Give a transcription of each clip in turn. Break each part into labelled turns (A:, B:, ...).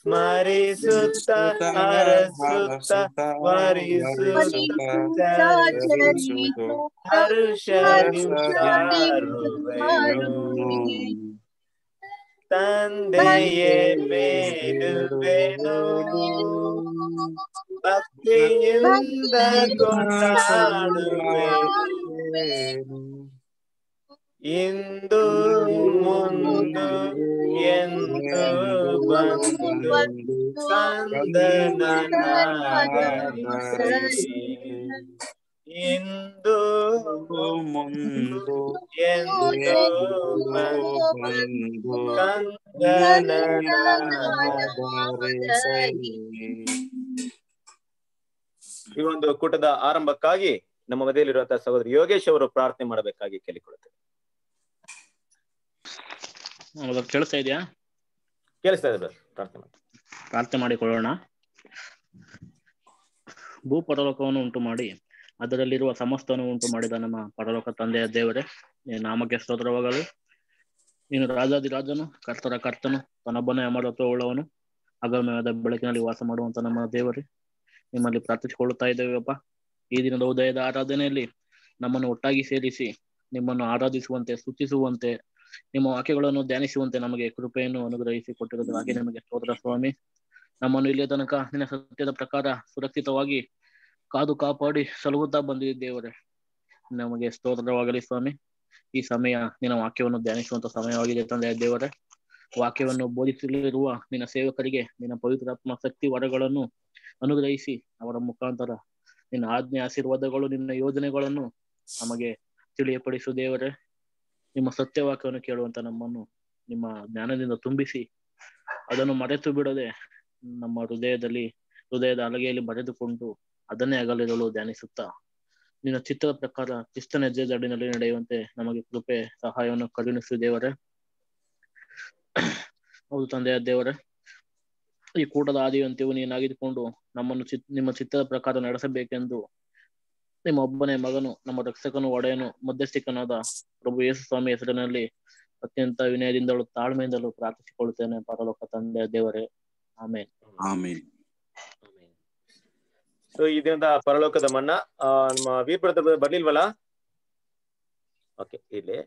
A: ಸ್ಮರಿಸುತ್ತ ಹರಸುತ್ತ ವರಿಸುತ್ತ ಹರುಷ ತಂದೆಯೇ ಬೇಡುವೆನು ಭಕ್ತಿಯಿಂದ ಕೊಂಡಾಡುವೆನು
B: ಇಂದು ಮುಂದು
A: ಎಂದು ಬಂದು
B: ಇಂದು ಮುಂದು ಎಂದು ಬಂದು
A: ಈ ಒಂದು ಕೂಟದ ಆರಂಭಕ್ಕಾಗಿ ನಮ್ಮ ಮನೆಯಲ್ಲಿರುವಂತಹ ಸಹೋದರಿ ಯೋಗೇಶ್ ಅವರು ಪ್ರಾರ್ಥನೆ ಮಾಡಬೇಕಾಗಿ ಕೇಳಿಕೊಳ್ಳುತ್ತೇವೆ
C: ಕೇಳಿಸ್ತಾ ಇದೆಯಾ ಕೇಳಿಸ್ತಾ ಇದೆ ಪ್ರಾರ್ಥನೆ ಮಾಡಿಕೊಳ್ಳೋಣ ಭೂ ಪರಲೋಕವನ್ನು ಉಂಟು ಮಾಡಿ ಅದರಲ್ಲಿರುವ ಸಮಸ್ತನು ಉಂಟು ಮಾಡಿದ ನಮ್ಮ ಪರಲೋಕ ತಂದೆಯ ದೇವರೇ ನೀನು ನಾಮಕ್ಕೆ ಸ್ತೋತ್ರವಾಗಲಿ ನೀನು ರಾಜಾದಿರಾಜನು ಕರ್ತರ ಕರ್ತನು ತನ್ನೊಬ್ಬನೇ ಉಳ್ಳವನು ಅಗಮ್ಯವಾದ ಬೆಳಕಿನಲ್ಲಿ ವಾಸ ಮಾಡುವಂತ ನಮ್ಮ ದೇವರೇ ನಿಮ್ಮಲ್ಲಿ ಪ್ರಾರ್ಥಿಸಿಕೊಳ್ಳುತ್ತಾ ಇದ್ದೇವೆಯಪ್ಪ ಈ ದಿನದ ಉದಯದ ಆರಾಧನೆಯಲ್ಲಿ ನಮ್ಮನ್ನು ಒಟ್ಟಾಗಿ ಸೇರಿಸಿ ನಿಮ್ಮನ್ನು ಆರಾಧಿಸುವಂತೆ ಸೂಚಿಸುವಂತೆ ನಿಮ್ಮ ವಾಕ್ಯಗಳನ್ನು ಧ್ಯಾನಿಸುವಂತೆ ನಮಗೆ ಕೃಪೆಯನ್ನು ಅನುಗ್ರಹಿಸಿ ಕೊಟ್ಟಿರುವುದು ಹಾಗೆ ನಮಗೆ ಸ್ತೋತ್ರ ಸ್ವಾಮಿ ನಮ್ಮನ್ನು ಇಲ್ಲಿಯ ತನಕ ನಿನ್ನ ಸತ್ಯದ ಪ್ರಕಾರ ಸುರಕ್ಷಿತವಾಗಿ ಕಾದು ಕಾಪಾಡಿ ಸಲುಗುತ್ತಾ ಬಂದಿದ್ದ ದೇವರೇ ನಮಗೆ ಸ್ತೋತ್ರವಾಗಲಿ ಸ್ವಾಮಿ ಈ ಸಮಯ ನಿನ್ನ ವಾಕ್ಯವನ್ನು ಧ್ಯಾನಿಸುವಂತ ಸಮಯವಾಗಿದೆ ತಂದೆ ದೇವರೇ ವಾಕ್ಯವನ್ನು ಬೋಧಿಸಲಿರುವ ನಿನ್ನ ಸೇವಕರಿಗೆ ನಿನ್ನ ಪವಿತ್ರಾತ್ಮ ಶಕ್ತಿ ವರಗಳನ್ನು ಅನುಗ್ರಹಿಸಿ ಅವರ ಮುಖಾಂತರ ನಿನ್ನ ಆಜ್ಞೆ ಆಶೀರ್ವಾದಗಳು ನಿನ್ನ ಯೋಜನೆಗಳನ್ನು ನಮಗೆ ತಿಳಿಯಪಡಿಸು ದೇವರೇ ನಿಮ್ಮ ಸತ್ಯವಾಕ್ಯವನ್ನು ಕೇಳುವಂತ ನಮ್ಮನ್ನು ನಿಮ್ಮ ಜ್ಞಾನದಿಂದ ತುಂಬಿಸಿ ಅದನ್ನು ಮರೆತು ಬಿಡದೆ ನಮ್ಮ ಹೃದಯದಲ್ಲಿ ಹೃದಯದ ಅಲಗೆಯಲ್ಲಿ ಬರೆದುಕೊಂಡು ಅದನ್ನೇ ಅಗಲಿರಲು ಧ್ಯಾನಿಸುತ್ತಾ ನಿನ್ನ ಚಿತ್ರದ ಪ್ರಕಾರ ಕ್ರಿಸ್ತನ ನೆಜ್ಜೆದಡಿನಲ್ಲಿ ನಡೆಯುವಂತೆ ನಮಗೆ ಕೃಪೆ ಸಹಾಯವನ್ನು ಕರುಣಿಸು ದೇವರೇ ಹೌದು ತಂದೆಯ ದೇವರೇ ಈ ಕೂಟದ ಆದಿಯಂತೆಯೂ ನೀನಾಗಿದ್ದುಕೊಂಡು ನಮ್ಮನ್ನು ಚಿತ್ ನಿಮ್ಮ ಚಿತ್ರದ ಪ್ರಕಾರ ನಡೆಸಬೇಕೆಂದು ನಿಮ್ಮ ಒಬ್ಬನೇ ಮಗನು ನಮ್ಮ ರಕ್ಷಕನು ಒಡೆಯನು ಮಧ್ಯಸ್ಥಿಕನಾದ ಪ್ರಭು ಯೇಸು ಸ್ವಾಮಿ ಹೆಸರಿನಲ್ಲಿ ಅತ್ಯಂತ ವಿನಯದಿಂದಲೂ ತಾಳ್ಮೆಯಿಂದಲೂ ಪ್ರಾರ್ಥಿಸಿಕೊಳ್ಳುತ್ತೇನೆ ಪರಲೋಕ ತಂದೆ ದೇವರೇ ಆಮೇನ್ ಆಮೇನ್
A: ಸೊ ಈ ದಿನದ ಪರಲೋಕದ ಮನ್ನ ನಮ್ಮ ವೀರಪ್ರದ ಬರ್ಲಿಲ್ವಲ್ಲ ಓಕೆ ಇಲ್ಲಿ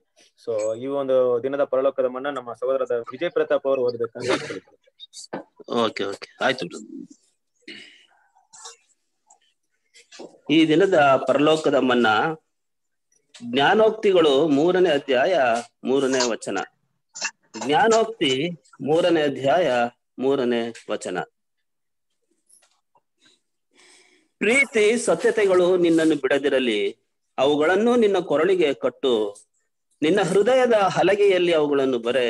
A: ಸೊ ಈ ಒಂದು ದಿನದ ಪರಲೋಕದ ಮನ್ನ ನಮ್ಮ ಸಹೋದರದ ವಿಜಯ್ ಪ್ರತಾಪ್ ಅವರು ಓದಬೇಕಂತ
D: ಓಕೆ ಓಕೆ ಆಯ್ತು ಈ ದಿನದ ಪರಲೋಕದ ಮನ್ನಾ ಜ್ಞಾನೋಕ್ತಿಗಳು ಮೂರನೇ ಅಧ್ಯಾಯ ಮೂರನೇ ವಚನ ಜ್ಞಾನೋಕ್ತಿ ಮೂರನೇ ಅಧ್ಯಾಯ ಮೂರನೇ ವಚನ ಪ್ರೀತಿ ಸತ್ಯತೆಗಳು ನಿನ್ನನ್ನು ಬಿಡದಿರಲಿ ಅವುಗಳನ್ನು ನಿನ್ನ ಕೊರಳಿಗೆ ಕಟ್ಟು ನಿನ್ನ ಹೃದಯದ ಹಲಗೆಯಲ್ಲಿ ಅವುಗಳನ್ನು ಬರೆ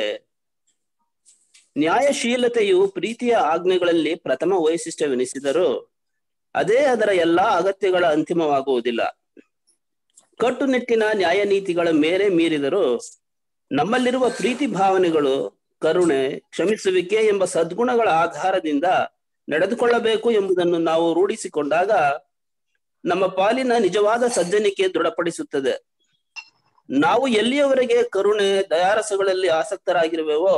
D: ನ್ಯಾಯಶೀಲತೆಯು ಪ್ರೀತಿಯ ಆಜ್ಞೆಗಳಲ್ಲಿ ಪ್ರಥಮ ವೈಶಿಷ್ಟ್ಯವೆನಿಸಿದರು ಅದೇ ಅದರ ಎಲ್ಲಾ ಅಗತ್ಯಗಳ ಅಂತಿಮವಾಗುವುದಿಲ್ಲ ಕಟ್ಟುನಿಟ್ಟಿನ ನ್ಯಾಯ ನೀತಿಗಳ ಮೇಲೆ ಮೀರಿದರೂ ನಮ್ಮಲ್ಲಿರುವ ಪ್ರೀತಿ ಭಾವನೆಗಳು ಕರುಣೆ ಕ್ಷಮಿಸುವಿಕೆ ಎಂಬ ಸದ್ಗುಣಗಳ ಆಧಾರದಿಂದ ನಡೆದುಕೊಳ್ಳಬೇಕು ಎಂಬುದನ್ನು ನಾವು ರೂಢಿಸಿಕೊಂಡಾಗ ನಮ್ಮ ಪಾಲಿನ ನಿಜವಾದ ಸಜ್ಜನಿಕೆ ದೃಢಪಡಿಸುತ್ತದೆ ನಾವು ಎಲ್ಲಿಯವರೆಗೆ ಕರುಣೆ ದಯಾರಸಗಳಲ್ಲಿ ಆಸಕ್ತರಾಗಿರುವೆವೋ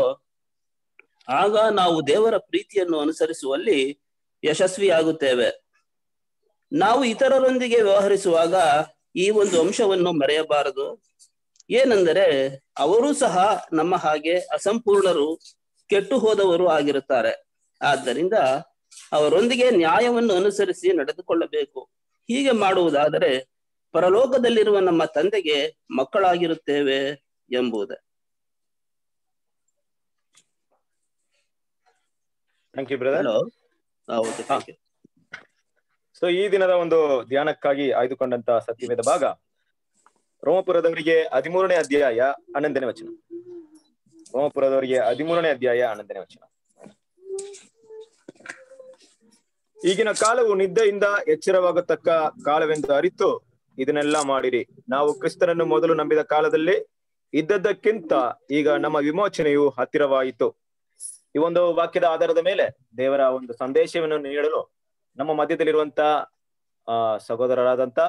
D: ಆಗ ನಾವು ದೇವರ ಪ್ರೀತಿಯನ್ನು ಅನುಸರಿಸುವಲ್ಲಿ ಯಶಸ್ವಿಯಾಗುತ್ತೇವೆ ನಾವು ಇತರರೊಂದಿಗೆ ವ್ಯವಹರಿಸುವಾಗ ಈ ಒಂದು ಅಂಶವನ್ನು ಮರೆಯಬಾರದು ಏನೆಂದರೆ ಅವರು ಸಹ ನಮ್ಮ ಹಾಗೆ ಅಸಂಪೂರ್ಣರು ಕೆಟ್ಟು ಹೋದವರು ಆಗಿರುತ್ತಾರೆ ಆದ್ದರಿಂದ ಅವರೊಂದಿಗೆ ನ್ಯಾಯವನ್ನು ಅನುಸರಿಸಿ ನಡೆದುಕೊಳ್ಳಬೇಕು ಹೀಗೆ ಮಾಡುವುದಾದರೆ ಪರಲೋಕದಲ್ಲಿರುವ ನಮ್ಮ ತಂದೆಗೆ ಮಕ್ಕಳಾಗಿರುತ್ತೇವೆ ಎಂಬುದೇ
A: ಥ್ಯಾಂಕ್ ಯು ಬ್ರದರ್ ಹೌದು ಥ್ಯಾಂಕ್ ಯು ಸೊ ಈ ದಿನದ ಒಂದು ಧ್ಯಾನಕ್ಕಾಗಿ ಆಯ್ದುಕೊಂಡಂತ ಸತ್ಯವೇದ ಭಾಗ ರೋಮಪುರದವರಿಗೆ ಹದಿಮೂರನೇ ಅಧ್ಯಾಯ ಹನ್ನೊಂದನೇ ವಚನ ರೋಮಪುರದವರಿಗೆ ಹದಿಮೂರನೇ ಅಧ್ಯಾಯ ಹನ್ನೊಂದನೇ ವಚನ ಈಗಿನ ಕಾಲವು ನಿದ್ದೆಯಿಂದ ಎಚ್ಚರವಾಗತಕ್ಕ ಕಾಲವೆಂದು ಅರಿತು ಇದನ್ನೆಲ್ಲ ಮಾಡಿರಿ ನಾವು ಕ್ರಿಸ್ತನನ್ನು ಮೊದಲು ನಂಬಿದ ಕಾಲದಲ್ಲಿ ಇದ್ದದ್ದಕ್ಕಿಂತ ಈಗ ನಮ್ಮ ವಿಮೋಚನೆಯು ಹತ್ತಿರವಾಯಿತು ಈ ಒಂದು ವಾಕ್ಯದ ಆಧಾರದ ಮೇಲೆ ದೇವರ ಒಂದು ಸಂದೇಶವನ್ನು ನೀಡಲು ನಮ್ಮ ಮಧ್ಯದಲ್ಲಿರುವಂತ ಸಹೋದರರಾದಂತ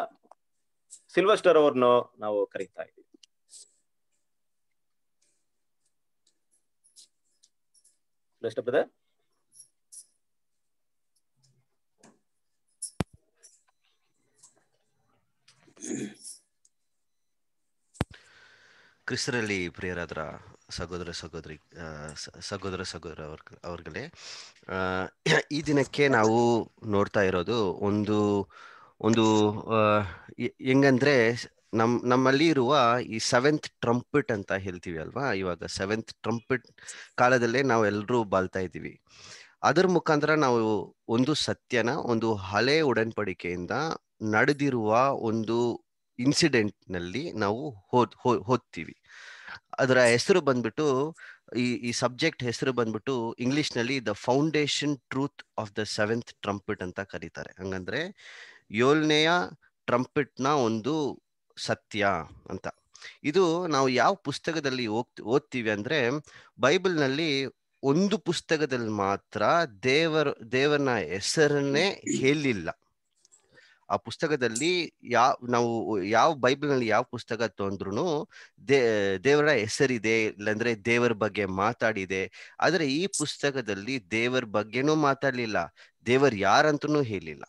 A: ಸಿಲ್ವಸ್ಟರ್ ಅವ್ರನ್ನು ನಾವು ಕರೀತಾ ಇದ್ದೀವಿ
E: ಕ್ರಿಸ್ತರಲ್ಲಿ ಪ್ರಿಯರಾದ್ರ ಸಹೋದರ ಸಹೋದರಿ ಸಹೋದರ ಸಹೋದರ ಅವ್ರ ಈ ದಿನಕ್ಕೆ ನಾವು ನೋಡ್ತಾ ಇರೋದು ಒಂದು ಒಂದು ಹೆಂಗಂದ್ರೆ ನಮ್ ನಮ್ಮಲ್ಲಿ ಇರುವ ಈ ಸೆವೆಂತ್ ಟ್ರಂಪಿಟ್ ಅಂತ ಹೇಳ್ತೀವಿ ಅಲ್ವಾ ಇವಾಗ ಸೆವೆಂತ್ ಟ್ರಂಪಿಟ್ ಕಾಲದಲ್ಲೇ ನಾವು ಎಲ್ಲರೂ ಬಾಳ್ತಾ ಇದ್ದೀವಿ ಅದರ ಮುಖಾಂತರ ನಾವು ಒಂದು ಸತ್ಯನ ಒಂದು ಹಳೆ ಉಡನ್ಪಡಿಕೆಯಿಂದ ನಡೆದಿರುವ ಒಂದು ಇನ್ಸಿಡೆಂಟ್ ನಲ್ಲಿ ನಾವು ಹೋ ಹೋದ್ತೀವಿ ಅದರ ಹೆಸರು ಬಂದ್ಬಿಟ್ಟು ಈ ಈ ಸಬ್ಜೆಕ್ಟ್ ಹೆಸರು ಬಂದ್ಬಿಟ್ಟು ಇಂಗ್ಲಿಷ್ ನಲ್ಲಿ the foundation truth of the seventh trumpet ಅಂತ ಕರೀತಾರೆ ಹಂಗಂದ್ರೆ ಏಳನೆಯ ಟ್ರಂಪಿಟ್ನ ಒಂದು ಸತ್ಯ ಅಂತ ಇದು ನಾವು ಯಾವ ಪುಸ್ತಕದಲ್ಲಿ ಓದ್ತೀವಿ ಅಂದ್ರೆ ಬೈಬಲ್ನಲ್ಲಿ ಒಂದು ಪುಸ್ತಕದಲ್ಲಿ ಮಾತ್ರ ದೇವರ ದೇವರನ್ನ ಹೆಸರನ್ನೇ ಹೇಳಿಲ್ಲ ಆ ಪುಸ್ತಕದಲ್ಲಿ ಯಾವ ನಾವು ಯಾವ ಬೈಬಲ್ನಲ್ಲಿ ಯಾವ ಪುಸ್ತಕ ತೊಂದ್ರೂ ದೇ ದೇವರ ಹೆಸರಿದೆ ಇಲ್ಲಾಂದ್ರೆ ದೇವರ ಬಗ್ಗೆ ಮಾತಾಡಿದೆ ಆದರೆ ಈ ಪುಸ್ತಕದಲ್ಲಿ ದೇವರ ಬಗ್ಗೆನೂ ಮಾತಾಡ್ಲಿಲ್ಲ ದೇವರ್ ಯಾರಂತನೂ ಹೇಳಿಲ್ಲ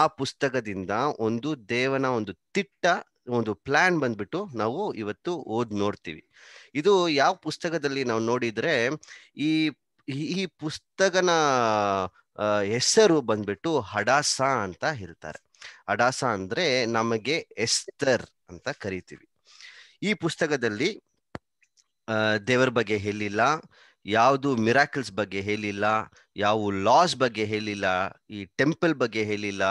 E: ಆ ಪುಸ್ತಕದಿಂದ ಒಂದು ದೇವನ ಒಂದು ತಿಟ್ಟ ಒಂದು ಪ್ಲಾನ್ ಬಂದ್ಬಿಟ್ಟು ನಾವು ಇವತ್ತು ಓದ್ ನೋಡ್ತೀವಿ ಇದು ಯಾವ ಪುಸ್ತಕದಲ್ಲಿ ನಾವು ನೋಡಿದ್ರೆ ಈ ಈ ಪುಸ್ತಕನ ಹೆಸರು ಬಂದ್ಬಿಟ್ಟು ಹಡಾಸ ಅಂತ ಹೇಳ್ತಾರೆ ಅಡಾಸ ಅಂದ್ರೆ ನಮಗೆ ಎಸ್ತರ್ ಅಂತ ಕರಿತೀವಿ ಈ ಪುಸ್ತಕದಲ್ಲಿ ದೇವರ ಬಗ್ಗೆ ಹೇಳಿಲ್ಲ ಯಾವುದು ಮಿರಾಕಲ್ಸ್ ಬಗ್ಗೆ ಹೇಳಿಲ್ಲ ಯಾವ ಲಾಸ್ ಬಗ್ಗೆ ಹೇಳಿಲ್ಲ ಈ ಟೆಂಪಲ್ ಬಗ್ಗೆ ಹೇಳಿಲ್ಲ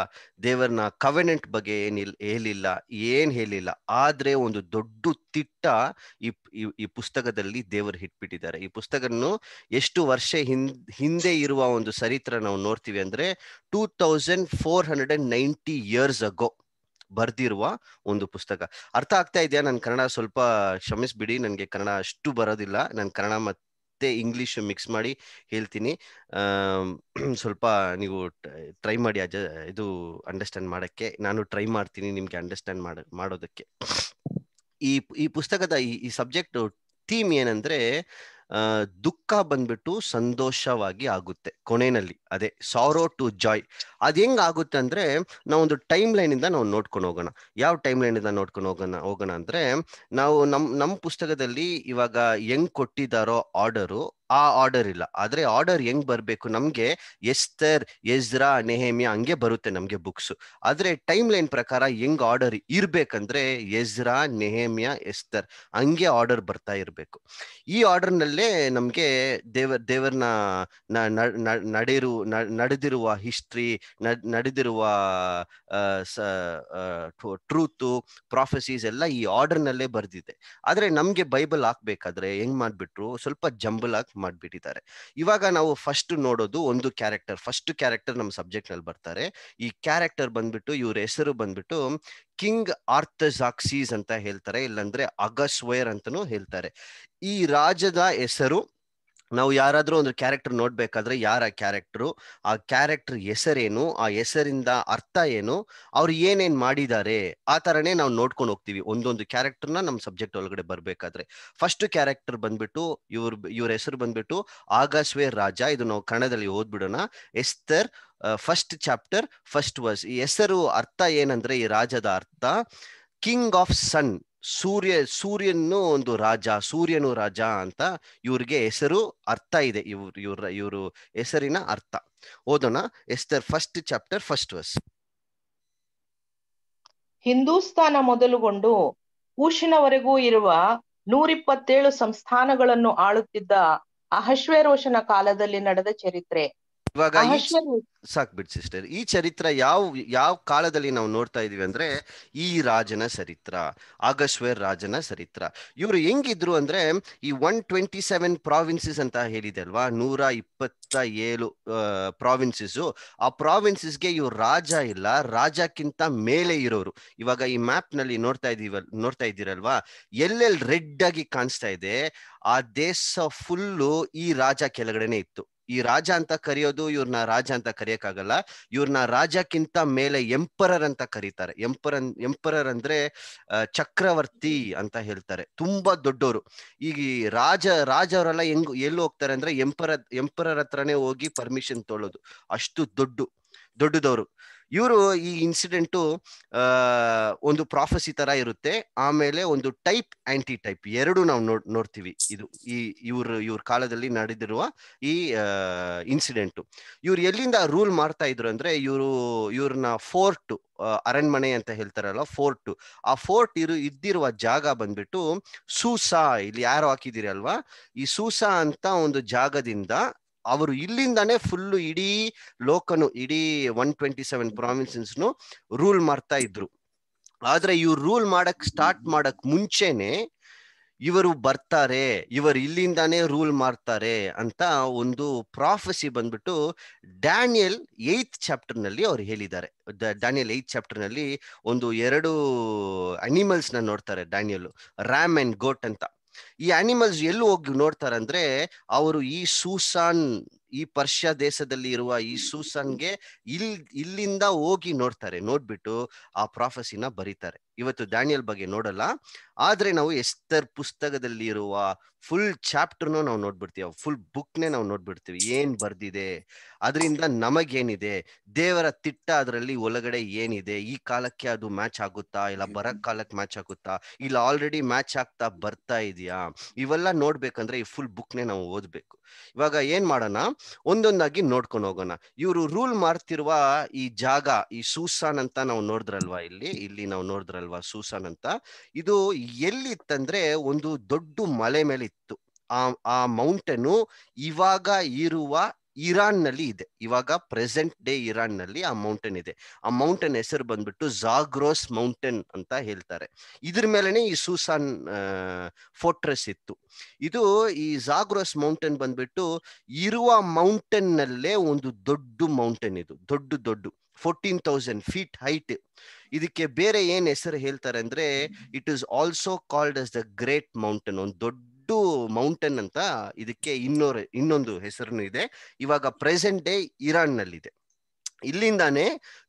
E: ದೇವರನ್ನ ಕವೆನೆಂಟ್ ಬಗ್ಗೆ ಏನಿಲ್ಲ ಹೇಳಿಲ್ಲ ಏನ್ ಹೇಳಿಲ್ಲ ಆದ್ರೆ ಒಂದು ದೊಡ್ಡ ತಿಟ್ಟ ಈ ಈ ಪುಸ್ತಕದಲ್ಲಿ ದೇವರು ಹಿಟ್ಬಿಟ್ಟಿದ್ದಾರೆ ಈ ಪುಸ್ತಕವನ್ನು ಎಷ್ಟು ವರ್ಷ ಹಿಂದೆ ಇರುವ ಒಂದು ಚರಿತ್ರ ನಾವು ನೋಡ್ತೀವಿ ಅಂದ್ರೆ two thousand four hundred and ninety years ago ಬರ್ದಿರುವ ಒಂದು ಪುಸ್ತಕ ಅರ್ಥ ಆಗ್ತಾ ಇದೆಯಾ ನನ್ನ ಕನ್ನಡ ಸ್ವಲ್ಪ ಕ್ಷಮಿಸ್ಬಿಡಿ ನನಗೆ ಕನ್ನಡ ಅಷ್ಟು ಬರೋದಿಲ್ಲ ನನ್ನ ಕನ್ನಡ ಮತ್ತು ಮತ್ತೆ ಇಂಗ್ಲಿಷ್ ಮಿಕ್ಸ್ ಮಾಡಿ ಹೇಳ್ತೀನಿ ಸ್ವಲ್ಪ ನೀವು ಟ್ರೈ ಮಾಡಿ ಅಜ ಇದು ಅಂಡರ್ಸ್ಟ್ಯಾಂಡ್ ಮಾಡೋಕ್ಕೆ ನಾನು ಟ್ರೈ ಮಾಡ್ತೀನಿ ನಿಮಗೆ ಅಂಡರ್ಸ್ಟ್ಯಾಂಡ್ ಮಾಡ ಮಾಡೋದಕ್ಕೆ ಈ ಈ ಪುಸ್ತಕದ ಈ ಸಬ್ಜೆಕ್ಟ್ ಥೀಮ್ ಏನಂದ್ರೆ ದುಃಖ ಬಂದ್ಬಿಟ್ಟು ಸಂತೋಷವಾಗಿ ಆಗುತ್ತೆ ಕೊನೆಯಲ್ಲಿ ಅದೇ ಸಾರೋ ಟು ಜಾಯ್ ಅದು ಹೆಂಗ್ ಆಗುತ್ತೆ ಅಂದ್ರೆ ಒಂದು ಟೈಮ್ ಲೈನ್ ಇಂದ ನಾವು ನೋಡ್ಕೊಂಡು ಹೋಗೋಣ ಯಾವ ಟೈಮ್ ಲೈನ್ ಇಂದ ನೋಡ್ಕೊಂಡು ಹೋಗೋಣ ಹೋಗೋಣ ಅಂದ್ರೆ ನಾವು ನಮ್ ನಮ್ಮ ಪುಸ್ತಕದಲ್ಲಿ ಇವಾಗ ಹೆಂಗ್ ಕೊಟ್ಟಿದ್ದಾರೋ ಆರ್ಡರು ಆ ಆರ್ಡರ್ ಇಲ್ಲ ಆದ್ರೆ ಆರ್ಡರ್ ಹೆಂಗ್ ಬರ್ಬೇಕು ನಮ್ಗೆ ಎಸ್ತರ್ ಎಜ್ರಾ ನೆಹಮಿಯಾ ಹಂಗೆ ಬರುತ್ತೆ ನಮ್ಗೆ ಬುಕ್ಸ್ ಆದ್ರೆ ಟೈಮ್ ಲೈನ್ ಪ್ರಕಾರ ಹೆಂಗ್ ಆರ್ಡರ್ ಇರ್ಬೇಕಂದ್ರೆ ಎಜ್ರಾ ನೆಹಮಿಯಾ ಎಸ್ತರ್ ಹಂಗೆ ಆರ್ಡರ್ ಬರ್ತಾ ಇರ್ಬೇಕು ಈ ಆರ್ಡರ್ ನಲ್ಲೇ ನಮ್ಗೆ ದೇವರ್ ದೇವರ್ನ ನಡೆಯಿರು ನಡೆದಿರುವ ಹಿಸ್ಟ್ರಿ ನಡೆದಿರುವ ಟ್ರೂತು ಪ್ರಾಫೆಸೀಸ್ ಎಲ್ಲ ಈ ಆರ್ಡರ್ ನಲ್ಲೇ ಬರ್ದಿದೆ ಆದ್ರೆ ನಮ್ಗೆ ಬೈಬಲ್ ಹಾಕ್ಬೇಕಾದ್ರೆ ಹೆಂಗ್ ಮಾಡ್ಬಿಟ್ರು ಸ್ವಲ್ಪ ಜಂಬಲ್ ಹಾಕಿ ಮಾಡಿಬಿಟ್ಟಿದ್ದಾರೆ ಇವಾಗ ನಾವು ಫಸ್ಟ್ ನೋಡೋದು ಒಂದು ಕ್ಯಾರೆಕ್ಟರ್ ಫಸ್ಟ್ ಕ್ಯಾರೆಕ್ಟರ್ ನಮ್ಮ ಸಬ್ಜೆಕ್ಟ್ ನಲ್ಲಿ ಬರ್ತಾರೆ ಈ ಕ್ಯಾರೆಕ್ಟರ್ ಬಂದ್ಬಿಟ್ಟು ಇವ್ರ ಹೆಸರು ಬಂದ್ಬಿಟ್ಟು ಕಿಂಗ್ ಆರ್ಥಜಾಕ್ಸೀಸ್ ಅಂತ ಹೇಳ್ತಾರೆ ಇಲ್ಲಂದ್ರೆ ಅಗಸ್ವೇರ್ ಅಂತಾನೂ ಹೇಳ್ತಾರೆ ಈ ರಾಜದ ಹೆಸರು ನಾವು ಯಾರಾದರೂ ಒಂದು ಕ್ಯಾರೆಕ್ಟರ್ ನೋಡ್ಬೇಕಾದ್ರೆ ಯಾರ ಕ್ಯಾರೆಕ್ಟ್ರು ಆ ಕ್ಯಾರೆಕ್ಟರ್ ಹೆಸರೇನು ಆ ಹೆಸರಿಂದ ಅರ್ಥ ಏನು ಅವ್ರು ಏನೇನು ಮಾಡಿದ್ದಾರೆ ಆ ಥರನೇ ನಾವು ನೋಡ್ಕೊಂಡು ಹೋಗ್ತೀವಿ ಒಂದೊಂದು ಕ್ಯಾರೆಕ್ಟರ್ನ ನಮ್ಮ ಸಬ್ಜೆಕ್ಟ್ ಒಳಗಡೆ ಬರಬೇಕಾದ್ರೆ ಫಸ್ಟ್ ಕ್ಯಾರೆಕ್ಟರ್ ಬಂದ್ಬಿಟ್ಟು ಇವ್ರ ಇವ್ರ ಹೆಸರು ಬಂದ್ಬಿಟ್ಟು ಆಗಸ್ವೇ ರಾಜ ಇದು ನಾವು ಕನ್ನಡದಲ್ಲಿ ಓದ್ಬಿಡೋಣ Esther first chapter first verse ಈ ಹೆಸರು ಅರ್ಥ ಏನಂದ್ರೆ ಈ ರಾಜದ ಅರ್ಥ ಕಿಂಗ್ ಆಫ್ ಸನ್ ಸೂರ್ಯ ಸೂರ್ಯನು ಒಂದು ರಾಜ ಸೂರ್ಯನು ರಾಜ ಅಂತ ಇವ್ರಿಗೆ ಹೆಸರು ಅರ್ಥ ಇದೆ ಇವ್ರ ಇವ್ರ ಇವರು ಹೆಸರಿನ ಅರ್ಥ ಓದೋಣ Esther first chapter first verse
F: ಹಿಂದೂಸ್ತಾನ ಮೊದಲುಗೊಂಡು ಕೂಶಿನವರೆಗೂ ಇರುವ ನೂರಿಪ್ಪತ್ತೇಳು ಸಂಸ್ಥಾನಗಳನ್ನು ಆಳುತ್ತಿದ್ದ ಅಹಶ್ವೇರೋಷನ ಕಾಲದಲ್ಲಿ ನಡೆದ ಚರಿತ್ರೆ ಇವಾಗ
E: ಸಾಕ್ ಬಿಡ್ ಸಿಸ್ಟರ್ ಈ ಚರಿತ್ರ ಯಾವ ಯಾವ ಕಾಲದಲ್ಲಿ ನಾವು ನೋಡ್ತಾ ಇದೀವಿ ಅಂದ್ರೆ ಈ ರಾಜನ ಚರಿತ್ರ ಆಗಶ್ವೇರ್ ರಾಜನ ಚರಿತ್ರ ಇವರು ಹೆಂಗಿದ್ರು ಅಂದ್ರೆ ಈ ಒನ್ ಟ್ವೆಂಟಿ ಸೆವೆನ್ ಪ್ರಾವಿನ್ಸಸ್ ಅಂತ ಹೇಳಿದೆ ಅಲ್ವಾ ನೂರ ಇಪ್ಪತ್ತ ಏಳು ಪ್ರಾವಿನ್ಸಸ್ ಆ ಪ್ರಾವಿನ್ಸಸ್ಗೆ ಇವ್ರು ರಾಜ ಇಲ್ಲ ರಾಜಕ್ಕಿಂತ ಮೇಲೆ ಇರೋರು ಇವಾಗ ಈ ಮ್ಯಾಪ್ ನಲ್ಲಿ ನೋಡ್ತಾ ಇದೀವ ನೋಡ್ತಾ ಇದ್ದೀರಲ್ವಾ ಎಲ್ಲೆಲ್ಲಿ ರೆಡ್ ಆಗಿ ಕಾಣಿಸ್ತಾ ಇದೆ ಆ ದೇಶ ಫುಲ್ಲು ಈ ರಾಜ ಕೆಳಗಡೆನೆ ಇತ್ತು ಈ ರಾಜ ಅಂತ ಕರೆಯೋದು ಇವ್ರನ್ನ ರಾಜ ಅಂತ ಕರೆಯಕ್ಕಾಗಲ್ಲ ಇವ್ರನ್ನ ರಾಜಕ್ಕಿಂತ ಮೇಲೆ ಎಂಪರರ್ ಅಂತ ಕರೀತಾರೆ ಎಂಪರನ್ ಎಂಪರರ್ ಅಂದ್ರೆ ಚಕ್ರವರ್ತಿ ಅಂತ ಹೇಳ್ತಾರೆ ತುಂಬಾ ದೊಡ್ಡವರು ಈಗ ಈ ರಾಜ ರಾಜ ಅವರೆಲ್ಲ ಹೆಂಗ್ ಎಲ್ಲಿ ಹೋಗ್ತಾರೆ ಅಂದ್ರೆ ಎಂಪರ ಎಂಪರರ್ ಹತ್ರನೇ ಹೋಗಿ ಪರ್ಮಿಷನ್ ತೊಳೋದು ಅಷ್ಟು ದೊಡ್ಡ ದೊಡ್ಡದವರು ಇವರು ಈ ಇನ್ಸಿಡೆಂಟು ಒಂದು ಪ್ರಾಫಸಿ ತರ ಇರುತ್ತೆ ಆಮೇಲೆ ಒಂದು ಟೈಪ್ ಆಂಟಿ ಟೈಪ್ ಎರಡು ನಾವು ನೋಡ್ ನೋಡ್ತೀವಿ ಇದು ಈ ಇವರು ಇವ್ರ ಕಾಲದಲ್ಲಿ ನಡೆದಿರುವ ಈ ಇನ್ಸಿಡೆಂಟು ಇವ್ರು ಎಲ್ಲಿಂದ ರೂಲ್ ಮಾಡ್ತಾ ಇದ್ರು ಅಂದ್ರೆ ಇವರು ಇವ್ರನ್ನ ಫೋರ್ಟ್ ಅರಣ್ಮನೆ ಅಂತ ಹೇಳ್ತಾರಲ್ಲ ಫೋರ್ಟ್ ಆ ಫೋರ್ಟ್ ಇರು ಇದ್ದಿರುವ ಜಾಗ ಬಂದ್ಬಿಟ್ಟು ಸೂಸಾ ಇಲ್ಲಿ ಯಾರು ಹಾಕಿದಿರಲ್ವಾ ಈ ಸೂಸಾ ಅಂತ ಒಂದು ಜಾಗದಿಂದ ಅವರು ಇಲ್ಲಿಂದಾನೇ ಫುಲ್ ಇಡೀ ಲೋಕನು ಇಡೀ ಒನ್ ಟ್ವೆಂಟಿ ಸೆವೆನ್ ಪ್ರಾವಿನ್ಸಸ್ನು ರೂಲ್ ಮಾಡ್ತಾ ಇದ್ರು ಆದ್ರೆ ಇವ್ರು ರೂಲ್ ಮಾಡಕ್ ಸ್ಟಾರ್ಟ್ ಮಾಡಕ್ ಮುಂಚೆನೆ ಇವರು ಬರ್ತಾರೆ ಇವರು ಇಲ್ಲಿಂದಾನೇ ರೂಲ್ ಮಾಡ್ತಾರೆ ಅಂತ ಒಂದು ಪ್ರಾಫೆಸಿ ಬಂದ್ಬಿಟ್ಟು ಡ್ಯಾನಿಯಲ್ ಏತ್ ಚಾಪ್ಟರ್ನಲ್ಲಿ ಅವ್ರು ಹೇಳಿದ್ದಾರೆ ಡ್ಯಾನಿಯಲ್ ಏತ್ ನಲ್ಲಿ ಒಂದು ಎರಡು ಅನಿಮಲ್ಸ್ನ ನೋಡ್ತಾರೆ ಡ್ಯಾನಿಯಲ್ ರ್ಯಾಮ್ ಅಂಡ್ ಗೋಟ್ ಅಂತ ಈ ಆನಿಮಲ್ಸ್ ಎಲ್ಲಿ ಹೋಗಿ ನೋಡ್ತಾರಂದ್ರೆ ಅವರು ಈ ಸೂಸಾನ್ ಈ ಪರ್ಷ್ಯಾ ದೇಶದಲ್ಲಿ ಇರುವ ಈ ಸೂಸನ್ಗೆ ಇಲ್ ಇಲ್ಲಿಂದ ಹೋಗಿ ನೋಡ್ತಾರೆ ನೋಡ್ಬಿಟ್ಟು ಆ ಪ್ರಾಫಸಿನ ಬರೀತಾರೆ ಇವತ್ತು ಡ್ಯಾನಿಯಲ್ ಬಗ್ಗೆ ನೋಡಲ್ಲ ಆದ್ರೆ ನಾವು ಎಸ್ಟರ್ ಪುಸ್ತಕದಲ್ಲಿ ಇರುವ ಫುಲ್ ಚಾಪ್ಟರ್ನು ನಾವು ನೋಡ್ಬಿಡ್ತೀವಿ ಫುಲ್ ಬುಕ್ನೇ ನಾವು ನೋಡ್ಬಿಡ್ತೀವಿ ಏನ್ ಬರ್ದಿದೆ ಅದರಿಂದ ನಮಗೇನಿದೆ ದೇವರ ತಿಟ್ಟ ಅದರಲ್ಲಿ ಒಳಗಡೆ ಏನಿದೆ ಈ ಕಾಲಕ್ಕೆ ಅದು ಮ್ಯಾಚ್ ಆಗುತ್ತಾ ಇಲ್ಲ ಬರ ಕಾಲಕ್ಕೆ ಮ್ಯಾಚ್ ಆಗುತ್ತಾ ಇಲ್ಲ ಆಲ್ರೆಡಿ ಮ್ಯಾಚ್ ಆಗ್ತಾ ಬರ್ತಾ ಇದೆಯಾ ಇವೆಲ್ಲ ನೋಡ್ಬೇಕಂದ್ರೆ ಈ ಫುಲ್ ಬುಕ್ನೇ ನಾವು ಓದ್ಬೇಕು ಇವಾಗ ಏನ್ ಮಾಡೋಣ ಒಂದೊಂದಾಗಿ ನೋಡ್ಕೊಂಡು ಹೋಗೋಣ ಇವರು ರೂಲ್ ಮಾಡ್ತಿರುವ ಈ ಜಾಗ ಈ ಸೂಸಾನ್ ಅಂತ ನಾವು ನೋಡಿದ್ರಲ್ವಾ ಇಲ್ಲಿ ಇಲ್ಲಿ ನಾವು ನೋಡಿದ್ರಲ್ವಾ ಸೂಸಾನ್ ಅಂತ ಇದು ಎಲ್ಲಿತ್ತಂದ್ರೆ ಒಂದು ದೊಡ್ಡ ಮಲೆ ಮೇಲೆ ಇತ್ತು ಆ ಆ ಮೌಂಟೇನು ಇವಾಗ ಇರುವ ಇರಾನ್ ನಲ್ಲಿ ಇದೆ ಇವಾಗ ಪ್ರೆಸೆಂಟ್ ಡೇ ಇರಾನ್ ನಲ್ಲಿ ಆ ಮೌಂಟೇನ್ ಇದೆ ಆ ಮೌಂಟೇನ್ ಹೆಸರು ಬಂದ್ಬಿಟ್ಟು ಜಾಗ್ರೋಸ್ ಮೌಂಟೇನ್ ಅಂತ ಹೇಳ್ತಾರೆ ಇದ್ರ ಮೇಲೆನೆ ಈ ಸೂಸಾನ್ ಫೋರ್ಟ್ರೆಸ್ ಇತ್ತು ಇದು ಈ ಜಾಗ್ರೋಸ್ ಮೌಂಟೇನ್ ಬಂದ್ಬಿಟ್ಟು ಇರುವ ಮೌಂಟೇನ್ ನಲ್ಲೇ ಒಂದು ದೊಡ್ಡ ಮೌಂಟೇನ್ ಇದು ದೊಡ್ಡ ದೊಡ್ಡ ಫೋರ್ಟೀನ್ ತೌಸಂಡ್ ಫೀಟ್ ಹೈಟ್ ಇದಕ್ಕೆ ಬೇರೆ ಏನ್ ಹೆಸರು ಹೇಳ್ತಾರೆ ಅಂದ್ರೆ it is also called as the great mountain ಒಂದು ದೊಡ್ಡ ಟು ಮೌಂಟೇನ್ ಅಂತ ಇದಕ್ಕೆ ಇನ್ನೊರ್ ಇನ್ನೊಂದು ಹೆಸರು ಇದೆ ಇವಾಗ ಪ್ರೆಸೆಂಟ್ ಡೇ ಇರಾನ್ ನಲ್ಲಿದೆ ಇಲ್ಲಿಂದಾನೆ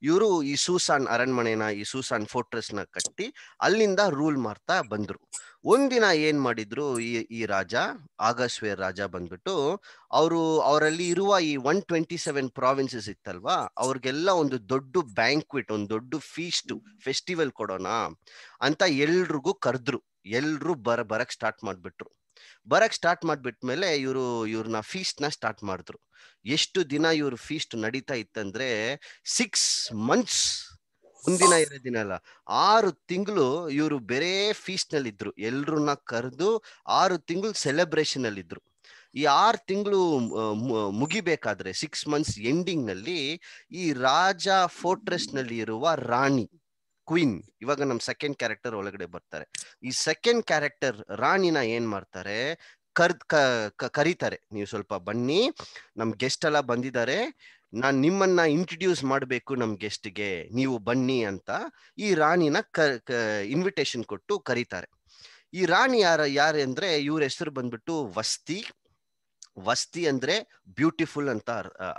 E: ಇವರು ಈ ಸೂಸಾನ್ ಅರಣ್ಮನೆನ ಈ ಸೂಸಾನ್ ಫೋರ್ಟ್ರೆಸ್ ನ ಕಟ್ಟಿ ಅಲ್ಲಿಂದ ರೂಲ್ ಮಾಡ್ತಾ ಬಂದ್ರು ಒಂದಿನ ಏನ್ ಮಾಡಿದ್ರು ಈ ಈ ರಾಜ ಆಗಸ್ವೇರ್ ರಾಜ ಬಂದ್ಬಿಟ್ಟು ಅವರು ಅವರಲ್ಲಿ ಇರುವ ಈ ಒನ್ ಟ್ವೆಂಟಿ ಸೆವೆನ್ ಪ್ರಾವಿನ್ಸಸ್ ಇತ್ತಲ್ವಾ ಅವ್ರಿಗೆಲ್ಲ ಒಂದು ದೊಡ್ಡ ಬ್ಯಾಂಕ್ವಿಟ್ ಒಂದು ದೊಡ್ಡ ಫೀಸ್ಟ್ ಫೆಸ್ಟಿವಲ್ ಕೊಡೋಣ ಅಂತ ಎಲ್ರಿಗೂ ಕರೆದ್ರು ಎಲ್ರು ಬರ ಬರಕ್ ಸ್ಟಾರ್ಟ್ ಮಾಡ್ಬಿಟ್ರು ಬರಕ್ ಸ್ಟಾರ್ಟ್ ಮೇಲೆ ಇವರು ಇವ್ರನ್ನ ಫೀಸ್ಟ್ನ ಸ್ಟಾರ್ಟ್ ಮಾಡಿದ್ರು ಎಷ್ಟು ದಿನ ಇವ್ರ ಫೀಸ್ಟ್ ನಡೀತಾ ಇತ್ತಂದ್ರೆ ಸಿಕ್ಸ್ ಮಂತ್ಸ್ ಮುಂದಿನ ದಿನ ಅಲ್ಲ ಆರು ತಿಂಗಳು ಇವರು ಬೇರೆ ಫೀಸ್ಟ್ ನಲ್ಲಿ ಇದ್ರು ಎಲ್ರನ್ನ ಕರೆದು ಆರು ತಿಂಗಳು ಸೆಲೆಬ್ರೇಷನ್ ಅಲ್ಲಿ ಇದ್ರು ಈ ಆರು ತಿಂಗಳು ಮುಗಿಬೇಕಾದ್ರೆ ಸಿಕ್ಸ್ ಮಂತ್ಸ್ ಎಂಡಿಂಗ್ ನಲ್ಲಿ ಈ ರಾಜ ಫೋರ್ಟ್ರೆಸ್ ನಲ್ಲಿ ಇರುವ ರಾಣಿ ಕ್ವೀನ್ ಇವಾಗ ನಮ್ ಸೆಕೆಂಡ್ ಕ್ಯಾರೆಕ್ಟರ್ ಒಳಗಡೆ ಬರ್ತಾರೆ ಈ ಸೆಕೆಂಡ್ ಕ್ಯಾರೆಕ್ಟರ್ ರಾಣಿನ ಏನ್ ಮಾಡ್ತಾರೆ ಕರ್ದ್ ಕರೀತಾರೆ ನೀವು ಸ್ವಲ್ಪ ಬನ್ನಿ ನಮ್ ಗೆಸ್ಟ್ ಎಲ್ಲ ಬಂದಿದ್ದಾರೆ ನಾನ್ ನಿಮ್ಮನ್ನ ಇಂಟ್ರೊಡ್ಯೂಸ್ ಮಾಡಬೇಕು ನಮ್ ಗೆಸ್ಟ್ಗೆ ನೀವು ಬನ್ನಿ ಅಂತ ಈ ರಾಣಿನ ಇನ್ವಿಟೇಷನ್ ಕೊಟ್ಟು ಕರೀತಾರೆ ಈ ರಾಣಿ ಯಾರ ಯಾರು ಅಂದ್ರೆ ಇವ್ರ ಹೆಸರು ಬಂದ್ಬಿಟ್ಟು ವಸ್ತಿ ವಸ್ತಿ ಅಂದ್ರೆ ಬ್ಯೂಟಿಫುಲ್ ಅಂತ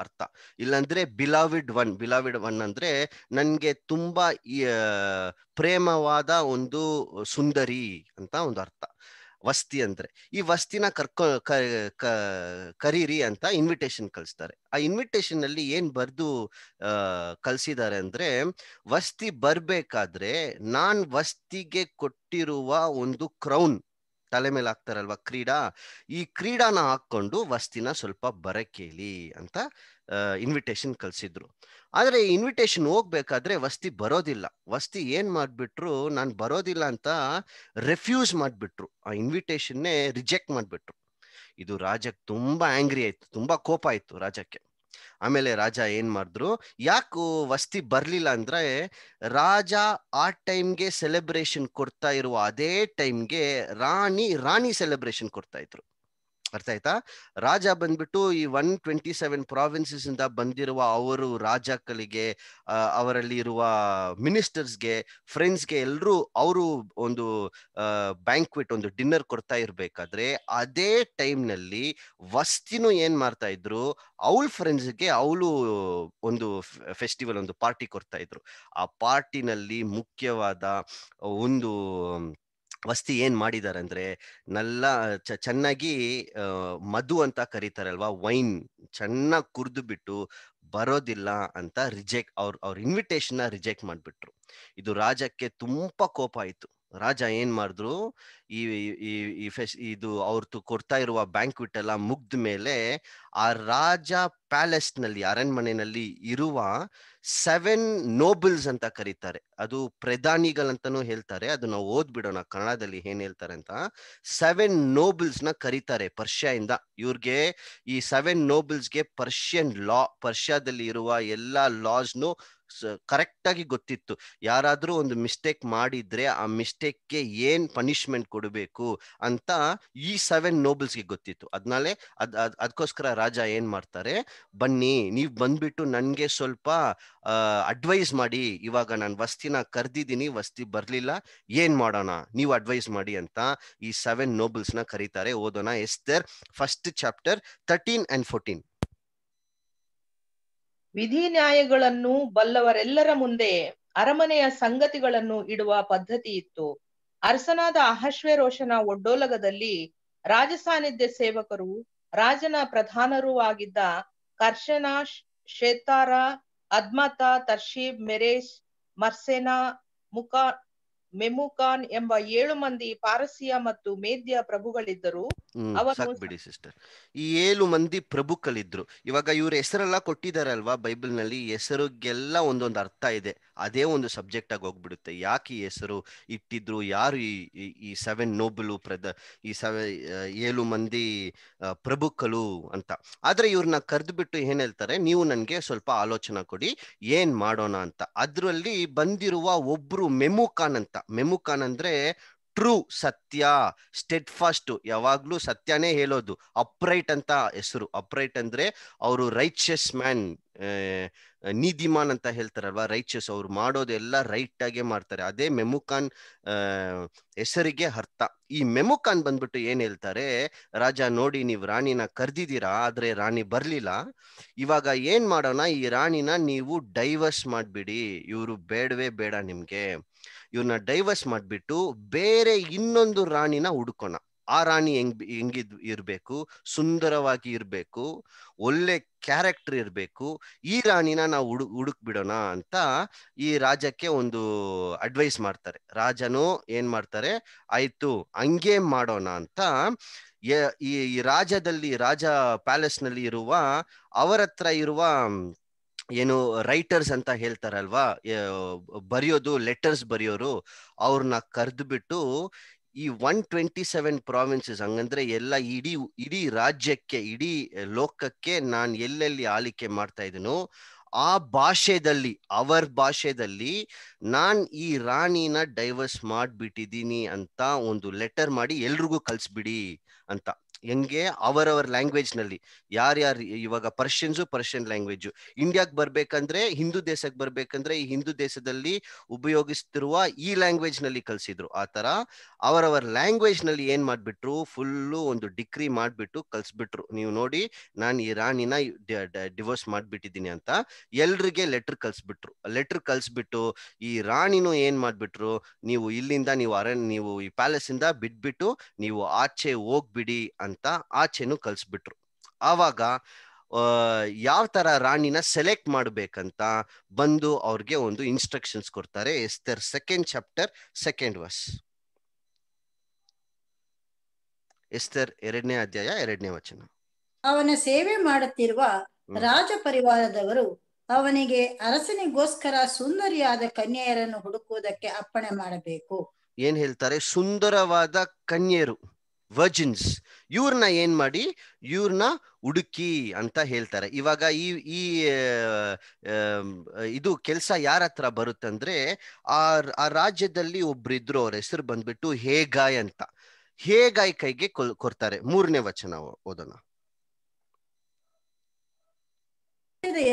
E: ಅರ್ಥ ಇಲ್ಲಾಂದ್ರೆ ಬಿಲಾವಿಡ್ ಒನ್ ಬಿಲಾವಿಡ್ ಒನ್ ಅಂದ್ರೆ ನನ್ಗೆ ತುಂಬಾ ಪ್ರೇಮವಾದ ಒಂದು ಸುಂದರಿ ಅಂತ ಒಂದು ಅರ್ಥ ವಸ್ತಿ ಅಂದ್ರೆ ಈ ವಸ್ತಿನ ಕರ್ಕೊ ಕರೀರಿ ಅಂತ ಇನ್ವಿಟೇಷನ್ ಕಳಿಸ್ತಾರೆ ಆ ಇನ್ವಿಟೇಷನ್ ಅಲ್ಲಿ ಏನ್ ಬರ್ದು ಕಲ್ಸಿದ್ದಾರೆ ಅಂದ್ರೆ ವಸ್ತಿ ಬರ್ಬೇಕಾದ್ರೆ ನಾನ್ ವಸ್ತಿಗೆ ಕೊಟ್ಟಿರುವ ಒಂದು ಕ್ರೌನ್ ತಲೆ ಮೇಲೆ ಹಾಕ್ತಾರಲ್ವ ಕ್ರೀಡಾ ಈ ಕ್ರೀಡಾನ ಹಾಕೊಂಡು ವಸ್ತಿನ ಸ್ವಲ್ಪ ಕೇಳಿ ಅಂತ ಇನ್ವಿಟೇಷನ್ ಕಳಿಸಿದ್ರು ಆದರೆ ಇನ್ವಿಟೇಷನ್ ಹೋಗ್ಬೇಕಾದ್ರೆ ವಸ್ತಿ ಬರೋದಿಲ್ಲ ವಸ್ತಿ ಏನ್ ಮಾಡ್ಬಿಟ್ರು ನಾನು ಬರೋದಿಲ್ಲ ಅಂತ ರೆಫ್ಯೂಸ್ ಮಾಡ್ಬಿಟ್ರು ಆ ಇನ್ವಿಟೇಷನ್ನೇ ರಿಜೆಕ್ಟ್ ಮಾಡ್ಬಿಟ್ರು ಇದು ರಾಜಕ್ಕೆ ತುಂಬಾ ಆಂಗ್ರಿ ಆಯ್ತು ತುಂಬಾ ಕೋಪ ಆಯ್ತು ರಾಜಕ್ಕೆ ಆಮೇಲೆ ರಾಜ ಏನ್ ಮಾಡಿದ್ರು ಯಾಕ ವಸ್ತಿ ಬರ್ಲಿಲ್ಲ ಅಂದ್ರೆ ರಾಜ ಆ ಟೈಮ್ಗೆ ಸೆಲೆಬ್ರೇಷನ್ ಕೊಡ್ತಾ ಇರುವ ಅದೇ ಟೈಮ್ಗೆ ರಾಣಿ ರಾಣಿ ಸೆಲೆಬ್ರೇಷನ್ ಕೊಡ್ತಾ ಇದ್ರು ಅರ್ಥ ಆಯ್ತಾ ರಾಜ ಬಂದ್ಬಿಟ್ಟು ಈ ಒನ್ ಟ್ವೆಂಟಿ ಸೆವೆನ್ ಪ್ರಾವಿನ್ಸಸ್ ಇಂದ ಬಂದಿರುವ ಅವರು ರಾಜಕಲಿಗೆ ಅವರಲ್ಲಿ ಇರುವ ಮಿನಿಸ್ಟರ್ಸ್ಗೆ ಫ್ರೆಂಡ್ಸ್ಗೆ ಎಲ್ಲರೂ ಅವರು ಒಂದು ಬ್ಯಾಂಕ್ವೆಟ್ ಒಂದು ಡಿನ್ನರ್ ಕೊಡ್ತಾ ಇರ್ಬೇಕಾದ್ರೆ ಅದೇ ಟೈಮ್ನಲ್ಲಿ ವಸ್ತಿನು ಏನು ಮಾಡ್ತಾ ಇದ್ರು ಅವಳ ಫ್ರೆಂಡ್ಸ್ಗೆ ಅವಳು ಒಂದು ಫೆಸ್ಟಿವಲ್ ಒಂದು ಪಾರ್ಟಿ ಕೊಡ್ತಾ ಇದ್ರು ಆ ಪಾರ್ಟಿನಲ್ಲಿ ಮುಖ್ಯವಾದ ಒಂದು ವಸ್ತಿ ಏನ್ ಮಾಡಿದಾರಂದ್ರೆ ಅಂದ್ರೆ ನಲ್ಲ ಚೆನ್ನಾಗಿ ಮಧು ಅಂತ ಕರೀತಾರಲ್ವಾ ವೈನ್ ಚೆನ್ನಾಗಿ ಕುರ್ದು ಬಿಟ್ಟು ಬರೋದಿಲ್ಲ ಅಂತ ರಿಜೆಕ್ಟ್ ಅವ್ರ ಅವ್ರ ಇನ್ವಿಟೇಷನ್ ರಿಜೆಕ್ಟ್ ಮಾಡ್ಬಿಟ್ರು ಇದು ರಾಜಕ್ಕೆ ತುಂಬಾ ಕೋಪ ಆಯ್ತು ರಾಜ ಏನ್ ಮಾಡಿದ್ರು ಈ ಈ ಫೆಸ್ ಇದು ಅವ್ರದ್ದು ಕೊಡ್ತಾ ಇರುವ ಬ್ಯಾಂಕ್ವಿಟ್ ಎಲ್ಲ ಮುಗ್ದ ಮೇಲೆ ಆ ರಾಜ ಪ್ಯಾಲೆಸ್ ನಲ್ಲಿ ಅರಣ್ಮನೆಯಲ್ಲಿ ಇರುವ ಸೆವೆನ್ ನೋಬಲ್ಸ್ ಅಂತ ಕರೀತಾರೆ ಅದು ಪ್ರಧಾನಿಗಳಂತನೂ ಹೇಳ್ತಾರೆ ಅದು ನಾವು ಓದ್ಬಿಡೋಣ ಕನ್ನಡದಲ್ಲಿ ಏನ್ ಹೇಳ್ತಾರೆ ಅಂತ ಸೆವೆನ್ ನೋಬಲ್ಸ್ ನ ಕರೀತಾರೆ ಪರ್ಷಿಯಾ ಇಂದ ಇವ್ರಿಗೆ ಈ ಸೆವೆನ್ ನೋಬಲ್ಸ್ಗೆ ಪರ್ಷಿಯನ್ ಲಾ ಪರ್ಷಿಯಾದಲ್ಲಿ ಇರುವ ಎಲ್ಲಾ ಲಾಸ್ನು ಕರೆಕ್ಟ್ ಆಗಿ ಗೊತ್ತಿತ್ತು ಯಾರಾದ್ರೂ ಒಂದು ಮಿಸ್ಟೇಕ್ ಮಾಡಿದ್ರೆ ಆ ಮಿಸ್ಟೇಕ್ಗೆ ಏನ್ ಪನಿಷ್ಮೆಂಟ್ ಕೊಡಬೇಕು ಅಂತ ಈ ಸೆವೆನ್ ನೋಬಲ್ಸ್ಗೆ ಗೊತ್ತಿತ್ತು ಅದ್ನಾಲೆ ಅದ್ ಅದಕ್ಕೋಸ್ಕರ ರಾಜ ಏನ್ ಮಾಡ್ತಾರೆ ಬನ್ನಿ ನೀವು ಬಂದ್ಬಿಟ್ಟು ನನ್ಗೆ ಸ್ವಲ್ಪ ಅಡ್ವೈಸ್ ಮಾಡಿ ಇವಾಗ ನಾನು ವಸ್ತಿನ ಕರೆದಿದ್ದೀನಿ ವಸ್ತಿ ಬರ್ಲಿಲ್ಲ ಏನ್ ಮಾಡೋಣ ನೀವು ಅಡ್ವೈಸ್ ಮಾಡಿ ಅಂತ ಈ ಸೆವೆನ್ ನೋಬಲ್ಸ್ ನ ಕರೀತಾರೆ ಓದೋಣ Esther first chapter thirteen and fourteen
F: ವಿಧಿ ನ್ಯಾಯಗಳನ್ನು ಬಲ್ಲವರೆಲ್ಲರ ಮುಂದೆ ಅರಮನೆಯ ಸಂಗತಿಗಳನ್ನು ಇಡುವ ಪದ್ಧತಿ ಇತ್ತು ಅರಸನಾದ ಅಹಶ್ವೇರೋಷನ ಒಡ್ಡೋಲಗದಲ್ಲಿ ರಾಜಸಾನ್ನಿಧ್ಯ ಸೇವಕರು ರಾಜನ ಪ್ರಧಾನರೂ ಆಗಿದ್ದ ಕರ್ಷನಾಶ್ ಶೇತಾರ ಅದ್ಮತ ತರ್ಷೀಬ್ ಮೆರೇಶ್ ಮರ್ಸೆನಾ ಮುಖ ಮೆಮುಕಾನ್ ಎಂಬ ಏಳು ಮಂದಿ ಪಾರಸಿಯ ಮತ್ತು ಮೇದ್ಯ ಪ್ರಭುಗಳಿದ್ದರು
E: ಬಿಡಿ ಸಿಸ್ಟರ್ ಈ ಏಳು ಮಂದಿ ಪ್ರಭುಗಳಿದ್ರು ಇವಾಗ ಇವ್ರ ಹೆಸರೆಲ್ಲ ಕೊಟ್ಟಿದಾರಲ್ವಾ ಬೈಬಲ್ ನಲ್ಲಿ ಹೆಸರುಗೆಲ್ಲ ಒಂದೊಂದು ಅರ್ಥ ಇದೆ ಅದೇ ಒಂದು ಸಬ್ಜೆಕ್ಟ್ ಆಗಿ ಹೋಗ್ಬಿಡುತ್ತೆ ಯಾಕೆ ಈ ಹೆಸರು ಇಟ್ಟಿದ್ರು ಯಾರು ಈ ಈ ಸೆವೆನ್ ನೋಬಲು ಪ್ರದ ಈ ಸೆವೆ ಏಳು ಮಂದಿ ಪ್ರಭುಕಲು ಅಂತ ಆದ್ರೆ ಇವ್ರನ್ನ ಬಿಟ್ಟು ಏನ್ ಹೇಳ್ತಾರೆ ನೀವು ನನಗೆ ಸ್ವಲ್ಪ ಆಲೋಚನೆ ಕೊಡಿ ಏನ್ ಮಾಡೋಣ ಅಂತ ಅದರಲ್ಲಿ ಬಂದಿರುವ ಒಬ್ರು ಮೆಮುಖಾನ್ ಅಂತ ಮೆಮುಖಾನ್ ಅಂದ್ರೆ ಟ್ರೂ ಸತ್ಯ ಸ್ಟೆಡ್ ಫಾಸ್ಟ್ ಯಾವಾಗ್ಲೂ ಸತ್ಯನೇ ಹೇಳೋದು ಅಪ್ರೈಟ್ ಅಂತ ಹೆಸರು ಅಪ್ರೈಟ್ ಅಂದ್ರೆ ಅವರು ರೈಚಸ್ ಮ್ಯಾನ್ ನೀದಿಮಾನ್ ಅಂತ ಹೇಳ್ತಾರಲ್ವಾ ರೈಚಸ್ ಅವ್ರು ಮಾಡೋದೆಲ್ಲ ರೈಟ್ ಆಗೇ ಮಾಡ್ತಾರೆ ಅದೇ ಮೆಮುಖಾನ್ ಹೆಸರಿಗೆ ಅರ್ಥ ಈ ಮೆಮುಖಾನ್ ಬಂದ್ಬಿಟ್ಟು ಏನ್ ಹೇಳ್ತಾರೆ ರಾಜ ನೋಡಿ ನೀವು ರಾಣಿನ ಕರ್ದಿದ್ದೀರಾ ಆದ್ರೆ ರಾಣಿ ಬರ್ಲಿಲ್ಲ ಇವಾಗ ಏನ್ ಮಾಡೋಣ ಈ ರಾಣಿನ ನೀವು ಡೈವರ್ಸ್ ಮಾಡ್ಬಿಡಿ ಇವರು ಬೇಡವೇ ಬೇಡ ನಿಮ್ಗೆ ಇವನ್ನ ಡೈವರ್ಸ್ ಮಾಡಿಬಿಟ್ಟು ಬೇರೆ ಇನ್ನೊಂದು ರಾಣಿನ ಹುಡ್ಕೋಣ ಆ ರಾಣಿ ಹೆಂಗ್ ಹೆಂಗಿದ್ ಇರಬೇಕು ಸುಂದರವಾಗಿ ಇರಬೇಕು ಒಳ್ಳೆ ಕ್ಯಾರೆಕ್ಟರ್ ಇರಬೇಕು ಈ ರಾಣಿನ ನಾವು ಹುಡುಕ್ ಹುಡುಕ್ ಬಿಡೋಣ ಅಂತ ಈ ರಾಜಕ್ಕೆ ಒಂದು ಅಡ್ವೈಸ್ ಮಾಡ್ತಾರೆ ರಾಜನು ಏನ್ ಮಾಡ್ತಾರೆ ಆಯ್ತು ಹಂಗೆ ಮಾಡೋಣ ಅಂತ ಈ ರಾಜದಲ್ಲಿ ರಾಜ ಪ್ಯಾಲೇಸ್ ನಲ್ಲಿ ಇರುವ ಅವರ ಹತ್ರ ಇರುವ ಏನು ರೈಟರ್ಸ್ ಅಂತ ಹೇಳ್ತಾರಲ್ವಾ ಬರೆಯೋದು ಲೆಟರ್ಸ್ ಬರೆಯೋರು ಅವ್ರನ್ನ ಕರೆದು ಬಿಟ್ಟು ಈ ಒನ್ ಟ್ವೆಂಟಿ ಸೆವೆನ್ ಪ್ರಾವಿನ್ಸಸ್ ಹಂಗಂದ್ರೆ ಎಲ್ಲ ಇಡೀ ಇಡೀ ರಾಜ್ಯಕ್ಕೆ ಇಡೀ ಲೋಕಕ್ಕೆ ನಾನು ಎಲ್ಲೆಲ್ಲಿ ಆಲಿಕೆ ಮಾಡ್ತಾ ಇದೀನೋ ಆ ಭಾಷೆದಲ್ಲಿ ಅವರ್ ಭಾಷೆದಲ್ಲಿ ನಾನ್ ಈ ರಾಣಿನ ಡೈವರ್ಸ್ ಮಾಡ್ಬಿಟ್ಟಿದ್ದೀನಿ ಅಂತ ಒಂದು ಲೆಟರ್ ಮಾಡಿ ಎಲ್ರಿಗೂ ಕಲ್ಸ್ಬಿಡಿ ಅಂತ ಹೆಂಗೆ ಅವರವರ ಲ್ಯಾಂಗ್ವೇಜ್ ನಲ್ಲಿ ಯಾರ್ಯಾರು ಇವಾಗ ಪರ್ಷಿಯನ್ಸು ಪರ್ಷಿಯನ್ ಲ್ಯಾಂಗ್ವೇಜ್ ಇಂಡಿಯಾಕ್ ಬರ್ಬೇಕಂದ್ರೆ ಹಿಂದೂ ದೇಶಕ್ಕೆ ಬರ್ಬೇಕಂದ್ರೆ ಈ ಹಿಂದೂ ದೇಶದಲ್ಲಿ ಉಪಯೋಗಿಸ್ತಿರುವ ಈ ಲ್ಯಾಂಗ್ವೇಜ್ ನಲ್ಲಿ ಕಲ್ಸಿದ್ರು ಆತರ ಅವರವರ್ ಅವರವರ ಲ್ಯಾಂಗ್ವೇಜ್ ನಲ್ಲಿ ಏನ್ ಮಾಡ್ಬಿಟ್ರು ಫುಲ್ಲು ಒಂದು ಡಿಗ್ರಿ ಮಾಡ್ಬಿಟ್ಟು ಕಲ್ಸ್ಬಿಟ್ರು ನೀವು ನೋಡಿ ನಾನು ಈ ರಾಣಿನ ಡಿವೋರ್ಸ್ ಮಾಡ್ಬಿಟ್ಟಿದ್ದೀನಿ ಅಂತ ಎಲ್ರಿಗೆ ಲೆಟರ್ ಕಲ್ಸ್ಬಿಟ್ರು ಲೆಟರ್ ಕಲ್ಸ್ಬಿಟ್ಟು ಈ ರಾಣಿನೂ ಏನ್ ಮಾಡ್ಬಿಟ್ರು ನೀವು ಇಲ್ಲಿಂದ ನೀವು ಅರಣ್ಯ ನೀವು ಈ ಪ್ಯಾಲೇಸ್ ಇಂದ ಬಿಟ್ಬಿಟ್ಟು ನೀವು ಆಚೆ ಹೋಗ್ಬಿಡಿ ಅಂತ ಅಂತ ಆಚೆನು ಕಲ್ಸ್ಬಿಟ್ರು ಆವಾಗ ಯಾವ ತರ ರಾಣಿನ ಸೆಲೆಕ್ಟ್ ಮಾಡ್ಬೇಕಂತ ಬಂದು ಅವ್ರಿಗೆ ಒಂದು ಇನ್ಸ್ಟ್ರಕ್ಷನ್ಸ್ ಕೊಡ್ತಾರೆ Esther second chapter second verse Esther ಎರಡನೇ ಅಧ್ಯಾಯ ಎರಡನೇ ವಚನ
G: ಅವನ ಸೇವೆ ಮಾಡುತ್ತಿರುವ ರಾಜ ಪರಿವಾರದವರು ಅವನಿಗೆ ಅರಸನಿಗೋಸ್ಕರ ಸುಂದರಿಯಾದ ಕನ್ಯೆಯರನ್ನು ಹುಡುಕುವುದಕ್ಕೆ ಅಪ್ಪಣೆ ಮಾಡಬೇಕು
E: ಏನ್ ಹೇಳ್ತಾರೆ ಸುಂದರವಾದ ಕನ್ಯೆಯರು ವರ್ಜಿನ್ಸ್ ಇವ್ರನ್ನ ಏನ್ ಮಾಡಿ ಇವ್ರನ್ನ ಹುಡುಕಿ ಅಂತ ಹೇಳ್ತಾರೆ ಇವಾಗ ಈ ಈ ಇದು ಕೆಲಸ ಯಾರ ಹತ್ರ ಬರುತ್ತಂದ್ರೆ ಆ ಆ ರಾಜ್ಯದಲ್ಲಿ ಒಬ್ರಿದ್ರು ಅವ್ರ ಹೆಸರು ಬಂದ್ಬಿಟ್ಟು ಹೇಗಾಯ್ ಅಂತ ಹೇಗಾಯ್ ಕೈಗೆ ಕೊಡ್ತಾರೆ ಮೂರನೇ ವಚನ ಓದೋಣ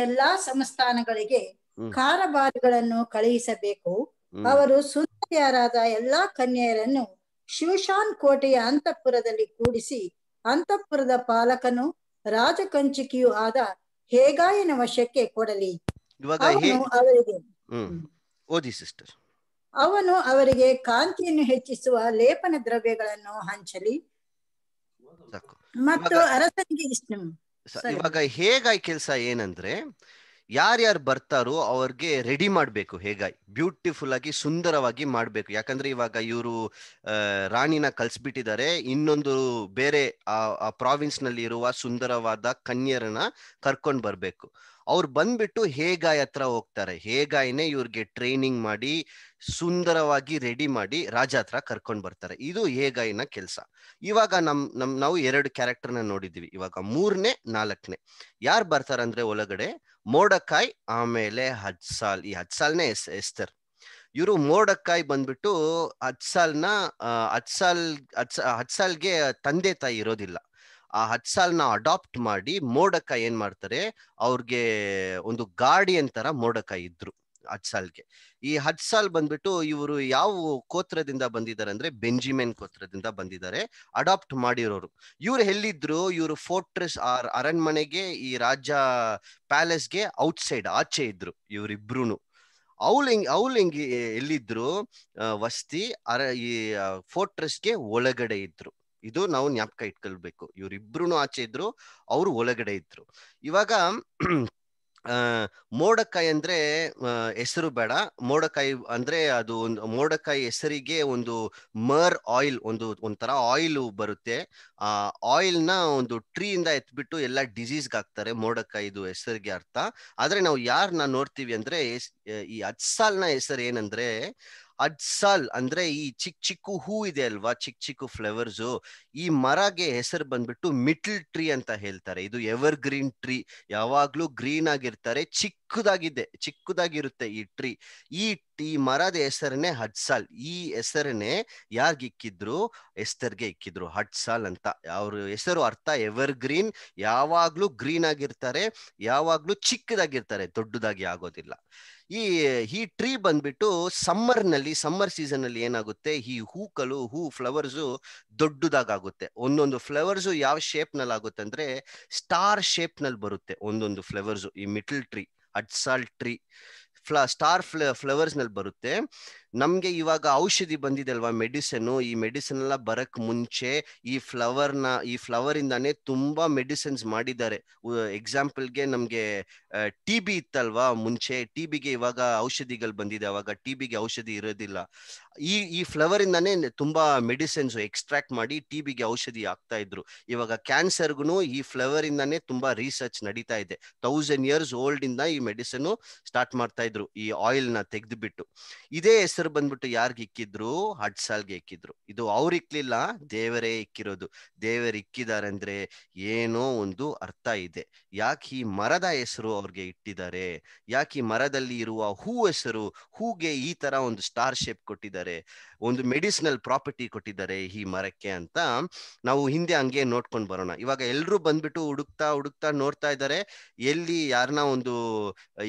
G: ಎಲ್ಲಾ ಸಂಸ್ಥಾನಗಳಿಗೆ ಕಾರಬಾರಿಗಳನ್ನು ಕಳುಹಿಸಬೇಕು ಅವರು ಸುಂದರಿಯರಾದ ಎಲ್ಲಾ ಕನ್ಯೆಯರನ್ನು ಶಿವಶಾನ್ ಕೋಟೆಯ ಅಂತಃಪುರದಲ್ಲಿ ಕೂಡಿಸಿ ಅಂತಃಪುರದ ಪಾಲಕನು ರಾಜಕಂಚಿಕೆಯೂ ಆದ ಹೇಗಾಯನ ವಶಕ್ಕೆ ಕೊಡಲಿ ಅವರಿಗೆ ಓದಿ ಸಿಸ್ಟರ್ ಅವನು ಅವರಿಗೆ ಕಾಂತಿಯನ್ನು ಹೆಚ್ಚಿಸುವ ಲೇಪನ ದ್ರವ್ಯಗಳನ್ನು ಹಂಚಲಿ ಮತ್ತು ಅರಸನಿಗೆ ಇವಾಗ
E: ಹೇಗಾಯ್ ಕೆಲಸ ಏನಂದ್ರೆ ಯಾರ್ಯಾರು ಬರ್ತಾರೋ ಅವ್ರಿಗೆ ರೆಡಿ ಮಾಡಬೇಕು ಹೇಗಾಯ್ ಬ್ಯೂಟಿಫುಲ್ ಆಗಿ ಸುಂದರವಾಗಿ ಮಾಡಬೇಕು ಯಾಕಂದ್ರೆ ಇವಾಗ ಇವರು ರಾಣಿನ ಕಲ್ಸ್ಬಿಟ್ಟಿದ್ದಾರೆ ಇನ್ನೊಂದು ಬೇರೆ ಆ ಪ್ರಾವಿನ್ಸ್ ನಲ್ಲಿ ಇರುವ ಸುಂದರವಾದ ಕನ್ಯರನ್ನ ಕರ್ಕೊಂಡ್ ಬರ್ಬೇಕು ಅವ್ರು ಬಂದ್ಬಿಟ್ಟು ಹೇಗಾಯ್ ಹತ್ರ ಹೋಗ್ತಾರೆ ಹೇಗಾಯ್ನೆ ಇವ್ರಿಗೆ ಟ್ರೈನಿಂಗ್ ಮಾಡಿ ಸುಂದರವಾಗಿ ರೆಡಿ ಮಾಡಿ ರಾಜ ಹತ್ರ ಕರ್ಕೊಂಡು ಬರ್ತಾರೆ ಇದು ಹೇಗಾಯಿನ ಕೆಲಸ ಇವಾಗ ನಮ್ ನಮ್ ನಾವು ಎರಡು ಕ್ಯಾರೆಕ್ಟರ್ನ ನೋಡಿದ್ವಿ ಇವಾಗ ಮೂರನೇ ನಾಲ್ಕನೇ ಯಾರು ಬರ್ತಾರಂದ್ರೆ ಒಳಗಡೆ ಮೋಡಕಾಯಿ ಆಮೇಲೆ ಹಜ್ಸಾಲ್ ಈ ಹಜ್ಸಾಲ್ನೇ ಎಸ್ ಎಸ್ತರ್ ಇವರು ಮೋಡಕಾಯ್ ಬಂದ್ಬಿಟ್ಟು ಹಜ್ಸಾಲ್ನ ಹಜ್ಸಾಲ್ ಹಜ್ ಹಜ್ಸಾಲ್ಗೆ ತಂದೆ ತಾಯಿ ಇರೋದಿಲ್ಲ ಆ ಹಜ್ಸಾಲ್ನ ಅಡಾಪ್ಟ್ ಮಾಡಿ ಮೋಡಕಾಯಿ ಏನ್ ಮಾಡ್ತಾರೆ ಅವ್ರಿಗೆ ಒಂದು ಗಾರ್ಡಿಯನ್ ತರ ಮೋಡಕಾಯಿ ಇದ್ರು ಹಡ್ಸಾಲ್ಗೆ ಈ ಹಡ್ಸಾಲ್ ಬಂದ್ಬಿಟ್ಟು ಇವರು ಯಾವ ಕೋತ್ರದಿಂದ ಬಂದಿದ್ದಾರೆ ಅಂದ್ರೆ ಬೆಂಜಿಮೆನ್ ಕೋತ್ರದಿಂದ ಬಂದಿದ್ದಾರೆ ಅಡಾಪ್ಟ್ ಮಾಡಿರೋರು ಇವ್ರು ಎಲ್ಲಿದ್ರು ಇವರು ಫೋರ್ಟ್ರೆಸ್ ಆರ್ ಅರಣ್ಮನೆಗೆ ಈ ರಾಜ ಪ್ಯಾಲೇಸ್ಗೆ ಔಟ್ಸೈಡ್ ಆಚೆ ಇದ್ರು ಇವರಿಬ್ರು ಅವ್ಲ್ ಹೆಂಗ್ ಅವ್ಲ್ ಎಲ್ಲಿದ್ರು ವಸ್ತಿ ಅರ ಈ ಫೋರ್ಟ್ರೆಸ್ಗೆ ಒಳಗಡೆ ಇದ್ರು ಇದು ನಾವು ಜ್ಞಾಪಕ ಇಟ್ಕೊಳ್ಬೇಕು ಇವ್ರಿಬ್ರು ಆಚೆ ಇದ್ರು ಅವ್ರು ಒಳಗಡೆ ಇದ್ರು ಇವಾಗ ಮೋಡಕಾಯಿ ಅಂದ್ರೆ ಹೆಸರು ಬೇಡ ಮೋಡಕಾಯಿ ಅಂದ್ರೆ ಅದು ಒಂದು ಮೋಡಕಾಯಿ ಹೆಸರಿಗೆ ಒಂದು ಮರ್ ಆಯಿಲ್ ಒಂದು ಒಂಥರ ಆಯಿಲ್ ಬರುತ್ತೆ ಆ ಆಯಿಲ್ ನ ಒಂದು ಟ್ರೀಯಿಂದ ಎತ್ಬಿಟ್ಟು ಎಲ್ಲ ಡಿಸೀಸ್ಗೆ ಹಾಕ್ತಾರೆ ಮೋಡಕಾಯಿದು ಹೆಸರಿಗೆ ಅರ್ಥ ಆದ್ರೆ ನಾವು ಯಾರನ್ನ ನೋಡ್ತೀವಿ ಅಂದ್ರೆ ಈ ಅಜ್ಸಾಲ್ನ ಹೆಸರು ಏನಂದ್ರೆ ಅಡ್ಸಾಲ್ ಅಂದ್ರೆ ಈ ಚಿಕ್ಕ ಚಿಕ್ಕ ಹೂ ಇದೆ ಅಲ್ವಾ ಚಿಕ್ಕ ಚಿಕ್ಕ ಫ್ಲವರ್ಸ್ ಈ ಮರಗೆ ಹೆಸರು ಬಂದ್ಬಿಟ್ಟು ಮಿಟ್ಲ್ ಟ್ರೀ ಅಂತ ಹೇಳ್ತಾರೆ ಇದು ಎವರ್ ಗ್ರೀನ್ ಟ್ರೀ ಯಾವಾಗ್ಲೂ ಗ್ರೀನ್ ಆಗಿರ್ತಾರೆ ಚಿಕ್ಕ ಚಿಕ್ಕದಾಗಿದೆ ಚಿಕ್ಕದಾಗಿರುತ್ತೆ ಈ ಟ್ರೀ ಈ ಈ ಮರದ ಹೆಸರನ್ನೇ ಹಡ್ಸಾಲ್ ಈ ಹೆಸರನ್ನೇ ಇಕ್ಕಿದ್ರು ಎಸ್ತರ್ಗೆ ಇಕ್ಕಿದ್ರು ಹಡ್ಸಾಲ್ ಅಂತ ಅವ್ರ ಹೆಸರು ಅರ್ಥ ಎವರ್ ಗ್ರೀನ್ ಯಾವಾಗ್ಲೂ ಗ್ರೀನ್ ಆಗಿರ್ತಾರೆ ಯಾವಾಗ್ಲೂ ಚಿಕ್ಕದಾಗಿರ್ತಾರೆ ದೊಡ್ಡದಾಗಿ ಆಗೋದಿಲ್ಲ ಈ ಈ ಟ್ರೀ ಬಂದ್ಬಿಟ್ಟು ಸಮ್ಮರ್ ನಲ್ಲಿ ಸಮ್ಮರ್ ಸೀಸನ್ ಅಲ್ಲಿ ಏನಾಗುತ್ತೆ ಈ ಹೂಕಲು ಹೂ ಫ್ಲವರ್ಸು ದೊಡ್ಡದಾಗುತ್ತೆ ಒಂದೊಂದು ಫ್ಲವರ್ಸು ಯಾವ ನಲ್ಲಿ ಆಗುತ್ತೆ ಅಂದ್ರೆ ಸ್ಟಾರ್ ನಲ್ಲಿ ಬರುತ್ತೆ ಒಂದೊಂದು ಫ್ಲವರ್ಸು ಈ ಮಿಟಲ್ ಟ್ರೀ ಅಡ್ಸಾಲ್ ಟ್ರೀ ಫ್ಲ ಸ್ಟಾರ್ ಫ್ಲ ಫ್ಲವರ್ಸ್ ನಲ್ಲಿ ಬರುತ್ತೆ ನಮ್ಗೆ ಇವಾಗ ಔಷಧಿ ಬಂದಿದೆ ಅಲ್ವಾ ಮೆಡಿಸನ್ ಈ ಮೆಡಿಸನ್ ಎಲ್ಲ ಬರಕ್ ಮುಂಚೆ ಈ ಫ್ಲವರ್ ನ ಈ ಫ್ಲವರ್ ಇಂದಾನೆ ತುಂಬಾ ಮೆಡಿಸಿನ್ಸ್ ಮಾಡಿದ್ದಾರೆ ಎಕ್ಸಾಂಪಲ್ಗೆ ನಮ್ಗೆ ಟಿ ಬಿ ಇತ್ತಲ್ವಾ ಮುಂಚೆ ಟಿ ಬಿಗೆ ಇವಾಗ ಔಷಧಿಗಳು ಬಂದಿದೆ ಅವಾಗ ಟಿ ಬಿಗೆ ಔಷಧಿ ಇರೋದಿಲ್ಲ ಈ ಈ ಫ್ಲವರ್ ಇಂದಾನೆ ತುಂಬಾ ಮೆಡಿಸಿನ್ಸ್ ಎಕ್ಸ್ಟ್ರಾಕ್ಟ್ ಮಾಡಿ ಟಿ ಬಿಗೆ ಔಷಧಿ ಆಗ್ತಾ ಇದ್ರು ಇವಾಗ ಕ್ಯಾನ್ಸರ್ಗೂ ಈ ಫ್ಲವರ್ ಇಂದಾನೆ ತುಂಬಾ ರಿಸರ್ಚ್ ನಡೀತಾ ಇದೆ ತೌಸಂಡ್ ಇಯರ್ಸ್ ಓಲ್ಡ್ ಇಂದ ಈ ಮೆಡಿಸನ್ ಸ್ಟಾರ್ಟ್ ಮಾಡ್ತಾ ಇದ್ರು ಈ ಆಯಿಲ್ ನ ತೆಗೆದ್ಬಿಟ್ಟು ಬಿಟ್ಟು ಇದೇ ಹೆಸರು ಬಂದ್ಬಿಟ್ಟು ಯಾರಿಗೆ ಇಕ್ಕಿದ್ರು ಹಡ್ಸಾಲ್ಗೆ ಇಕ್ಕಿದ್ರು ಇದು ಅವ್ರು ದೇವರೇ ಇಕ್ಕಿರೋದು ದೇವರು ಅಂದ್ರೆ ಏನೋ ಒಂದು ಅರ್ಥ ಇದೆ ಯಾಕೆ ಈ ಮರದ ಹೆಸರು ಅವ್ರಿಗೆ ಇಟ್ಟಿದ್ದಾರೆ ಯಾಕೆ ಈ ಮರದಲ್ಲಿ ಇರುವ ಹೂ ಹೆಸರು ಹೂಗೆ ಈ ತರ ಒಂದು ಸ್ಟಾರ್ ಶೇಪ್ ಕೊಟ್ಟಿದ್ದಾರೆ ಒಂದು ಮೆಡಿಸಿನಲ್ ಪ್ರಾಪರ್ಟಿ ಕೊಟ್ಟಿದ್ದಾರೆ ಈ ಮರಕ್ಕೆ ಅಂತ ನಾವು ಹಿಂದೆ ಹಂಗೆ ನೋಡ್ಕೊಂಡ್ ಬರೋಣ ಇವಾಗ ಎಲ್ರು ಬಂದ್ಬಿಟ್ಟು ಹುಡುಕ್ತಾ ಹುಡುಕ್ತಾ ನೋಡ್ತಾ ಇದ್ದಾರೆ ಎಲ್ಲಿ ಯಾರನ್ನ ಒಂದು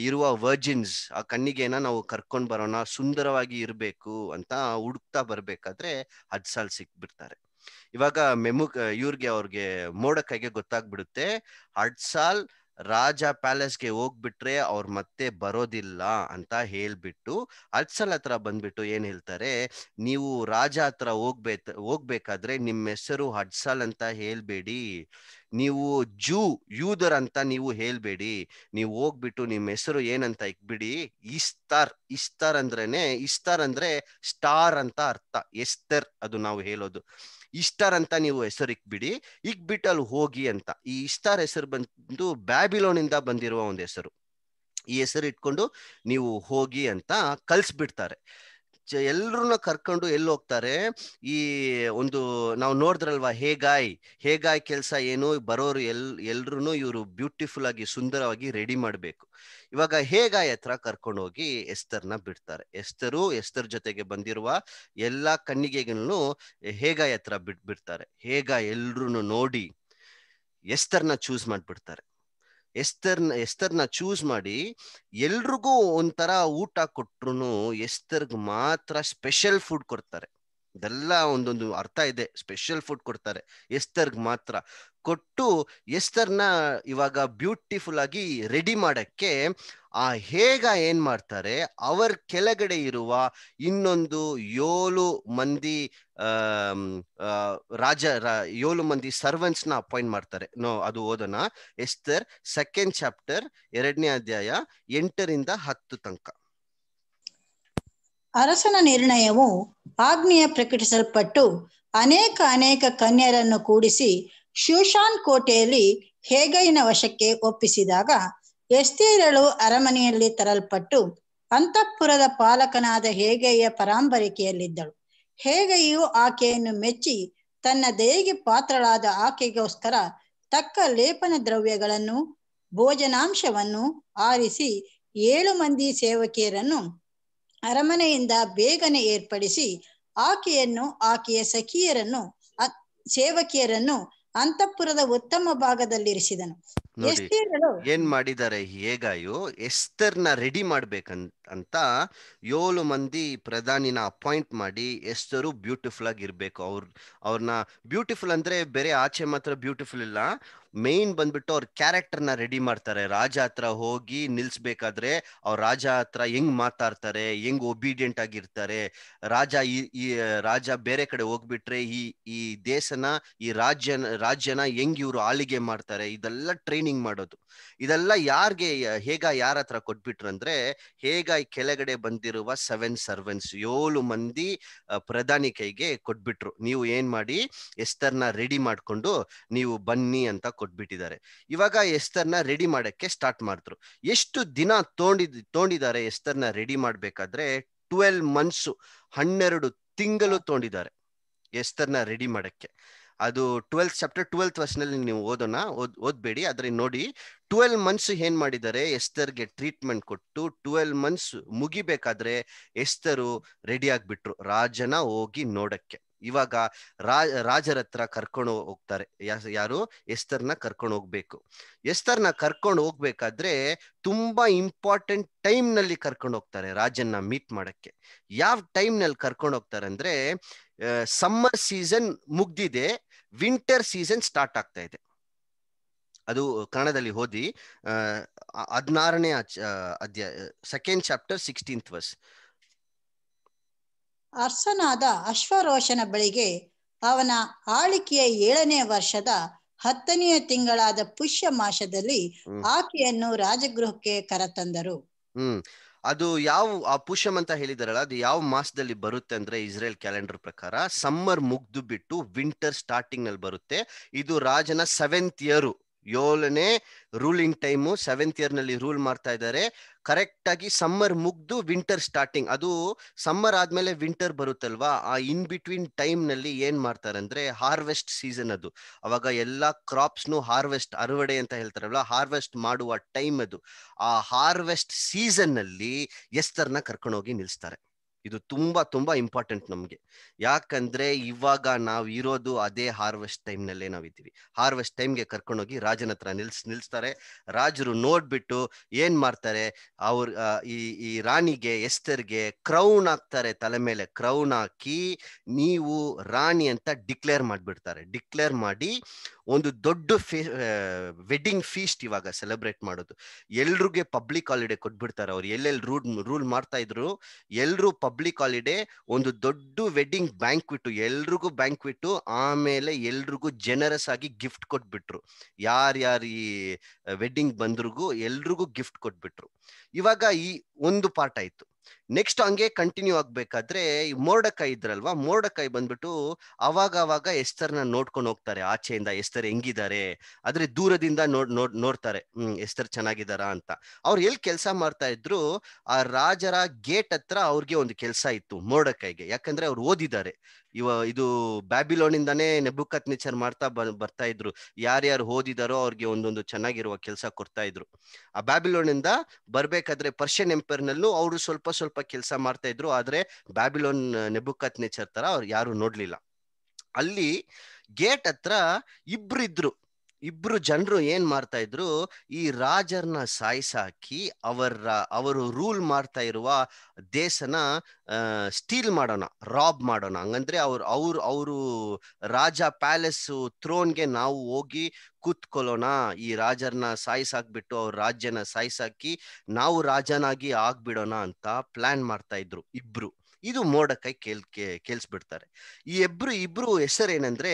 E: ಇರುವ ವರ್ಜಿನ್ಸ್ ಆ ಕಣ್ಣಿಗೆನ ನಾವು ಕರ್ಕೊಂಡ್ ಬರೋಣ ಸುಂದರವಾಗಿ ಇರ್ಬೇಕು ಅಂತ ಹುಡುಕ್ತಾ ಬರ್ಬೇಕಾದ್ರೆ ಅಜ್ಸಾಲ್ ಸಿಕ್ಬಿಡ್ತಾರೆ ಇವಾಗ ಮೆಮು ಇವ್ರಿಗೆ ಅವ್ರಿಗೆ ಕೈಗೆ ಗೊತ್ತಾಗ್ಬಿಡುತ್ತೆ ಹಡ್ಸಾಲ್ ರಾಜ ಪ್ಯಾಲೇಸ್ಗೆ ಹೋಗ್ಬಿಟ್ರೆ ಅವ್ರು ಮತ್ತೆ ಬರೋದಿಲ್ಲ ಅಂತ ಹೇಳ್ಬಿಟ್ಟು ಹಡ್ಸಲ್ ಹತ್ರ ಬಂದ್ಬಿಟ್ಟು ಏನ್ ಹೇಳ್ತಾರೆ ನೀವು ರಾಜ ಹತ್ರ ಹೋಗ್ಬೇಕ ಹೋಗ್ಬೇಕಾದ್ರೆ ನಿಮ್ಮ ಹೆಸರು ಅಡ್ಸಲ್ ಅಂತ ಹೇಳ್ಬೇಡಿ ನೀವು ಜೂ ಯೂದರ್ ಅಂತ ನೀವು ಹೇಳ್ಬೇಡಿ ನೀವು ಹೋಗ್ಬಿಟ್ಟು ನಿಮ್ಮ ಹೆಸರು ಏನಂತ ಇಕ್ಬಿಡಿ ಇಸ್ತಾರ್ ಇಸ್ತಾರ್ ಅಂದ್ರೇನೆ ಇಸ್ತಾರ್ ಅಂದ್ರೆ ಸ್ಟಾರ್ ಅಂತ ಅರ್ಥ ಎಸ್ತರ್ ಅದು ನಾವು ಹೇಳೋದು ಇಷ್ಟಾರ್ ಅಂತ ನೀವು ಹೆಸರು ಇಕ್ಬಿಡಿ ಬಿಟ್ಟು ಅಲ್ಲಿ ಹೋಗಿ ಅಂತ ಈ ಇಷ್ಟಾರ್ ಹೆಸರು ಬಂದು ಇಂದ ಬಂದಿರುವ ಒಂದು ಹೆಸರು ಈ ಹೆಸರು ಇಟ್ಕೊಂಡು ನೀವು ಹೋಗಿ ಅಂತ ಕಲ್ಸ್ಬಿಡ್ತಾರೆ ಎಲ್ಲರನ್ನ ಕರ್ಕೊಂಡು ಎಲ್ಲಿ ಹೋಗ್ತಾರೆ ಈ ಒಂದು ನಾವು ನೋಡಿದ್ರಲ್ವಾ ಹೇಗಾಯ್ ಹೇಗಾಯ್ ಕೆಲಸ ಏನು ಬರೋರು ಎಲ್ ಎಲ್ರು ಇವರು ಬ್ಯೂಟಿಫುಲ್ ಆಗಿ ಸುಂದರವಾಗಿ ರೆಡಿ ಮಾಡಬೇಕು ಇವಾಗ ಹೇಗಾಯ್ ಹತ್ರ ಕರ್ಕೊಂಡು ಹೋಗಿ ಎಸ್ತರ್ನ ಬಿಡ್ತಾರೆ ಎಸ್ತರು ಎಸ್ತರ್ ಜೊತೆಗೆ ಬಂದಿರುವ ಎಲ್ಲಾ ಕಣ್ಣಿಗೆಗಳನ್ನು ಹೇಗಾಯ್ ಹತ್ರ ಬಿಟ್ ಬಿಡ್ತಾರೆ ಹೇಗಾಯ್ ಎಲ್ರು ನೋಡಿ ಎಸ್ತರ್ನ ಚೂಸ್ ಮಾಡ್ಬಿಡ್ತಾರೆ ಎಸ್ತರ್ನ ಎಸ್ತರ್ನ ಚೂಸ್ ಮಾಡಿ ಎಲ್ರಿಗೂ ಒಂಥರ ಊಟ ಕೊಟ್ರು ಎಸ್ತರ್ಗ್ ಮಾತ್ರ ಸ್ಪೆಷಲ್ ಫುಡ್ ಕೊಡ್ತಾರೆ ಇದೆಲ್ಲ ಒಂದೊಂದು ಅರ್ಥ ಇದೆ ಸ್ಪೆಷಲ್ ಫುಡ್ ಕೊಡ್ತಾರೆ ಎಸ್ತರ್ಗ್ ಮಾತ್ರ ಕೊಟ್ಟು ಎಸ್ತರ್ನ ಇವಾಗ ಬ್ಯೂಟಿಫುಲ್ ಆಗಿ ರೆಡಿ ಮಾಡಕ್ಕೆ ಆ ಹೇಗ ಏನ್ ಮಾಡ್ತಾರೆ ಅವರ ಕೆಳಗಡೆ ಇರುವ ಇನ್ನೊಂದು ಏಳು ಮಂದಿ ರಾಜ ಏಳು ಮಂದಿ ಸರ್ವೆಂಟ್ಸ್ ನ ಅಪಾಯಿಂಟ್ ಮಾಡ್ತಾರೆ ನೋ ಅದು ಓದೋಣ ಎಸ್ತರ್ ಸೆಕೆಂಡ್ ಚಾಪ್ಟರ್ ಎರಡನೇ ಅಧ್ಯಾಯ ಎಂಟರಿಂದ ಹತ್ತು ತನಕ
G: ಅರಸನ ನಿರ್ಣಯವು ಆಜ್ಞೆಯ ಪ್ರಕಟಿಸಲ್ಪಟ್ಟು ಅನೇಕ ಅನೇಕ ಕನ್ಯರನ್ನು ಕೂಡಿಸಿ ಶೂಶಾನ್ ಕೋಟೆಯಲ್ಲಿ ಹೇಗೈನ ವಶಕ್ಕೆ ಒಪ್ಪಿಸಿದಾಗ ಎಸ್ತೇರಳು ಅರಮನೆಯಲ್ಲಿ ತರಲ್ಪಟ್ಟು ಅಂತಃಪುರದ ಪಾಲಕನಾದ ಹೇಗಯ್ಯ ಪರಾಂಬರಿಕೆಯಲ್ಲಿದ್ದಳು ಹೇಗೈಯು ಆಕೆಯನ್ನು ಮೆಚ್ಚಿ ತನ್ನ ದೇಹಿಗೆ ಪಾತ್ರಳಾದ ಆಕೆಗೋಸ್ಕರ ತಕ್ಕ ಲೇಪನ ದ್ರವ್ಯಗಳನ್ನು ಭೋಜನಾಂಶವನ್ನು ಆರಿಸಿ ಏಳು ಮಂದಿ ಸೇವಕಿಯರನ್ನು ಅರಮನೆಯಿಂದ ಬೇಗನೆ ಏರ್ಪಡಿಸಿ ಆಕೆಯನ್ನು ಆಕೆಯ ಸಖಿಯರನ್ನು ಸೇವಕಿಯರನ್ನು ಅಂತಃಪುರದ ಉತ್ತಮ ಭಾಗದಲ್ಲಿ ಇರಿಸಿದನು
E: ಏನ್ ಮಾಡಿದ್ದಾರೆ ಹೇಗಾಯೋ ಎಸ್ತರ್ನ ರೆಡಿ ಮಾಡ್ಬೇಕಂತ ಅಂತ ಏಳು ಮಂದಿ ಪ್ರಧಾನಿನ ಅಪಾಯಿಂಟ್ ಮಾಡಿ ಎಷ್ಟರು ಬ್ಯೂಟಿಫುಲ್ ಆಗಿರ್ಬೇಕು ಅವ್ರ ಅವ್ರನ್ನ ಬ್ಯೂಟಿಫುಲ್ ಅಂದ್ರೆ ಬೇರೆ ಆಚೆ ಮಾತ್ರ ಬ್ಯೂಟಿಫುಲ್ ಇಲ್ಲ ಮೇನ್ ಬಂದ್ಬಿಟ್ಟು ಅವ್ರ ಕ್ಯಾರೆಕ್ಟರ್ನ ರೆಡಿ ಮಾಡ್ತಾರೆ ರಾಜ ಹತ್ರ ಹೋಗಿ ನಿಲ್ಸ್ಬೇಕಾದ್ರೆ ಅವ್ರ ರಾಜ ಹತ್ರ ಹೆಂಗ್ ಮಾತಾಡ್ತಾರೆ ಹೆಂಗ್ ಒಬಿಡಿಯಂಟ್ ಆಗಿರ್ತಾರೆ ರಾಜ ಈ ರಾಜ ಬೇರೆ ಕಡೆ ಹೋಗ್ಬಿಟ್ರೆ ಈ ಈ ದೇಶನ ಈ ರಾಜ್ಯ ರಾಜ್ಯನ ಹೆಂಗ್ ಇವ್ರು ಆಳಿಗೆ ಮಾಡ್ತಾರೆ ಇದೆಲ್ಲ ಟ್ರೈನಿಂಗ್ ಮಾಡೋದು ಇದೆಲ್ಲ ಯಾರ್ಗೆ ಹೇಗ ಯಾರ ಹತ್ರ ಕೊಟ್ಬಿಟ್ರು ಹೇಗ ಕೆಳಗಡೆ ಬಂದಿರುವ ಸೆವೆನ್ ಸರ್ವೆನ್ಸ್ ಏಳು ಮಂದಿ ಪ್ರಧಾನಿ ಕೈಗೆ ಕೊಟ್ಬಿಟ್ರು ನೀವು ಏನ್ ಮಾಡಿ ಎಸ್ತರ್ನ ರೆಡಿ ಮಾಡ್ಕೊಂಡು ನೀವು ಬನ್ನಿ ಅಂತ ಕೊಟ್ಬಿಟ್ಟಿದ್ದಾರೆ ಇವಾಗ ಎಸ್ತರ್ನ ರೆಡಿ ಮಾಡಕ್ಕೆ ಸ್ಟಾರ್ಟ್ ಮಾಡಿದ್ರು ಎಷ್ಟು ದಿನ ತೋಂಡಿದ್ ತೋಂಡಿದ್ದಾರೆ ಎಸ್ತರ್ನ ರೆಡಿ ಮಾಡ್ಬೇಕಾದ್ರೆ ಟ್ವೆಲ್ ಮಂತ್ಸು ಹನ್ನೆರಡು ತಿಂಗಳು ತೋಂಡಿದ್ದಾರೆ ಎಸ್ತರ್ನ ರೆಡಿ ಮಾಡಕ್ಕೆ ಅದು ಟ್ವೆಲ್ತ್ ಚಾಪ್ಟರ್ ಟ್ವೆಲ್ತ್ ವರ್ಷನಲ್ಲಿ ನೀವು ಓದೋಣ ಓದ್ ಓದ್ಬೇಡಿ ಆದ್ರೆ ನೋಡಿ ಟ್ವೆಲ್ ಮಂತ್ಸ್ ಏನ್ ಮಾಡಿದ್ದಾರೆ ಎಸ್ತರ್ಗೆ ಟ್ರೀಟ್ಮೆಂಟ್ ಕೊಟ್ಟು ಟ್ವೆಲ್ ಮಂತ್ಸ್ ಮುಗಿಬೇಕಾದ್ರೆ ಎಸ್ತರು ರೆಡಿ ಆಗ್ಬಿಟ್ರು ರಾಜನ ಹೋಗಿ ನೋಡಕ್ಕೆ ಇವಾಗ ರಾಜ ರಾಜರ ಹತ್ರ ಕರ್ಕೊಂಡು ಹೋಗ್ತಾರೆ ಯಾರು ಎಸ್ತರ್ನ ಕರ್ಕೊಂಡು ಹೋಗ್ಬೇಕು ಎಸ್ತರ್ನ ಕರ್ಕೊಂಡು ಹೋಗ್ಬೇಕಾದ್ರೆ ತುಂಬಾ ಇಂಪಾರ್ಟೆಂಟ್ ಟೈಮ್ ನಲ್ಲಿ ಕರ್ಕೊಂಡು ಹೋಗ್ತಾರೆ ರಾಜನ್ನ ಮೀಟ್ ಮಾಡಕ್ಕೆ ಯಾವ ಟೈಮ್ ನಲ್ಲಿ ಕರ್ಕೊಂಡು ಹೋಗ್ತಾರೆ ಅಂದ್ರೆ ಸಮ್ಮರ್ ಸೀಸನ್ ಮುಗ್ದಿದೆ ವಿಂಟರ್ ಸೀಸನ್ ಸ್ಟಾರ್ಟ್ ಆಗ್ತಾ ಇದೆ ಅದು ಕನ್ನಡದಲ್ಲಿ ಓದಿ ಹದಿನಾರನೇ ಅಧ್ಯಾಯ ಸೆಕೆಂಡ್ ಚಾಪ್ಟರ್ ಸಿಕ್ಸ್ಟೀನ್ ವರ್ಸ್
G: ಅರ್ಸನಾದ ಅಶ್ವರೋಷನ ಬಳಿಗೆ ಅವನ ಆಳಿಕೆಯ ಏಳನೇ ವರ್ಷದ ಹತ್ತನೆಯ ತಿಂಗಳಾದ ಪುಷ್ಯ ಮಾಸದಲ್ಲಿ ಆಕೆಯನ್ನು ರಾಜಗೃಹಕ್ಕೆ ಕರೆತಂದರು
E: ಹ್ಮ್ ಅದು ಯಾವ ಆ ಪುಷಮ್ ಅಂತ ಹೇಳಿದಾರಲ್ಲ ಅದು ಯಾವ ಮಾಸದಲ್ಲಿ ಬರುತ್ತೆ ಅಂದ್ರೆ ಇಸ್ರೇಲ್ ಕ್ಯಾಲೆಂಡರ್ ಪ್ರಕಾರ ಸಮ್ಮರ್ ಮುಗ್ದು ಬಿಟ್ಟು ವಿಂಟರ್ ಸ್ಟಾರ್ಟಿಂಗ್ ನಲ್ಲಿ ಬರುತ್ತೆ ಇದು ರಾಜನ ಸೆವೆಂತ್ ಇಯರು ಏಳನೇ ರೂಲಿಂಗ್ ಟೈಮು ಸೆವೆಂತ್ ಇಯರ್ ನಲ್ಲಿ ರೂಲ್ ಮಾಡ್ತಾ ಇದ್ದಾರೆ ಕರೆಕ್ಟ್ ಆಗಿ ಸಮ್ಮರ್ ಮುಗ್ದು ವಿಂಟರ್ ಸ್ಟಾರ್ಟಿಂಗ್ ಅದು ಸಮ್ಮರ್ ಆದ್ಮೇಲೆ ವಿಂಟರ್ ಬರುತ್ತಲ್ವಾ ಆ ಇನ್ ಬಿಟ್ವೀನ್ ಟೈಮ್ ನಲ್ಲಿ ಏನ್ ಮಾಡ್ತಾರೆ ಅಂದ್ರೆ ಹಾರ್ವೆಸ್ಟ್ ಸೀಸನ್ ಅದು ಅವಾಗ ಎಲ್ಲಾ ಕ್ರಾಪ್ಸ್ನು ಹಾರ್ವೆಸ್ಟ್ ಅರವಡೆ ಅಂತ ಹೇಳ್ತಾರಲ್ವ ಹಾರ್ವೆಸ್ಟ್ ಮಾಡುವ ಟೈಮ್ ಅದು ಆ ಹಾರ್ವೆಸ್ಟ್ ಸೀಸನ್ ನಲ್ಲಿ ಎಸ್ತರ್ನ ಕರ್ಕೊಂಡೋಗಿ ನಿಲ್ಲಿಸ್ತಾರೆ ಇದು ತುಂಬಾ ತುಂಬಾ ಇಂಪಾರ್ಟೆಂಟ್ ನಮ್ಗೆ ಯಾಕಂದ್ರೆ ಇವಾಗ ನಾವು ಇರೋದು ಅದೇ ಹಾರ್ವೆಸ್ಟ್ ಟೈಮ್ ನಲ್ಲೇ ಇದ್ದೀವಿ ಹಾರ್ವೆಸ್ಟ್ ಟೈಮ್ಗೆ ಕರ್ಕೊಂಡೋಗಿ ರಾಜನ ಹತ್ರ ನಿಲ್ಸ್ ನಿಲ್ಸ್ತಾರೆ ರಾಜರು ನೋಡ್ಬಿಟ್ಟು ಏನ್ ಮಾಡ್ತಾರೆ ಅವ್ರ ಈ ಈ ರಾಣಿಗೆ ಎಸ್ತರ್ಗೆ ಕ್ರೌನ್ ಹಾಕ್ತಾರೆ ತಲೆ ಮೇಲೆ ಕ್ರೌನ್ ಹಾಕಿ ನೀವು ರಾಣಿ ಅಂತ ಡಿಕ್ಲೇರ್ ಮಾಡಿಬಿಡ್ತಾರೆ ಡಿಕ್ಲೇರ್ ಮಾಡಿ ಒಂದು ದೊಡ್ಡ ಫೇ ವೆಡ್ಡಿಂಗ್ ಫೀಸ್ಟ್ ಇವಾಗ ಸೆಲೆಬ್ರೇಟ್ ಮಾಡೋದು ಎಲ್ರಿಗೆ ಪಬ್ಲಿಕ್ ಹಾಲಿಡೇ ಕೊಟ್ಬಿಡ್ತಾರೆ ಅವ್ರು ಎಲ್ಲೆಲ್ಲಿ ರೂಲ್ ರೂಲ್ ಮಾಡ್ತಾ ಇದ್ರು ಎಲ್ರು ಪಬ್ ಪಬ್ಲಿಕ್ ಹಾಲಿಡೇ ಒಂದು ದೊಡ್ಡ ವೆಡ್ಡಿಂಗ್ ಬ್ಯಾಂಕ್ವಿಟ್ಟು ಎಲ್ರಿಗೂ ಬ್ಯಾಂಕ್ವಿಟ್ಟು ಆಮೇಲೆ ಎಲ್ರಿಗೂ ಜನರಸ್ ಆಗಿ ಗಿಫ್ಟ್ ಕೊಟ್ಬಿಟ್ರು ಯಾರ್ಯಾರು ಈ ವೆಡ್ಡಿಂಗ್ ಬಂದ್ರಿಗೂ ಎಲ್ರಿಗೂ ಗಿಫ್ಟ್ ಕೊಟ್ಬಿಟ್ರು ಇವಾಗ ಈ ಒಂದು ಪಾರ್ಟ್ ಆಯ್ತು ನೆಕ್ಸ್ಟ್ ಹಂಗೆ ಕಂಟಿನ್ಯೂ ಆಗ್ಬೇಕಾದ್ರೆ ಮೋರ್ಡಕಾಯಿ ಇದ್ರಲ್ವಾ ಮೋರ್ಡಕಾಯಿ ಬಂದ್ಬಿಟ್ಟು ಅವಾಗ ಅವಾಗ ಎಸ್ತರ್ನ ನೋಡ್ಕೊಂಡು ಹೋಗ್ತಾರೆ ಆಚೆಯಿಂದ ಎಸ್ತರ್ ಹೆಂಗಿದ್ದಾರೆ ಆದ್ರೆ ದೂರದಿಂದ ನೋಡ್ ನೋಡ್ ನೋಡ್ತಾರೆ ಹ್ಮ್ ಎಸ್ತರ್ ಚೆನ್ನಾಗಿದಾರ ಅಂತ ಅವ್ರು ಎಲ್ಲಿ ಕೆಲಸ ಮಾಡ್ತಾ ಇದ್ರು ಆ ರಾಜರ ಗೇಟ್ ಹತ್ರ ಅವ್ರಿಗೆ ಒಂದು ಕೆಲಸ ಇತ್ತು ಮೋರ್ಡಕಾಯಿಗೆ ಯಾಕಂದ್ರೆ ಅವ್ರು ಓದಿದ್ದಾರೆ ಇವ ಇದು ಬ್ಯಾಬಿಲೋನಿಂದಾನೇ ನೆಬುಕತ್ ನೇಚರ್ ಮಾಡ್ತಾ ಬರ್ತಾ ಇದ್ರು ಯಾರ್ಯಾರು ಓದಿದಾರೋ ಅವ್ರಿಗೆ ಒಂದೊಂದು ಚೆನ್ನಾಗಿರುವ ಕೆಲಸ ಕೊಡ್ತಾ ಇದ್ರು ಆ ಬ್ಯಾಬಿಲೋನಿಂದ ಬರ್ಬೇಕಾದ್ರೆ ಪರ್ಷಿಯನ್ ಎಂಪೈರ್ ನಲ್ಲೂ ಅವರು ಸ್ವಲ್ಪ ಸ್ವಲ್ಪ ಕೆಲಸ ಮಾಡ್ತಾ ಇದ್ರು ಆದ್ರೆ ಬ್ಯಾಬಿಲೋನ್ ನೆಬುಕತ್ ನೇಚರ್ ತರ ಅವ್ರು ಯಾರು ನೋಡ್ಲಿಲ್ಲ ಅಲ್ಲಿ ಗೇಟ್ ಹತ್ರ ಇದ್ರು ಇಬ್ರು ಜನರು ಏನ್ ಮಾಡ್ತಾ ಇದ್ರು ಈ ರಾಜರ್ನ ಸಾಯಿಸಾಕಿ ಅವರ ಅವರು ರೂಲ್ ಮಾಡ್ತಾ ಇರುವ ದೇಶನ ಸ್ಟೀಲ್ ಮಾಡೋಣ ರಾಬ್ ಮಾಡೋಣ ಹಂಗಂದ್ರೆ ಅವ್ರು ಅವ್ರು ಅವರು ರಾಜ ಪ್ಯಾಲೇಸ್ ಥ್ರೋನ್ಗೆ ನಾವು ಹೋಗಿ ಕೂತ್ಕೊಳ್ಳೋಣ ಈ ರಾಜರ್ನ ಸಾಯಿಸಾಕ್ಬಿಟ್ಟು ಅವ್ರ ರಾಜ್ಯನ ಸಾಯಿಸಾಕಿ ನಾವು ರಾಜನಾಗಿ ಆಗ್ಬಿಡೋಣ ಅಂತ ಪ್ಲಾನ್ ಮಾಡ್ತಾ ಇದ್ರು ಇಬ್ರು ಇದು ಮೋಡಕ್ಕಾಗಿ ಕೇಳ್ ಕೇಳಿಸ್ಬಿಡ್ತಾರೆ ಈ ಇಬ್ರು ಇಬ್ರು ಹೆಸರು ಏನಂದ್ರೆ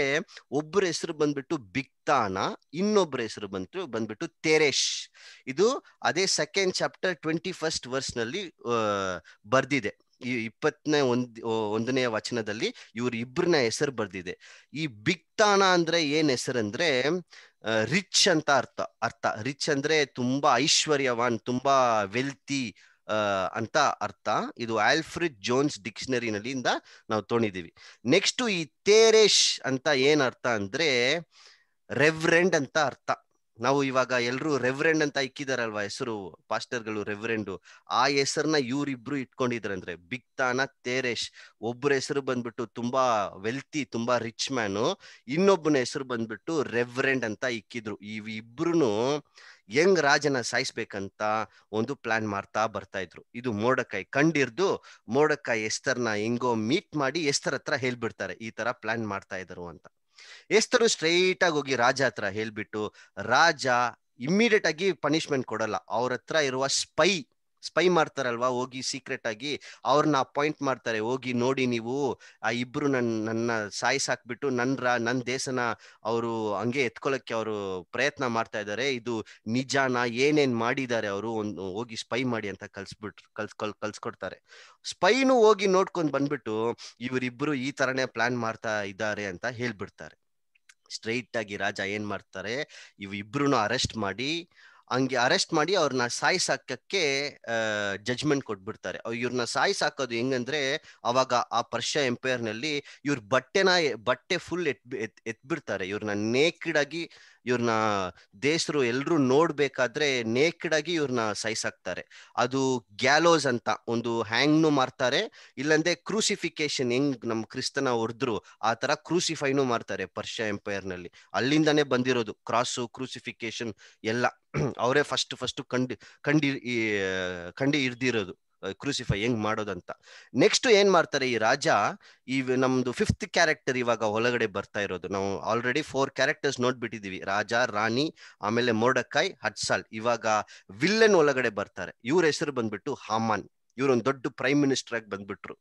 E: ಒಬ್ಬರ ಹೆಸರು ಬಂದ್ಬಿಟ್ಟು ಬಿಕ್ತಾನ ಇನ್ನೊಬ್ಬರ ಹೆಸರು ಬಂತು ಬಂದ್ಬಿಟ್ಟು ತೇರೇಶ್ ಇದು ಅದೇ second chapter twenty first verse ನಲ್ಲಿ ಬರ್ದಿದೆ ಈ ಇಪ್ಪತ್ತನೇ ಒಂದ್ ಒಂದನೇ ವಚನದಲ್ಲಿ ಇವ್ರ ಇಬ್ಬರನ್ನ ಹೆಸರು ಬರ್ದಿದೆ ಈ ಬಿಕ್ತಾನ ಅಂದ್ರೆ ಏನ್ ಹೆಸರಂದ್ರೆ ರಿಚ್ ಅಂತ ಅರ್ಥ ಅರ್ಥ ರಿಚ್ ಅಂದ್ರೆ ತುಂಬಾ ಐಶ್ವರ್ಯವಾನ್ ತುಂಬಾ ವೆಲ್ತಿ ಅಂತ ಅರ್ಥ ಇದು ಆಲ್ಫ್ರಿಡ್ ಜೋನ್ಸ್ ಡಿಕ್ಷನರಿನಲ್ಲಿಂದ ನಾವು ತೊಗೊಂಡಿದ್ದೀವಿ ನೆಕ್ಸ್ಟ್ ಈ ತೇರೇಶ್ ಅಂತ ಏನ್ ಅರ್ಥ ಅಂದ್ರೆ ರೆವ್ರೆಂಡ್ ಅಂತ ಅರ್ಥ ನಾವು ಇವಾಗ ಎಲ್ಲರೂ ರೆವ್ರೆಂಡ್ ಅಂತ ಇಕ್ಕಿದಾರಲ್ವಾ ಹೆಸರು ಪಾಸ್ಟರ್ಗಳು ರೆವ್ರೆಂಡು ಆ ಹೆಸರನ್ನ ಇವ್ರಿಬ್ರು ಇಟ್ಕೊಂಡಿದ್ರಂದ್ರೆ ಬಿಕ್ತಾನ ತೇರೇಶ್ ಒಬ್ಬರ ಹೆಸರು ಬಂದ್ಬಿಟ್ಟು ತುಂಬಾ ವೆಲ್ತಿ ತುಂಬಾ ರಿಚ್ ಮ್ಯಾನು ಇನ್ನೊಬ್ಬನ ಹೆಸರು ಬಂದ್ಬಿಟ್ಟು ರೆವ್ರೆಂಡ್ ಅಂತ ಇಕ್ಕಿದ್ರು ಇವ್ ಇಬ್ರು ಯಂಗ್ ರಾಜನ ಸಾಯಿಸ್ಬೇಕಂತ ಒಂದು ಪ್ಲಾನ್ ಮಾಡ್ತಾ ಬರ್ತಾ ಇದ್ರು ಇದು ಮೋಡಕಾಯಿ ಕಂಡಿರ್ದು ಮೋಡಕಾಯಿ ಎಸ್ತರ್ನ ಹೆಂಗೋ ಮೀಟ್ ಮಾಡಿ ಎಸ್ತರ್ ಹತ್ರ ಹೇಳ್ಬಿಡ್ತಾರೆ ಈ ತರ ಪ್ಲಾನ್ ಮಾಡ್ತಾ ಇದ್ರು ಅಂತ ಎಸ್ತರು ಸ್ಟ್ರೈಟ್ ಆಗಿ ಹೋಗಿ ರಾಜ ಹತ್ರ ಹೇಳ್ಬಿಟ್ಟು ರಾಜ ಇಮ್ಮಿಡಿಯೇಟ್ ಆಗಿ ಪನಿಷ್ಮೆಂಟ್ ಕೊಡಲ್ಲ ಅವ್ರ ಹತ್ರ ಇರುವ ಸ್ಪೈ ಸ್ಪೈ ಮಾಡ್ತಾರಲ್ವಾ ಹೋಗಿ ಸೀಕ್ರೆಟ್ ಆಗಿ ಅವ್ರನ್ನ ಅಪಾಯಿಂಟ್ ಮಾಡ್ತಾರೆ ಹೋಗಿ ನೋಡಿ ನೀವು ಆ ಇಬ್ರು ನನ್ನ ನನ್ನ ಸಾಯಿಸಾಕ್ಬಿಟ್ಟು ನನ್ ರಾ ನನ್ನ ದೇಶನ ಅವರು ಹಂಗೆ ಎತ್ಕೊಳ್ಳೋಕ್ಕೆ ಅವರು ಪ್ರಯತ್ನ ಮಾಡ್ತಾ ಇದ್ದಾರೆ ಇದು ನಿಜಾನ ಏನೇನ್ ಮಾಡಿದ್ದಾರೆ ಅವರು ಒಂದು ಹೋಗಿ ಸ್ಪೈ ಮಾಡಿ ಅಂತ ಕಲ್ಸ್ಬಿಟ್ರು ಕಲ್ಸ್ ಕಲ್ ಕಲ್ಸ್ಕೊಡ್ತಾರೆ ಸ್ಪೈನು ಹೋಗಿ ನೋಡ್ಕೊಂಡ್ ಬಂದ್ಬಿಟ್ಟು ಇವರಿಬ್ರು ಈ ತರನೇ ಪ್ಲಾನ್ ಮಾಡ್ತಾ ಇದ್ದಾರೆ ಅಂತ ಹೇಳ್ಬಿಡ್ತಾರೆ ಸ್ಟ್ರೈಟ್ ಆಗಿ ರಾಜ ಏನ್ ಮಾಡ್ತಾರೆ ಇಬ್ರು ಅರೆಸ್ಟ್ ಮಾಡಿ ಹಂಗೆ ಅರೆಸ್ಟ್ ಮಾಡಿ ಅವ್ರನ್ನ ಸಾಯಿ ಸಾಕಕ್ಕೆ ಜಜ್ಮೆಂಟ್ ಕೊಟ್ಬಿಡ್ತಾರೆ ಇವ್ರನ್ನ ಸಾಯಿ ಸಾಕೋದು ಹೆಂಗಂದ್ರೆ ಅವಾಗ ಆ ಪರ್ಷಿಯಾ ಎಂಪೈರ್ ನಲ್ಲಿ ಇವ್ರ ಬಟ್ಟೆನ ಬಟ್ಟೆ ಫುಲ್ ಎತ್ ಎತ್ ಎತ್ಬಿಡ್ತಾರೆ ಇವ್ರನ್ನ ನೇಕಿಡ್ ಆಗಿ ಇವ್ರನ್ನ ದೇಶರು ಎಲ್ಲರೂ ನೋಡ್ಬೇಕಾದ್ರೆ ನೇಕ್ಡ್ ಆಗಿ ಇವ್ರನ್ನ ಸಹಿಸಾಕ್ತಾರೆ ಅದು ಗ್ಯಾಲೋಸ್ ಅಂತ ಒಂದು ಹ್ಯಾಂಗ್ನು ಮಾರ್ತಾರೆ ಇಲ್ಲಂದೆ ಕ್ರೂಸಿಫಿಕೇಶನ್ ಹೆಂಗ್ ನಮ್ ಕ್ರಿಸ್ತನ ಹೊಡೆದ್ರು ಆ ತರ ಕ್ರೂಸಿಫೈನು ಮಾರ್ತಾರೆ ಪರ್ಷಿಯಾ ಎಂಪೈರ್ ನಲ್ಲಿ ಅಲ್ಲಿಂದಾನೇ ಬಂದಿರೋದು ಕ್ರಾಸು ಕ್ರೂಸಿಫಿಕೇಶನ್ ಎಲ್ಲ ಅವರೇ ಫಸ್ಟ್ ಫಸ್ಟ್ ಕಂಡು ಕಂಡಿ ಕಂಡಿ ಹಿಡ್ದಿರೋದು ಕ್ರೂಸಿಫೈ ಹೆಂಗ್ ಮಾಡೋದಂತ ನೆಕ್ಸ್ಟ್ ಏನ್ ಮಾಡ್ತಾರೆ ಈ ರಾಜ ಈ ನಮ್ದು ಫಿಫ್ತ್ ಕ್ಯಾರೆಕ್ಟರ್ ಇವಾಗ ಒಳಗಡೆ ಬರ್ತಾ ಇರೋದು ನಾವು ಆಲ್ರೆಡಿ ಫೋರ್ ಕ್ಯಾರೆಕ್ಟರ್ಸ್ ನೋಡ್ಬಿಟ್ಟಿದೀವಿ ರಾಜ ರಾಣಿ ಆಮೇಲೆ ಮೋರ್ಡಕಾಯ್ ಹಟ್ಸಾಲ್ ಇವಾಗ ವಿಲ್ಲನ್ ಒಳಗಡೆ ಬರ್ತಾರೆ ಇವ್ರ ಹೆಸರು ಬಂದ್ಬಿಟ್ಟು ಹಾಮಾನ್ ಇವ್ರೊಂದು ದೊಡ್ಡ ಪ್ರೈಮ್ ಮಿನಿಸ್ಟರ್ ಆಗಿ ಬಂದ್ಬಿಟ್ರು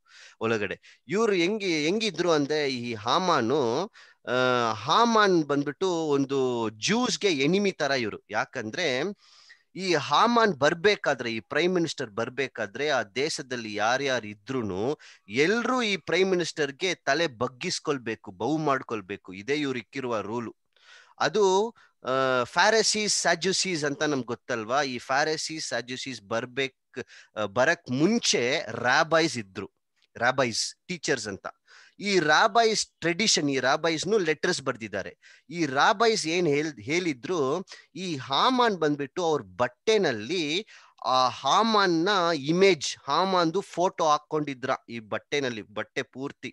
E: ಒಳಗಡೆ ಇವ್ರು ಹೆಂಗಿ ಹೆಂಗಿದ್ರು ಅಂದ್ರೆ ಈ ಹಾಮಾನು ಹಾಮಾನ್ ಬಂದ್ಬಿಟ್ಟು ಒಂದು ಜ್ಯೂಸ್ಗೆ ಎನಿಮಿ ತರ ಇವರು ಯಾಕಂದ್ರೆ ಈ ಹಾಮಾನ್ ಬರ್ಬೇಕಾದ್ರೆ ಈ ಪ್ರೈಮ್ ಮಿನಿಸ್ಟರ್ ಬರ್ಬೇಕಾದ್ರೆ ಆ ದೇಶದಲ್ಲಿ ಯಾರ್ಯಾರು ಇದ್ರು ಎಲ್ರೂ ಈ ಪ್ರೈಮ್ ಮಿನಿಸ್ಟರ್ಗೆ ತಲೆ ಬಗ್ಗಿಸ್ಕೊಳ್ಬೇಕು ಬೌ ಮಾಡ್ಕೊಳ್ಬೇಕು ಇದೇ ಇವ್ರು ಇಕ್ಕಿರುವ ರೂಲು ಅದು ಫ್ಯಾರಸೀಸ್ ಸ್ಯಾಜುಸೀಸ್ ಅಂತ ನಮ್ಗೆ ಗೊತ್ತಲ್ವಾ ಈ ಫ್ಯಾರಸೀಸ್ ಸ್ಯಾಜುಸೀಸ್ ಬರ್ಬೇಕು ಬರಕ್ ಮುಂಚೆ ರಾಬೈಸ್ ಇದ್ರು ರಾಬೈಸ್ ಟೀಚರ್ಸ್ ಅಂತ ಈ ರಾಬೈಸ್ ಟ್ರೆಡಿಷನ್ ಈ ರಾಬೈಸ್ನು ಲೆಟರ್ಸ್ ಬರ್ದಿದ್ದಾರೆ ಈ ರಾಬೈಸ್ ಏನ್ ಹೇಳ್ ಹೇಳಿದ್ರು ಈ ಹಾಮಾನ್ ಬಂದ್ಬಿಟ್ಟು ಅವ್ರ ಬಟ್ಟೆನಲ್ಲಿ ಆ ನ ಇಮೇಜ್ ಹಾಮಾನ್ದು ಫೋಟೋ ಹಾಕೊಂಡಿದ್ರ ಈ ಬಟ್ಟೆನಲ್ಲಿ ಬಟ್ಟೆ ಪೂರ್ತಿ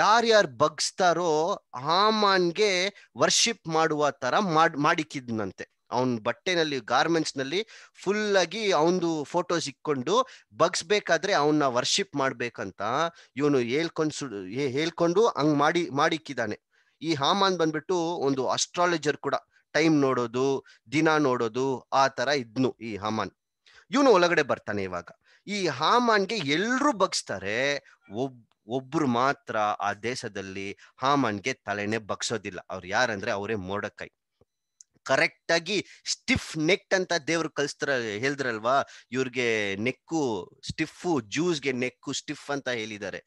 E: ಯಾರ್ಯಾರು ಬಗ್ಸ್ತಾರೋ ಹಾಮಾನ್ಗೆ ವರ್ಷಿಪ್ ಮಾಡುವ ತರ ಮಾಡಿಕ್ಕಿದ್ನಂತೆ ಅವನ ಬಟ್ಟೆನಲ್ಲಿ ಗಾರ್ಮೆಂಟ್ಸ್ ನಲ್ಲಿ ಫುಲ್ ಆಗಿ ಅವನದು ಫೋಟೋಸ್ ಇಕ್ಕೊಂಡು ಬಗ್ಸ್ಬೇಕಾದ್ರೆ ಅವನ್ನ ವರ್ಷಿಪ್ ಮಾಡ್ಬೇಕಂತ ಇವನು ಹೇಳ್ಕೊಂಡ್ ಸು ಹೇಳ್ಕೊಂಡು ಹಂಗ್ ಮಾಡಿ ಮಾಡಿಕ್ಕಿದಾನೆ ಈ ಹಾಮಾನ್ ಬಂದ್ಬಿಟ್ಟು ಒಂದು ಅಸ್ಟ್ರಾಲಜರ್ ಕೂಡ ಟೈಮ್ ನೋಡೋದು ದಿನ ನೋಡೋದು ಆ ತರ ಇದ್ನು ಈ ಹಾಮಾನ್ ಇವನು ಒಳಗಡೆ ಬರ್ತಾನೆ ಇವಾಗ ಈ ಹಾಮಾನ್ಗೆ ಎಲ್ರು ಬಗ್ಸ್ತಾರೆ ಒಬ್ ಒಬ್ರು ಮಾತ್ರ ಆ ದೇಶದಲ್ಲಿ ಹಾಮಾನ್ಗೆ ತಲೆನೇ ಬಗ್ಸೋದಿಲ್ಲ ಅವ್ರು ಯಾರಂದ್ರೆ ಅವರೇ ಮೋಡಕೈ ಕರೆಕ್ಟ್ ಆಗಿ ಸ್ಟಿಫ್ ನೆಕ್ ಅಂತ ದೇವ್ರು ಕಲಿಸ್ತಾರ ಹೇಳಿದ್ರಲ್ವಾ ಇವ್ರಿಗೆ ನೆಕ್ಕು ಸ್ಟಿಫ್ ಜ್ಯೂಸ್ಗೆ ನೆಕ್ಕು ಸ್ಟಿಫ್ ಅಂತ ಹೇಳಿದ್ದಾರೆ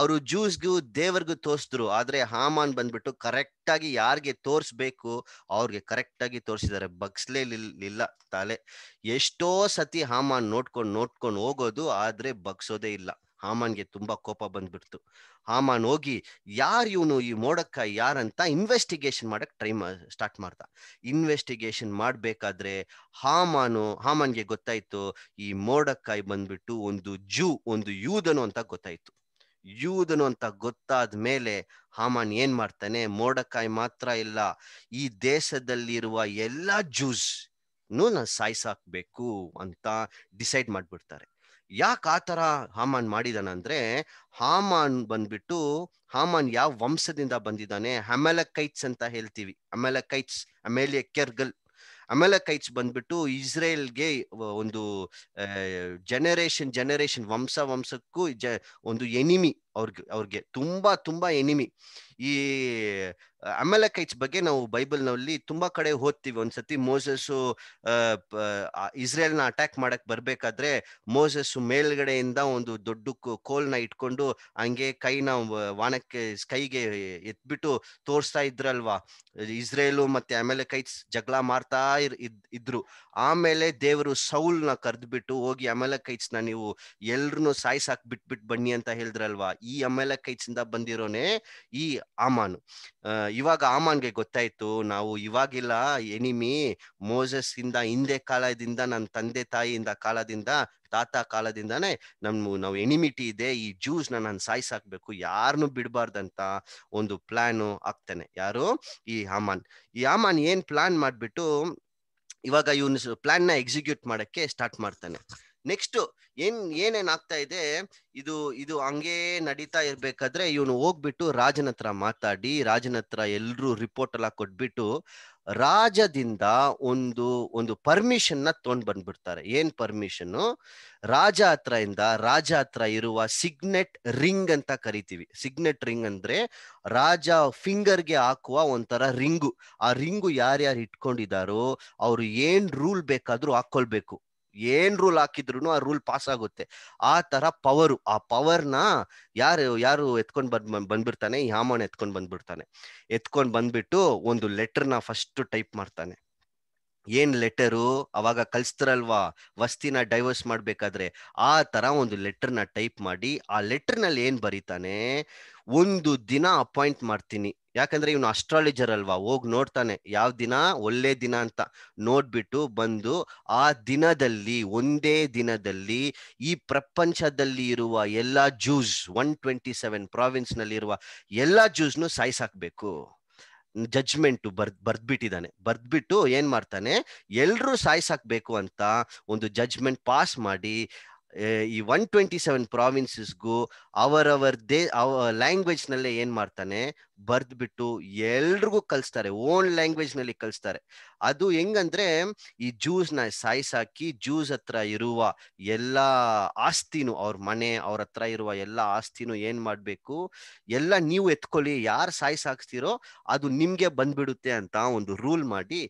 E: ಅವರು ಜ್ಯೂಸ್ಗೂ ದೇವ್ರಿಗೂ ತೋರಿಸಿದ್ರು ಆದ್ರೆ ಹಾಮಾನ್ ಬಂದ್ಬಿಟ್ಟು ಕರೆಕ್ಟ್ ಆಗಿ ಯಾರಿಗೆ ತೋರಿಸ್ಬೇಕು ಅವ್ರಿಗೆ ಕರೆಕ್ಟ್ ಆಗಿ ತೋರಿಸಿದ್ದಾರೆ ಬಗ್ಸ್ಲೇ ಇಲ್ಲ ತಾಲೆ ಎಷ್ಟೋ ಸತಿ ಹಾಮಾನ್ ನೋಡ್ಕೊಂಡು ನೋಡ್ಕೊಂಡು ಹೋಗೋದು ಆದ್ರೆ ಬಗ್ಸೋದೇ ಇಲ್ಲ ಹಾಮನ್ಗೆ ತುಂಬಾ ಕೋಪ ಬಂದ್ಬಿಡ್ತು ಹಾಮಾನ್ ಹೋಗಿ ಯಾರು ಇವನು ಈ ಮೋಡಕ್ಕ ಯಾರಂತ ಇನ್ವೆಸ್ಟಿಗೇಷನ್ ಮಾಡಕ್ ಟ್ರೈ ಸ್ಟಾರ್ಟ್ ಮಾಡ್ದ ಇನ್ವೆಸ್ಟಿಗೇಷನ್ ಮಾಡ್ಬೇಕಾದ್ರೆ ಹಾಮಾನು ಹಾಮನ್ಗೆ ಗೊತ್ತಾಯ್ತು ಈ ಮೋಡಕ್ಕಾಯಿ ಬಂದ್ಬಿಟ್ಟು ಒಂದು ಜೂ ಒಂದು ಯೂದನು ಅಂತ ಗೊತ್ತಾಯ್ತು ಯೂದನು ಅಂತ ಗೊತ್ತಾದ ಮೇಲೆ ಹಾಮಾನ್ ಏನ್ ಮಾಡ್ತಾನೆ ಮೋಡಕ್ಕಾಯಿ ಮಾತ್ರ ಇಲ್ಲ ಈ ದೇಶದಲ್ಲಿರುವ ಎಲ್ಲಾ ಜೂಸ್ ನಾನು ಸಾಯ್ಸಾಕ್ಬೇಕು ಅಂತ ಡಿಸೈಡ್ ಮಾಡ್ಬಿಡ್ತಾರೆ ಯಾಕೆ ಆ ಥರ ಹಾಮಾನ್ ಮಾಡಿದಾನಂದ್ರೆ ಹಾಮಾನ್ ಬಂದ್ಬಿಟ್ಟು ಹಾಮಾನ್ ಯಾವ ವಂಶದಿಂದ ಬಂದಿದ್ದಾನೆ ಅಮೆಲಕೈಟ್ಸ್ ಅಂತ ಹೇಳ್ತೀವಿ ಅಮೆಲಕೈಟ್ಸ್ ಅಮೇಲಿಯ ಕೆರ್ಗಲ್ ಅಮೆಲಕೈಟ್ಸ್ ಬಂದ್ಬಿಟ್ಟು ಇಸ್ರೇಲ್ಗೆ ಒಂದು ಜನರೇಷನ್ ಜನರೇಷನ್ ವಂಶ ವಂಶಕ್ಕೂ ಜ ಒಂದು ಎನಿಮಿ ಅವ್ರಿಗೆ ಅವ್ರಿಗೆ ತುಂಬಾ ತುಂಬಾ ಎನಿಮಿ ಈ ಅಮಲಕೈಟ್ಸ್ ಬಗ್ಗೆ ನಾವು ಬೈಬಲ್ನಲ್ಲಿ ತುಂಬಾ ಕಡೆ ಓದ್ತೀವಿ ಒಂದ್ಸತಿ ಮೋಸಸ್ಸು ಇಸ್ರೇಲ್ನ ಅಟ್ಯಾಕ್ ಮಾಡಕ್ ಬರ್ಬೇಕಾದ್ರೆ ಮೋಸಸ್ಸು ಮೇಲ್ಗಡೆಯಿಂದ ಒಂದು ದೊಡ್ಡ ಕೋಲ್ನ ಇಟ್ಕೊಂಡು ಹಂಗೆ ಕೈನ ವಾನಕ್ಕೆ ಕೈಗೆ ಎತ್ಬಿಟ್ಟು ತೋರಿಸ್ತಾ ಇದ್ರಲ್ವಾ ಇಸ್ರೇಲು ಮತ್ತೆ ಕೈಚ್ ಜಗಳ ಮಾಡ್ತಾ ಇದ್ರು ಆಮೇಲೆ ದೇವರು ಸೌಲ್ನ ಕರೆದ್ಬಿಟ್ಟು ಹೋಗಿ ನ ನೀವು ಎಲ್ರನ್ನೂ ಸಾಯ್ಸಾಕ್ ಬಿಟ್ಬಿಟ್ ಬನ್ನಿ ಅಂತ ಹೇಳಿದ್ರಲ್ವಾ ಈ ಎಮ್ ಎಲ್ ಎ ಬಂದಿರೋನೆ ಈ ಆಮಾನ್ ಇವಾಗ ಆಮಾನ್ಗೆ ಗೊತ್ತಾಯ್ತು ನಾವು ಇವಾಗಿಲ್ಲ ಎನಿಮಿ ಮೋಜಸ್ ಇಂದ ಹಿಂದೆ ಕಾಲದಿಂದ ನನ್ನ ತಂದೆ ತಾಯಿಯಿಂದ ಕಾಲದಿಂದ ತಾತ ಕಾಲದಿಂದಾನೇ ನಮ್ಮ ನಾವು ಎನಿಮಿಟಿ ಇದೆ ಈ ಜ್ಯೂಸ್ ನಾನು ಸಾಯಿಸಾಕ್ಬೇಕು ಯಾರನ್ನು ಬಿಡಬಾರ್ದಂತ ಒಂದು ಪ್ಲಾನ್ ಆಗ್ತಾನೆ ಯಾರು ಈ ಅಮಾನ್ ಈ ಆಮಾನ್ ಏನ್ ಪ್ಲಾನ್ ಮಾಡ್ಬಿಟ್ಟು ಇವಾಗ ಇವನು ಪ್ಲಾನ್ ನ ಎಕ್ಸಿಕ್ಯೂಟ್ ಮಾಡಕ್ಕೆ ಸ್ಟಾರ್ಟ್ ಮಾಡ್ತಾನೆ ನೆಕ್ಸ್ಟ್ ಏನ್ ಏನೇನ್ ಆಗ್ತಾ ಇದೆ ಇದು ಇದು ಹಂಗೆ ನಡೀತಾ ಇರ್ಬೇಕಾದ್ರೆ ಇವನು ಹೋಗ್ಬಿಟ್ಟು ರಾಜನ ಹತ್ರ ಮಾತಾಡಿ ರಾಜನ ಹತ್ರ ಎಲ್ರು ರಿಪೋರ್ಟ್ ಎಲ್ಲ ಕೊಟ್ಬಿಟ್ಟು ರಾಜದಿಂದ ಒಂದು ಒಂದು ಪರ್ಮಿಷನ್ ನ ತಗೊಂಡ್ ಬಂದ್ಬಿಡ್ತಾರೆ ಏನ್ ಪರ್ಮಿಷನ್ ರಾಜ ಹತ್ರ ಇಂದ ರಾಜ ಹತ್ರ ಇರುವ ಸಿಗ್ನೆಟ್ ರಿಂಗ್ ಅಂತ ಕರಿತೀವಿ ಸಿಗ್ನೆಟ್ ರಿಂಗ್ ಅಂದ್ರೆ ರಾಜ ಗೆ ಹಾಕುವ ಒಂಥರ ರಿಂಗು ಆ ರಿಂಗು ಯಾರ್ಯಾರು ಇಟ್ಕೊಂಡಿದಾರೋ ಅವ್ರು ಏನ್ ರೂಲ್ ಬೇಕಾದ್ರೂ ಹಾಕೊಳ್ಬೇಕು ಏನ್ ರೂಲ್ ಹಾಕಿದ್ರು ಆ ರೂಲ್ ಪಾಸ್ ಆಗುತ್ತೆ ಆ ತರ ಪವರು ಆ ಪವರ್ನ ಯಾರು ಯಾರು ಎತ್ಕೊಂಡ್ ಬಂದ್ ಬಂದ್ಬಿಡ್ತಾನೆ ಯಾಮನ್ ಎತ್ಕೊಂಡ್ ಬಂದ್ಬಿಡ್ತಾನೆ ಎತ್ಕೊಂಡ್ ಬಂದ್ಬಿಟ್ಟು ಒಂದು ಲೆಟರ್ನ ಫಸ್ಟ್ ಟೈಪ್ ಮಾಡ್ತಾನೆ ಏನ್ ಲೆಟರು ಅವಾಗ ಕಲ್ಸ್ತಾರಲ್ವಾ ವಸ್ತಿನ ಡೈವರ್ಸ್ ಮಾಡ್ಬೇಕಾದ್ರೆ ಆ ತರ ಒಂದು ಲೆಟರ್ನ ಟೈಪ್ ಮಾಡಿ ಆ ಲೆಟರ್ನಲ್ಲಿ ಏನ್ ಬರೀತಾನೆ ಒಂದು ದಿನ ಅಪಾಯಿಂಟ್ ಮಾಡ್ತೀನಿ ಯಾಕಂದ್ರೆ ಇವನು ಅಸ್ಟ್ರಾಲಜರ್ ಅಲ್ವಾ ಹೋಗಿ ನೋಡ್ತಾನೆ ಯಾವ ದಿನ ಒಳ್ಳೆ ದಿನ ಅಂತ ನೋಡ್ಬಿಟ್ಟು ಬಂದು ಆ ದಿನದಲ್ಲಿ ಒಂದೇ ದಿನದಲ್ಲಿ ಈ ಪ್ರಪಂಚದಲ್ಲಿ ಇರುವ ಎಲ್ಲಾ Jews one twenty seven province ನಲ್ಲಿ ಇರುವ ಎಲ್ಲಾ ಜ್ಯೂಸ್ನು ಸಾಯಿಸಾಕ್ಬೇಕು ಜಜ್ಮೆಂಟ್ ಬರ್ ಬರ್ದ್ಬಿಟ್ಟಿದ್ದಾನೆ ಬರ್ದ್ಬಿಟ್ಟು ಏನ್ ಮಾಡ್ತಾನೆ ಎಲ್ರು ಸಾಯಿಸಾಕ್ಬೇಕು ಅಂತ ಒಂದು ಜಜ್ಮೆಂಟ್ ಪಾಸ್ ಮಾಡಿ ಒನ್ ಟ್ವೆಂಟಿ ಸೆವೆನ್ ಪ್ರಾವಿನ್ಸಸ್ಗೂ ಅವರವರದೇ ಅವ ಲ್ಯಾಂಗ್ವೇಜ್ನಲ್ಲೇ ಏನು ಮಾಡ್ತಾನೆ ಬರ್ದ್ ಬಿಟ್ಟು ಎಲ್ರಿಗೂ ಕಲಿಸ್ತಾರೆ ಓನ್ ಲ್ಯಾಂಗ್ವೇಜ್ ನಲ್ಲಿ ಕಲಿಸ್ತಾರೆ ಅದು ಹೆಂಗಂದ್ರೆ ಈ ಜ್ಯೂಸ್ ನ ಹಾಕಿ ಜ್ಯೂಸ್ ಹತ್ರ ಇರುವ ಎಲ್ಲಾ ಆಸ್ತಿನೂ ಅವ್ರ ಮನೆ ಅವ್ರ ಹತ್ರ ಇರುವ ಎಲ್ಲ ಆಸ್ತಿನೂ ಏನ್ ಮಾಡ್ಬೇಕು ಎಲ್ಲ ನೀವು ಎತ್ಕೊಳ್ಳಿ ಯಾರು ಹಾಕ್ಸ್ತಿರೋ ಅದು ನಿಮ್ಗೆ ಬಂದ್ಬಿಡುತ್ತೆ ಅಂತ ಒಂದು ರೂಲ್ ಮಾಡಿ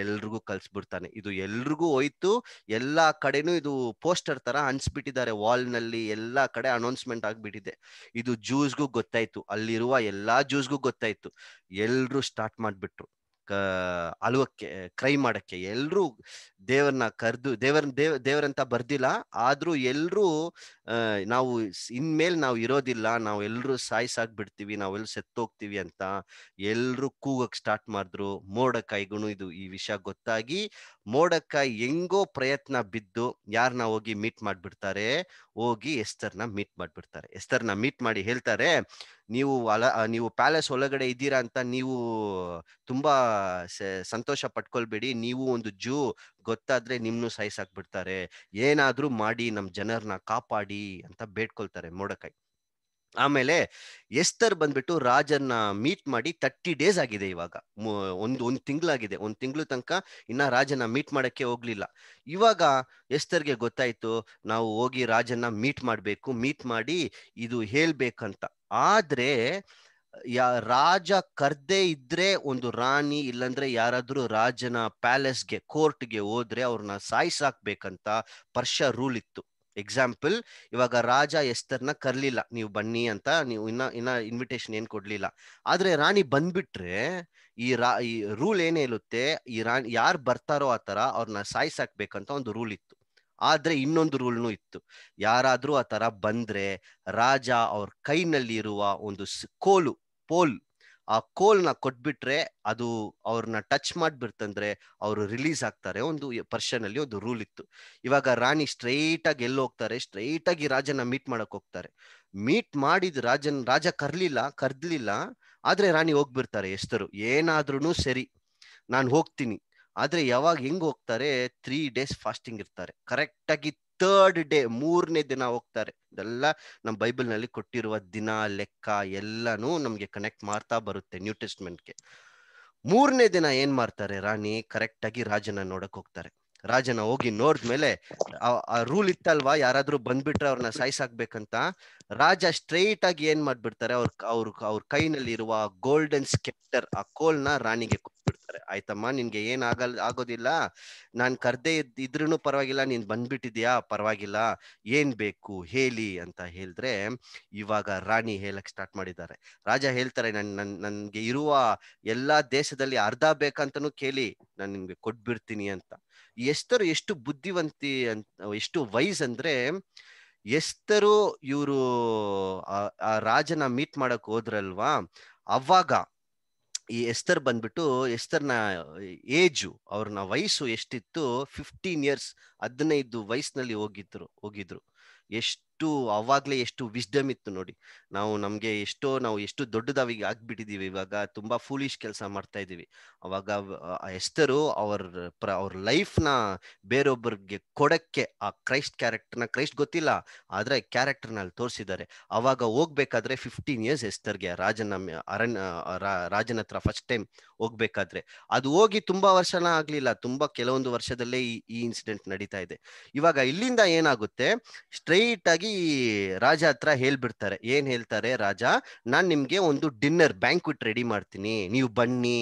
E: ಎಲ್ರಿಗೂ ಕಲ್ಸ್ಬಿಡ್ತಾನೆ ಇದು ಎಲ್ರಿಗೂ ಹೋಯ್ತು ಎಲ್ಲಾ ಕಡೆನೂ ಇದು ಪೋಸ್ಟರ್ ತರ ಅನ್ಸ್ಬಿಟ್ಟಿದ್ದಾರೆ ವಾಲ್ ನಲ್ಲಿ ಎಲ್ಲಾ ಕಡೆ ಅನೌನ್ಸ್ಮೆಂಟ್ ಆಗ್ಬಿಟ್ಟಿದೆ ಇದು ಜ್ಯೂಸ್ಗೂ ಗೊತ್ತಾಯ್ತು ಅಲ್ಲಿರುವ ಎಲ್ಲಾ ಜ್ಯೂಸ್ಗೂ ಎಲ್ರಿಗೂ ಗೊತ್ತಾಯ್ತು ಎಲ್ರು ಸ್ಟಾರ್ಟ್ ಮಾಡ್ಬಿಟ್ರು ಅಲ್ವಕ್ಕೆ ಕ್ರೈ ಮಾಡಕ್ಕೆ ಎಲ್ರೂ ದೇವರನ್ನ ಕರೆದು ದೇವರ ದೇವ್ ದೇವರಂತ ಬರ್ದಿಲ್ಲ ಆದ್ರೂ ಎಲ್ರೂ ನಾವು ಇನ್ಮೇಲ್ ನಾವು ಇರೋದಿಲ್ಲ ನಾವು ಎಲ್ರೂ ಸಾಯ್ಸಾಗ್ಬಿಡ್ತೀವಿ ನಾವೆಲ್ಲರೂ ಸೆತ್ತೋಗ್ತೀವಿ ಅಂತ ಎಲ್ರು ಕೂಗಕ್ ಸ್ಟಾರ್ಟ್ ಮಾಡಿದ್ರು ಗುಣ ಇದು ಈ ವಿಷಯ ಗೊತ್ತಾಗಿ ಮೋಡಕಾಯಿ ಹೆಂಗೋ ಪ್ರಯತ್ನ ಬಿದ್ದು ಯಾರನ್ನ ಹೋಗಿ ಮೀಟ್ ಮಾಡ್ಬಿಡ್ತಾರೆ ಹೋಗಿ ಎಸ್ತರ್ನ ಮೀಟ್ ಮಾಡ್ಬಿಡ್ತಾರೆ ಎಸ್ತರ್ನ ಮೀಟ್ ಮಾಡಿ ಹೇಳ್ತಾರೆ ನೀವು ಅಲ ನೀವು ಪ್ಯಾಲೇಸ್ ಒಳಗಡೆ ಇದ್ದೀರಾ ಅಂತ ನೀವು ತುಂಬಾ ಸಂತೋಷ ಪಟ್ಕೊಳ್ಬೇಡಿ ನೀವು ಒಂದು ಜೂ ಗೊತ್ತಾದ್ರೆ ನಿಮ್ನು ಬಿಡ್ತಾರೆ ಏನಾದ್ರೂ ಮಾಡಿ ನಮ್ ಜನರನ್ನ ಕಾಪಾಡಿ ಅಂತ ಬೇಡ್ಕೊಳ್ತಾರೆ ಮೋಡಕಾಯಿ ಆಮೇಲೆ ಎಸ್ತರ್ ಬಂದ್ಬಿಟ್ಟು ರಾಜನ್ನ ಮೀಟ್ ಮಾಡಿ ತರ್ಟಿ ಡೇಸ್ ಆಗಿದೆ ಇವಾಗ ಒಂದು ಒಂದು ತಿಂಗಳಾಗಿದೆ ಒಂದ್ ತಿಂಗಳು ತನಕ ಇನ್ನ ರಾಜನ ಮೀಟ್ ಮಾಡಕ್ಕೆ ಹೋಗ್ಲಿಲ್ಲ ಇವಾಗ ಎಸ್ತರ್ಗೆ ಗೊತ್ತಾಯ್ತು ನಾವು ಹೋಗಿ ರಾಜನ್ನ ಮೀಟ್ ಮಾಡ್ಬೇಕು ಮೀಟ್ ಮಾಡಿ ಇದು ಹೇಳ್ಬೇಕಂತ ಆದ್ರೆ ಯಾ ರಾಜ ಕರ್ದೇ ಇದ್ರೆ ಒಂದು ರಾಣಿ ಇಲ್ಲಂದ್ರೆ ಯಾರಾದ್ರೂ ರಾಜನ ಪ್ಯಾಲೇಸ್ಗೆ ಕೋರ್ಟ್ಗೆ ಹೋದ್ರೆ ಅವ್ರನ್ನ ಸಾಯ್ಸಾಕ್ಬೇಕಂತ ಪರ್ಷ ರೂಲ್ ಇತ್ತು ಎಕ್ಸಾಂಪಲ್ ಇವಾಗ ರಾಜ ಎಸ್ತರ್ನ ಕರ್ಲಿಲ್ಲ ನೀವು ಬನ್ನಿ ಅಂತ ನೀವು ಇನ್ನ ಇನ್ನ ಇನ್ವಿಟೇಷನ್ ಏನ್ ಕೊಡ್ಲಿಲ್ಲ ಆದ್ರೆ ರಾಣಿ ಬಂದ್ಬಿಟ್ರೆ ಈ ರಾ ಈ ರೂಲ್ ಏನೇ ಇರುತ್ತೆ ಈ ರಾಣಿ ಯಾರು ಬರ್ತಾರೋ ಆ ತರ ಅವ್ರನ್ನ ಸಾಯಿಸಾಕ್ಬೇಕಂತ ಒಂದು ರೂಲ್ ಇತ್ತು ಆದ್ರೆ ಇನ್ನೊಂದು ರೂಲ್ನು ಇತ್ತು ಯಾರಾದ್ರೂ ಆ ತರ ಬಂದ್ರೆ ರಾಜ ಅವ್ರ ಕೈನಲ್ಲಿರುವ ಒಂದು ಕೋಲು ಪೋಲ್ ಆ ಕೋಲ್ನ ಕೊಟ್ಬಿಟ್ರೆ ಅದು ಅವ್ರನ್ನ ಟಚ್ ಮಾಡ್ಬಿಡ್ತಂದ್ರೆ ಅವರು ರಿಲೀಸ್ ಆಗ್ತಾರೆ ಒಂದು ಪರ್ಷನ್ ಅಲ್ಲಿ ಒಂದು ರೂಲ್ ಇತ್ತು ಇವಾಗ ರಾಣಿ ಸ್ಟ್ರೈಟ್ ಆಗಿ ಎಲ್ಲಿ ಹೋಗ್ತಾರೆ ಸ್ಟ್ರೈಟ್ ಆಗಿ ರಾಜನ ಮೀಟ್ ಮಾಡಕ್ ಹೋಗ್ತಾರೆ ಮೀಟ್ ಮಾಡಿದ ರಾಜನ್ ರಾಜ ಕರ್ಲಿಲ್ಲ ಕರ್ದ್ಲಿಲ್ಲ ಆದ್ರೆ ರಾಣಿ ಹೋಗ್ಬಿಡ್ತಾರೆ ಎಷ್ಟರು ಏನಾದ್ರೂ ಸರಿ ನಾನು ಹೋಗ್ತೀನಿ ಆದ್ರೆ ಯಾವಾಗ ಹೆಂಗ್ ಹೋಗ್ತಾರೆ ತ್ರೀ ಡೇಸ್ ಫಾಸ್ಟಿಂಗ್ ಇರ್ತಾರೆ ಕರೆಕ್ಟ್ ಆಗಿ ಥರ್ಡ್ ಡೇ ಮೂರನೇ ದಿನ ಹೋಗ್ತಾರೆ ಇದೆಲ್ಲ ನಮ್ಮ ಬೈಬಲ್ನಲ್ಲಿ ಕೊಟ್ಟಿರುವ ದಿನ ಲೆಕ್ಕ ಎಲ್ಲನೂ ನಮ್ಗೆ ಕನೆಕ್ಟ್ ಮಾಡ್ತಾ ಬರುತ್ತೆ ನ್ಯೂ ಟೆಸ್ಟ್ಮೆಂಟ್ಗೆ ಮೂರನೇ ದಿನ ಏನ್ ಮಾಡ್ತಾರೆ ರಾಣಿ ಕರೆಕ್ಟ್ ಆಗಿ ರಾಜನ ನೋಡಕ್ ಹೋಗ್ತಾರೆ ರಾಜನ ಹೋಗಿ ನೋಡಿದ್ಮೇಲೆ ಆ ರೂಲ್ ಇತ್ತಲ್ವಾ ಯಾರಾದ್ರೂ ಬಂದ್ಬಿಟ್ರೆ ಅವ್ರನ್ನ ಸಾಯಿಸಾಕ್ಬೇಕಂತ ರಾಜ ಸ್ಟ್ರೈಟ್ ಆಗಿ ಏನ್ ಮಾಡ್ಬಿಡ್ತಾರೆ ಅವ್ರ ಅವ್ರ ಅವ್ರ ಕೈನಲ್ಲಿ ಇರುವ ಗೋಲ್ಡನ್ ಸ್ಕೆಪ್ಟರ್ ಆ ಕೋಲ್ನ ರಾಣಿಗೆ ಹೇಳ್ತಾರೆ ಆಯ್ತಮ್ಮ ನಿನ್ಗೆ ಏನ್ ಆಗಲ್ ಆಗೋದಿಲ್ಲ ನಾನ್ ಕರ್ದೇ ಇದ್ ಇದ್ರೂ ಪರವಾಗಿಲ್ಲ ನೀನ್ ಬಂದ್ಬಿಟ್ಟಿದ್ಯಾ ಪರವಾಗಿಲ್ಲ ಏನ್ ಬೇಕು ಹೇಳಿ ಅಂತ ಹೇಳಿದ್ರೆ ಇವಾಗ ರಾಣಿ ಹೇಳಕ್ ಸ್ಟಾರ್ಟ್ ಮಾಡಿದ್ದಾರೆ ರಾಜ ಹೇಳ್ತಾರೆ ನನ್ ನನ್ ನನ್ಗೆ ಇರುವ ಎಲ್ಲಾ ದೇಶದಲ್ಲಿ ಅರ್ಧ ಬೇಕಂತನೂ ಕೇಳಿ ನಾನ್ ನಿಮ್ಗೆ ಕೊಟ್ಬಿಡ್ತೀನಿ ಅಂತ ಎಷ್ಟರು ಎಷ್ಟು ಬುದ್ಧಿವಂತಿ ಅಂತ ಎಷ್ಟು ವೈಸ್ ಅಂದ್ರೆ ಎಷ್ಟರು ಇವರು ಆ ರಾಜನ ಮೀಟ್ ಮಾಡಕ್ ಹೋದ್ರಲ್ವಾ ಅವಾಗ ಈ ಎಸ್ತರ್ ಬಂದ್ಬಿಟ್ಟು ಎಸ್ತರ್ನ ಏಜು ಅವ್ರನ್ನ ವಯಸ್ಸು ಎಷ್ಟಿತ್ತು ಫಿಫ್ಟೀನ್ ಇಯರ್ಸ್ ಹದಿನೈದು ವಯಸ್ಸಿನಲ್ಲಿ ಹೋಗಿದ್ರು ಹೋಗಿದ್ರು ಎಷ್ಟು ಎಷ್ಟು ಅವಾಗ್ಲೇ ಎಷ್ಟು ವಿಸ್ಡಮ್ ಇತ್ತು ನೋಡಿ ನಾವು ನಮ್ಗೆ ಎಷ್ಟೋ ನಾವು ಎಷ್ಟು ದೊಡ್ಡದಾಗಿ ಆಗ್ಬಿಟ್ಟಿದೀವಿ ಇವಾಗ ತುಂಬಾ ಫೂಲಿಶ್ ಕೆಲಸ ಮಾಡ್ತಾ ಇದೀವಿ ಅವಾಗ ಎಸ್ತರು ಅವ್ರ ಪ್ರ ಅವ್ರ ನ ಬೇರೊಬ್ಬರಿಗೆ ಕೊಡಕ್ಕೆ ಆ ಕ್ರೈಸ್ಟ್ ಕ್ಯಾರೆಕ್ಟರ್ನ ಕ್ರೈಸ್ಟ್ ಗೊತ್ತಿಲ್ಲ ಆದ್ರೆ ಕ್ಯಾರೆಕ್ಟರ್ನ ಅಲ್ಲಿ ತೋರಿಸಿದ್ದಾರೆ ಅವಾಗ ಹೋಗ್ಬೇಕಾದ್ರೆ ಫಿಫ್ಟೀನ್ ಇಯರ್ಸ್ ಎಸ್ತರ್ಗೆ ರಾಜನ ಅರಣ್ಯ ರಾಜನ ಹತ್ರ ಫಸ್ಟ್ ಟೈಮ್ ಹೋಗ್ಬೇಕಾದ್ರೆ ಅದು ಹೋಗಿ ತುಂಬಾ ವರ್ಷನ ಆಗ್ಲಿಲ್ಲ ತುಂಬಾ ಕೆಲವೊಂದು ವರ್ಷದಲ್ಲೇ ಈ ಇನ್ಸಿಡೆಂಟ್ ನಡೀತಾ ಇದೆ ಇವಾಗ ಇಲ್ಲಿಂದ ಏನಾಗುತ್ತೆ ಸ್ಟ್ರೈಟ್ ಆಗಿ ಅಲ್ಲಿ ರಾಜ ಹತ್ರ ಹೇಳ್ಬಿಡ್ತಾರೆ ಏನ್ ಹೇಳ್ತಾರೆ ರಾಜ ನಾನ್ ನಿಮ್ಗೆ ಒಂದು ಡಿನ್ನರ್ ಬ್ಯಾಂಕ್ವಿಟ್ ರೆಡಿ ಮಾಡ್ತೀನಿ ನೀವು ಬನ್ನಿ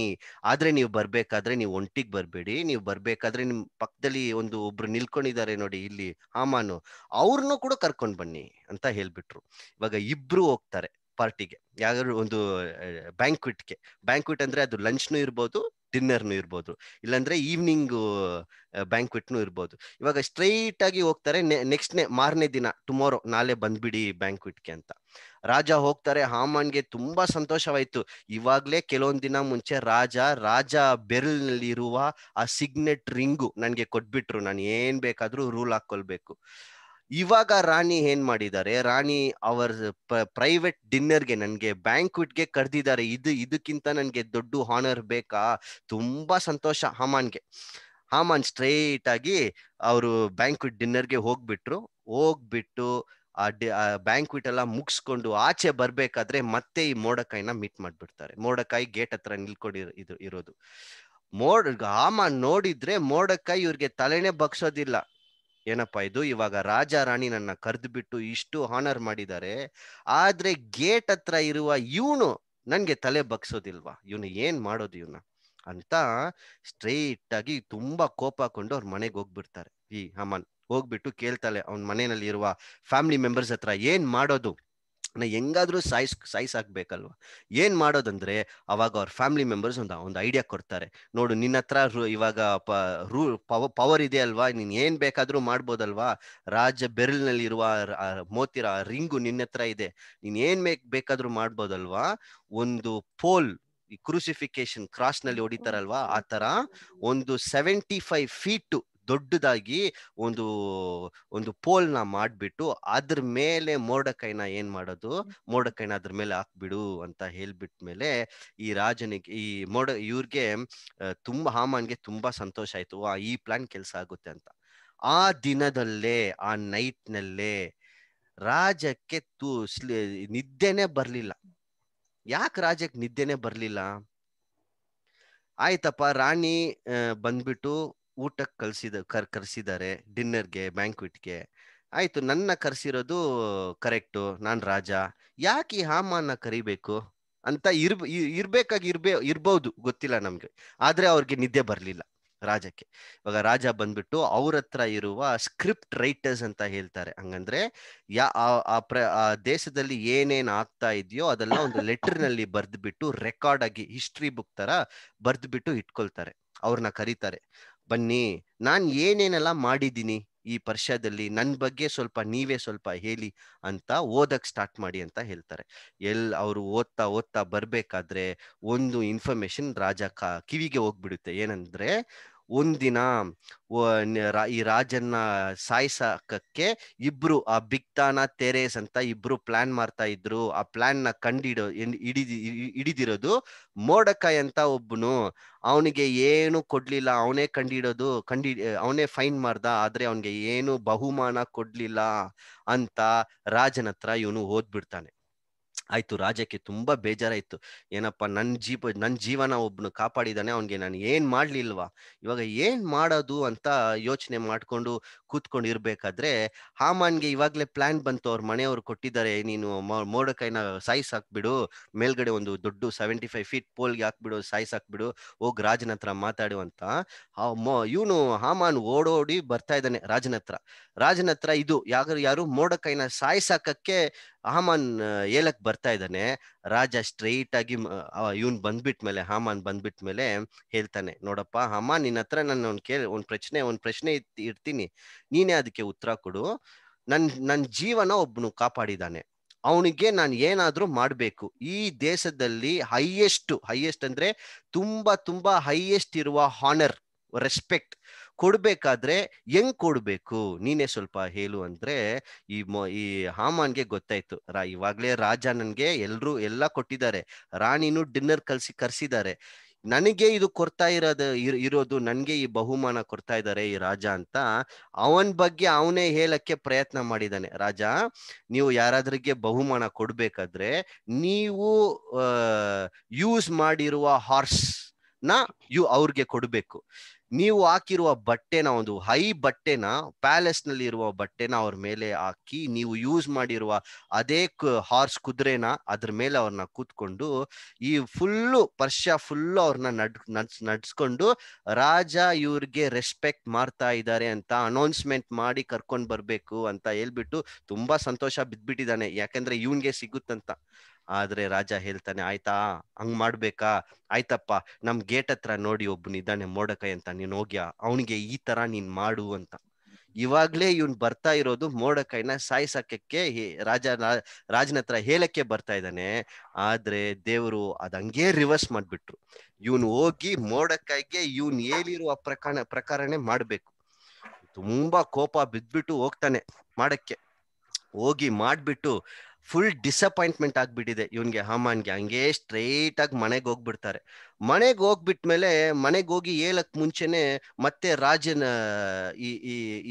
E: ಆದ್ರೆ ನೀವು ಬರ್ಬೇಕಾದ್ರೆ ನೀವು ಒಂಟಿಗೆ ಬರ್ಬೇಡಿ ನೀವು ಬರ್ಬೇಕಾದ್ರೆ ನಿಮ್ ಪಕ್ಕದಲ್ಲಿ ಒಂದು ಒಬ್ರು ನಿಲ್ಕೊಂಡಿದ್ದಾರೆ ನೋಡಿ ಇಲ್ಲಿ ಆಮಾನು ಅವ್ರನ್ನೂ ಕೂಡ ಕರ್ಕೊಂಡ್ ಬನ್ನಿ ಅಂತ ಹೇಳ್ಬಿಟ್ರು ಇವಾಗ ಇಬ್ರು ಹೋಗ್ತಾರೆ ಪಾರ್ಟಿಗೆ ಯಾವ್ದಾದ್ರು ಒಂದು ಬ್ಯಾಂಕ್ವಿಟ್ಗೆ ಬ್ಯಾಂಕ್ವಿಟ್ ಅಂದ್ರೆ ಅದು ಲಂಚ್ನು ಇರ್ಬೋದು ಡಿನ್ನರ್ನು ಇರ್ಬೋದು ಇಲ್ಲಾಂದ್ರೆ ಈವ್ನಿಂಗ್ ಬ್ಯಾಂಕ್ವಿಟ್ನು ಇರ್ಬೋದು ಇವಾಗ ಸ್ಟ್ರೈಟ್ ಆಗಿ ಹೋಗ್ತಾರೆ ನೆಕ್ಸ್ಟ್ ಮಾರನೇ ದಿನ ಟುಮಾರೋ ನಾಳೆ ಬಂದ್ಬಿಡಿ ಬ್ಯಾಂಕ್ವಿಟ್ಗೆ ಅಂತ ರಾಜ ಹೋಗ್ತಾರೆ ಹಾಮನ್ಗೆ ತುಂಬಾ ಸಂತೋಷವಾಯ್ತು ಇವಾಗ್ಲೇ ಕೆಲವೊಂದ್ ದಿನ ಮುಂಚೆ ರಾಜ ರಾಜ ಬೆರಲ್ನಲ್ಲಿ ಇರುವ ಆ ಸಿಗ್ನೆಟ್ ರಿಂಗು ನನ್ಗೆ ಕೊಟ್ಬಿಟ್ರು ನಾನು ಏನ್ ಬೇಕಾದ್ರೂ ರೂಲ್ ಹಾಕೊಳ್ಬೇಕು ಇವಾಗ ರಾಣಿ ಏನ್ ಮಾಡಿದ್ದಾರೆ ರಾಣಿ ಅವರ್ ಪ್ರೈವೇಟ್ ಡಿನ್ನರ್ಗೆ ನನ್ಗೆ ಬ್ಯಾಂಕ್ವಿಟ್ಗೆ ಕರೆದಿದ್ದಾರೆ ಇದು ಇದಕ್ಕಿಂತ ನನ್ಗೆ ದೊಡ್ಡ ಹಾನರ್ ಬೇಕಾ ತುಂಬಾ ಸಂತೋಷ ಹಮಾನ್ಗೆ ಹಾಮಾನ್ ಸ್ಟ್ರೈಟ್ ಆಗಿ ಅವರು ಬ್ಯಾಂಕ್ವಿಟ್ ಡಿನ್ನರ್ಗೆ ಹೋಗ್ಬಿಟ್ರು ಹೋಗ್ಬಿಟ್ಟು ಆ ಡಿ ಬ್ಯಾಂಕ್ವಿಟ್ ಎಲ್ಲ ಮುಗಿಸ್ಕೊಂಡು ಆಚೆ ಬರ್ಬೇಕಾದ್ರೆ ಮತ್ತೆ ಈ ಮೋಡಕಾಯಿನ ಮೀಟ್ ಮಾಡ್ಬಿಡ್ತಾರೆ ಮೋಡಕಾಯಿ ಗೇಟ್ ಹತ್ರ ನಿಲ್ಕೊಡಿ ಇದು ಇರೋದು ಮೋಡ್ ಹಾಮಾನ್ ನೋಡಿದ್ರೆ ಮೋಡಕಾಯಿ ಇವ್ರಿಗೆ ತಲೆನೇ ಬಗ್ಸೋದಿಲ್ಲ ಏನಪ್ಪಾ ಇದು ಇವಾಗ ರಾಜ ರಾಣಿ ನನ್ನ ಕರೆದು ಬಿಟ್ಟು ಇಷ್ಟು ಹಾನರ್ ಮಾಡಿದ್ದಾರೆ ಆದ್ರೆ ಗೇಟ್ ಹತ್ರ ಇರುವ ಇವನು ನನ್ಗೆ ತಲೆ ಬಗ್ಸೋದಿಲ್ವಾ ಇವನು ಏನ್ ಮಾಡೋದು ಇವನ ಅಂತ ಸ್ಟ್ರೈಟ್ ಆಗಿ ತುಂಬಾ ಕೋಪ ಹಾಕೊಂಡು ಅವ್ರ ಮನೆಗೆ ಹೋಗ್ಬಿಡ್ತಾರೆ ಈ ಅಮ್ಮನ್ ಹೋಗ್ಬಿಟ್ಟು ಕೇಳ್ತಾಳೆ ಅವ್ನ ಮನೆಯಲ್ಲಿ ಇರುವ ಫ್ಯಾಮಿಲಿ ಮೆಂಬರ್ಸ್ ಹತ್ರ ಏನ್ ಮಾಡೋದು ಹೆಂಗಾದ್ರೂ ಸೈಸ್ ಸೈಝ್ ಹಾಕ್ಬೇಕಲ್ವ ಏನ್ ಮಾಡೋದಂದ್ರೆ ಅವಾಗ ಅವ್ರ ಫ್ಯಾಮಿಲಿ ಮೆಂಬರ್ಸ್ ಒಂದು ಒಂದು ಐಡಿಯಾ ಕೊಡ್ತಾರೆ ನೋಡು ನಿನ್ನ ಹತ್ರ ಇವಾಗ ರೂ ಪವ ಪವರ್ ಇದೆ ಅಲ್ವಾ ನೀನ್ ಏನ್ ಬೇಕಾದ್ರೂ ಮಾಡ್ಬೋದಲ್ವಾ ರಾಜ ಇರುವ ಮೋತಿರ ರಿಂಗು ನಿನ್ನ ಹತ್ರ ಇದೆ ನೀನ್ ಏನ್ ಬೇಕಾದ್ರೂ ಮಾಡ್ಬೋದಲ್ವಾ ಒಂದು ಪೋಲ್ ಈ ಕ್ರೂಸಿಫಿಕೇಶನ್ ಕ್ರಾಸ್ ನಲ್ಲಿ ಹೊಡಿತಾರಲ್ವಾ ಆ ತರ ಒಂದು ಸೆವೆಂಟಿ ಫೈವ್ ಫೀಟ್ ದೊಡ್ಡದಾಗಿ ಒಂದು ಒಂದು ಪೋಲ್ನ ಮಾಡ್ಬಿಟ್ಟು ಅದ್ರ ಮೇಲೆ ಮೋಡಕೈನ ಏನ್ ಮಾಡೋದು ಮೋಡಕೈನ ಅದ್ರ ಮೇಲೆ ಹಾಕ್ಬಿಡು ಅಂತ ಹೇಳ್ಬಿಟ್ಟ ಮೇಲೆ ಈ ರಾಜನಿಗೆ ಈ ಮೋಡ ಇವ್ರಿಗೆ ತುಂಬಾ ಹಾಮಾನ್ಗೆ ತುಂಬಾ ಸಂತೋಷ ಆಯ್ತು ಈ ಪ್ಲಾನ್ ಕೆಲಸ ಆಗುತ್ತೆ ಅಂತ ಆ ದಿನದಲ್ಲೇ ಆ ನೈಟ್ನಲ್ಲೇ ರಾಜಕ್ಕೆ ತು ನಿದ್ದೆನೆ ಬರ್ಲಿಲ್ಲ ಯಾಕೆ ರಾಜಕ್ಕೆ ನಿದ್ದೆನೆ ಬರ್ಲಿಲ್ಲ ಆಯ್ತಪ್ಪ ರಾಣಿ ಬಂದ್ಬಿಟ್ಟು ಊಟಕ್ಕೆ ಕಲ್ಸಿದ ಕರ್ ಕರೆಸಿದ್ದಾರೆ ಡಿನ್ನರ್ಗೆ ಬ್ಯಾಂಕ್ವಿಟ್ಗೆ ಆಯ್ತು ನನ್ನ ಕರೆಸಿರೋದು ಕರೆಕ್ಟು ನಾನು ರಾಜ ಯಾಕೆ ಈ ಹಾಮನ್ನ ಕರಿಬೇಕು ಅಂತ ಇರ್ ಇರ್ಬೇಕಾಗಿ ಇರ್ಬೇ ಇರ್ಬೋದು ಗೊತ್ತಿಲ್ಲ ನಮ್ಗೆ ಆದ್ರೆ ಅವ್ರಿಗೆ ನಿದ್ದೆ ಬರಲಿಲ್ಲ ರಾಜಕ್ಕೆ ಇವಾಗ ರಾಜ ಬಂದ್ಬಿಟ್ಟು ಅವ್ರ ಹತ್ರ ಇರುವ ಸ್ಕ್ರಿಪ್ಟ್ ರೈಟರ್ಸ್ ಅಂತ ಹೇಳ್ತಾರೆ ಹಂಗಂದ್ರೆ ಯಾ ಆ ಪ್ರ ಆ ದೇಶದಲ್ಲಿ ಏನೇನ್ ಆಗ್ತಾ ಇದೆಯೋ ಅದೆಲ್ಲ ಒಂದು ಲೆಟರ್ ನಲ್ಲಿ ಬರ್ದ್ಬಿಟ್ಟು ರೆಕಾರ್ಡ್ ಆಗಿ ಹಿಸ್ಟ್ರಿ ಬುಕ್ ತರ ಬರ್ದ್ಬಿಟ್ಟು ಇಟ್ಕೊಳ್ತಾರೆ ಅವ್ರನ್ನ ಕರೀತಾರೆ ಬನ್ನಿ ನಾನು ಏನೇನೆಲ್ಲ ಮಾಡಿದ್ದೀನಿ ಈ ಪರ್ಷದಲ್ಲಿ ನನ್ನ ಬಗ್ಗೆ ಸ್ವಲ್ಪ ನೀವೇ ಸ್ವಲ್ಪ ಹೇಳಿ ಅಂತ ಓದಕ್ ಸ್ಟಾರ್ಟ್ ಮಾಡಿ ಅಂತ ಹೇಳ್ತಾರೆ ಎಲ್ ಅವರು ಓದ್ತಾ ಓದ್ತಾ ಬರಬೇಕಾದ್ರೆ ಒಂದು ಇನ್ಫಾರ್ಮೇಶನ್ ರಾಜ ಕಿವಿಗೆ ಹೋಗ್ಬಿಡುತ್ತೆ ಏನಂದ್ರೆ ಒಂದಿನ ಈ ರಾಜನ್ನ ಸಾಯಿಸಕಕ್ಕೆ ಇಬ್ರು ಆ ಬಿಕ್ತಾನ ತೆರೇಸ್ ಅಂತ ಇಬ್ರು ಪ್ಲಾನ್ ಮಾಡ್ತಾ ಇದ್ರು ಆ ಪ್ಲಾನ್ ನ ಕಂಡಿಡೋ ಹಿಡಿದಿ ಹಿಡಿದಿರೋದು ಮೋಡಕ ಅಂತ ಒಬ್ಬನು ಅವನಿಗೆ ಏನು ಕೊಡ್ಲಿಲ್ಲ ಅವನೇ ಕಂಡಿಡೋದು ಕಂಡಿ ಅವನೇ ಫೈನ್ ಮಾಡ್ದ ಆದ್ರೆ ಅವನಿಗೆ ಏನು ಬಹುಮಾನ ಕೊಡ್ಲಿಲ್ಲ ಅಂತ ರಾಜನ ಹತ್ರ ಇವನು ಓದ್ಬಿಡ್ತಾನೆ ಆಯ್ತು ರಾಜಕ್ಕೆ ತುಂಬಾ ಬೇಜಾರಾಯ್ತು ಏನಪ್ಪ ನನ್ನ ಜೀವ ನನ್ನ ಜೀವನ ಒಬ್ಬನು ಕಾಪಾಡಿದಾನೆ ಅವನಿಗೆ ನಾನು ಏನ್ ಮಾಡ್ಲಿಲ್ವಾ ಇವಾಗ ಏನ್ ಮಾಡೋದು ಅಂತ ಯೋಚನೆ ಮಾಡ್ಕೊಂಡು ಕೂತ್ಕೊಂಡಿರ್ಬೇಕಾದ್ರೆ ಹಾಮಾನ್ಗೆ ಇವಾಗ್ಲೇ ಪ್ಲಾನ್ ಬಂತು ಅವ್ರ ಮನೆಯವ್ರು ಕೊಟ್ಟಿದ್ದಾರೆ ನೀನು ಮೋಡಕೈನ ಸೈಸ್ ಹಾಕ್ಬಿಡು ಮೇಲ್ಗಡೆ ಒಂದು ದೊಡ್ಡ ಸೆವೆಂಟಿ ಫೈವ್ ಫೀಟ್ ಪೋಲ್ಗೆ ಹಾಕ್ಬಿಡು ಸೈಸ್ ಹಾಕ್ಬಿಡು ಹೋಗ್ ರಾಜನ ಹತ್ರ ಮಾತಾಡು ಅಂತ ಇವನು ಹಾಮಾನ್ ಓಡೋಡಿ ಬರ್ತಾ ಇದ್ದಾನೆ ರಾಜನ ಹತ್ರ ರಾಜನ ಹತ್ರ ಇದು ಯಾರು ಯಾರು ಮೋಡಕೈನ ಸಾಯಿಸಾಕಕ್ಕೆ ಹಾಮಾನ್ ಏಲಕ್ ಬರ್ತಾ ಇದ್ದಾನೆ ರಾಜ ಸ್ಟ್ರೈಟ್ ಆಗಿ ಇವನ್ ಬಂದ್ಬಿಟ್ಮೇಲೆ ಹಾಮಾನ್ ಬಂದ್ಬಿಟ್ಮೇಲೆ ಹೇಳ್ತಾನೆ ನೋಡಪ್ಪ ಹಾಮಾನ್ ನಿನ್ನ ಹತ್ರ ನಾನು ಒಂದ್ ಕೇಳಿ ಒಂದ್ ಪ್ರಶ್ನೆ ಒಂದ್ ಪ್ರಶ್ನೆ ಇರ್ತೀನಿ ನೀನೇ ಅದಕ್ಕೆ ಉತ್ತರ ಕೊಡು ನನ್ ನನ್ ಜೀವನ ಒಬ್ನು ಕಾಪಾಡಿದಾನೆ ಅವನಿಗೆ ನಾನು ಏನಾದ್ರೂ ಮಾಡ್ಬೇಕು ಈ ದೇಶದಲ್ಲಿ ಹೈಯೆಸ್ಟ್ ಹೈಯೆಸ್ಟ್ ಅಂದ್ರೆ ತುಂಬಾ ತುಂಬಾ ಹೈಯೆಸ್ಟ್ ಇರುವ ಹಾನರ್ ರೆಸ್ಪೆಕ್ಟ್ ಕೊಡ್ಬೇಕಾದ್ರೆ ಹೆಂಗ್ ಕೊಡ್ಬೇಕು ನೀನೇ ಸ್ವಲ್ಪ ಹೇಳು ಅಂದ್ರೆ ಈ ಈ ಹಾಮಾನ್ಗೆ ಗೊತ್ತಾಯ್ತು ರಾ ಇವಾಗ್ಲೇ ರಾಜ ನನ್ಗೆ ಎಲ್ರು ಎಲ್ಲಾ ಕೊಟ್ಟಿದ್ದಾರೆ ರಾಣಿನೂ ಡಿನ್ನರ್ ಕಲ್ಸಿ ಕರ್ಸಿದ್ದಾರೆ ನನಗೆ ಇದು ಕೊಡ್ತಾ ಇರೋದು ಇರೋದು ನನ್ಗೆ ಈ ಬಹುಮಾನ ಕೊಡ್ತಾ ಇದ್ದಾರೆ ಈ ರಾಜ ಅಂತ ಅವನ್ ಬಗ್ಗೆ ಅವನೇ ಹೇಳಕ್ಕೆ ಪ್ರಯತ್ನ ಮಾಡಿದಾನೆ ರಾಜ ನೀವು ಯಾರಾದ್ರಿಗೆ ಬಹುಮಾನ ಕೊಡ್ಬೇಕಾದ್ರೆ ನೀವು ಯೂಸ್ ಮಾಡಿರುವ ಹಾರ್ಸ್ ನ ಯು ಅವ್ರಿಗೆ ಕೊಡ್ಬೇಕು ನೀವು ಹಾಕಿರುವ ಬಟ್ಟೆನ ಒಂದು ಹೈ ಬಟ್ಟೆನ ಪ್ಯಾಲೆಸ್ ನಲ್ಲಿ ಇರುವ ಬಟ್ಟೆನ ಅವ್ರ ಮೇಲೆ ಹಾಕಿ ನೀವು ಯೂಸ್ ಮಾಡಿರುವ ಅದೇ ಹಾರ್ಸ್ ಕುದುರೆನ ಅದ್ರ ಮೇಲೆ ಅವ್ರನ್ನ ಕೂತ್ಕೊಂಡು ಈ ಫುಲ್ಲು ಪರ್ಷ ಫುಲ್ಲು ಅವ್ರನ್ನ ನಡ್ ನಡ್ಸ್ ನಡ್ಸ್ಕೊಂಡು ರಾಜ ಇವ್ರಿಗೆ ರೆಸ್ಪೆಕ್ಟ್ ಮಾಡ್ತಾ ಇದ್ದಾರೆ ಅಂತ ಅನೌನ್ಸ್ಮೆಂಟ್ ಮಾಡಿ ಕರ್ಕೊಂಡ್ ಬರ್ಬೇಕು ಅಂತ ಹೇಳ್ಬಿಟ್ಟು ತುಂಬಾ ಸಂತೋಷ ಬಿದ್ಬಿಟ್ಟಿದ್ದಾನೆ ಯಾಕಂದ್ರೆ ಇವನ್ಗೆ ಸಿಗುತ್ತಂತ ಆದ್ರೆ ರಾಜ ಹೇಳ್ತಾನೆ ಆಯ್ತಾ ಹಂಗ್ ಮಾಡ್ಬೇಕಾ ಆಯ್ತಪ್ಪ ನಮ್ ಗೇಟ್ ಹತ್ರ ನೋಡಿ ಒಬ್ಬನಿದ್ದಾನೆ ಮೋಡಕೈ ಅಂತ ನೀನ್ ಹೋಗ್ಯಾ ಅವನಿಗೆ ಈ ತರ ನೀನ್ ಮಾಡು ಅಂತ ಇವಾಗ್ಲೇ ಇವನ್ ಬರ್ತಾ ಇರೋದು ಮೋಡಕೈನ ಸಾಯಿಸಕ್ಕೆ ರಾಜ ರಾಜನ ಹತ್ರ ಹೇಳಕ್ಕೆ ಬರ್ತಾ ಇದ್ದಾನೆ ಆದ್ರೆ ದೇವರು ಅದಂಗೆ ರಿವರ್ಸ್ ಮಾಡ್ಬಿಟ್ರು ಇವನ್ ಹೋಗಿ ಮೋಡಕೈಗೆ ಇವನ್ ಹೇಳಿರುವ ಪ್ರಕಾರ ಪ್ರಕಾರನೇ ಮಾಡ್ಬೇಕು ತುಂಬಾ ಕೋಪ ಬಿದ್ಬಿಟ್ಟು ಹೋಗ್ತಾನೆ ಮಾಡಕ್ಕೆ ಹೋಗಿ ಮಾಡ್ಬಿಟ್ಟು ಫುಲ್ ಡಿಸಪಾಯಿಂಟ್ಮೆಂಟ್ ಆಗ್ಬಿಟ್ಟಿದೆ ಇವನ್ಗೆ ಹಮಾನ್ಗೆ ಹಂಗೆ ಸ್ಟ್ರೈಟ್ ಆಗಿ ಮನೆಗೆ ಹೋಗ್ಬಿಡ್ತಾರೆ ಮನೆಗೆ ಹೋಗ್ಬಿಟ್ಮೇಲೆ ಮನೆಗೆ ಹೋಗಿ ಏಳಕ್ ಮುಂಚೆನೆ ಮತ್ತೆ ರಾಜನ ಈ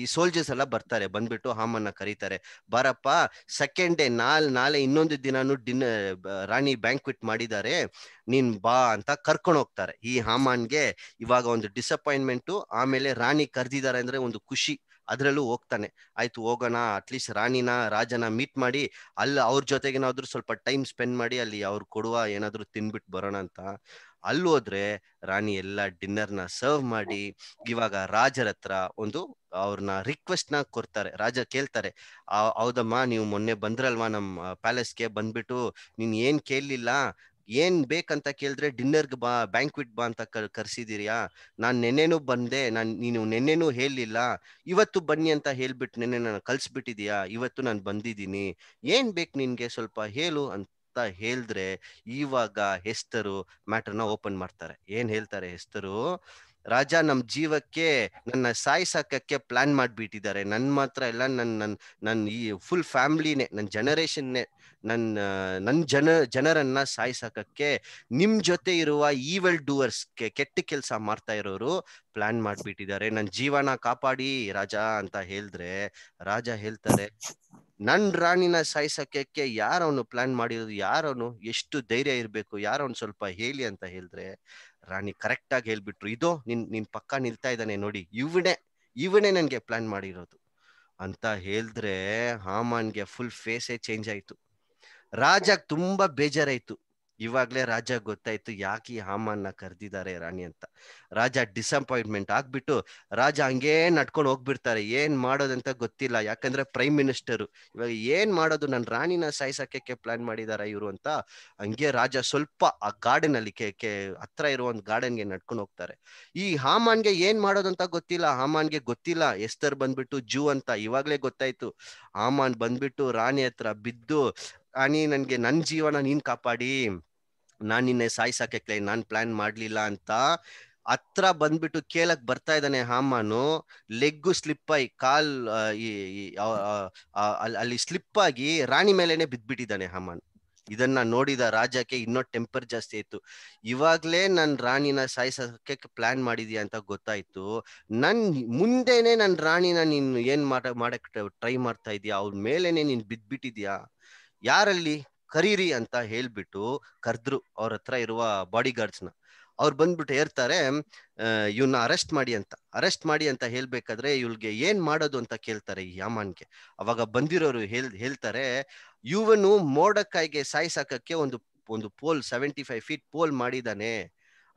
E: ಈ ಸೋಲ್ಜರ್ಸ್ ಎಲ್ಲ ಬರ್ತಾರೆ ಬಂದ್ಬಿಟ್ಟು ಹಾಮನ್ನ ಕರೀತಾರೆ ಬಾರಪ್ಪ ಸೆಕೆಂಡ್ ಡೇ ನಾಲ್ ನಾಳೆ ಇನ್ನೊಂದು ದಿನಾನು ಡಿನ್ ರಾಣಿ ಬ್ಯಾಂಕ್ವಿಟ್ ಮಾಡಿದ್ದಾರೆ ನೀನ್ ಬಾ ಅಂತ ಕರ್ಕೊಂಡು ಹೋಗ್ತಾರೆ ಈ ಹಾಮಾನ್ಗೆ ಇವಾಗ ಒಂದು ಡಿಸಪಾಯಿಂಟ್ಮೆಂಟು ಆಮೇಲೆ ರಾಣಿ ಕರೆದಿದ್ದಾರೆ ಅಂದ್ರೆ ಒಂದು ಖುಷಿ ಅದರಲ್ಲೂ ಹೋಗ್ತಾನೆ ಆಯ್ತು ಹೋಗೋಣ ಅಟ್ಲೀಸ್ಟ್ ರಾಣಿನ ರಾಜನ ಮೀಟ್ ಮಾಡಿ ಅಲ್ಲಿ ಅವ್ರ ಜೊತೆಗೇನಾದ್ರೂ ಸ್ವಲ್ಪ ಟೈಮ್ ಸ್ಪೆಂಡ್ ಮಾಡಿ ಅಲ್ಲಿ ಅವ್ರು ಕೊಡುವ ಏನಾದ್ರೂ ತಿನ್ಬಿಟ್ಟು ಬರೋಣ ಅಂತ ಅಲ್ಲಿ ಹೋದ್ರೆ ರಾಣಿ ಎಲ್ಲ ಡಿನ್ನರ್ನ ಸರ್ವ್ ಮಾಡಿ ಇವಾಗ ರಾಜರ ಹತ್ರ ಒಂದು ಅವ್ರನ್ನ ರಿಕ್ವೆಸ್ಟ್ ನ ಕೊಡ್ತಾರೆ ರಾಜ ಕೇಳ್ತಾರೆ ಹೌದಮ್ಮ ನೀವು ಮೊನ್ನೆ ಬಂದ್ರಲ್ವಾ ನಮ್ಮ ಪ್ಯಾಲೇಸ್ಗೆ ಬಂದ್ಬಿಟ್ಟು ನೀನ್ ಏನ್ ಕೇಳಲಿಲ್ಲ ಏನ್ ಬೇಕಂತ ಕೇಳಿದ್ರೆ ಡಿನ್ನರ್ಗೆ ಬಾ ಬ್ಯಾಂಕ್ವಿಟ್ ಬಾ ಅಂತ ಕರ್ಸಿದಿರಿಯಾ ನಾನು ನೆನ್ನೆನೂ ಬಂದೆ ನಾನು ನೀನು ನೆನ್ನೆನೂ ಹೇಳಿಲ್ಲ ಇವತ್ತು ಬನ್ನಿ ಅಂತ ಹೇಳ್ಬಿಟ್ಟು ನೆನ್ನೆ ನಾನು ಕಳ್ಸಿಬಿಟ್ಟಿದ್ಯಾ ಇವತ್ತು ನಾನು ಬಂದಿದ್ದೀನಿ ಏನ್ ಬೇಕು ನಿನ್ಗೆ ಸ್ವಲ್ಪ ಹೇಳು ಅಂತ ಹೇಳಿದ್ರೆ ಇವಾಗ ಹೆಸ್ತರು ಮ್ಯಾಟರ್ನ ಓಪನ್ ಮಾಡ್ತಾರೆ ಏನ್ ಹೇಳ್ತಾರೆ ಹೆಸ್ತರು ರಾಜ ನಮ್ ಜೀವಕ್ಕೆ ನನ್ನ ಸಾಯ್ ಸಾಕಕ್ಕೆ ಪ್ಲಾನ್ ಮಾಡ್ಬಿಟ್ಟಿದ್ದಾರೆ ನನ್ ಮಾತ್ರ ಎಲ್ಲ ನನ್ನ ನನ್ ನನ್ ಈ ಫುಲ್ ಫ್ಯಾಮಿಲಿನೇ ನನ್ನ ಜನರೇಷನ್ನೇ ನನ್ನ ನನ್ ಜನ ಜನರನ್ನ ಸಾಯಿಸಕಕ್ಕೆ ನಿಮ್ ಜೊತೆ ಇರುವ ಈವೆಲ್ ಡೂವರ್ಸ್ ಕೆಟ್ಟ ಕೆಲಸ ಮಾಡ್ತಾ ಇರೋರು ಪ್ಲಾನ್ ಮಾಡ್ಬಿಟ್ಟಿದ್ದಾರೆ ನನ್ ಜೀವನ ಕಾಪಾಡಿ ರಾಜ ಅಂತ ಹೇಳಿದ್ರೆ ರಾಜ ಹೇಳ್ತಾರೆ ನನ್ ರಾಣಿನ ಸಾಯಿಸಕ್ಕೆ ಯಾರವನು ಪ್ಲಾನ್ ಮಾಡಿರೋದು ಯಾರವನು ಎಷ್ಟು ಧೈರ್ಯ ಇರ್ಬೇಕು ಯಾರವನು ಸ್ವಲ್ಪ ಹೇಳಿ ಅಂತ ಹೇಳಿದ್ರೆ ರಾಣಿ ಆಗಿ ಹೇಳ್ಬಿಟ್ರು ಇದು ನಿನ್ ನಿನ್ ಪಕ್ಕ ನಿಲ್ತಾ ಇದ್ದಾನೆ ನೋಡಿ ಇವನೇ ಇವನೇ ನನ್ಗೆ ಪ್ಲಾನ್ ಮಾಡಿರೋದು ಅಂತ ಹೇಳಿದ್ರೆ ಹಾಮಾನ್ಗೆ ಫುಲ್ ಫೇಸೇ ಚೇಂಜ್ ಆಯ್ತು ರಾಜಾಗ್ ತುಂಬಾ ಬೇಜಾರಾಯ್ತು ಇವಾಗ್ಲೇ ರಾಜ ಗೊತ್ತಾಯ್ತು ಯಾಕೆ ಈ ಹಾಮನ್ನ ಕರೆದಿದ್ದಾರೆ ರಾಣಿ ಅಂತ ರಾಜ ಡಿಸಪಾಯಿಂಟ್ಮೆಂಟ್ ಆಗ್ಬಿಟ್ಟು ರಾಜ ಹಂಗೇ ನಡ್ಕೊಂಡು ಹೋಗ್ಬಿಡ್ತಾರೆ ಏನ್ ಮಾಡೋದಂತ ಗೊತ್ತಿಲ್ಲ ಯಾಕಂದ್ರೆ ಪ್ರೈಮ್ ಮಿನಿಸ್ಟರ್ ಇವಾಗ ಏನ್ ಮಾಡೋದು ನನ್ನ ರಾಣಿನ ಸಾಯಿಸಕ್ಕೆ ಪ್ಲಾನ್ ಮಾಡಿದಾರ ಇವ್ರು ಅಂತ ಹಂಗೆ ರಾಜ ಸ್ವಲ್ಪ ಆ ಗಾರ್ಡನ್ ಅಲ್ಲಿ ಕೆ ಕೆ ಹತ್ರ ಇರೋ ಒಂದು ಗಾರ್ಡನ್ಗೆ ನಡ್ಕೊಂಡು ಹೋಗ್ತಾರೆ ಈ ಹಾಮಾನ್ಗೆ ಏನ್ ಮಾಡೋದಂತ ಗೊತ್ತಿಲ್ಲ ಹಾಮಾನ್ಗೆ ಗೊತ್ತಿಲ್ಲ ಎಸ್ತರ್ ಬಂದ್ಬಿಟ್ಟು ಜೂ ಅಂತ ಇವಾಗ್ಲೇ ಗೊತ್ತಾಯ್ತು ಹಾಮಾನ್ ಬಂದ್ಬಿಟ್ಟು ರಾಣಿ ಹತ್ರ ಬಿದ್ದು ಆನಿ ನನ್ಗೆ ನನ್ ಜೀವನ ನೀನ್ ಕಾಪಾಡಿ ನಾನ್ ನಿನ್ನೆ ಕ್ಲೈ ನಾನ್ ಪ್ಲಾನ್ ಮಾಡ್ಲಿಲ್ಲ ಅಂತ ಹತ್ರ ಬಂದ್ಬಿಟ್ಟು ಕೇಳಕ್ ಬರ್ತಾ ಇದ್ದಾನೆ ಹಾಮಾನು ಲೆಗ್ಗು ಸ್ಲಿಪ್ ಆಗಿ ಕಾಲ್ ಈ ಅಲ್ಲಿ ಸ್ಲಿಪ್ ಆಗಿ ರಾಣಿ ಮೇಲೆನೆ ಬಿದ್ಬಿಟ್ಟಿದ್ದಾನೆ ಹಾಮಾನ್ ಇದನ್ನ ನೋಡಿದ ರಾಜಕ್ಕೆ ಇನ್ನೂ ಟೆಂಪರ್ ಜಾಸ್ತಿ ಆಯ್ತು ಇವಾಗ್ಲೇ ನನ್ ರಾಣಿನ ಸಾಯಿಸಕ್ಕೆ ಪ್ಲಾನ್ ಮಾಡಿದ್ಯಾ ಅಂತ ಗೊತ್ತಾಯ್ತು ನನ್ ಮುಂದೆನೆ ನನ್ ರಾಣಿನ ನೀನ್ ಏನ್ ಮಾಡ ಮಾಡಕ್ ಟ್ರೈ ಮಾಡ್ತಾ ಇದೀಯಾ ಅವ್ರ ಮೇಲೆನೆ ನೀನ್ ಬಿದ್ಬಿಟ್ಟಿದ್ಯಾ ಯಾರಲ್ಲಿ ಕರೀರಿ ಅಂತ ಹೇಳ್ಬಿಟ್ಟು ಕರೆದ್ರು ಅವ್ರ ಹತ್ರ ಇರುವ ಬಾಡಿ ಗಾರ್ಡ್ಸ್ನ ಅವ್ರು ಬಂದ್ಬಿಟ್ಟು ಹೇಳ್ತಾರೆ ಇವ್ನ ಅರೆಸ್ಟ್ ಮಾಡಿ ಅಂತ ಅರೆಸ್ಟ್ ಮಾಡಿ ಅಂತ ಹೇಳ್ಬೇಕಾದ್ರೆ ಇವ್ಳಿಗೆ ಏನ್ ಮಾಡೋದು ಅಂತ ಕೇಳ್ತಾರೆ ಈ ಯಾಮಾನ್ಗೆ ಅವಾಗ ಬಂದಿರೋರು ಹೇಳ್ ಹೇಳ್ತಾರೆ ಇವನು ಮೋಡಕಾಯಿಗೆ ಸಾಯಿಸಾಕಕ್ಕೆ ಒಂದು ಒಂದು pole seventy five feet pole ಮಾಡಿದಾನೆ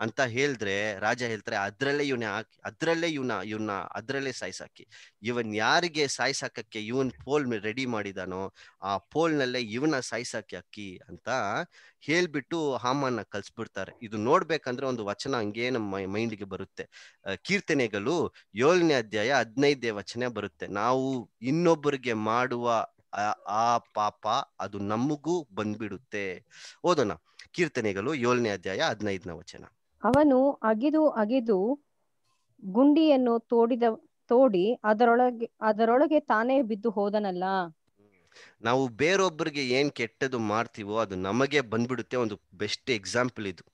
E: ಅಂತ ಹೇಳಿದ್ರೆ ರಾಜ ಹೇಳ್ತಾರೆ ಅದ್ರಲ್ಲೇ ಇವನೇ ಹಾಕಿ ಅದ್ರಲ್ಲೇ ಇವನ ಇವನ್ನ ಅದ್ರಲ್ಲೇ ಸಾಯಿಸಾಕಿ ಇವನ್ ಯಾರಿಗೆ ಸಾಯ್ಸಾಕಕ್ಕೆ ಇವನ್ ಪೋಲ್ ರೆಡಿ ಮಾಡಿದಾನೋ ಆ ಪೋಲ್ನಲ್ಲೇ ಇವನ ಸಾಯ್ಸಾಕಿ ಅಕ್ಕಿ ಅಂತ ಹೇಳ್ಬಿಟ್ಟು ಹಾಮನ್ನ ಕಲ್ಸ್ಬಿಡ್ತಾರೆ ಇದು ನೋಡ್ಬೇಕಂದ್ರೆ ಒಂದು ವಚನ ಹಂಗೆ ನಮ್ಮ ಗೆ ಬರುತ್ತೆ ಕೀರ್ತನೆಗಳು ಏಳನೇ ಅಧ್ಯಾಯ ಹದಿನೈದೇ ವಚನ ಬರುತ್ತೆ ನಾವು ಇನ್ನೊಬ್ಬರಿಗೆ ಮಾಡುವ ಆ ಪಾಪ ಅದು ನಮಗೂ ಬಂದ್ಬಿಡುತ್ತೆ ಓದೋಣ ಕೀರ್ತನೆಗಳು ಏಳನೇ ಅಧ್ಯಾಯ ಹದಿನೈದನ ವಚನ
F: ಅವನು ಅಗಿದು ಅಗಿದು ಗುಂಡಿಯನ್ನು ತೋಡಿದ ತೋಡಿ ಅದರೊಳಗೆ ಅದರೊಳಗೆ ತಾನೇ ಬಿದ್ದು ಹೋದನಲ್ಲ
E: ನಾವು ಬೇರೊಬ್ಬರಿಗೆ ಏನ್ ಕೆಟ್ಟದು ಮಾಡ್ತೀವೋ ಅದು ನಮಗೆ ಬಂದ್ಬಿಡುತ್ತೆ ಒಂದು ಬೆಸ್ಟ್ ಎಕ್ಸಾಂಪಲ್ ಇದು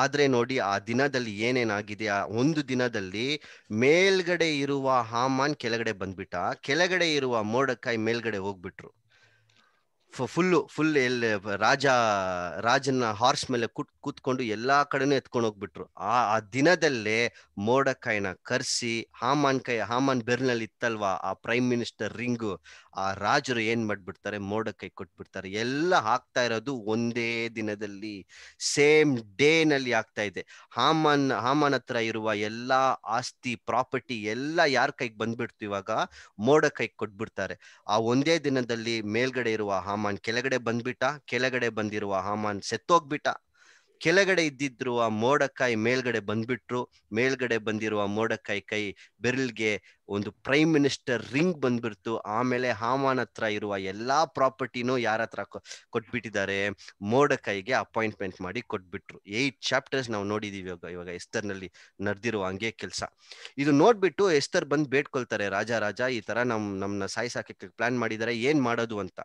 E: ಆದ್ರೆ ನೋಡಿ ಆ ದಿನದಲ್ಲಿ ಏನೇನಾಗಿದೆ ಆ ಒಂದು ದಿನದಲ್ಲಿ ಮೇಲ್ಗಡೆ ಇರುವ ಹಾಮಾನ್ ಕೆಳಗಡೆ ಬಂದ್ಬಿಟ್ಟ ಕೆಳಗಡೆ ಇರುವ ಮೋಡಕಾಯಿ ಮೇಲ್ಗಡೆ ಹೋಗ್ಬಿಟ್ರು ಫುಲ್ಲು ಫುಲ್ ಎಲ್ಲಿ ರಾಜ ರಾಜನ ಹಾರ್ಸ್ ಮೇಲೆ ಕುಟ್ ಕೂತ್ಕೊಂಡು ಎಲ್ಲಾ ಕಡೆನೂ ಎತ್ಕೊಂಡು ಹೋಗ್ಬಿಟ್ರು ಆ ಆ ದಿನದಲ್ಲೇ ಮೋಡಕಾಯಿನ ಕರ್ಸಿ ಹಾಮಾನ್ ಕೈ ಹಾಮಾನ್ ಬೆರ್ನಲ್ಲಿ ಇತ್ತಲ್ವಾ ಆ ಪ್ರೈಮ್ ಮಿನಿಸ್ಟರ್ ರಿಂಗು ಆ ರಾಜರು ಏನ್ ಮಾಡ್ಬಿಡ್ತಾರೆ ಮೋಡ ಕೈ ಕೊಟ್ಬಿಡ್ತಾರೆ ಎಲ್ಲ ಹಾಕ್ತಾ ಇರೋದು ಒಂದೇ ದಿನದಲ್ಲಿ ಸೇಮ್ ಡೇನಲ್ಲಿ ಆಗ್ತಾ ಇದೆ ಹಾಮನ್ ಹಾಮನ್ ಹತ್ರ ಇರುವ ಎಲ್ಲಾ ಆಸ್ತಿ ಪ್ರಾಪರ್ಟಿ ಎಲ್ಲ ಯಾರ ಕೈಗೆ ಬಂದ್ಬಿಡ್ತು ಇವಾಗ ಮೋಡ ಕೈ ಕೊಟ್ಬಿಡ್ತಾರೆ ಆ ಒಂದೇ ದಿನದಲ್ಲಿ ಮೇಲ್ಗಡೆ ಇರುವ ಹಾಮಾನ್ ಕೆಳಗಡೆ ಬಂದ್ಬಿಟ್ಟ ಕೆಳಗಡೆ ಬಂದಿರುವ ಹಾಮಾನ್ ಸೆತ್ತೋಗ್ಬಿಟ್ಟ ಕೆಳಗಡೆ ಇದ್ದಿದ್ರು ಆ ಮೋಡಕಾಯಿ ಮೇಲ್ಗಡೆ ಬಂದ್ಬಿಟ್ರು ಮೇಲ್ಗಡೆ ಬಂದಿರುವ ಮೋಡಕಾಯಿ ಕೈ ಬೆರಳ್ಗೆ ಒಂದು ಪ್ರೈಮ್ ಮಿನಿಸ್ಟರ್ ರಿಂಗ್ ಬಂದ್ಬಿಡ್ತು ಆಮೇಲೆ ಹಾಮಾನ್ ಹತ್ರ ಇರುವ ಎಲ್ಲಾ ಪ್ರಾಪರ್ಟಿನೂ ಯಾರ ಹತ್ರ ಕೊಟ್ಬಿಟ್ಟಿದ್ದಾರೆ ಮೋಡಕಾಯಿಗೆ ಅಪಾಯಿಂಟ್ಮೆಂಟ್ ಮಾಡಿ ಕೊಟ್ಬಿಟ್ರು ಏಟ್ ಚಾಪ್ಟರ್ಸ್ ನಾವು ನೋಡಿದೀವಿ ಇವಾಗ ಇವಾಗ ಎಸ್ತರ್ನಲ್ಲಿ ನಡೆದಿರುವ ಹಂಗೆ ಕೆಲಸ ಇದು ನೋಡ್ಬಿಟ್ಟು ಎಸ್ತರ್ ಬಂದ್ ಬೇಡ್ಕೊಳ್ತಾರೆ ರಾಜ ರಾಜ ಈ ತರ ನಮ್ ನಮ್ನ ಸಾಯಿಸಾಕಕ್ಕೆ ಪ್ಲಾನ್ ಮಾಡಿದ್ದಾರೆ ಏನ್ ಮಾಡೋದು ಅಂತ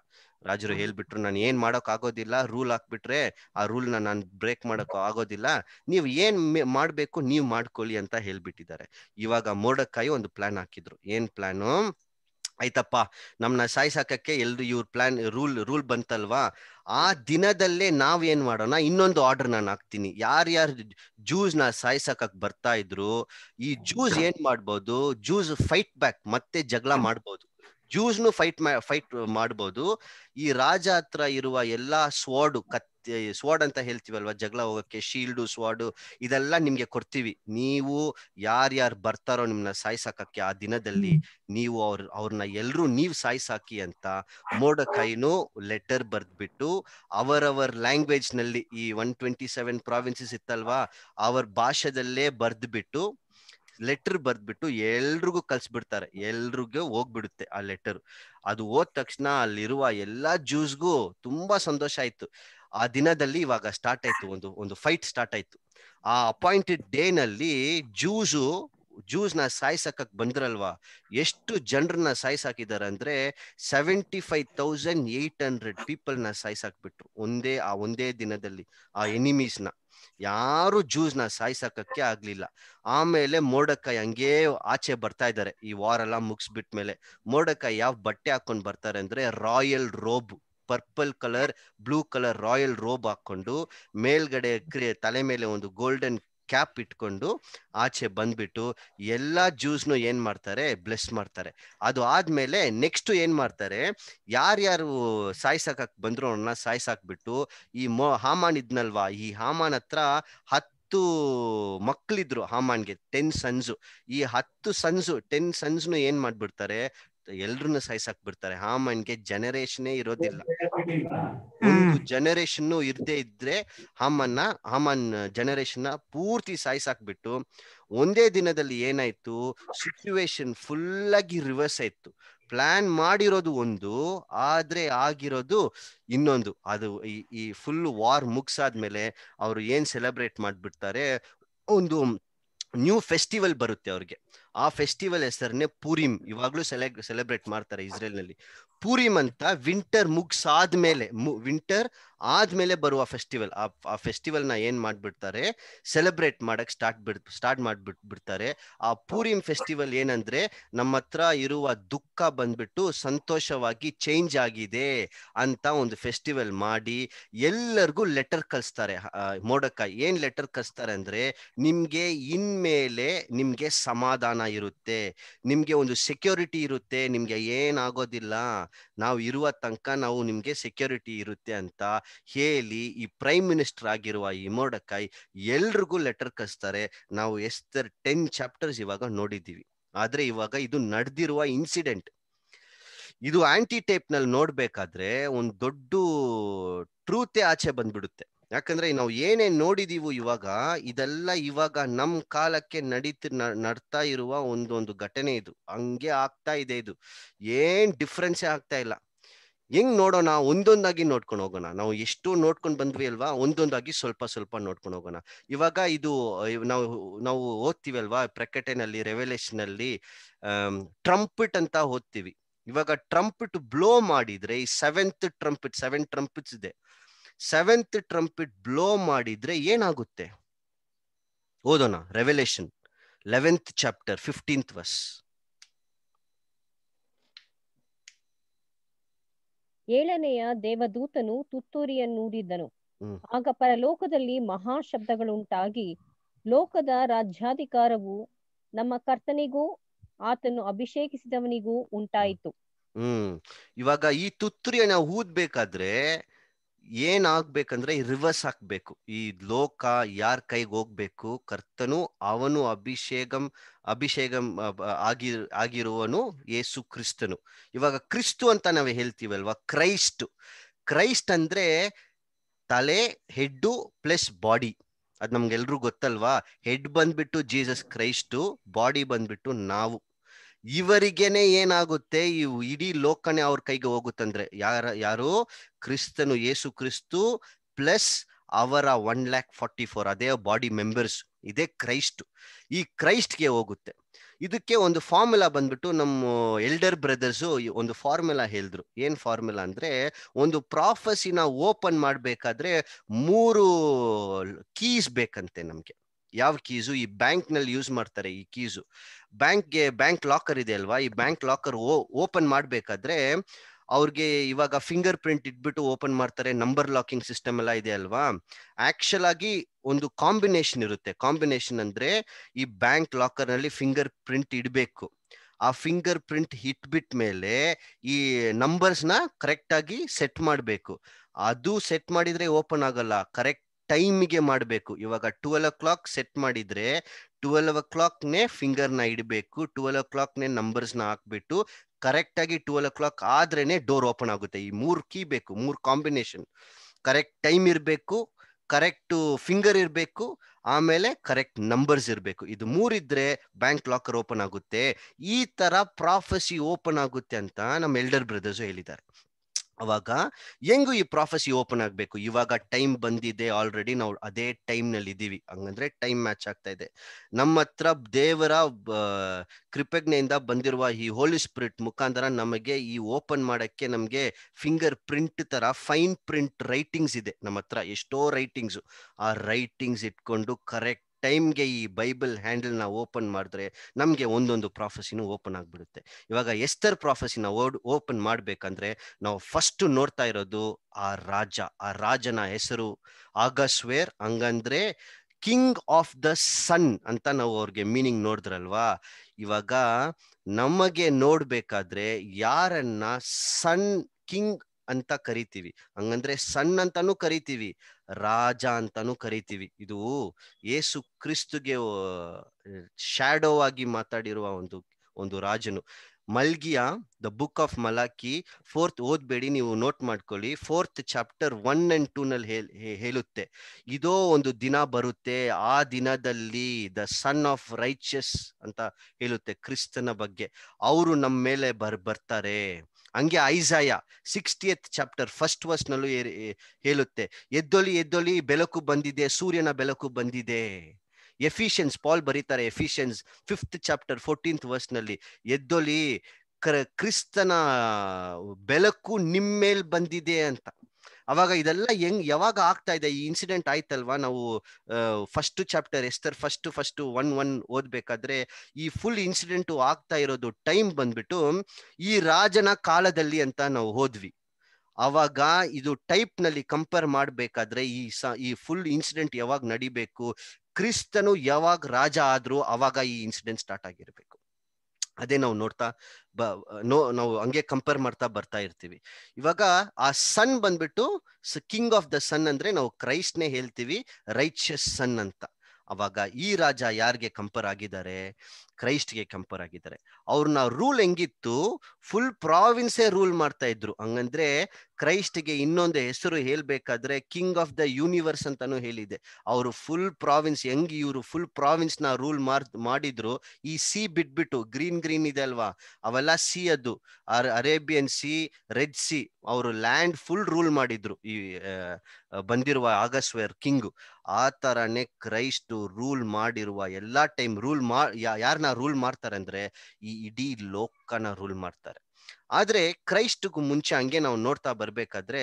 E: ರಾಜರು ಹೇಳ್ಬಿಟ್ರು ನಾನು ಏನ್ ಮಾಡೋಕ್ ಆಗೋದಿಲ್ಲ ರೂಲ್ ಹಾಕ್ಬಿಟ್ರೆ ಆ ರೂಲ್ ನ ನಾನು ಬ್ರೇಕ್ ಮಾಡಕ್ ಆಗೋದಿಲ್ಲ ನೀವು ಏನ್ ಮಾಡ್ಬೇಕು ನೀವ್ ಮಾಡ್ಕೊಳ್ಳಿ ಅಂತ ಹೇಳ್ಬಿಟ್ಟಿದ್ದಾರೆ ಇವಾಗ ಮೋಡಕ್ಕಾಯಿ ಒಂದು ಪ್ಲಾನ್ ಹಾಕಿದ್ರು ಏನ್ ಪ್ಲಾನ್ ಆಯ್ತಪ್ಪ ನಮ್ನ ಸಾಯಿಸಾಕಕ್ಕೆ ಎಲ್ರು ಇವ್ರ ಪ್ಲಾನ್ ರೂಲ್ ರೂಲ್ ಬಂತಲ್ವಾ ಆ ದಿನದಲ್ಲೇ ಏನ್ ಮಾಡೋಣ ಇನ್ನೊಂದು ಆರ್ಡರ್ ನಾನು ಹಾಕ್ತೀನಿ ಯಾರ್ಯಾರು ಜ್ಯೂಸ್ ನ ಸಾಯಿಸಕಕ್ ಬರ್ತಾ ಇದ್ರು ಈ ಜ್ಯೂಸ್ ಏನ್ ಮಾಡ್ಬೋದು ಜ್ಯೂಸ್ ಫೈಟ್ ಬ್ಯಾಕ್ ಮತ್ತೆ ಜಗಳ ಮಾಡ್ಬೋದು ಜ್ಯೂಸ್ನು ಫೈಟ್ ಫೈಟ್ ಮಾಡ್ಬೋದು ಈ ರಾಜ ಹತ್ರ ಇರುವ ಎಲ್ಲಾ ಸ್ವಾಡು ಕತ್ ಸ್ವಾಡ್ ಅಂತ ಹೇಳ್ತೀವಲ್ವಾ ಜಗಳ ಹೋಗೋಕ್ಕೆ ಶೀಲ್ಡು ಸ್ವಾಡು ಇದೆಲ್ಲ ನಿಮ್ಗೆ ಕೊಡ್ತೀವಿ ನೀವು ಯಾರ್ಯಾರು ಬರ್ತಾರೋ ನಿಮ್ನ ಸಾಯ್ಸಾಕಕ್ಕೆ ಆ ದಿನದಲ್ಲಿ ನೀವು ಅವ್ರ ಅವ್ರನ್ನ ಎಲ್ರು ನೀವ್ ಸಾಯ್ಸಾಕಿ ಅಂತ ಮೋಡ ಕೈನು ಲೆಟರ್ ಬರ್ದ್ಬಿಟ್ಟು ಅವರವರ್ ಲ್ಯಾಂಗ್ವೇಜ್ ನಲ್ಲಿ ಈ ಒನ್ ಟ್ವೆಂಟಿ ಸೆವೆನ್ ಪ್ರಾವಿನ್ಸಸ್ ಇತ್ತಲ್ವಾ ಅವ್ರ ಭಾಷೆದಲ್ಲೇ ಬರ್ದ್ಬಿಟ್ಟು ಲೆಟರ್ ಬರ್ದ್ಬಿಟ್ಟು ಎಲ್ರಿಗೂ ಕಲ್ಸ್ಬಿಡ್ತಾರೆ ಎಲ್ರಿಗೂ ಹೋಗ್ಬಿಡುತ್ತೆ ಆ ಲೆಟರ್ ಅದು ಹೋದ ತಕ್ಷಣ ಅಲ್ಲಿರುವ ಎಲ್ಲಾ ಜ್ಯೂಸ್ಗೂ ತುಂಬಾ ಸಂತೋಷ ಆಯ್ತು ಆ ದಿನದಲ್ಲಿ ಇವಾಗ ಸ್ಟಾರ್ಟ್ ಆಯ್ತು ಒಂದು ಒಂದು ಫೈಟ್ ಸ್ಟಾರ್ಟ್ ಆಯ್ತು ಆ ಅಪಾಯಿಂಟೆಡ್ ಡೇನಲ್ಲಿ ಜ್ಯೂಸು ಜ್ಯೂಸ್ ನ ಬಂದ್ರಲ್ವಾ ಎಷ್ಟು ಜನರನ್ನ ಸಾಯಿಸಾಕಿದ್ದಾರೆ ಅಂದ್ರೆ seventy five thousand eight hundred people ನ ಸಾಯಿಸಾಕ್ಬಿಟ್ರು ಒಂದೇ ಆ ಒಂದೇ ದಿನದಲ್ಲಿ ಆ ಎನಿಮೀಸ್ ನ ಯಾರು ಜೂಸ್ನ ಸಾಯಿಸಕಕ್ಕೆ ಆಗ್ಲಿಲ್ಲ ಆಮೇಲೆ ಮೋಡಕಾಯಿ ಹಂಗೆ ಆಚೆ ಬರ್ತಾ ಇದ್ದಾರೆ ಈ ವಾರ್ ಎಲ್ಲ ಮುಗಿಸ್ಬಿಟ್ ಮೇಲೆ ಮೋಡಕಾಯಿ ಯಾವ ಬಟ್ಟೆ ಹಾಕೊಂಡ್ ಬರ್ತಾರೆ ಅಂದ್ರೆ royal robe purple colour blue colour royal robe ಹಾಕೊಂಡು ಮೇಲ್ಗಡೆ ತಲೆ ಮೇಲೆ ಒಂದು ಗೋಲ್ಡನ್ ಕ್ಯಾಪ್ ಇಟ್ಕೊಂಡು ಆಚೆ ಬಂದ್ಬಿಟ್ಟು ಎಲ್ಲಾ ಜ್ಯೂಸ್ನು ಏನ್ ಮಾಡ್ತಾರೆ ಬ್ಲೆಸ್ ಮಾಡ್ತಾರೆ ಅದು ಆದ್ಮೇಲೆ ನೆಕ್ಸ್ಟ್ ಏನ್ ಮಾಡ್ತಾರೆ ಯಾರ್ಯಾರು ಸಾಯ್ಸಾಕಕ್ ಬಂದ್ರು ಅವ್ರನ್ನ ಸಾಯ್ಸಾಕ್ಬಿಟ್ಟು ಈ ಮೊ ಹಾಮಾನ್ ಇದ್ನಲ್ವಾ ಈ ಹಾಮಾನ್ ಹತ್ರ ಹತ್ತು ಹತ್ತು ಮಕ್ಳಿದ್ರು ಹಾಮಾನ್ಗೆ ಟೆನ್ ಸನ್ಸು ಈ ಹತ್ತು ಸನ್ಸು ಟೆನ್ ಸನ್ಸ್ನು ಏನ್ ಮಾಡ್ಬಿಡ್ತಾರೆ ಎಲ್ರನ್ನ ಸಾಯ್ಸಾಕ್ ಬಿಡ್ತಾರೆ ಹಾಮನ್ಗೆ ಜನರೇಷನ್ ಇರೋದಿಲ್ಲ ಜನರೇಷನ್ ಇರ್ದೇ ಇದ್ರೆ ಹಾಮನ್ನ ಹಾಮನ್ ಜನರೇಷನ್ ಪೂರ್ತಿ ಬಿಟ್ಟು ಒಂದೇ ದಿನದಲ್ಲಿ ಏನಾಯ್ತು ಸಿಚುವೇಶನ್ ಫುಲ್ ಆಗಿ ರಿವರ್ಸ್ ಆಯ್ತು ಪ್ಲಾನ್ ಮಾಡಿರೋದು ಒಂದು ಆದ್ರೆ ಆಗಿರೋದು ಇನ್ನೊಂದು ಅದು ಈ ಫುಲ್ ವಾರ್ ಮುಗ್ಸಾದ್ಮೇಲೆ ಅವರು ಏನ್ ಸೆಲೆಬ್ರೇಟ್ ಮಾಡ್ಬಿಡ್ತಾರೆ ಒಂದು ನ್ಯೂ ಫೆಸ್ಟಿವಲ್ ಬರುತ್ತೆ ಅವ್ರಿಗೆ ಆ ಫೆಸ್ಟಿವಲ್ ಹೆಸರನ್ನೇ ಪೂರಿಮ್ ಇವಾಗ್ಲೂ ಸೆಲೆ ಸೆಲೆಬ್ರೇಟ್ ಮಾಡ್ತಾರೆ ಇಸ್ರೇಲ್ ನಲ್ಲಿ ಪೂರಿಮ್ ಅಂತ ವಿಂಟರ್ ಮುಗ್ಸಾದ್ಮೇಲೆ ವಿಂಟರ್ ಆದ್ಮೇಲೆ ಬರುವ ಫೆಸ್ಟಿವಲ್ ಆ ಫೆಸ್ಟಿವಲ್ ನ ಏನ್ ಮಾಡ್ಬಿಡ್ತಾರೆ ಸೆಲೆಬ್ರೇಟ್ ಮಾಡಕ್ ಸ್ಟಾರ್ಟ್ ಬಿಡ್ ಸ್ಟಾರ್ಟ್ ಮಾಡ್ಬಿಟ್ ಬಿಡ್ತಾರೆ ಆ ಪೂರಿಮ್ ಫೆಸ್ಟಿವಲ್ ಏನಂದ್ರೆ ನಮ್ಮ ಹತ್ರ ಇರುವ ದುಃಖ ಬಂದ್ಬಿಟ್ಟು ಸಂತೋಷವಾಗಿ ಚೇಂಜ್ ಆಗಿದೆ ಅಂತ ಒಂದು ಫೆಸ್ಟಿವಲ್ ಮಾಡಿ ಎಲ್ಲರಿಗೂ ಲೆಟರ್ ಕಳಿಸ್ತಾರೆ ಮೋಡಕ ಏನ್ ಲೆಟರ್ ಕಳಿಸ್ತಾರೆ ಅಂದ್ರೆ ನಿಮ್ಗೆ ಇನ್ಮೇಲೆ ನಿಮ್ಗೆ ಸಮಾಧಾನ ಇರುತ್ತೆ ನಿಮ್ಗೆ ಒಂದು ಸೆಕ್ಯೂರಿಟಿ ಇರುತ್ತೆ ನಿಮಗೆ ಏನಾಗೋದಿಲ್ಲ ನಾವು ಇರುವ ತನಕ ನಾವು ನಿಮ್ಗೆ ಸೆಕ್ಯೂರಿಟಿ ಇರುತ್ತೆ ಅಂತ ಹೇಳಿ ಈ ಪ್ರೈಮ್ ಮಿನಿಸ್ಟರ್ ಆಗಿರುವ ಈ ಮೋಡಕಾಯಿ ಎಲ್ರಿಗೂ ಲೆಟರ್ ಕಳಿಸ್ತಾರೆ ನಾವು ಎಷ್ಟರ್ ಟೆನ್ ಚಾಪ್ಟರ್ಸ್ ಇವಾಗ ನೋಡಿದ್ದೀವಿ ಆದ್ರೆ ಇವಾಗ ಇದು ನಡೆದಿರುವ ಇನ್ಸಿಡೆಂಟ್ ಇದು ಆಂಟಿ ನಲ್ಲಿ ನೋಡ್ಬೇಕಾದ್ರೆ ಒಂದು ದೊಡ್ಡ ಟ್ರೂತೆ ಆಚೆ ಬಂದ್ಬಿಡುತ್ತೆ ಯಾಕಂದ್ರೆ ನಾವು ಏನೇ ನೋಡಿದೀವೋ ಇವಾಗ ಇದೆಲ್ಲ ಇವಾಗ ನಮ್ ಕಾಲಕ್ಕೆ ನಡೀತ ನಡ್ತಾ ಇರುವ ಒಂದೊಂದು ಘಟನೆ ಇದು ಹಂಗೆ ಆಗ್ತಾ ಇದೆ ಇದು ಏನ್ ಡಿಫ್ರೆನ್ಸೇ ಆಗ್ತಾ ಇಲ್ಲ ಹೆಂಗ್ ನೋಡೋಣ ಒಂದೊಂದಾಗಿ ನೋಡ್ಕೊಂಡು ಹೋಗೋಣ ನಾವು ಎಷ್ಟು ನೋಡ್ಕೊಂಡು ಬಂದ್ವಿ ಅಲ್ವಾ ಒಂದೊಂದಾಗಿ ಸ್ವಲ್ಪ ಸ್ವಲ್ಪ ನೋಡ್ಕೊಂಡು ಹೋಗೋಣ ಇವಾಗ ಇದು ನಾವು ನಾವು ಓದ್ತೀವಿ ಅಲ್ವಾ ಪ್ರಕಟಣೆಯಲ್ಲಿ ರೆವಲ್ಯೂಷನ್ ಅಲ್ಲಿ ಟ್ರಂಪಿಟ್ ಅಂತ ಓದ್ತೀವಿ ಇವಾಗ ಟ್ರಂಪಿಟ್ ಬ್ಲೋ ಮಾಡಿದ್ರೆ ಈ ಸೆವೆಂತ್ ಟ್ರಂಪಿಟ್ ಸೆವೆನ್ ಟ್ರಂಪಿಟ್ಸ್ ಇದೆ ಸೆವೆಂತ್ ಟ್ರಂಪಿಟ್ ಬ್ಲೋ ಮಾಡಿದ್ರೆ ಏನಾಗುತ್ತೆ ಓದೋಣ revelation eleventh chapter fifteenth verse
F: ಏಳನೆಯ ದೇವದೂತನು ತುತ್ತೂರಿಯನ್ನೂದಿದ್ದನು ಆಗ ಪರಲೋಕದಲ್ಲಿ ಮಹಾಶಬ್ದಗಳುಂಟಾಗಿ ಲೋಕದ ರಾಜ್ಯಾಧಿಕಾರವು ನಮ್ಮ ಕರ್ತನಿಗೂ ಆತನು ಅಭಿಷೇಕಿಸಿದವನಿಗೂ ಉಂಟಾಯಿತು
E: ಹ್ಮ್ ಇವಾಗ ಈ ತುತ್ತೂರಿಯ ಊದ್ಬೇಕಾದ್ರೆ ಏನಾಗ್ಬೇಕಂದ್ರೆ ರಿವರ್ಸ್ ಹಾಕ್ಬೇಕು ಈ ಲೋಕ ಯಾರ ಕೈಗೆ ಹೋಗ್ಬೇಕು ಕರ್ತನು ಅವನು ಅಭಿಷೇಕಂ ಅಭಿಷೇಕಂ ಆಗಿ ಆಗಿರುವನು ಯೇಸು ಕ್ರಿಸ್ತನು ಇವಾಗ ಕ್ರಿಸ್ತು ಅಂತ ನಾವು ಹೇಳ್ತೀವಲ್ವಾ ಕ್ರೈಸ್ಟ್ ಕ್ರೈಸ್ಟ್ ಅಂದ್ರೆ ತಲೆ ಹೆಡ್ಡು ಪ್ಲಸ್ ಬಾಡಿ ಅದು ನಮ್ಗೆಲ್ರಿಗೂ ಗೊತ್ತಲ್ವಾ ಹೆಡ್ ಬಂದ್ಬಿಟ್ಟು ಜೀಸಸ್ ಕ್ರೈಸ್ಟು ಬಾಡಿ ಬಂದ್ಬಿಟ್ಟು ನಾವು ಇವರಿಗೇನೆ ಏನಾಗುತ್ತೆ ಈ ಇಡೀ ಲೋಕನೇ ಅವ್ರ ಕೈಗೆ ಹೋಗುತ್ತಂದ್ರೆ ಯಾರ ಯಾರು ಕ್ರಿಸ್ತನು ಯೇಸು ಕ್ರಿಸ್ತು ಪ್ಲಸ್ ಅವರ ಒನ್ ಲ್ಯಾಕ್ ಫಾರ್ಟಿ ಫೋರ್ ಅದೇ ಬಾಡಿ ಮೆಂಬರ್ಸ್ ಇದೇ ಕ್ರೈಸ್ಟ್ ಈ ಕ್ರೈಸ್ಟ್ಗೆ ಹೋಗುತ್ತೆ ಇದಕ್ಕೆ ಒಂದು ಫಾರ್ಮುಲಾ ಬಂದ್ಬಿಟ್ಟು ನಮ್ಮ ಎಲ್ಡರ್ ಬ್ರದರ್ಸು ಒಂದು ಫಾರ್ಮುಲಾ ಹೇಳಿದ್ರು ಏನ್ ಫಾರ್ಮುಲಾ ಅಂದ್ರೆ ಒಂದು ಪ್ರಾಫಸಿನ ಓಪನ್ ಮಾಡ್ಬೇಕಾದ್ರೆ ಮೂರು ಕೀಸ್ ಬೇಕಂತೆ ನಮ್ಗೆ ಯಾವ ಕೀಸು ಈ ಬ್ಯಾಂಕ್ ನಲ್ಲಿ ಯೂಸ್ ಮಾಡ್ತಾರೆ ಈ ಕೀಸು ಬ್ಯಾಂಕ್ಗೆ ಬ್ಯಾಂಕ್ ಲಾಕರ್ ಇದೆ ಅಲ್ವಾ ಈ ಬ್ಯಾಂಕ್ ಲಾಕರ್ ಓಪನ್ ಮಾಡ್ಬೇಕಾದ್ರೆ ಅವ್ರಿಗೆ ಇವಾಗ ಫಿಂಗರ್ ಪ್ರಿಂಟ್ ಇಟ್ಬಿಟ್ಟು ಓಪನ್ ಮಾಡ್ತಾರೆ ನಂಬರ್ ಲಾಕಿಂಗ್ ಸಿಸ್ಟಮ್ ಎಲ್ಲ ಇದೆ ಅಲ್ವಾ ಆಕ್ಚುಲ್ ಆಗಿ ಒಂದು ಕಾಂಬಿನೇಷನ್ ಇರುತ್ತೆ ಕಾಂಬಿನೇಷನ್ ಅಂದ್ರೆ ಈ ಬ್ಯಾಂಕ್ ಲಾಕರ್ ನಲ್ಲಿ ಫಿಂಗರ್ ಪ್ರಿಂಟ್ ಇಡಬೇಕು ಆ ಫಿಂಗರ್ ಪ್ರಿಂಟ್ ಬಿಟ್ ಮೇಲೆ ಈ ನಂಬರ್ಸ್ ನ ಕರೆಕ್ಟ್ ಆಗಿ ಸೆಟ್ ಮಾಡಬೇಕು ಅದು ಸೆಟ್ ಮಾಡಿದ್ರೆ ಓಪನ್ ಆಗಲ್ಲ ಕರೆಕ್ಟ್ ಟೈಮಿಗೆ ಮಾಡಬೇಕು ಇವಾಗ ಟ್ವೆಲ್ ಓ ಕ್ಲಾಕ್ ಸೆಟ್ ಮಾಡಿದ್ರೆ ಟ್ವೆಲ್ವ್ ಓ ಕ್ಲಾಕ್ನೇ ಫಿಂಗರ್ನ ಇಡಬೇಕು ಟ್ವೆಲ್ ಓ ಕ್ಲಾಕ್ನೇ ನಂಬರ್ಸ್ನ ಹಾಕ್ಬಿಟ್ಟು ಆಗಿ ಟ್ವೆಲ್ ಓ ಕ್ಲಾಕ್ ಆದ್ರೇನೆ ಡೋರ್ ಓಪನ್ ಆಗುತ್ತೆ ಈ ಮೂರು ಕೀ ಬೇಕು ಮೂರು ಕಾಂಬಿನೇಷನ್ ಕರೆಕ್ಟ್ ಟೈಮ್ ಇರಬೇಕು ಕರೆಕ್ಟ್ ಫಿಂಗರ್ ಇರಬೇಕು ಆಮೇಲೆ ಕರೆಕ್ಟ್ ನಂಬರ್ಸ್ ಇರಬೇಕು ಇದು ಮೂರಿದ್ರೆ ಬ್ಯಾಂಕ್ ಲಾಕರ್ ಓಪನ್ ಆಗುತ್ತೆ ಈ ತರ ಪ್ರಾಫಸಿ ಓಪನ್ ಆಗುತ್ತೆ ಅಂತ ನಮ್ಮ ಎಲ್ಡರ್ ಬ್ರದರ್ಸ್ ಹೇಳಿದ್ದಾರೆ ಅವಾಗ ಹೆಂಗು ಈ ಪ್ರಾಫೆಸಿ ಓಪನ್ ಆಗಬೇಕು ಇವಾಗ ಟೈಮ್ ಬಂದಿದೆ ಆಲ್ರೆಡಿ ನಾವು ಅದೇ ಟೈಮ್ ನಲ್ಲಿ ಇದೀವಿ ಹಂಗಂದ್ರೆ ಟೈಮ್ ಮ್ಯಾಚ್ ಆಗ್ತಾ ಇದೆ ನಮ್ಮ ಹತ್ರ ದೇವರ ಕೃಪಜ್ಞೆಯಿಂದ ಬಂದಿರುವ ಈ ಹೋಲಿ ಸ್ಪಿರಿಟ್ ಮುಖಾಂತರ ನಮಗೆ ಈ ಓಪನ್ ಮಾಡಕ್ಕೆ ನಮಗೆ ಫಿಂಗರ್ ಪ್ರಿಂಟ್ ತರ ಫೈನ್ ಪ್ರಿಂಟ್ ರೈಟಿಂಗ್ಸ್ ಇದೆ ನಮ್ಮ ಹತ್ರ ಎಷ್ಟೋ ರೈಟಿಂಗ್ಸ್ ಆ ರೈಟಿಂಗ್ಸ್ ಇಟ್ಕೊಂಡು ಕರೆಕ್ಟ್ ಟೈಮ್ಗೆ ಈ ಬೈಬಲ್ ಹ್ಯಾಂಡಲ್ನ ಓಪನ್ ಮಾಡಿದ್ರೆ ನಮಗೆ ಒಂದೊಂದು ಪ್ರಾಫಸಿನ ಓಪನ್ ಆಗಿಬಿಡುತ್ತೆ ಇವಾಗ ಎಸ್ತರ್ ಪ್ರಾಫಸಿನ ಓಡ್ ಓಪನ್ ಮಾಡಬೇಕಂದ್ರೆ ನಾವು ಫಸ್ಟ್ ನೋಡ್ತಾ ಇರೋದು ಆ ರಾಜ ಆ ರಾಜನ ಹೆಸರು ಆಗಸ್ವೇರ್ ಹಂಗಂದ್ರೆ ಕಿಂಗ್ ಆಫ್ ದ ಸನ್ ಅಂತ ನಾವು ಅವ್ರಿಗೆ ಮೀನಿಂಗ್ ನೋಡಿದ್ರಲ್ವಾ ಇವಾಗ ನಮಗೆ ನೋಡ್ಬೇಕಾದ್ರೆ ಯಾರನ್ನ ಸನ್ ಕಿಂಗ್ ಅಂತ ಕರಿತೀವಿ ಹಂಗಂದ್ರೆ ಸನ್ ಅಂತಾನು ಕರಿತೀವಿ ರಾಜ ಅಂತಾನು ಕರಿತೀವಿ ಇದು ಯೇಸು ಕ್ರಿಸ್ತುಗೆ ಶ್ಯಾಡೋ ಆಗಿ ಮಾತಾಡಿರುವ ಒಂದು ಒಂದು ರಾಜನು ಮಲ್ಗಿಯ the book of Malachi fourth ಓದ್ಬೇಡಿ ನೀವು ನೋಟ್ ಮಾಡ್ಕೊಳ್ಳಿ fourth chapter one and two ನಲ್ಲಿ ಹೇಳುತ್ತೆ ಇದೋ ಒಂದು ದಿನ ಬರುತ್ತೆ ಆ ದಿನದಲ್ಲಿ ದ ಸನ್ ಆಫ್ ರೈಚಸ್ ಅಂತ ಹೇಳುತ್ತೆ ಕ್ರಿಸ್ತನ ಬಗ್ಗೆ ಅವರು ನಮ್ಮ ಮೇಲೆ ಬರ್ ಬರ್ತಾರೆ ಹಂಗೆ Isaiah sixtieth chapter first verse ನಲ್ಲೂ ಹೇಳುತ್ತೆ ಎದ್ದೊಲಿ ಎದ್ದೊಲಿ ಬೆಳಕು ಬಂದಿದೆ ಸೂರ್ಯನ ಬೆಳಕು ಬಂದಿದೆ ಎಫಿಷಿಯನ್ಸ್ ಪಾಲ್ ಬರೀತಾರೆ Ephesians fifth chapter fourteenth verse ನಲ್ಲಿ ಎದ್ದೊಲಿ ಕ್ರಿಸ್ತನ ಬೆಳಕು ನಿಮ್ಮೇಲ್ ಬಂದಿದೆ ಅಂತ ಅವಾಗ ಇದೆಲ್ಲ ಹೆಂಗ್ ಯಾವಾಗ ಆಗ್ತಾ ಇದೆ ಈ ಇನ್ಸಿಡೆಂಟ್ ಆಯ್ತಲ್ವಾ ನಾವು first chapter Esther first first one one ಓದ್ಬೇಕಾದ್ರೆ ಈ ಫುಲ್ ಇನ್ಸಿಡೆಂಟ್ ಆಗ್ತಾ ಇರೋದು ಟೈಮ್ ಬಂದ್ಬಿಟ್ಟು ಈ ರಾಜನ ಕಾಲದಲ್ಲಿ ಅಂತ ನಾವು ಹೋದ್ವಿ ಅವಾಗ ಇದು ಟೈಪ್ ನಲ್ಲಿ ಕಂಪೇರ್ ಮಾಡ್ಬೇಕಾದ್ರೆ ಈ ಸ ಈ ಫುಲ್ ಇನ್ಸಿಡೆಂಟ್ ಯಾವಾಗ ನಡಿಬೇಕು ಕ್ರಿಸ್ತನು ಯಾವಾಗ ರಾಜ ಆದ್ರೂ ಅವಾಗ ಈ ಇನ್ಸಿಡೆಂಟ್ ಸ್ಟಾರ್ಟ್ ಆಗಿರ್ಬೇಕು ಅದೇ ನಾವು ನೋಡ್ತಾ ಬ ನೋ ನಾವು ಹಂಗೆ ಕಂಪೇರ್ ಮಾಡ್ತಾ ಬರ್ತಾ ಇರ್ತೀವಿ ಇವಾಗ ಆ ಸನ್ ಬಂದ್ಬಿಟ್ಟು ಕಿಂಗ್ ಆಫ್ ದ ಸನ್ ಅಂದ್ರೆ ನಾವು ಕ್ರೈಸ್ಟ್ನೇ ಹೇಳ್ತೀವಿ ರೈಚಸ್ ಸನ್ ಅಂತ ಅವಾಗ ಈ ರಾಜ ಯಾರಿಗೆ ಕಂಪೇರ್ ಆಗಿದ್ದಾರೆ ಕ್ರೈಸ್ಟ್ಗೆ ಕಂಪೇರ್ ಆಗಿದ್ದಾರೆ ಅವ್ರನ್ನ ರೂಲ್ ಹೆಂಗಿತ್ತು ಫುಲ್ ಪ್ರಾವಿನ್ಸೇ ರೂಲ್ ಮಾಡ್ತಾ ಇದ್ರು ಹಂಗಂದ್ರೆ ಗೆ ಇನ್ನೊಂದು ಹೆಸರು ಹೇಳ್ಬೇಕಾದ್ರೆ ಕಿಂಗ್ ಆಫ್ ದ ಯೂನಿವರ್ಸ್ ಅಂತಾನು ಹೇಳಿದೆ ಅವರು ಫುಲ್ ಪ್ರಾವಿನ್ಸ್ ಹೆಂಗ್ ಇವರು ಫುಲ್ ಪ್ರಾವಿನ್ಸ್ ನ ರೂಲ್ ಮಾಡಿದ್ರು ಈ ಸಿ ಬಿಟ್ಬಿಟ್ಟು ಗ್ರೀನ್ ಗ್ರೀನ್ ಇದೆ ಅಲ್ವಾ ಅವೆಲ್ಲ ಸಿ ಅದು ಅರೇಬಿಯನ್ ಸಿ ರೆಡ್ ಸಿ ಅವರು ಲ್ಯಾಂಡ್ ಫುಲ್ ರೂಲ್ ಮಾಡಿದ್ರು ಈ ಬಂದಿರುವ ಆಗಸ್ಟ್ ವೇರ್ ಕಿಂಗ್ ಆ ತರಾನೇ ಕ್ರೈಸ್ಟ್ ರೂಲ್ ಮಾಡಿರುವ ಎಲ್ಲಾ ಟೈಮ್ ರೂಲ್ ಮಾ ಯಾರನ್ನ ರೂಲ್ ಮಾಡ್ತಾರೆ ಅಂದ್ರೆ ಈ ಇಡೀ ಲೋಕನ ರೂಲ್ ಮಾಡ್ತಾರೆ ಆದ್ರೆ ಕ್ರೈಸ್ಟ್ಗೂ ಮುಂಚೆ ಹಂಗೆ ನಾವು ನೋಡ್ತಾ ಬರ್ಬೇಕಾದ್ರೆ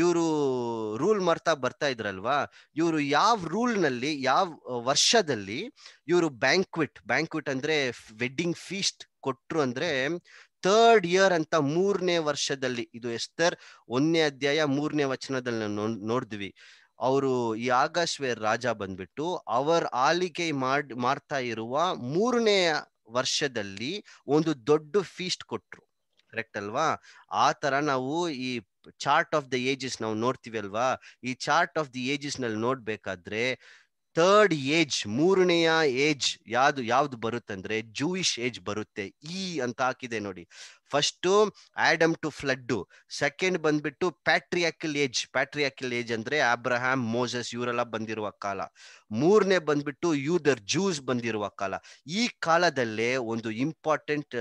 E: ಇವರು ರೂಲ್ ಮಾಡ್ತಾ ಬರ್ತಾ ಇದ್ರಲ್ವಾ ಇವರು ಯಾವ ರೂಲ್ ನಲ್ಲಿ ಯಾವ ವರ್ಷದಲ್ಲಿ ಇವರು ಬ್ಯಾಂಕ್ವಿಟ್ ಬ್ಯಾಂಕ್ವಿಟ್ ಅಂದ್ರೆ ವೆಡ್ಡಿಂಗ್ ಫೀಸ್ಟ್ ಕೊಟ್ರು ಅಂದ್ರೆ ಥರ್ಡ್ ಇಯರ್ ಅಂತ ಮೂರನೇ ವರ್ಷದಲ್ಲಿ ಇದು ಎಸ್ತರ್ ಒಂದನೇ ಅಧ್ಯಾಯ ಮೂರನೇ ವಚನದಲ್ಲಿ ನಾವು ನೋಡಿದ್ವಿ ಅವರು ಈ ಆಗಶ್ವೇರ್ ರಾಜ ಬಂದ್ಬಿಟ್ಟು ಅವರ ಆಲಿಕೆ ಮಾಡ್ ಮಾಡ್ತಾ ಇರುವ ಮೂರನೇ ವರ್ಷದಲ್ಲಿ ಒಂದು ದೊಡ್ಡ ಫೀಸ್ಟ್ ಕೊಟ್ರು ಕರೆಕ್ಟ್ ಅಲ್ವಾ ಆ ತರ ನಾವು ಈ ಚಾರ್ಟ್ ಆಫ್ ದ ಏಜಸ್ ನಾವು ನೋಡ್ತೀವಿ ಅಲ್ವಾ ಈ ಚಾರ್ಟ್ ಆಫ್ ದಿ ಏಜಸ್ ನಲ್ಲಿ ನೋಡ್ಬೇಕಾದ್ರೆ ಥರ್ಡ್ ಏಜ್ ಮೂರನೆಯ ಏಜ್ ಯಾವ್ದು ಯಾವ್ದು ಬರುತ್ತಂದ್ರೆ ಜೂಯಿಶ್ ಏಜ್ ಬರುತ್ತೆ ಈ e ಅಂತ ಹಾಕಿದೆ ನೋಡಿ first Adam to flood second ಬಂದ್ಬಿಟ್ಟು ಪ್ಯಾಟ್ರಿಯಾಕಲ್ ಏಜ್ ಪ್ಯಾಟ್ರಿಯಾಕಲ್ ಏಜ್ ಅಂದ್ರೆ ಅಬ್ರಹಾಮ್ ಮೋಸಸ್ ಇವರೆಲ್ಲ ಬಂದಿರುವ ಕಾಲ ಮೂರನೇ ಬಂದ್ಬಿಟ್ಟು ಯೂದರ್ ಜೂಸ್ ಬಂದಿರುವ ಕಾಲ ಈ ಕಾಲದಲ್ಲೇ ಒಂದು ಇಂಪಾರ್ಟೆಂಟ್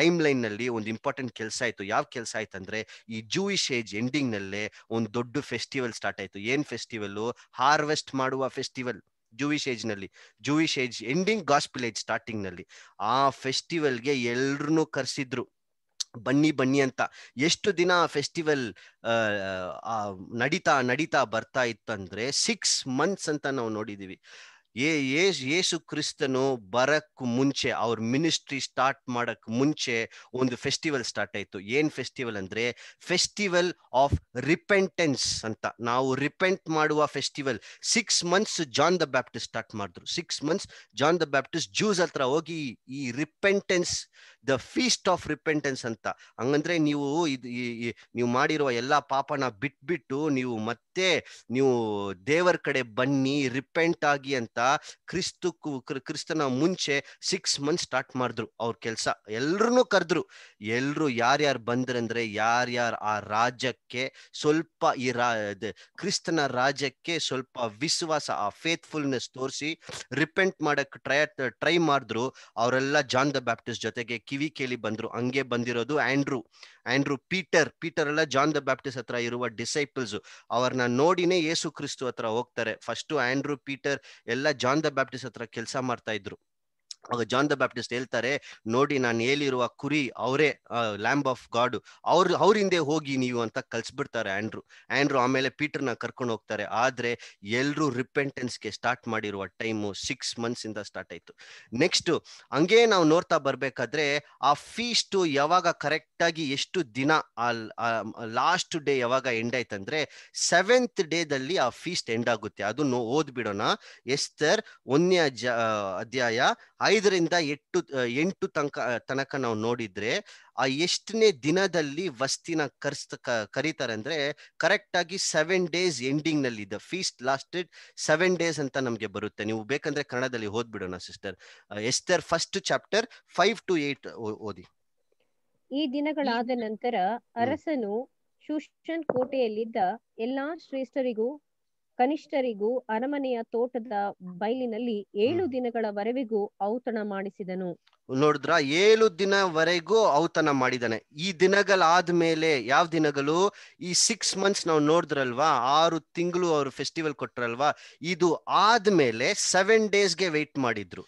E: ಟೈಮ್ ಲೈನ್ ನಲ್ಲಿ ಒಂದು ಇಂಪಾರ್ಟೆಂಟ್ ಕೆಲಸ ಆಯ್ತು ಯಾವ ಕೆಲಸ ಆಯ್ತು ಅಂದ್ರೆ ಈ ಜೂಯಿಶ್ ಏಜ್ ಎಂಡಿಂಗ್ ನಲ್ಲೇ ಒಂದು ದೊಡ್ಡ ಫೆಸ್ಟಿವಲ್ ಸ್ಟಾರ್ಟ್ ಆಯ್ತು ಏನ್ ಫೆಸ್ಟಿವಲ್ ಹಾರ್ವೆಸ್ಟ್ ಮಾಡುವ ಫೆಸ್ಟಿವಲ್ ಜೂವಿಶ್ ಏಜ್ ನಲ್ಲಿ Jewish age ending gospel age starting ನಲ್ಲಿ ಆ ಫೆಸ್ಟಿವಲ್ಗೆ ಎಲ್ರು ಕರೆಸಿದ್ರು ಬನ್ನಿ ಬನ್ನಿ ಅಂತ ಎಷ್ಟು ದಿನ ಆ ಫೆಸ್ಟಿವಲ್ ಆ ನಡೀತಾ ನಡೀತಾ ಬರ್ತಾ ಇತ್ತಂದ್ರೆ ಸಿಕ್ಸ್ ಮಂತ್ಸ್ ಅಂತ ನಾವು ನೋಡಿದೀವಿ ಏ ಯೇಸು ಕ್ರಿಸ್ತನು ಬರಕ್ ಮುಂಚೆ ಅವ್ರ ಮಿನಿಸ್ಟ್ರಿ ಸ್ಟಾರ್ಟ್ ಮಾಡಕ್ ಮುಂಚೆ ಒಂದು ಫೆಸ್ಟಿವಲ್ ಸ್ಟಾರ್ಟ್ ಆಯ್ತು ಏನ್ ಫೆಸ್ಟಿವಲ್ ಅಂದ್ರೆ ಫೆಸ್ಟಿವಲ್ ಆಫ್ ರಿಪೆಂಟೆನ್ಸ್ ಅಂತ ನಾವು ರಿಪೆಂಟ್ ಮಾಡುವ festival six months John the Baptist start ಮಾಡಿದ್ರು six months John the Baptist Jews ಹತ್ರ ಹೋಗಿ ಈ repentance the feast of repentance ಅಂತ ಹಂಗಂದ್ರೆ ನೀವು ಇದು ನೀವು ಮಾಡಿರುವ ಎಲ್ಲ ಪಾಪನ ಬಿಟ್ಬಿಟ್ಟು ನೀವು ಮತ್ತೆ ನೀವು ದೇವರ ಕಡೆ ಬನ್ನಿ ರಿಪೆಂಟ್ ಆಗಿ ಅಂತ ಕ್ರಿಸ್ತು ಕ್ರಿಸ್ತನ ಮುಂಚೆ ಸಿಕ್ಸ್ ಮಂತ್ ಸ್ಟಾರ್ಟ್ ಮಾಡಿದ್ರು ಅವ್ರ ಕೆಲಸ ಎಲ್ರೂ ಕರೆದ್ರು ಎಲ್ರು ಯಾರ್ಯಾರು ಬಂದ್ರಂದ್ರೆ ಯಾರ್ಯಾರು ಆ ರಾಜ್ಯಕ್ಕೆ ಸ್ವಲ್ಪ ಈ ರಾ ಕ್ರಿಸ್ತನ ರಾಜ್ಯಕ್ಕೆ ಸ್ವಲ್ಪ ವಿಶ್ವಾಸ ಆ ಫೇತ್ಫುಲ್ನೆಸ್ ತೋರಿಸಿ ರಿಪೆಂಟ್ ಮಾಡಕ್ ಟ್ರೈ ಟ್ರೈ ಮಾಡಿದ್ರು ಅವರೆಲ್ಲ ಜಾನ್ ದ ಬ್ಯಾಪ್ಟಿಸ್ಟ್ ಜೊತೆಗೆ ಕಿವಿ ಕೇಳಿ ಬಂದ್ರು ಹಂಗೆ ಬಂದಿರೋದು ಆಂಡ್ರೂ ಆಂಡ್ರೂ ಪೀಟರ್ ಪೀಟರ್ ಎಲ್ಲ ಜಾನ್ ದ ಬ್ಯಾಪ್ಟಿಸ್ ಹತ್ರ ಇರುವ ಡಿಸೈಪಲ್ಸ್ ಅವ್ರನ್ನ ನೋಡಿನೇ ಯೇಸು ಕ್ರಿಸ್ತು ಹತ್ರ ಹೋಗ್ತಾರೆ ಫಸ್ಟ್ ಆಂಡ್ರೂ ಪೀಟರ್ ಎಲ್ಲ ಜಾನ್ ದ ಬ್ಯಾಪ್ಟಿಸ್ ಹತ್ರ ಕೆಲಸ ಮಾಡ್ತಾ ಇದ್ರು ಜಾನ್ ದ ಬ್ಯಾಪ್ಟಿಸ್ಟ್ ಹೇಳ್ತಾರೆ ನೋಡಿ ನಾನು ಹೇಳಿರುವ ಕುರಿ ಅವರೇ ಲ್ಯಾಂಬ್ ಆಫ್ ಗಾಡ್ ಅವ್ರ ಅವ್ರ ಹೋಗಿ ನೀವು ಅಂತ ಕಲ್ಸ್ಬಿಡ್ತಾರೆ ಆಂಡ್ರೂ ಆಂಡ್ರೂ ಆಮೇಲೆ ಪೀಟರ್ನ ಕರ್ಕೊಂಡು ಹೋಗ್ತಾರೆ ಆದ್ರೆ ಎಲ್ರು ರಿಪೆಂಟೆನ್ಸ್ಗೆ ಸ್ಟಾರ್ಟ್ ಮಾಡಿರುವ ಟೈಮು ಸಿಕ್ಸ್ ಮಂತ್ಸ್ ಇಂದ ಸ್ಟಾರ್ಟ್ ಆಯ್ತು ನೆಕ್ಸ್ಟ್ ಹಂಗೆ ನಾವು ನೋಡ್ತಾ ಬರ್ಬೇಕಾದ್ರೆ ಆ ಫೀಸ್ಟು ಯಾವಾಗ ಕರೆಕ್ಟ್ ಆಗಿ ಎಷ್ಟು ದಿನ ಆ ಲಾಸ್ಟ್ ಡೇ ಯಾವಾಗ ಎಂಡ್ ಆಯ್ತಂದ್ರೆ ಸೆವೆಂತ್ ಡೇದಲ್ಲಿ ಆ ಫೀಸ್ಟ್ ಎಂಡ್ ಆಗುತ್ತೆ ಅದನ್ನು ಓದ್ಬಿಡೋಣ ಎಸ್ತರ್ ಒಂದನೇ ಅಧ್ಯಾಯ ಐದರಿಂದ ಎಟ್ಟು ಎಂಟು ತನಕ ತನಕ ನಾವು ನೋಡಿದ್ರೆ ಆ ಎಷ್ಟನೇ ದಿನದಲ್ಲಿ ವಸ್ತಿನ ಕರ್ಸ್ ಕರೀತಾರೆ ಅಂದ್ರೆ ಕರೆಕ್ಟ್ ಆಗಿ ಸೆವೆನ್ ಡೇಸ್ ಎಂಡಿಂಗ್ ನಲ್ಲಿ the feast lasted seven days ಅಂತ ನಮ್ಗೆ ಬರುತ್ತೆ ನೀವು ಬೇಕಂದ್ರೆ ಕನ್ನಡದಲ್ಲಿ ಓದ್ಬಿಡೋಣ sister Esther first chapter five to eight ಓದಿ
F: ಈ ದಿನಗಳಾದ ನಂತರ ಅರಸನು ಶೂಷನ್ ಕೋಟೆಯಲ್ಲಿದ್ದ ಎಲ್ಲಾ ಶ್ರೇಷ್ಠರಿಗೂ ಕನಿಷ್ಠರಿಗೂ ಅರಮನೆಯ ತೋಟದ ಬಯಲಿನಲ್ಲಿ ಏಳು ದಿನಗಳವರೆಗೂ ಔತಣ ಮಾಡಿಸಿದನು
E: ನೋಡಿದ್ರ ಏಳು ದಿನವರೆಗೂ ಔತಣ ಮಾಡಿದಾನೆ ಈ ದಿನಗಳಾದ್ಮೇಲೆ ಯಾವ ದಿನಗಳು ಈ ಸಿಕ್ಸ್ ಮಂತ್ಸ್ ನಾವು ನೋಡಿದ್ರಲ್ವಾ ಆರು ತಿಂಗಳು ಅವರು ಫೆಸ್ಟಿವಲ್ ಕೊಟ್ರಲ್ವಾ ಇದು ಆದ್ಮೇಲೆ ಸೆವೆನ್ ಡೇಸ್ಗೆ ವೆಯ್ಟ್ ಮಾಡಿದ್ರು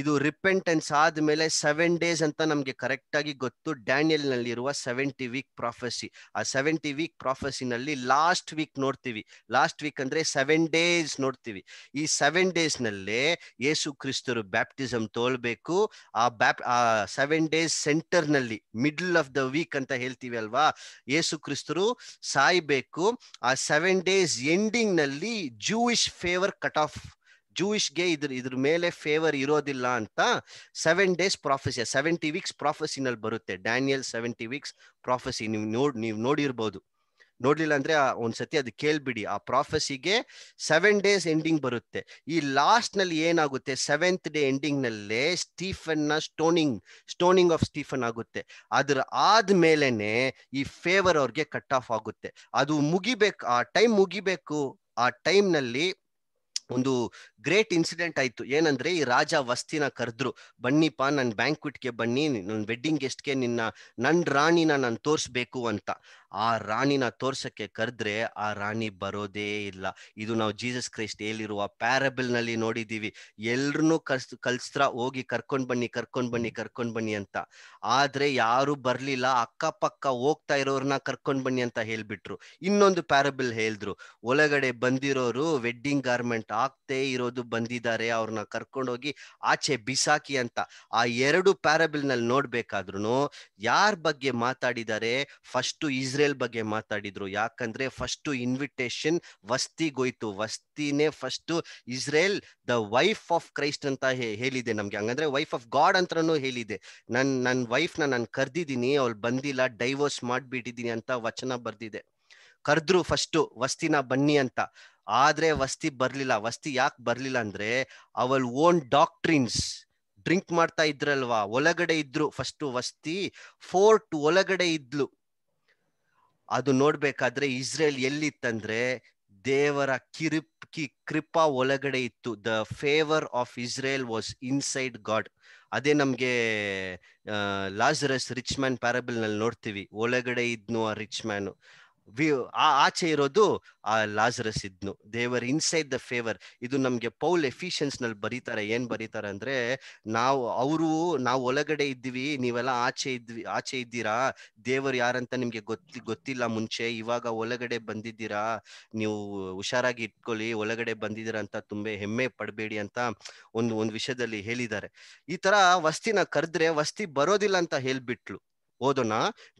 E: ಇದು ರಿಪೆಂಟೆನ್ಸ್ ಆದ್ಮೇಲೆ ಸೆವೆನ್ ಡೇಸ್ ಅಂತ ನಮ್ಗೆ ಕರೆಕ್ಟ್ ಆಗಿ ಗೊತ್ತು ಡ್ಯಾನಿಯಲ್ ನಲ್ಲಿ ಇರುವ ಸೆವೆಂಟಿ ವೀಕ್ ಪ್ರಾಫೆಸಿ ಆ ಸೆವೆಂಟಿ ವೀಕ್ ಪ್ರಾಫೆಸಿನಲ್ಲಿ ಲಾಸ್ಟ್ ವೀಕ್ ನೋಡ್ತೀವಿ ಲಾಸ್ಟ್ ವೀಕ್ ಅಂದ್ರೆ ಸೆವೆನ್ ಡೇಸ್ ನೋಡ್ತೀವಿ ಈ ಸೆವೆನ್ ಡೇಸ್ ನಲ್ಲೇ ಯೇಸು ಕ್ರಿಸ್ತರು ಬ್ಯಾಪ್ಟಿಸಮ್ ತೋಳ್ಬೇಕು ಆ ಬ್ಯಾಪ್ ಆ ಸೆವೆನ್ ಡೇಸ್ ಸೆಂಟರ್ ನಲ್ಲಿ ಮಿಡ್ಲ್ ಆಫ್ ದ ವೀಕ್ ಅಂತ ಹೇಳ್ತೀವಿ ಅಲ್ವಾ ಯೇಸು ಕ್ರಿಸ್ತರು ಸಾಯ್ಬೇಕು ಆ ಸೆವೆನ್ ಡೇಸ್ ಎಂಡಿಂಗ್ ನಲ್ಲಿ ಜೂಯಿಶ್ ಫೇವರ್ ಕಟ್ ಆಫ್ ಜೂಯಿಶ್ಗೆ ಇದ್ರ ಇದ್ರ ಮೇಲೆ ಫೇವರ್ ಇರೋದಿಲ್ಲ ಅಂತ seven days prophecy seventy weeks ಪ್ರಾಫೆಸಿನಲ್ಲಿ ಬರುತ್ತೆ ಡ್ಯಾನಿಯಲ್ ಸೆವೆಂಟಿ ವೀಕ್ಸ್ ಪ್ರಾಫೆಸಿ ನೀವು ನೋಡ್ ನೀವು ನೋಡಿರ್ಬೋದು ನೋಡ್ಲಿಲ್ಲ ಅಂದ್ರೆ ಒಂದ್ಸತಿ ಅದು ಕೇಳ್ಬಿಡಿ ಆ ಪ್ರಾಫೆಸಿಗೆ ಸೆವೆನ್ ಡೇಸ್ ಎಂಡಿಂಗ್ ಬರುತ್ತೆ ಈ ಲಾಸ್ಟ್ ನಲ್ಲಿ ಏನಾಗುತ್ತೆ ಸೆವೆಂತ್ ಡೇ ಎಂಡಿಂಗ್ ನಲ್ಲಿ ಸ್ಟೀಫನ್ ನ ಸ್ಟೋನಿಂಗ್ ಸ್ಟೋನಿಂಗ್ ಆಫ್ ಸ್ಟೀಫನ್ ಆಗುತ್ತೆ ಅದ್ರ ಆದ್ಮೇಲೆನೆ ಈ ಫೇವರ್ ಅವ್ರಿಗೆ ಕಟ್ ಆಫ್ ಆಗುತ್ತೆ ಅದು ಮುಗಿಬೇಕು ಆ ಟೈಮ್ ಮುಗಿಬೇಕು ಆ ಟೈಮ್ ನಲ್ಲಿ ಒಂದು ಗ್ರೇಟ್ ಇನ್ಸಿಡೆಂಟ್ ಆಯ್ತು ಏನಂದ್ರೆ ಈ ರಾಜ ವಸ್ತಿನ ಕರೆದ್ರು ಬನ್ನಿಪ್ಪ ನನ್ನ ಬ್ಯಾಂಕ್ವಿಟ್ಗೆ ಬನ್ನಿ ನನ್ನ ವೆಡ್ಡಿಂಗ್ ಗೆಸ್ಟ್ಗೆ ನಿನ್ನ ನನ್ನ ರಾಣಿನ ನಾನು ತೋರಿಸ್ಬೇಕು ಅಂತ ಆ ರಾಣಿನ ತೋರ್ಸಕ್ಕೆ ಕರೆದ್ರೆ ಆ ರಾಣಿ ಬರೋದೇ ಇಲ್ಲ ಇದು ನಾವು ಜೀಸಸ್ ಕ್ರೈಸ್ಟ್ ಹೇಳಿರುವ ಪ್ಯಾರಬಲ್ ನಲ್ಲಿ ನೋಡಿದೀವಿ ಎಲ್ರನ್ನೂ ಕಲ್ಸ್ ಕಲ್ಸ್ತ್ರ ಹೋಗಿ ಕರ್ಕೊಂಡ್ ಬನ್ನಿ ಕರ್ಕೊಂಡ್ ಬನ್ನಿ ಕರ್ಕೊಂಡ್ ಬನ್ನಿ ಅಂತ ಆದ್ರೆ ಯಾರು ಬರ್ಲಿಲ್ಲ ಅಕ್ಕಪಕ್ಕ ಹೋಗ್ತಾ ಇರೋರ್ನ ಕರ್ಕೊಂಡ್ ಬನ್ನಿ ಅಂತ ಹೇಳ್ಬಿಟ್ರು ಇನ್ನೊಂದು ಪ್ಯಾರಬಲ್ ಹೇಳಿದ್ರು ಒಳಗಡೆ ಬಂದಿರೋರು ವೆಡ್ಡಿಂಗ್ ಗಾರ್ಮೆಂಟ್ ಆಗ್ತೇ ಇರೋದು ಬಂದಿದ್ದಾರೆ ಅವ್ರನ್ನ ಹೋಗಿ ಆಚೆ ಬಿಸಾಕಿ ಅಂತ ಆ ಎರಡು ಪ್ಯಾರಬಲ್ ನಲ್ಲಿ ನೋಡ್ಬೇಕಾದ್ರು ಯಾರ ಬಗ್ಗೆ ಮಾತಾಡಿದ್ದಾರೆ ಫಸ್ಟ್ ಇಸ್ ಇಸ್ರೇಲ್ ಬಗ್ಗೆ ಮಾತಾಡಿದ್ರು ಯಾಕಂದ್ರೆ ಫಸ್ಟ್ ಇನ್ವಿಟೇಷನ್ ವಸ್ತಿಗೋಯ್ತು ವಸ್ತಿನೇ first Israel the wife of Christ ಅಂತ ಹೇಳಿದೆ ನಮ್ಗೆ ಹಂಗಂದ್ರೆ ವೈಫ್ ಆಫ್ ಗಾಡ್ ಅಂತಾನು ಹೇಳಿದೆ ನನ್ ನನ್ನ ನ ನಾನು ಕರ್ದಿದ್ದೀನಿ ಅವ್ಳು ಬಂದಿಲ್ಲ ಡೈವೋರ್ಸ್ ಮಾಡ್ಬಿಟ್ಟಿದ್ದೀನಿ ಅಂತ ವಚನ ಬರ್ದಿದೆ ಕರ್ದ್ರು ಫಸ್ಟ್ ವಸ್ತಿನ ಬನ್ನಿ ಅಂತ ಆದ್ರೆ ವಸ್ತಿ ಬರ್ಲಿಲ್ಲ ವಸ್ತಿ ಯಾಕೆ ಬರ್ಲಿಲ್ಲ ಅಂದ್ರೆ ಅವಲ್ ಓನ್ ಡಾಕ್ಟ್ರಿನ್ಸ್ ಡ್ರಿಂಕ್ ಮಾಡ್ತಾ ಇದ್ರಲ್ವಾ ಒಳಗಡೆ ಇದ್ರು ಫಸ್ಟ್ ವಸ್ತಿ ಫೋರ್ಟ್ ಒಳಗಡೆ ಇದ್ಲು ಅದು ನೋಡ್ಬೇಕಾದ್ರೆ ಇಸ್ರೇಲ್ ಎಲ್ಲಿತ್ತಂದ್ರೆ ದೇವರ ಕಿರಿಪ್ ಕಿ ಕೃಪಾ ಒಳಗಡೆ ಇತ್ತು the favour of Israel was inside God ಅದೇ ನಮ್ಗೆ ಲಾಜರಸ್ ರಿಚ್ ಮ್ಯಾನ್ ಪ್ಯಾರಬಲ್ ನಲ್ಲಿ ನೋಡ್ತೀವಿ ಒಳಗಡೆ ಇದ್ನು ಆ ರಿಚ್ ಮ್ಯಾನ್ ವಿ ಆ ಆಚೆ ಇರೋದು ಆ ಲಾಜರಸ್ ಇದ್ನು ದೇವರ್ ಇನ್ಸೈಡ್ ದ ಫೇವರ್ ಇದು ನಮ್ಗೆ ಪೌಲ್ ಎಫಿಷಿಯನ್ಸ್ ನಲ್ಲಿ ಬರೀತಾರೆ ಏನ್ ಬರೀತಾರೆ ಅಂದ್ರೆ ನಾವು ಅವರು ನಾವು ಒಳಗಡೆ ಇದ್ವಿ ನೀವೆಲ್ಲ ಆಚೆ ಇದ್ವಿ ಆಚೆ ಇದ್ದೀರಾ ದೇವರು ಯಾರಂತ ನಿಮ್ಗೆ ಗೊತ್ತಿ ಗೊತ್ತಿಲ್ಲ ಮುಂಚೆ ಇವಾಗ ಒಳಗಡೆ ಬಂದಿದ್ದೀರಾ ನೀವು ಹುಷಾರಾಗಿ ಇಟ್ಕೊಳ್ಳಿ ಒಳಗಡೆ ಬಂದಿದ್ದೀರಾ ಅಂತ ತುಂಬಾ ಹೆಮ್ಮೆ ಪಡಬೇಡಿ ಅಂತ ಒಂದು ಒಂದು ವಿಷಯದಲ್ಲಿ ಹೇಳಿದ್ದಾರೆ ಈ ತರ ವಸ್ತಿನ ಕರೆದ್ರೆ ವಸ್ತಿ ಬರೋದಿಲ್ಲ ಅಂತ ಹೇಳ್ಬಿಟ್ಲು ಓದೋಣ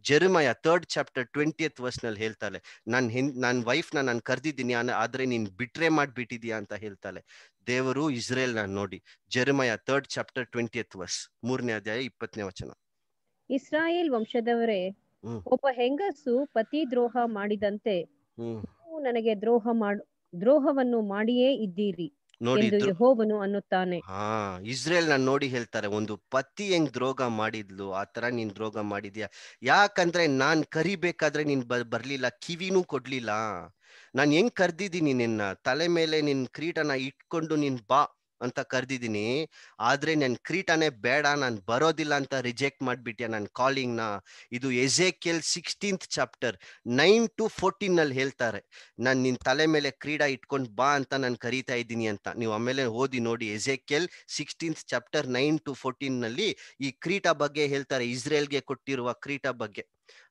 E: Jeremiah third chapter twentieth verse ನಲ್ಲಿ ಹೇಳ್ತಾಳೆ ನಾನು ಹಿನ್ ನನ್ನ ವೈಫ್ನ ನಾನು ಕರೆದಿದ್ದೀನಿ ಆದ್ರೆ ನೀನ್ ಬಿಟ್ರೆ ಮಾಡಿಬಿಟ್ಟಿದ್ಯಾ ಅಂತ ಹೇಳ್ತಾಳೆ ದೇವರು ಇಸ್ರೇಲ್ ನಾನು ನೋಡಿ Jeremiah third chapter twentieth verse ಮೂರನೇ ಅಧ್ಯಾಯ ಇಪ್ಪತ್ತನೇ
F: ವಚನ ಇಸ್ರಾಯೇಲ್ ವಂಶದವರೇ ಒಬ್ಬ ಹೆಂಗಸು ಪತಿ ದ್ರೋಹ ಮಾಡಿದಂತೆ ನನಗೆ ದ್ರೋಹ ಮಾಡ ದ್ರೋಹವನ್ನು ಮಾಡಿಯೇ ಇದ್ದೀರಿ ಅನ್ನುತ್ತಾನೆ
E: ಹಾ ಇಸ್ರೇಲ್ ನಾನು ನೋಡಿ ಹೇಳ್ತಾರೆ ಒಂದು ಪತಿ ಹೆಂಗ್ ದ್ರೋಗ ಮಾಡಿದ್ಲು ಆ ತರ ನೀನ್ ದ್ರೋಗ ಮಾಡಿದ್ಯಾ ಯಾಕಂದ್ರೆ ನಾನ್ ಕರಿಬೇಕಾದ್ರೆ ನೀನ್ ಬರ್ಲಿಲ್ಲ ಕಿವಿನೂ ಕೊಡ್ಲಿಲ್ಲ ನಾನ್ ಹೆಂಗ್ ಕರ್ದಿದೀನಿ ನಿನ್ನ ತಲೆ ಮೇಲೆ ನಿನ್ ಕ್ರೀಟನ ಇಟ್ಕೊಂಡು ನೀನ್ ಬಾ ಅಂತ ಕರೆದಿದ್ದೀನಿ ಆದ್ರೆ ನನ್ ಕ್ರೀಟಾನೇ ಬೇಡ ನಾನು ಬರೋದಿಲ್ಲ ಅಂತ ರಿಜೆಕ್ಟ್ ಮಾಡಿಬಿಟ್ಟೆ ನನ್ನ ಕಾಲಿಂಗ್ನ ಇದು Ezekiel sixteenth chapter nine to fourteen ಅಲ್ಲಿ ಹೇಳ್ತಾರೆ ನಾನು ನಿನ್ನ ತಲೆ ಮೇಲೆ ಕ್ರೀಡಾ ಇಟ್ಕೊಂಡು ಬಾ ಅಂತ ನಾನು ಕರೀತಾ ಇದ್ದೀನಿ ಅಂತ ನೀವು ಆಮೇಲೆ ಓದಿ ನೋಡಿ ಕೆಲ್ sixteenth chapter nine to fourteen ನಲ್ಲಿ ಈ ಕ್ರೀಟಾ ಬಗ್ಗೆ ಹೇಳ್ತಾರೆ ಇಸ್ರೇಲ್ಗೆ ಕೊಟ್ಟಿರುವ ಕ್ರೀಟಾ ಬಗ್ಗೆ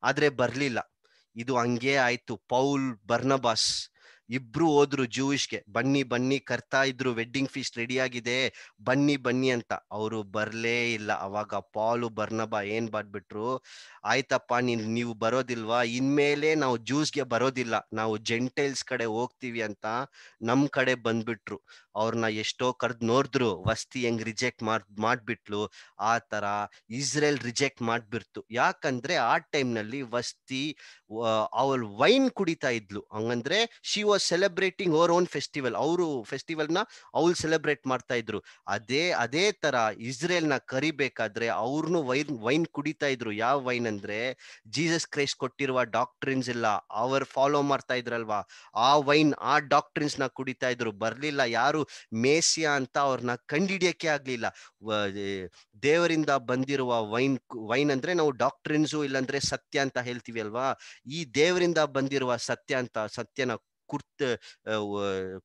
E: ಆದ್ರೆ ಬರಲಿಲ್ಲ ಇದು ಹಂಗೇ ಆಯ್ತು ಪೌಲ್ ಬರ್ನಬಾಸ್ ಇಬ್ರು ಹೋದ್ರು ಜೂಯಿಶ್ಗೆ ಬನ್ನಿ ಬನ್ನಿ ಕರ್ತಾ ಇದ್ರು ವೆಡ್ಡಿಂಗ್ ಫೀಸ್ಟ್ ರೆಡಿ ಆಗಿದೆ ಬನ್ನಿ ಬನ್ನಿ ಅಂತ ಅವರು ಬರ್ಲೇ ಇಲ್ಲ ಅವಾಗ ಪಾಲು ಬರ್ನಬ ಏನ್ ಬಾಡ್ಬಿಟ್ರು ಆಯ್ತಪ್ಪ ನೀನ್ ನೀವು ಬರೋದಿಲ್ವಾ ಇನ್ಮೇಲೆ ನಾವು ಜ್ಯೂಸ್ಗೆ ಬರೋದಿಲ್ಲ ನಾವು ಜೆಂಟೈಲ್ಸ್ ಕಡೆ ಹೋಗ್ತೀವಿ ಅಂತ ನಮ್ ಕಡೆ ಬಂದ್ಬಿಟ್ರು ಅವ್ರನ್ನ ಎಷ್ಟೋ ಕರ್ದ್ ನೋಡಿದ್ರು ವಸ್ತಿ ಹೆಂಗ್ ರಿಜೆಕ್ಟ್ ಮಾಡ್ ಮಾಡ್ಬಿಟ್ಲು ಆ ತರ ಇಸ್ರೇಲ್ ರಿಜೆಕ್ಟ್ ಮಾಡ್ಬಿಡ್ತು ಯಾಕಂದ್ರೆ ಆ ಟೈಮ್ ನಲ್ಲಿ ವಸ್ತಿ ಅವಳು ವೈನ್ ಕುಡಿತಾ ಇದ್ಲು ಹಂಗಂದ್ರೆ she was celebrating our own festival ಅವರು ಫೆಸ್ಟಿವಲ್ ನ ಅವ್ರು ಸೆಲೆಬ್ರೇಟ್ ಮಾಡ್ತಾ ಇದ್ರು ಅದೇ ಅದೇ ತರ ಇಸ್ರೇಲ್ ನ ಕರಿಬೇಕಾದ್ರೆ ಅವ್ರನ್ನು ವೈನ್ ವೈನ್ ಕುಡಿತಾ ಇದ್ರು ಯಾವ ವೈನ್ ಅಂದ್ರೆ ಜೀಸಸ್ ಕ್ರೈಸ್ಟ್ ಕೊಟ್ಟಿರುವ ಡಾಕ್ಟ್ರಿನ್ಸ್ ಇಲ್ಲ ಅವರ್ ಫಾಲೋ ಮಾಡ್ತಾ ಇದ್ರಲ್ವಾ ಆ ವೈನ್ ಆ ಡಾಕ್ಟ್ರಿನ್ಸ್ ನ ಕುಡಿತಾ ಇದ್ರು ಬರ್ಲಿಲ್ಲ ಯಾರು ಮೇಸಿಯಾ ಅಂತ ಅವ್ರನ್ನ ಕಂಡಿಡಿಯಕ್ಕೆ ಆಗ್ಲಿಲ್ಲ ದೇವರಿಂದ ಬಂದಿರುವ ವೈನ್ ವೈನ್ ಅಂದ್ರೆ ನಾವು ಡಾಕ್ಟ್ರಿನ್ಸು ಇಲ್ಲಾಂದ್ರೆ ಸತ್ಯ ಅಂತ ಹೇಳ್ತೀವಿ ಅಲ್ವಾ ಈ ದೇವರಿಂದ ಬಂದಿರುವ ಸತ್ಯ ಅಂತ ಸತ್ಯನ ಕುರ್ತ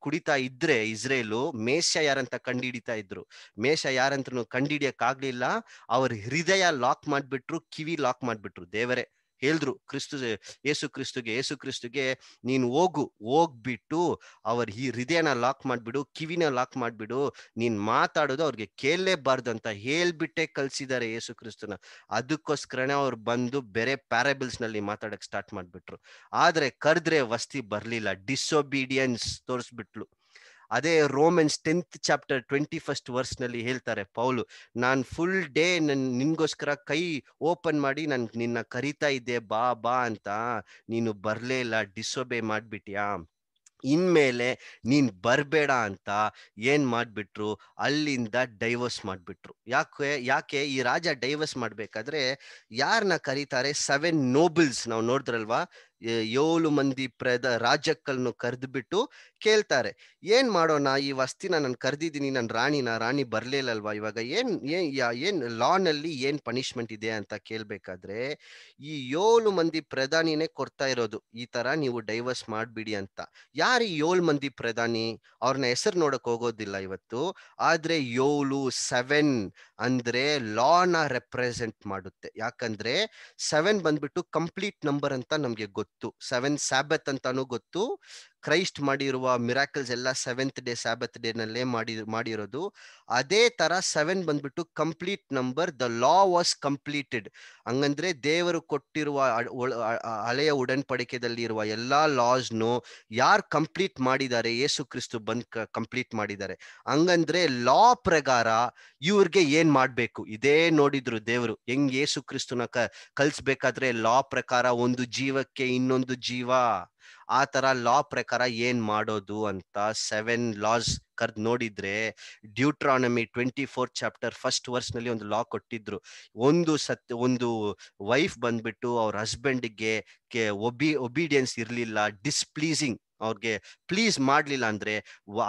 E: ಕುಡಿತಾ ಇದ್ರೆ ಇಸ್ರೇಲು ಮೇಷ ಯಾರಂತ ಕಂಡಿಡಿತಾ ಇದ್ರು ಮೇಷ ಯಾರಂತ ಕಂಡು ಆಗ್ಲಿಲ್ಲ ಅವ್ರ ಹೃದಯ ಲಾಕ್ ಮಾಡ್ಬಿಟ್ರು ಕಿವಿ ಲಾಕ್ ಮಾಡ್ಬಿಟ್ರು ದೇವರೇ ಹೇಳಿದ್ರು ಕ್ರಿಸ್ತು ಏಸು ಕ್ರಿಸ್ತುಗೆ ಏಸು ಕ್ರಿಸ್ತುಗೆ ನೀನು ಹೋಗು ಹೋಗ್ಬಿಟ್ಟು ಅವ್ರ ಈ ಹೃದಯನ ಲಾಕ್ ಮಾಡಿಬಿಡು ಕಿವಿನ ಲಾಕ್ ಮಾಡಿಬಿಡು ನೀನು ಮಾತಾಡೋದು ಅವ್ರಿಗೆ ಕೇಳಲೇಬಾರ್ದು ಅಂತ ಹೇಳ್ಬಿಟ್ಟೆ ಕಲ್ಸಿದ್ದಾರೆ ಏಸು ಕ್ರಿಸ್ತನ ಅದಕ್ಕೋಸ್ಕರನೇ ಅವ್ರು ಬಂದು ಬೇರೆ ಪ್ಯಾರಬಲ್ಸ್ನಲ್ಲಿ ಮಾತಾಡಕ್ಕೆ ಸ್ಟಾರ್ಟ್ ಮಾಡಿಬಿಟ್ರು ಆದರೆ ಕರೆದ್ರೆ ವಸ್ತಿ ಬರಲಿಲ್ಲ ಡಿಸೊಬೀಡಿಯನ್ಸ್ ತೋರಿಸ್ಬಿಟ್ಲು ಅದೇ Romans tenth chapter twenty first verse ನಲ್ಲಿ ಹೇಳ್ತಾರೆ ಪೌಲು ನಾನು ಫುಲ್ ಡೇ ನನ್ ನಿನ್ಗೋಸ್ಕರ ಕೈ ಓಪನ್ ಮಾಡಿ ನಾನು ನಿನ್ನ ಕರಿತಾ ಇದ್ದೆ ಬಾ ಬಾ ಅಂತ ನೀನು ಬರ್ಲೇ ಇಲ್ಲ ಡಿಸೊಬೇ ಮಾಡ್ಬಿಟ್ಯಾ ಇನ್ಮೇಲೆ ನೀನ್ ಬರಬೇಡ ಅಂತ ಏನ್ ಮಾಡ್ಬಿಟ್ರು ಅಲ್ಲಿಂದ ಡೈವರ್ಸ್ ಮಾಡ್ಬಿಟ್ರು ಯಾಕೆ ಯಾಕೆ ಈ ರಾಜ ಡೈವರ್ಸ್ ಮಾಡ್ಬೇಕಾದ್ರೆ ಯಾರನ್ನ ಕರೀತಾರೆ ಸೆವೆನ್ ನೋಬಲ್ಸ್ ನಾವು ನೋಡಿದ್ರಲ್ವಾ ಏಳು ಮಂದಿ ಪ್ರದ ರಾಜಕ್ಕಲ್ನು ಕರೆದ್ಬಿಟ್ಟು ಕೇಳ್ತಾರೆ ಏನ್ ಮಾಡೋಣ ಈ ವಸ್ತಿನ ನಾನು ಕರೆದಿದ್ದೀನಿ ನನ್ನ ರಾಣಿನ ರಾಣಿ ಬರ್ಲಿಲ್ಲಲ್ವಾ ಇವಾಗ ಏನ್ ಏನ್ ನಲ್ಲಿ ಏನ್ ಪನಿಷ್ಮೆಂಟ್ ಇದೆ ಅಂತ ಕೇಳ್ಬೇಕಾದ್ರೆ ಈ ಏಳು ಮಂದಿ ಪ್ರಧಾನಿನೇ ಕೊಡ್ತಾ ಇರೋದು ಈ ತರ ನೀವು ಡೈವರ್ಸ್ ಮಾಡ್ಬಿಡಿ ಅಂತ ಯಾರು ಈ ಏಳು ಮಂದಿ ಪ್ರಧಾನಿ ಅವ್ರನ್ನ ಹೆಸರು ನೋಡಕ್ ಹೋಗೋದಿಲ್ಲ ಇವತ್ತು ಆದ್ರೆ ಏಳು ಸೆವೆನ್ ಅಂದ್ರೆ ನ ರೆಪ್ರೆಸೆಂಟ್ ಮಾಡುತ್ತೆ ಯಾಕಂದ್ರೆ ಸೆವೆನ್ ಬಂದ್ಬಿಟ್ಟು ಕಂಪ್ಲೀಟ್ ನಂಬರ್ ಅಂತ ನಮ್ಗೆ ಗೊತ್ತು ಗೊತ್ತು ಸೆವೆನ್ ಸ್ಯಾಬತ್ ಅಂತಾನು ಗೊತ್ತು ಕ್ರೈಸ್ಟ್ ಮಾಡಿರುವ ಮಿರಾಕಲ್ಸ್ ಎಲ್ಲ ಸೆವೆಂತ್ ಡೇ ಸ್ಯಾಬತ್ ಡೇನಲ್ಲೇ ಮಾಡಿ ಮಾಡಿರೋದು ಅದೇ ತರ ಸೆವೆನ್ ಬಂದ್ಬಿಟ್ಟು complete number the law was completed ಹಂಗಂದ್ರೆ ದೇವರು ಕೊಟ್ಟಿರುವ ಹಳೆಯ ಉಡನ್ಪಡಿಕೆದಲ್ಲಿ ಇರುವ ಎಲ್ಲಾ ಲಾಸ್ನು ಯಾರು ಕಂಪ್ಲೀಟ್ ಮಾಡಿದ್ದಾರೆ ಯೇಸು ಕ್ರಿಸ್ತು ಬಂದ್ ಕಂಪ್ಲೀಟ್ ಮಾಡಿದ್ದಾರೆ ಹಂಗಂದ್ರೆ ಲಾ ಪ್ರಕಾರ ಇವ್ರಿಗೆ ಏನ್ ಮಾಡ್ಬೇಕು ಇದೇ ನೋಡಿದ್ರು ದೇವರು ಹೆಂಗ್ ಯೇಸು ಕ್ರಿಸ್ತುನ ಕಲ್ಸ್ಬೇಕಾದ್ರೆ ಲಾ ಪ್ರಕಾರ ಒಂದು ಜೀವಕ್ಕೆ ಇನ್ನೊಂದು ಜೀವ ಆ ತರ ಲಾ ಪ್ರಕಾರ ಏನ್ ಮಾಡೋದು ಅಂತ ಸೆವೆನ್ ಲಾಸ್ ಕರ್ದ್ ನೋಡಿದ್ರೆ Deuteronomy twenty four chapter first verse ನಲ್ಲಿ ಒಂದು ಲಾ ಕೊಟ್ಟಿದ್ರು ಒಂದು ಸತ್ ಒಂದು ವೈಫ್ ಬಂದ್ಬಿಟ್ಟು ಅವ್ರ ಹಸ್ಬೆಂಡ್ಗೆ ಒಬಿ ಒಬಿಡಿಯನ್ಸ್ ಇರ್ಲಿಲ್ಲ ಡಿಸ್ಪ್ಲೀಸಿಂಗ್ ಅವ್ರಿಗೆ ಪ್ಲೀಸ್ ಮಾಡ್ಲಿಲ್ಲ ಅಂದ್ರೆ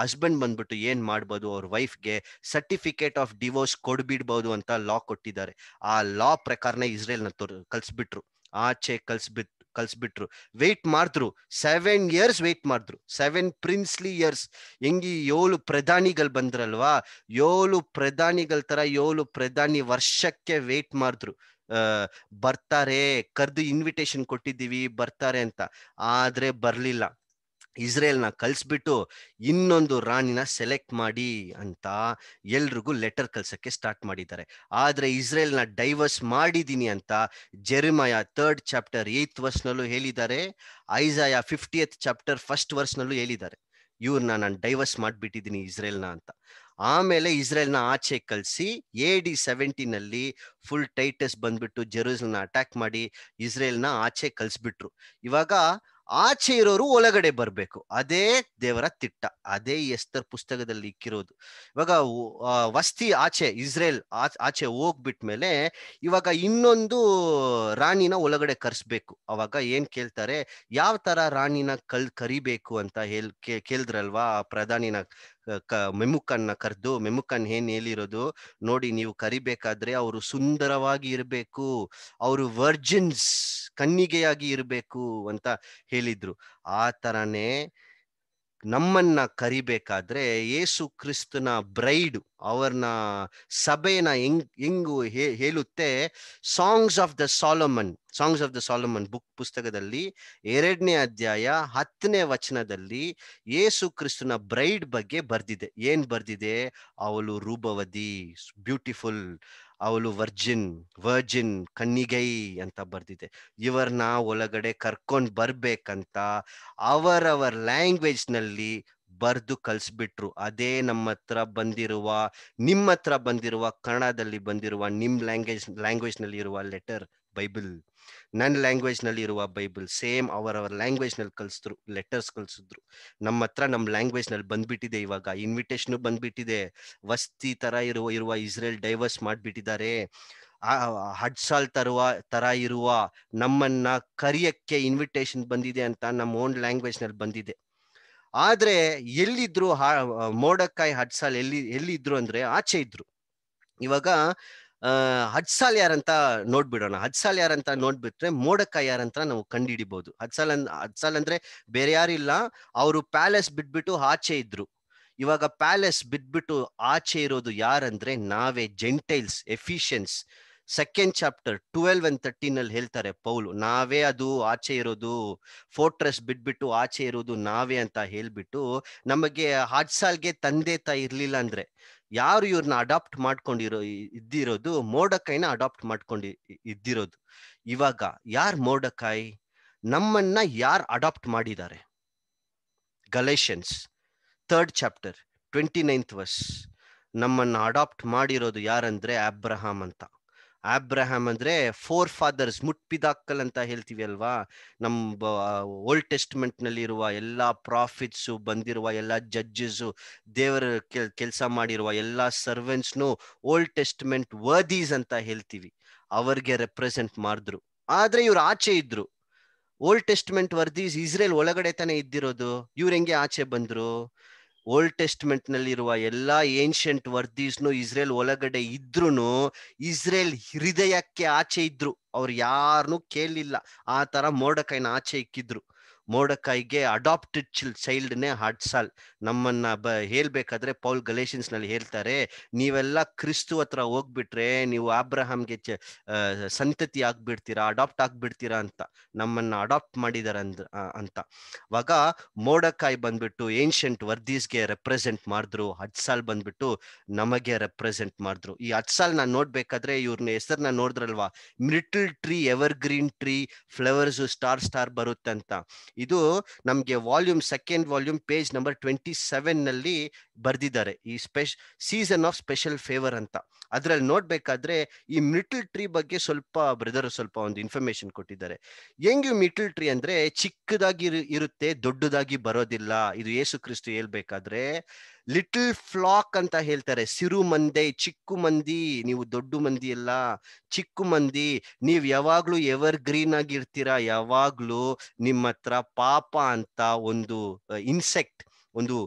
E: ಹಸ್ಬೆಂಡ್ ಬಂದ್ಬಿಟ್ಟು ಏನ್ ಮಾಡ್ಬೋದು ಅವ್ರ ವೈಫ್ಗೆ ಸರ್ಟಿಫಿಕೇಟ್ ಆಫ್ ಡಿವೋರ್ಸ್ ಕೊಡ್ಬಿಡ್ಬೋದು ಅಂತ ಲಾ ಕೊಟ್ಟಿದ್ದಾರೆ ಆ ಲಾ ಪ್ರಕಾರನ ಇಸ್ರೇಲ್ನ ತೋರ್ ಕಲ್ಸ್ಬಿಟ್ರು ಆಚೆ ಕಲ್ಸ್ಬಿಟ್ ಕಲ್ಸ್ಬಿಟ್ರು ವೆಯ್ಟ್ ಮಾಡಿದ್ರು ಸೆವೆನ್ ಇಯರ್ಸ್ ವೆಯ್ಟ್ ಮಾಡಿದ್ರು ಸೆವೆನ್ ಪ್ರಿನ್ಸ್ಲಿ ಇಯರ್ಸ್ ಹೆಂಗಿ ಏಳು ಪ್ರಧಾನಿಗಳು ಬಂದ್ರಲ್ವಾ ಏಳು ಪ್ರಧಾನಿಗಳ ತರ ಏಳು ಪ್ರಧಾನಿ ವರ್ಷಕ್ಕೆ ವೆಯ್ಟ್ ಮಾಡಿದ್ರು ಬರ್ತಾರೆ ಕರೆದು ಇನ್ವಿಟೇಷನ್ ಕೊಟ್ಟಿದ್ದೀವಿ ಬರ್ತಾರೆ ಅಂತ ಆದ್ರೆ ಬರ್ಲಿಲ್ಲ ಇಸ್ರೇಲ್ನ ಕಲ್ಸ್ಬಿಟ್ಟು ಇನ್ನೊಂದು ರಾಣಿನ ಸೆಲೆಕ್ಟ್ ಮಾಡಿ ಅಂತ ಎಲ್ರಿಗೂ ಲೆಟರ್ ಕಲ್ಸಕ್ಕೆ ಸ್ಟಾರ್ಟ್ ಮಾಡಿದ್ದಾರೆ ಆದರೆ ಇಸ್ರೇಲ್ನ ಡೈವರ್ಸ್ ಮಾಡಿದ್ದೀನಿ ಅಂತ ಜೆರಿಮಯ ಥರ್ಡ್ ಚಾಪ್ಟರ್ ಏತ್ ವರ್ಸ್ನಲ್ಲೂ ಹೇಳಿದ್ದಾರೆ ಐಜಾಯ ಫಿಫ್ಟಿಯತ್ ಚಾಪ್ಟರ್ ಫಸ್ಟ್ ವರ್ಸ್ನಲ್ಲೂ ಹೇಳಿದ್ದಾರೆ ಇವ್ರನ್ನ ನಾನು ಡೈವರ್ಸ್ ಮಾಡಿಬಿಟ್ಟಿದ್ದೀನಿ ಇಸ್ರೇಲ್ನ ಅಂತ ಆಮೇಲೆ ಇಸ್ರೇಲ್ನ ಆಚೆ ಕಲ್ಸಿ ಎ ಡಿ ಸೆವೆಂಟಿನಲ್ಲಿ ಫುಲ್ ಟೈಟಸ್ ಬಂದ್ಬಿಟ್ಟು ಜೆರೂಸಲ್ನ ಅಟ್ಯಾಕ್ ಮಾಡಿ ಇಸ್ರೇಲ್ನ ಆಚೆ ಕಲಿಸ್ಬಿಟ್ರು ಇವಾಗ ಆಚೆ ಇರೋರು ಒಳಗಡೆ ಬರಬೇಕು ಅದೇ ದೇವರ ತಿಟ್ಟ ಅದೇ ಎಸ್ತರ್ ಪುಸ್ತಕದಲ್ಲಿ ಇಕ್ಕಿರೋದು ಇವಾಗ ವಸ್ತಿ ಆಚೆ ಇಸ್ರೇಲ್ ಆಚೆ ಹೋಗ್ಬಿಟ್ಮೇಲೆ ಇವಾಗ ಇನ್ನೊಂದು ರಾಣಿನ ಒಳಗಡೆ ಕರ್ಸ್ಬೇಕು ಅವಾಗ ಏನ್ ಕೇಳ್ತಾರೆ ಯಾವ ತರ ರಾಣಿನ ಕಲ್ ಕರಿಬೇಕು ಅಂತ ಹೇಳ್ ಕೇಳಿದ್ರಲ್ವಾ ಪ್ರಧಾನಿನ ಕ ಮೆಮುಕನ್ನ ಕರೆದು ಮೆಮುಕನ್ ಏನ್ ಹೇಳಿರೋದು ನೋಡಿ ನೀವು ಕರಿಬೇಕಾದ್ರೆ ಅವರು ಸುಂದರವಾಗಿ ಇರಬೇಕು ಅವರು ವರ್ಜಿನ್ಸ್ ಕಣ್ಣಿಗೆಯಾಗಿ ಇರಬೇಕು ಅಂತ ಹೇಳಿದ್ರು ಆ ತರಾನೇ ನಮ್ಮನ್ನ ಕರಿಬೇಕಾದ್ರೆ ಏಸು ಕ್ರಿಸ್ತನ ಬ್ರೈಡ್ ಅವರನ್ನ ಸಭೆನ ಹೆಂಗ್ ಹೆಂಗು ಹೇಳುತ್ತೆ songs of the Solomon songs of the Solomon book ಪುಸ್ತಕದಲ್ಲಿ ಎರಡನೇ ಅಧ್ಯಾಯ ಹತ್ತನೇ ವಚನದಲ್ಲಿ ಏಸು ಕ್ರಿಸ್ತನ ಬ್ರೈಡ್ ಬಗ್ಗೆ ಬರ್ದಿದೆ ಏನ್ ಬರ್ದಿದೆ ಅವಳು ರೂಪವತಿ ಬ್ಯೂಟಿಫುಲ್ ಅವಳು ವರ್ಜಿನ್ ವರ್ಜಿನ್ ಕಣ್ಣಿಗೈ ಅಂತ ಬರ್ದಿದೆ ಇವರನ್ನ ಒಳಗಡೆ ಕರ್ಕೊಂಡು ಬರ್ಬೇಕಂತ ಅವರವರ ಲ್ಯಾಂಗ್ವೇಜ್ ನಲ್ಲಿ ಬರ್ದು ಕಲ್ಸ್ಬಿಟ್ರು ಅದೇ ನಮ್ಮ ಹತ್ರ ಬಂದಿರುವ ನಿಮ್ಮ ಹತ್ರ ಬಂದಿರುವ ಕನ್ನಡದಲ್ಲಿ ಬಂದಿರುವ ನಿಮ್ ಲ್ಯಾಂಗ್ವೇಜ್ ಲ್ಯಾಂಗ್ವೇಜ್ ನಲ್ಲಿ ಇರುವ ಲೆಟರ್ ಬೈಬಲ್ ನನ್ನ ನಲ್ಲಿ ಇರುವ ಬೈಬಲ್ ಸೇಮ್ ಲ್ಯಾಂಗ್ವೇಜ್ ನಲ್ಲಿ ಕಲಿಸಿದ್ರು ಲೆಟರ್ಸ್ ಕಲ್ಸಿದ್ರು ನಮ್ಮ ಹತ್ರ ನಮ್ಮ ನಲ್ಲಿ ಬಂದ್ಬಿಟ್ಟಿದೆ ಇವಾಗ ಇನ್ವಿಟೇಷನ್ ಬಂದ್ಬಿಟ್ಟಿದೆ ವಸ್ತಿ ತರ ಇರುವ ಇರುವ ಇಸ್ರೇಲ್ ಡೈವರ್ಸ್ ಮಾಡ್ಬಿಟ್ಟಿದ್ದಾರೆ ಹಡ್ಸಾಲ್ ತರುವ ತರ ಇರುವ ನಮ್ಮನ್ನ ಕರಿಯಕ್ಕೆ ಇನ್ವಿಟೇಷನ್ ಬಂದಿದೆ ಅಂತ ನಮ್ಮ ಓನ್ ಲ್ಯಾಂಗ್ವೇಜ್ ನಲ್ಲಿ ಬಂದಿದೆ ಆದ್ರೆ ಎಲ್ಲಿದ್ರು ಮೋಡಕ್ಕಾಯಿ ಹಡ್ಸಾಲ್ ಎಲ್ಲಿ ಎಲ್ಲಿದ್ರು ಅಂದ್ರೆ ಆಚೆ ಇದ್ರು ಇವಾಗ ಯಾರ್ ಯಾರಂತ ನೋಡ್ಬಿಡೋಣ ಯಾರ್ ಯಾರಂತ ನೋಡ್ಬಿಟ್ರೆ ಮೋಡಕ ಯಾರಂತ ನಾವು ಕಂಡುಹಿಡಿಬಹುದು ಹಡ್ಸಾಲ್ ಅನ್ ಸಾಲ್ ಅಂದ್ರೆ ಬೇರೆ ಯಾರಿಲ್ಲ ಅವರು ಪ್ಯಾಲೆಸ್ ಬಿಟ್ಬಿಟ್ಟು ಆಚೆ ಇದ್ರು ಇವಾಗ ಪ್ಯಾಲೆಸ್ ಬಿಟ್ಬಿಟ್ಟು ಆಚೆ ಇರೋದು ಯಾರಂದ್ರೆ ನಾವೇ Gentiles Ephesians second chapter twelve and thirteen ಅಲ್ಲಿ ಹೇಳ್ತಾರೆ ಪೌಲು ನಾವೇ ಅದು ಆಚೆ ಇರೋದು ಫೋರ್ಟ್ರೆಸ್ ಬಿಟ್ಬಿಟ್ಟು ಆಚೆ ಇರೋದು ನಾವೇ ಅಂತ ಹೇಳ್ಬಿಟ್ಟು ನಮಗೆ ಹಾಡ್ಸಾಲ್ಗೆ ತಂದೆ ತಾಯಿ ಇರ್ಲಿಲ್ಲ ಅಂದ್ರೆ ಯಾರು ಇವ್ರನ್ನ ಅಡಾಪ್ಟ್ ಮಾಡ್ಕೊಂಡಿರೋ ಇದ್ದಿರೋದು ಮೋಡಕಾಯಿನ ಅಡಾಪ್ಟ್ ಮಾಡ್ಕೊಂಡು ಇದ್ದಿರೋದು ಇವಾಗ ಯಾರು ಮೋಡಕಾಯಿ ನಮ್ಮನ್ನ ಯಾರು ಅಡಾಪ್ಟ್ ಮಾಡಿದ್ದಾರೆ Galatians third chapter twenty ninth verse ನಮ್ಮನ್ನ ಅಡಾಪ್ಟ್ ಮಾಡಿರೋದು ಯಾರಂದ್ರೆ ಅಬ್ರಹಾಮ್ ಅಂತ ಆಬ್ರಹಾಮ್ ಅಂದ್ರೆ ಫೋರ್ ಫಾದರ್ಸ್ ಮುಟ್ಪಿದಾಕ್ಕಲ್ ಅಂತ ಹೇಳ್ತೀವಿ ಅಲ್ವಾ ನಮ್ಮ ಓಲ್ಡ್ ಟೆಸ್ಟ್ಮೆಂಟ್ ನಲ್ಲಿ ಇರುವ ಎಲ್ಲಾ ಪ್ರಾಫಿಟ್ಸ್ ಬಂದಿರುವ ಎಲ್ಲಾ ಜಡ್ಜಸ್ ದೇವರ ಕೆಲಸ ಮಾಡಿರುವ ಎಲ್ಲಾ ಸರ್ವೆಂಟ್ಸ್ನು ಓಲ್ಡ್ ಟೆಸ್ಟ್ಮೆಂಟ್ ವರ್ದೀಸ್ ಅಂತ ಹೇಳ್ತೀವಿ ಅವ್ರಿಗೆ ರೆಪ್ರೆಸೆಂಟ್ ಮಾಡಿದ್ರು ಆದ್ರೆ ಇವ್ರು ಆಚೆ ಇದ್ರು ಓಲ್ಡ್ ಟೆಸ್ಟ್ಮೆಂಟ್ ವರ್ದೀಸ್ ಇಸ್ರೇಲ್ ಒಳಗಡೆ ತಾನೇ ಇದ್ದಿರೋದು ಇವ್ರು ಹೆಂಗೆ ಆಚೆ ಬಂದ್ರು ಓಲ್ಡ್ ಟೆಸ್ಟ್ಮೆಂಟ್ ನಲ್ಲಿರುವ ಎಲ್ಲಾ ಎಲ್ಲಾ ಏನ್ಷಿಯಂಟ್ ವರ್ದೀಸ್ನು ಇಸ್ರೇಲ್ ಒಳಗಡೆ ಇದ್ರು ಇಸ್ರೇಲ್ ಹೃದಯಕ್ಕೆ ಆಚೆ ಇದ್ರು ಅವ್ರು ಯಾರನ್ನು ಕೇಳಲಿಲ್ಲ ಆ ತರ ಮೋಡಕೈನ ಆಚೆ ಇಕ್ಕಿದ್ರು ಮೋಡಕಾಯಿಗೆ ಅಡಾಪ್ಟೆಡ್ ಚಿಲ್ ಚೈಲ್ಡ್ನೇ ಹಾಡ್ಸಾಲ್ ನಮ್ಮನ್ನ ಬ ಹೇಳ್ಬೇಕಾದ್ರೆ ಪೌಲ್ ಗಲೇಷನ್ಸ್ ನಲ್ಲಿ ಹೇಳ್ತಾರೆ ನೀವೆಲ್ಲ ಕ್ರಿಸ್ತು ಹತ್ರ ಹೋಗ್ಬಿಟ್ರೆ ನೀವು ಆಬ್ರಹಾಮ್ಗೆ ಸಂತತಿ ಆಗ್ಬಿಡ್ತೀರಾ ಅಡಾಪ್ಟ್ ಆಗ್ಬಿಡ್ತೀರಾ ಅಂತ ನಮ್ಮನ್ನ ಅಡಾಪ್ಟ್ ಮಾಡಿದಾರ ಅಂತ ಅವಾಗ ಮೋಡಕಾಯಿ ಬಂದ್ಬಿಟ್ಟು ಏನ್ಷಂಟ್ ವರ್ದೀಸ್ಗೆ ರೆಪ್ರೆಸೆಂಟ್ ಮಾಡಿದ್ರು ಹಡ್ಸಾಲ್ ಬಂದ್ಬಿಟ್ಟು ನಮಗೆ ರೆಪ್ರೆಸೆಂಟ್ ಮಾಡಿದ್ರು ಈ ಹಟ್ಸಾಲ್ ನಾನು ನೋಡ್ಬೇಕಾದ್ರೆ ಇವ್ರನ್ನ ಹೆಸರನ್ನ ನೋಡಿದ್ರಲ್ವಾ myrtle tree evergreen tree flowers star star ಬರುತ್ತೆ ಅಂತ ಇದು ನಮಗೆ volume second volume page number twenty seven ನಲ್ಲಿ ಬರ್ದಿದ್ದಾರೆ ಈ special season of special favour ಅಂತ ಅದರಲ್ಲಿ ನೋಡ್ಬೇಕಾದ್ರೆ ಈ ಮಿಟಲ್ ಟ್ರೀ ಬಗ್ಗೆ ಸ್ವಲ್ಪ ಬ್ರದರ್ ಸ್ವಲ್ಪ ಒಂದು ಇನ್ಫಾರ್ಮೇಶನ್ ಕೊಟ್ಟಿದ್ದಾರೆ ಹೆಂಗೆ ಮಿಟಲ್ ಟ್ರೀ ಅಂದ್ರೆ ಚಿಕ್ಕದಾಗಿ ಇರುತ್ತೆ ದೊಡ್ಡದಾಗಿ ಬರೋದಿಲ್ಲ ಇದು ಯೇಸು ಕ್ರಿಸ್ತು ಹೇಳ್ಬೇಕಾದ್ರೆ ಲಿಟಲ್ ಫ್ಲಾಕ್ ಅಂತ ಹೇಳ್ತಾರೆ ಸಿರು ಮಂದೆ ಚಿಕ್ಕು ಮಂದಿ ನೀವು ದೊಡ್ಡ ಮಂದಿ ಎಲ್ಲ ಚಿಕ್ಕು ಮಂದಿ ನೀವು ಯಾವಾಗ್ಲೂ ಎವರ್ ಗ್ರೀನ್ ಆಗಿ ಇರ್ತೀರಾ ಯಾವಾಗ್ಲೂ ನಿಮ್ಮ ಹತ್ರ ಪಾಪ ಅಂತ ಒಂದು ಇನ್ಸೆಕ್ಟ್ ಒಂದು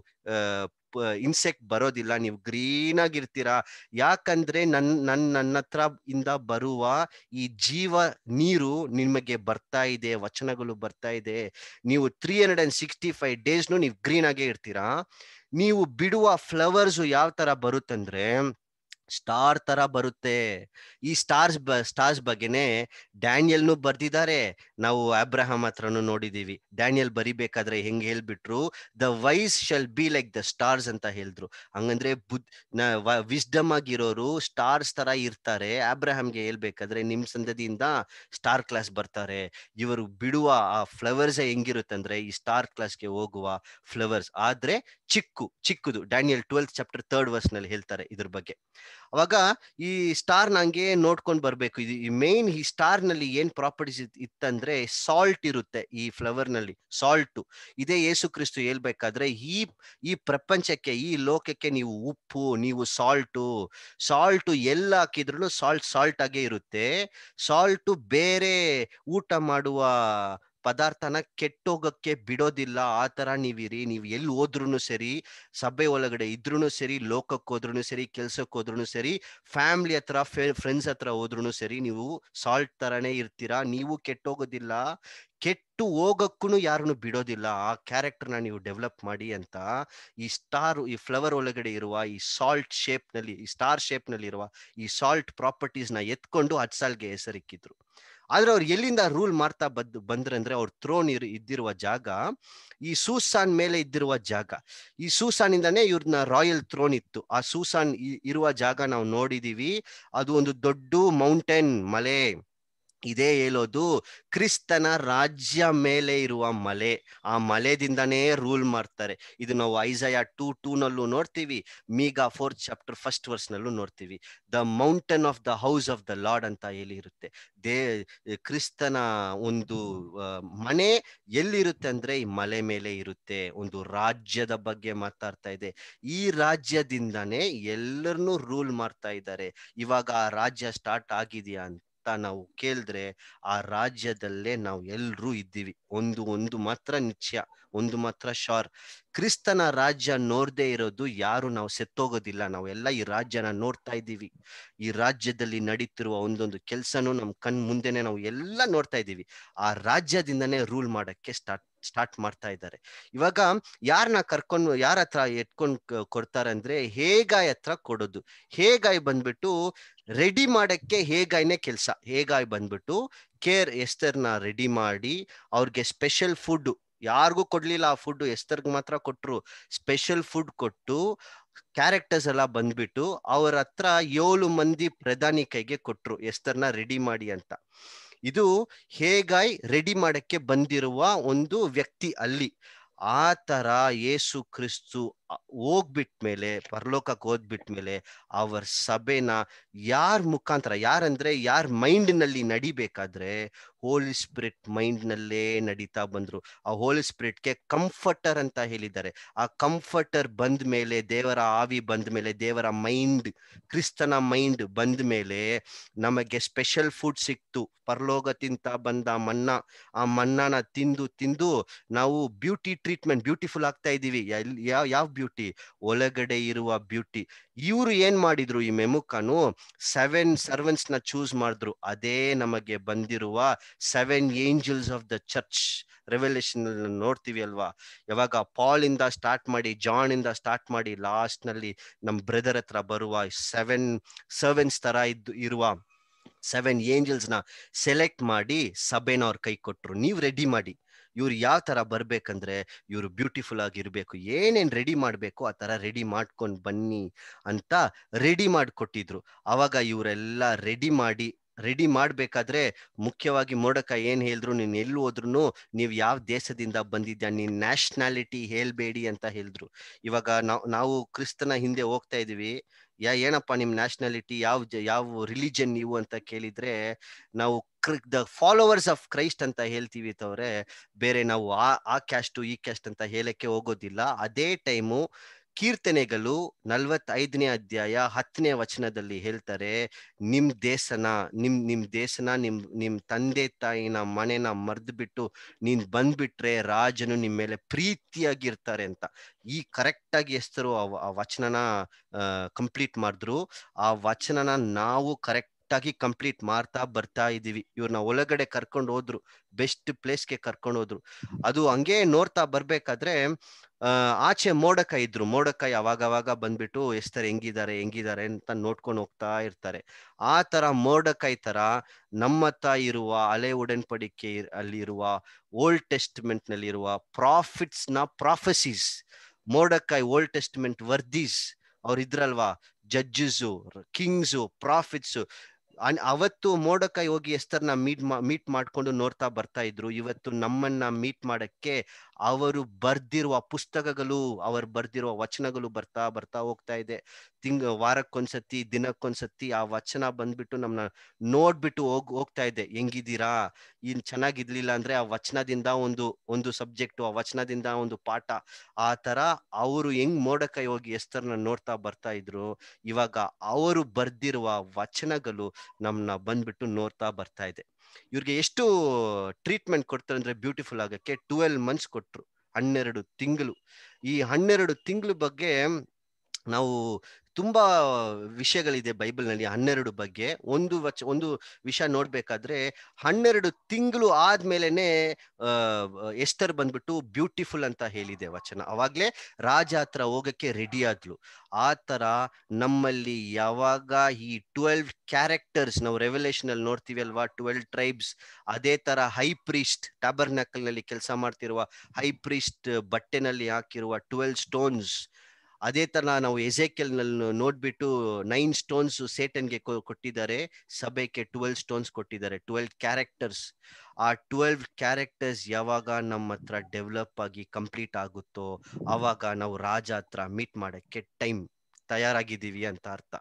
E: ಇನ್ಸೆಕ್ಟ್ ಬರೋದಿಲ್ಲ ನೀವು ಗ್ರೀನ್ ಆಗಿರ್ತೀರಾ ಯಾಕಂದ್ರೆ ನನ್ ನನ್ ನನ್ನ ಹತ್ರ ಇಂದ ಬರುವ ಈ ಜೀವ ನೀರು ನಿಮಗೆ ಬರ್ತಾ ಇದೆ ವಚನಗಳು ಬರ್ತಾ ಇದೆ ನೀವು three hundred and sixty five ಡೇಸ್ನು ನೀವು ಗ್ರೀನ್ ಆಗೇ ಇರ್ತೀರಾ ನೀವು ಬಿಡುವ ಫ್ಲವರ್ಸು ಯಾವ ತರ ಬರುತ್ತಂದ್ರೆ ಸ್ಟಾರ್ ತರ ಬರುತ್ತೆ ಈ ಸ್ಟಾರ್ಸ್ ಸ್ಟಾರ್ಸ್ ಬಗ್ಗೆನೆ ಡ್ಯಾನಿಯಲ್ನು ಬರ್ದಿದ್ದಾರೆ ನಾವು ಅಬ್ರಹಾಮ್ ಹತ್ರನು ನೋಡಿದೀವಿ ಡ್ಯಾನಿಯಲ್ ಬರಿಬೇಕಾದ್ರೆ ಹೆಂಗ್ ಹೇಳ್ಬಿಟ್ರು the wise shall be like the stars ಅಂತ ಹೇಳಿದ್ರು ಹಂಗಂದ್ರೆ ಬುದ್ ವಿಸ್ಡಮ್ ಆಗಿರೋರು ಸ್ಟಾರ್ಸ್ ತರ ಇರ್ತಾರೆ ಗೆ ಹೇಳ್ಬೇಕಾದ್ರೆ ನಿಮ್ ಸಂದದಿಯಿಂದ ಸ್ಟಾರ್ ಕ್ಲಾಸ್ ಬರ್ತಾರೆ ಇವರು ಬಿಡುವ ಆ ಫ್ಲವರ್ಸ್ ಹೆಂಗಿರುತ್ತಂದ್ರೆ ಈ ಸ್ಟಾರ್ ಕ್ಲಾಸ್ಗೆ ಹೋಗುವ ಫ್ಲವರ್ಸ್ ಆದ್ರೆ ಚಿಕ್ಕು ಚಿಕ್ಕದು Daniel twelfth chapter third verse ನಲ್ಲಿ ಹೇಳ್ತಾರೆ ಇದ್ರ ಬಗ್ಗೆ ಅವಾಗ ಈ ಸ್ಟಾರ್ ನಂಗೆ ನೋಡ್ಕೊಂಡು ಬರ್ಬೇಕು ಇದು ಈ ಮೇನ್ ಈ ಸ್ಟಾರ್ ನಲ್ಲಿ ಏನ್ ಪ್ರಾಪರ್ಟೀಸ್ ಇತ್ತಂದ್ರೆ ಸಾಲ್ಟ್ ಇರುತ್ತೆ ಈ ಫ್ಲವರ್ ನಲ್ಲಿ ಸಾಲ್ಟ್ ಇದೇ ಯೇಸು ಕ್ರಿಸ್ತು ಹೇಳ್ಬೇಕಾದ್ರೆ ಈ ಈ ಪ್ರಪಂಚಕ್ಕೆ ಈ ಲೋಕಕ್ಕೆ ನೀವು ಉಪ್ಪು ನೀವು ಸಾಲ್ಟು ಸಾಲ್ಟು ಎಲ್ಲ ಹಾಕಿದ್ರು ಸಾಲ್ಟ್ ಸಾಲ್ಟ್ ಆಗೇ ಇರುತ್ತೆ ಸಾಲ್ಟು ಬೇರೆ ಊಟ ಮಾಡುವ ಪದಾರ್ಥನ ಕೆಟ್ಟೋಗಕ್ಕೆ ಬಿಡೋದಿಲ್ಲ ಆ ತರ ನೀವಿರಿ ನೀವು ಎಲ್ಲಿ ಹೋದ್ರು ಸರಿ ಸಭೆ ಒಳಗಡೆ ಇದ್ರು ಸರಿ ಲೋಕಕ್ಕೆ ಹೋದ್ರು ಸರಿ ಕೆಲ್ಸಕ್ಕೆ ಹೋದ್ರು ಸರಿ ಫ್ಯಾಮಿಲಿ ಹತ್ರ ಫ್ರೆಂಡ್ಸ್ ಹತ್ರ ಹೋದ್ರು ಸರಿ ನೀವು ಸಾಲ್ಟ್ ತರನೇ ಇರ್ತೀರಾ ನೀವು ಕೆಟ್ಟೋಗೋದಿಲ್ಲ ಕೆಟ್ಟು ಹೋಗಕ್ಕೂ ಯಾರನ್ನು ಬಿಡೋದಿಲ್ಲ ಆ ಕ್ಯಾರೆಕ್ಟರ್ನ ನೀವು ಡೆವಲಪ್ ಮಾಡಿ ಅಂತ ಈ ಸ್ಟಾರ್ ಈ ಫ್ಲವರ್ ಒಳಗಡೆ ಇರುವ ಈ ಸಾಲ್ಟ್ ಶೇಪ್ನಲ್ಲಿ ಈ ಸ್ಟಾರ್ ನಲ್ಲಿ ಇರುವ ಈ ಸಾಲ್ಟ್ ಪ್ರಾಪರ್ಟೀಸ್ನ ಎತ್ಕೊಂಡು ಅಟ್ಸಾಲ್ಗೆ ಹೆಸರಿಕ್ಕಿದ್ರು ಆದ್ರೆ ಅವ್ರು ಎಲ್ಲಿಂದ ರೂಲ್ ಮಾಡ್ತಾ ಬದ್ ಅಂದ್ರೆ ಅವ್ರ ಥ್ರೋನ್ ಇರ್ ಇದ್ದಿರುವ ಜಾಗ ಈ ಸೂಸಾನ್ ಮೇಲೆ ಇದ್ದಿರುವ ಜಾಗ ಈ ಸೂಸಾನ್ ಇಂದಾನೆ ಇವ್ರನ್ನ ರಾಯಲ್ ಥ್ರೋನ್ ಇತ್ತು ಆ ಸೂಸಾನ್ ಇರುವ ಜಾಗ ನಾವು ನೋಡಿದೀವಿ ಅದು ಒಂದು ದೊಡ್ಡ ಮೌಂಟೇನ್ ಮಲೆ ಇದೇ ಹೇಳೋದು ಕ್ರಿಸ್ತನ ರಾಜ್ಯ ಮೇಲೆ ಇರುವ ಮಲೆ ಆ ಮಲೆದಿಂದನೇ ರೂಲ್ ಮಾಡ್ತಾರೆ ಇದು ನಾವು ಐಸಯ ಟೂ ನಲ್ಲೂ ನೋಡ್ತೀವಿ ಮೀಗಾ ಫೋರ್ತ್ ಚಾಪ್ಟರ್ ಫಸ್ಟ್ ನಲ್ಲೂ ನೋಡ್ತೀವಿ the mountain of the house of the lord ಅಂತ ಹೇಳಿ ಇರುತ್ತೆ ದೇ ಕ್ರಿಸ್ತನ ಒಂದು ಮನೆ ಎಲ್ಲಿರುತ್ತೆ ಅಂದ್ರೆ ಈ ಮಲೆ ಮೇಲೆ ಇರುತ್ತೆ ಒಂದು ರಾಜ್ಯದ ಬಗ್ಗೆ ಮಾತಾಡ್ತಾ ಇದೆ ಈ ರಾಜ್ಯದಿಂದನೇ ಎಲ್ಲರನ್ನೂ ರೂಲ್ ಮಾಡ್ತಾ ಇದ್ದಾರೆ ಇವಾಗ ಆ ರಾಜ್ಯ ಸ್ಟಾರ್ಟ್ ಆಗಿದೆಯಾ ಅಂತ ಅಂತ ನಾವು ಕೇಳಿದ್ರೆ ಆ ರಾಜ್ಯದಲ್ಲೇ ನಾವು ಎಲ್ಲರೂ ಇದ್ದೀವಿ ಒಂದು ಒಂದು ಮಾತ್ರ ನಿತ್ಯ ಒಂದು ಮಾತ್ರ ಶಾರ್ ಕ್ರಿಸ್ತನ ರಾಜ್ಯ ನೋಡದೆ ಇರೋದು ಯಾರು ನಾವು ಸೆತ್ತೋಗೋದಿಲ್ಲ ನಾವೆಲ್ಲ ಈ ರಾಜ್ಯನ ನೋಡ್ತಾ ಇದ್ದೀವಿ ಈ ರಾಜ್ಯದಲ್ಲಿ ನಡೀತಿರುವ ಒಂದೊಂದು ಕೆಲಸನೂ ನಮ್ಮ ಕಣ್ ಮುಂದೆನೆ ನಾವು ಎಲ್ಲ ನೋಡ್ತಾ ಇದ್ದೀವಿ ಆ ರಾಜ್ಯದಿಂದನೇ ರೂಲ್ ಮಾಡಕ್ಕೆ ಸ್ಟಾರ್ಟ್ ಸ್ಟಾರ್ಟ್ ಮಾಡ್ತಾ ಇದ್ದಾರೆ ಇವಾಗ ಯಾರನ್ನ ಕರ್ಕೊಂಡು ಯಾರ ಹತ್ರ ಎತ್ಕೊಂಡು ಕೊಡ್ತಾರೆ ಅಂದ್ರೆ ಹೇಗಾಯ್ ಹತ್ರ ಕೊಡೋದು ಹೇಗಾಯ್ ಬಂದ್ಬಿಟ್ಟು ರೆಡಿ ಮಾಡಕ್ಕೆ ಹೇಗಾಯ್ನೇ ಕೆಲಸ ಹೇಗಾಯ್ ಬಂದ್ಬಿಟ್ಟು ಕೇರ್ ಎಸ್ತರ್ನ ರೆಡಿ ಮಾಡಿ ಅವ್ರಿಗೆ ಸ್ಪೆಷಲ್ ಫುಡ್ ಯಾರಿಗೂ ಕೊಡ್ಲಿಲ್ಲ ಆ ಫುಡ್ ಎಸ್ತರ್ಗ್ ಮಾತ್ರ ಕೊಟ್ರು ಸ್ಪೆಷಲ್ ಫುಡ್ ಕೊಟ್ಟು ಕ್ಯಾರೆಕ್ಟರ್ಸ್ ಎಲ್ಲ ಬಂದ್ಬಿಟ್ಟು ಅವ್ರ ಹತ್ರ ಏಳು ಮಂದಿ ಪ್ರಧಾನಿ ಕೈಗೆ ಕೊಟ್ರು ಎಸ್ತರ್ನ ರೆಡಿ ಮಾಡಿ ಅಂತ ಇದು ಹೇಗಾಯ್ ರೆಡಿ ಮಾಡಕ್ಕೆ ಬಂದಿರುವ ಒಂದು ವ್ಯಕ್ತಿ ಅಲ್ಲಿ ಆತರ ತರ ಯೇಸು ಕ್ರಿಸ್ತು ಮೇಲೆ ಪರಲೋಕಕ್ಕೆ ಮೇಲೆ ಅವರ ಸಭೆನ ಯಾರ ಮುಖಾಂತರ ಯಾರಂದ್ರೆ ಯಾರ ಮೈಂಡ್ನಲ್ಲಿ ನಡಿಬೇಕಾದ್ರೆ ಹೋಲಿ ಸ್ಪಿರಿಟ್ ಮೈಂಡ್ನಲ್ಲೇ ನಡೀತಾ ಬಂದ್ರು ಆ ಹೋಲಿ ಸ್ಪಿರಿಟ್ಗೆ ಕಂಫರ್ಟರ್ ಅಂತ ಹೇಳಿದ್ದಾರೆ ಆ ಕಂಫರ್ಟರ್ ಬಂದ ಮೇಲೆ ದೇವರ ಆವಿ ಬಂದ ಮೇಲೆ ದೇವರ ಮೈಂಡ್ ಕ್ರಿಸ್ತನ ಮೈಂಡ್ ಬಂದ ಮೇಲೆ ನಮಗೆ ಸ್ಪೆಷಲ್ ಫುಡ್ ಸಿಕ್ತು ತಿಂತ ಬಂದ ಮನ್ನ ಆ ಮನ್ನಾನ ತಿಂದು ತಿಂದು ನಾವು ಬ್ಯೂಟಿ ಟ್ರೀಟ್ಮೆಂಟ್ ಬ್ಯೂಟಿಫುಲ್ ಆಗ್ತಾ ಇದೀವಿ ಯಾವ ಯಾವ ಬ್ಯೂಟಿ ಒಳಗಡೆ ಇರುವ ಬ್ಯೂಟಿ ಇವರು ಏನ್ ಮಾಡಿದ್ರು ಈ ಮೆಮುಕನು ಸೆವೆನ್ ಸರ್ವೆಂಟ್ಸ್ ನ ಚೂಸ್ ಮಾಡಿದ್ರು ಅದೇ ನಮಗೆ ಬಂದಿರುವ seven angels of the church Revelation ನೋಡ್ತೀವಿ ಅಲ್ವಾ ಯಾವಾಗ ಪಾಲ್ ಇಂದ ಸ್ಟಾರ್ಟ್ ಮಾಡಿ ಜಾನ್ ಇಂದ ಸ್ಟಾರ್ಟ್ ಮಾಡಿ ಲಾಸ್ಟ್ ನಲ್ಲಿ ನಮ್ ಬ್ರದರ್ ಹತ್ರ ಬರುವ ಸೆವೆನ್ ಸರ್ವೆಂಟ್ಸ್ ತರ ಇದ್ದು ಇರುವ ಸೆವೆನ್ ಏಂಜಲ್ಸ್ ನ ಸೆಲೆಕ್ಟ್ ಮಾಡಿ ಸಭೆನ ಅವ್ರ ಕೈ ಕೊಟ್ರು ನೀವ್ ರೆಡಿ ಮಾಡಿ ಇವ್ರು ಯಾವ ತರ ಬರ್ಬೇಕಂದ್ರೆ ಇವ್ರು ಬ್ಯೂಟಿಫುಲ್ ಆಗಿರ್ಬೇಕು ಏನೇನ್ ರೆಡಿ ಮಾಡ್ಬೇಕು ಆ ತರ ರೆಡಿ ಮಾಡ್ಕೊಂಡ್ ಬನ್ನಿ ಅಂತ ರೆಡಿ ಮಾಡ್ಕೊಟ್ಟಿದ್ರು ಅವಾಗ ಇವರೆಲ್ಲ ರೆಡಿ ಮಾಡಿ ರೆಡಿ ಮಾಡ್ಬೇಕಾದ್ರೆ ಮುಖ್ಯವಾಗಿ ಮೋಡಕ ಏನ್ ಹೇಳಿದ್ರು ನೀನ್ ಎಲ್ಲಿ ಹೋದ್ರು ನೀವ್ ಯಾವ ದೇಶದಿಂದ ಬಂದಿದ್ಯಾ ನೀನ್ ನ್ಯಾಷನಾಲಿಟಿ ಹೇಳ್ಬೇಡಿ ಅಂತ ಹೇಳಿದ್ರು ಇವಾಗ ನಾವು ನಾವು ಕ್ರಿಸ್ತನ ಹಿಂದೆ ಹೋಗ್ತಾ ಇದೀವಿ ಯಾ ಏನಪ್ಪ ನಿಮ್ ನ್ಯಾಷನಾಲಿಟಿ ಯಾವ ಯಾವ ರಿಲಿಜನ್ ನೀವು ಅಂತ ಕೇಳಿದ್ರೆ ನಾವು ದ ಫಾಲೋವರ್ಸ್ ಆಫ್ ಕ್ರೈಸ್ಟ್ ಅಂತ ಹೇಳ್ತೀವಿ ತವ್ರೆ ಬೇರೆ ನಾವು ಆ ಆ ಕ್ಯಾಸ್ಟ್ ಈ ಕ್ಯಾಸ್ಟ್ ಅಂತ ಹೇಳಕ್ಕೆ ಹೋಗೋದಿಲ್ಲ ಅದೇ ಟೈಮು ಕೀರ್ತನೆಗಳು ನಲ್ವತ್ತೈದನೇ ಅಧ್ಯಾಯ ಹತ್ತನೇ ವಚನದಲ್ಲಿ ಹೇಳ್ತಾರೆ ನಿಮ್ ದೇಸನ ನಿಮ್ ನಿಮ್ ದೇಸನ ನಿಮ್ ನಿಮ್ ತಂದೆ ತಾಯಿನ ಮನೆನ ಮರ್ದು ಬಿಟ್ಟು ನೀನ್ ಬಂದ್ಬಿಟ್ರೆ ರಾಜನು ನಿಮ್ ಮೇಲೆ ಪ್ರೀತಿಯಾಗಿರ್ತಾರೆ ಅಂತ ಈ ಕರೆಕ್ಟ್ ಆಗಿ ಹೆಸರು ಆ ವಚನನ ಕಂಪ್ಲೀಟ್ ಮಾಡಿದ್ರು ಆ ವಚನನ ನಾವು ಕರೆಕ್ಟ್ ಆಗಿ ಕಂಪ್ಲೀಟ್ ಮಾಡ್ತಾ ಬರ್ತಾ ಇದೀವಿ ಇವ್ರನ್ನ ಒಳಗಡೆ ಕರ್ಕೊಂಡು ಹೋದ್ರು ಬೆಸ್ಟ್ ಪ್ಲೇಸ್ಗೆ ಕರ್ಕೊಂಡು ಹೋದ್ರು ಅದು ಹಂಗೆ ನೋಡ್ತಾ ಬರ್ಬೇಕಾದ್ರೆ ಆಚೆ ಮೋಡಕ ಇದ್ರು ಮೋಡಕ ಯಾವಾಗವಾಗ ಬಂದ್ಬಿಟ್ಟು ಎಷ್ಟರ ಹೆಂಗಿದ್ದಾರೆ ಹೆಂಗಿದ್ದಾರೆ ಅಂತ ನೋಡ್ಕೊಂಡು ಹೋಗ್ತಾ ಇರ್ತಾರೆ ಆ ತರ ಮೋಡಕಾಯಿ ತರ ನಮ್ಮತ್ತ ಇರುವ ಅಲೆ ಉಡನ್ಪಡಿಕೆ ಪಡಿಕೆ ಅಲ್ಲಿರುವ ಓಲ್ಡ್ ಟೆಸ್ಟ್ಮೆಂಟ್ ನಲ್ಲಿರುವ ಪ್ರಾಫಿಟ್ಸ್ ನ ಪ್ರಾಫೆಸೀಸ್ ಮೋಡಕಾಯಿ ಓಲ್ಡ್ ಟೆಸ್ಟ್ಮೆಂಟ್ ವರ್ದೀಸ್ ಅವ್ರ ಇದ್ರಲ್ವಾ ಜಡ್ಜಸ್ ಕಿಂಗ್ಸು ಪ್ರಾಫಿಟ್ಸ್ ಅವತ್ತು ಮೋಡಕ ಹೋಗಿ ಎಸ್ತರ್ನ ಮೀಟ್ ಮೀಟ್ ಮಾಡ್ಕೊಂಡು ನೋಡ್ತಾ ಬರ್ತಾ ಇದ್ರು ಇವತ್ತು ನಮ್ಮನ್ನ ಮೀಟ್ ಮಾಡಕ್ಕೆ ಅವರು ಬರ್ದಿರುವ ಪುಸ್ತಕಗಳು ಅವರು ಬರ್ದಿರುವ ವಚನಗಳು ಬರ್ತಾ ಬರ್ತಾ ಹೋಗ್ತಾ ಇದೆ ತಿಂಗ್ ವಾರಕ್ಕೊಂದ್ಸತಿ ದಿನಕ್ಕೊಂದ್ಸತಿ ಆ ವಚನ ಬಂದ್ಬಿಟ್ಟು ನಮ್ಮನ್ನ ನೋಡ್ಬಿಟ್ಟು ಹೋಗ್ ಹೋಗ್ತಾ ಇದೆ ಹೆಂಗಿದ್ದೀರಾ ಇನ್ ಚೆನ್ನಾಗಿರ್ಲಿಲ್ಲ ಅಂದ್ರೆ ಆ ವಚನದಿಂದ ಒಂದು ಒಂದು ಸಬ್ಜೆಕ್ಟ್ ಆ ವಚನದಿಂದ ಒಂದು ಪಾಠ ಆ ತರ ಅವರು ಹೆಂಗ್ ಮೋಡಕೈ ಹೋಗಿ ಎಸ್ತರ್ನ ನೋಡ್ತಾ ಬರ್ತಾ ಇದ್ರು ಇವಾಗ ಅವರು ಬರ್ದಿರುವ ವಚನಗಳು ನಮ್ಮನ್ನ ಬಂದ್ಬಿಟ್ಟು ನೋಡ್ತಾ ಬರ್ತಾ ಇದೆ ಇವ್ರಿಗೆ ಎಷ್ಟು ಟ್ರೀಟ್ಮೆಂಟ್ ಕೊಡ್ತಾರೆ ಅಂದ್ರೆ ಬ್ಯೂಟಿಫುಲ್ ಆಗಕ್ಕೆ ಟ್ವೆಲ್ ಮಂತ್ಸ್ ಕೊಟ್ರು ಹನ್ನೆರಡು ತಿಂಗಳು ಈ ಹನ್ನೆರಡು ತಿಂಗಳು ಬಗ್ಗೆ ನಾವು ತುಂಬಾ ವಿಷಯಗಳಿದೆ ಬೈಬಲ್ ನಲ್ಲಿ ಹನ್ನೆರಡು ಬಗ್ಗೆ ಒಂದು ವಚ ಒಂದು ವಿಷಯ ನೋಡ್ಬೇಕಾದ್ರೆ ಹನ್ನೆರಡು ತಿಂಗಳು ಆದ್ಮೇಲೆನೆ ಎಸ್ತರ್ ಬಂದ್ಬಿಟ್ಟು ಬ್ಯೂಟಿಫುಲ್ ಅಂತ ಹೇಳಿದೆ ವಚನ ಅವಾಗ್ಲೇ ರಾಜ ಹತ್ರ ಹೋಗಕ್ಕೆ ರೆಡಿ ಆದ್ಲು ಆ ತರ ನಮ್ಮಲ್ಲಿ ಯಾವಾಗ ಈ ಟ್ವೆಲ್ವ್ ಕ್ಯಾರೆಕ್ಟರ್ಸ್ ನಾವು ರೆವಲ್ಯೂಷನ್ ಅಲ್ಲಿ ನೋಡ್ತೀವಿ ಅಲ್ವಾ ಟ್ವೆಲ್ವ್ ಟ್ರೈಬ್ಸ್ ಅದೇ ತರ ಹೈ ಪ್ರೀಸ್ಟ್ ನಕಲ್ ನಲ್ಲಿ ಕೆಲಸ ಮಾಡ್ತಿರುವ ಹೈ ಪ್ರೀಸ್ಟ್ ಬಟ್ಟೆನಲ್ಲಿ ಹಾಕಿರುವ ಟ್ವೆಲ್ ಸ್ಟೋನ್ಸ್ ಅದೇ ತರ ನಾವು ಎಜೆಕೆಲ್ ನಲ್ಲಿ ನೋಡ್ಬಿಟ್ಟು ನೈನ್ ಸ್ಟೋನ್ಸ್ ಸೇಟನ್ಗೆ ಕೊಟ್ಟಿದ್ದಾರೆ ಸಭೆಗೆ ಟ್ವೆಲ್ ಸ್ಟೋನ್ಸ್ ಕೊಟ್ಟಿದ್ದಾರೆ ಟ್ವೆಲ್ವ್ ಕ್ಯಾರೆಕ್ಟರ್ಸ್ ಆ ಟ್ವೆಲ್ವ್ ಕ್ಯಾರೆಕ್ಟರ್ಸ್ ಯಾವಾಗ ನಮ್ಮ ಹತ್ರ ಡೆವಲಪ್ ಆಗಿ ಕಂಪ್ಲೀಟ್ ಆಗುತ್ತೋ ಅವಾಗ ನಾವು ರಾಜ ಹತ್ರ ಮೀಟ್ ಮಾಡಕ್ಕೆ ಟೈಮ್ ತಯಾರಾಗಿದ್ದೀವಿ ಅಂತ ಅರ್ಥ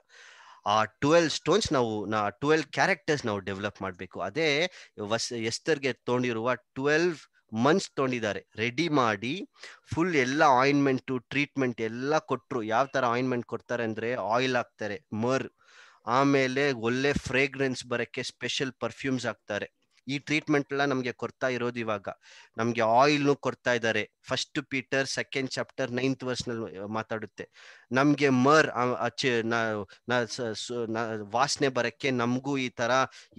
E: ಆ ಟ್ವೆಲ್ ಸ್ಟೋನ್ಸ್ ನಾವು ನಾ ಟ್ವೆಲ್ ಕ್ಯಾರೆಕ್ಟರ್ಸ್ ನಾವು ಡೆವಲಪ್ ಮಾಡಬೇಕು ಅದೇ ವಸ್ ಎಸ್ತರ್ಗೆ ತೊಗೊಂಡಿರುವ ಟ್ವೆಲ್ವ್ ಮನ್ಸ್ ತೊಗೊಂಡಿದ್ದಾರೆ ರೆಡಿ ಮಾಡಿ ಫುಲ್ ಎಲ್ಲ ಆಯಿಂಟ್ಮೆಂಟು ಟ್ರೀಟ್ಮೆಂಟ್ ಎಲ್ಲ ಕೊಟ್ಟರು ಯಾವ ಥರ ಆಯಿಂಟ್ಮೆಂಟ್ ಕೊಡ್ತಾರೆ ಅಂದರೆ ಆಯಿಲ್ ಹಾಕ್ತಾರೆ ಮರ್ ಆಮೇಲೆ ಒಳ್ಳೆ ಫ್ರೇಗ್ರೆನ್ಸ್ ಬರೋಕ್ಕೆ ಸ್ಪೆಷಲ್ ಪರ್ಫ್ಯೂಮ್ಸ್ ಹಾಕ್ತಾರೆ ಈ ಟ್ರೀಟ್ಮೆಂಟ್ ಎಲ್ಲ ನಮಗೆ ಕೊಡ್ತಾ ಇರೋದು ಇವಾಗ ನಮಗೆ ಆಯಿಲ್ನು ಕೊಡ್ತಾ ಇದ್ದಾರೆ first Peter second chapter ninth ವರ್ಸ್ನಲ್ಲಿ ಮಾತಾಡುತ್ತೆ ನಮಗೆ ಮರ್ ವಾಸನೆ ಬರಕ್ಕೆ ನಮಗೂ ಈ ತರ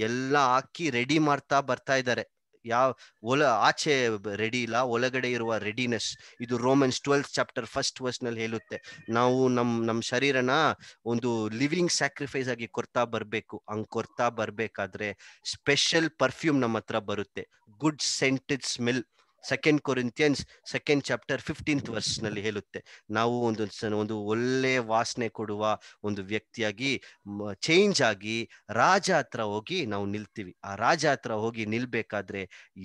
E: ಎಲ್ಲ ಹಾಕಿ ರೆಡಿ ಮಾಡ್ತಾ ಬರ್ತಾ ಇದ್ದಾರೆ ಯಾವ ಒಲ ಆಚೆ ರೆಡಿ ಇಲ್ಲ ಒಳಗಡೆ ಇರುವ ರೆಡಿನೆಸ್ ಇದು Romans twelfth chapter first verse ನಲ್ಲಿ ಹೇಳುತ್ತೆ ನಾವು ನಮ್ ನಮ್ಮ ಶರೀರನ ಒಂದು ಲಿವಿಂಗ್ ಸ್ಯಾಕ್ರಿಫೈಸ್ ಆಗಿ ಕೊರ್ತಾ ಬರ್ಬೇಕು ಹಂಗ್ ಕೊರ್ತಾ ಬರ್ಬೇಕಾದ್ರೆ ಸ್ಪೆಷಲ್ ಪರ್ಫ್ಯೂಮ್ ನಮ್ಮ ಹತ್ರ ಬರುತ್ತೆ good scented smell second Corinthians second chapter fifteenth verse ನಲ್ಲಿ ಹೇಳುತ್ತೆ ನಾವು ಒಂದು ಒಂದು ಒಳ್ಳೆ ವಾಸನೆ ಕೊಡುವ ಒಂದು ವ್ಯಕ್ತಿಯಾಗಿ ಚೇಂಜ್ ಆಗಿ ರಾಜ ಹತ್ರ ಹೋಗಿ ನಾವು ನಿಲ್ತೀವಿ ಆ ರಾಜ ಹತ್ರ ಹೋಗಿ ನಿಲ್ಬೇಕಾದ್ರೆ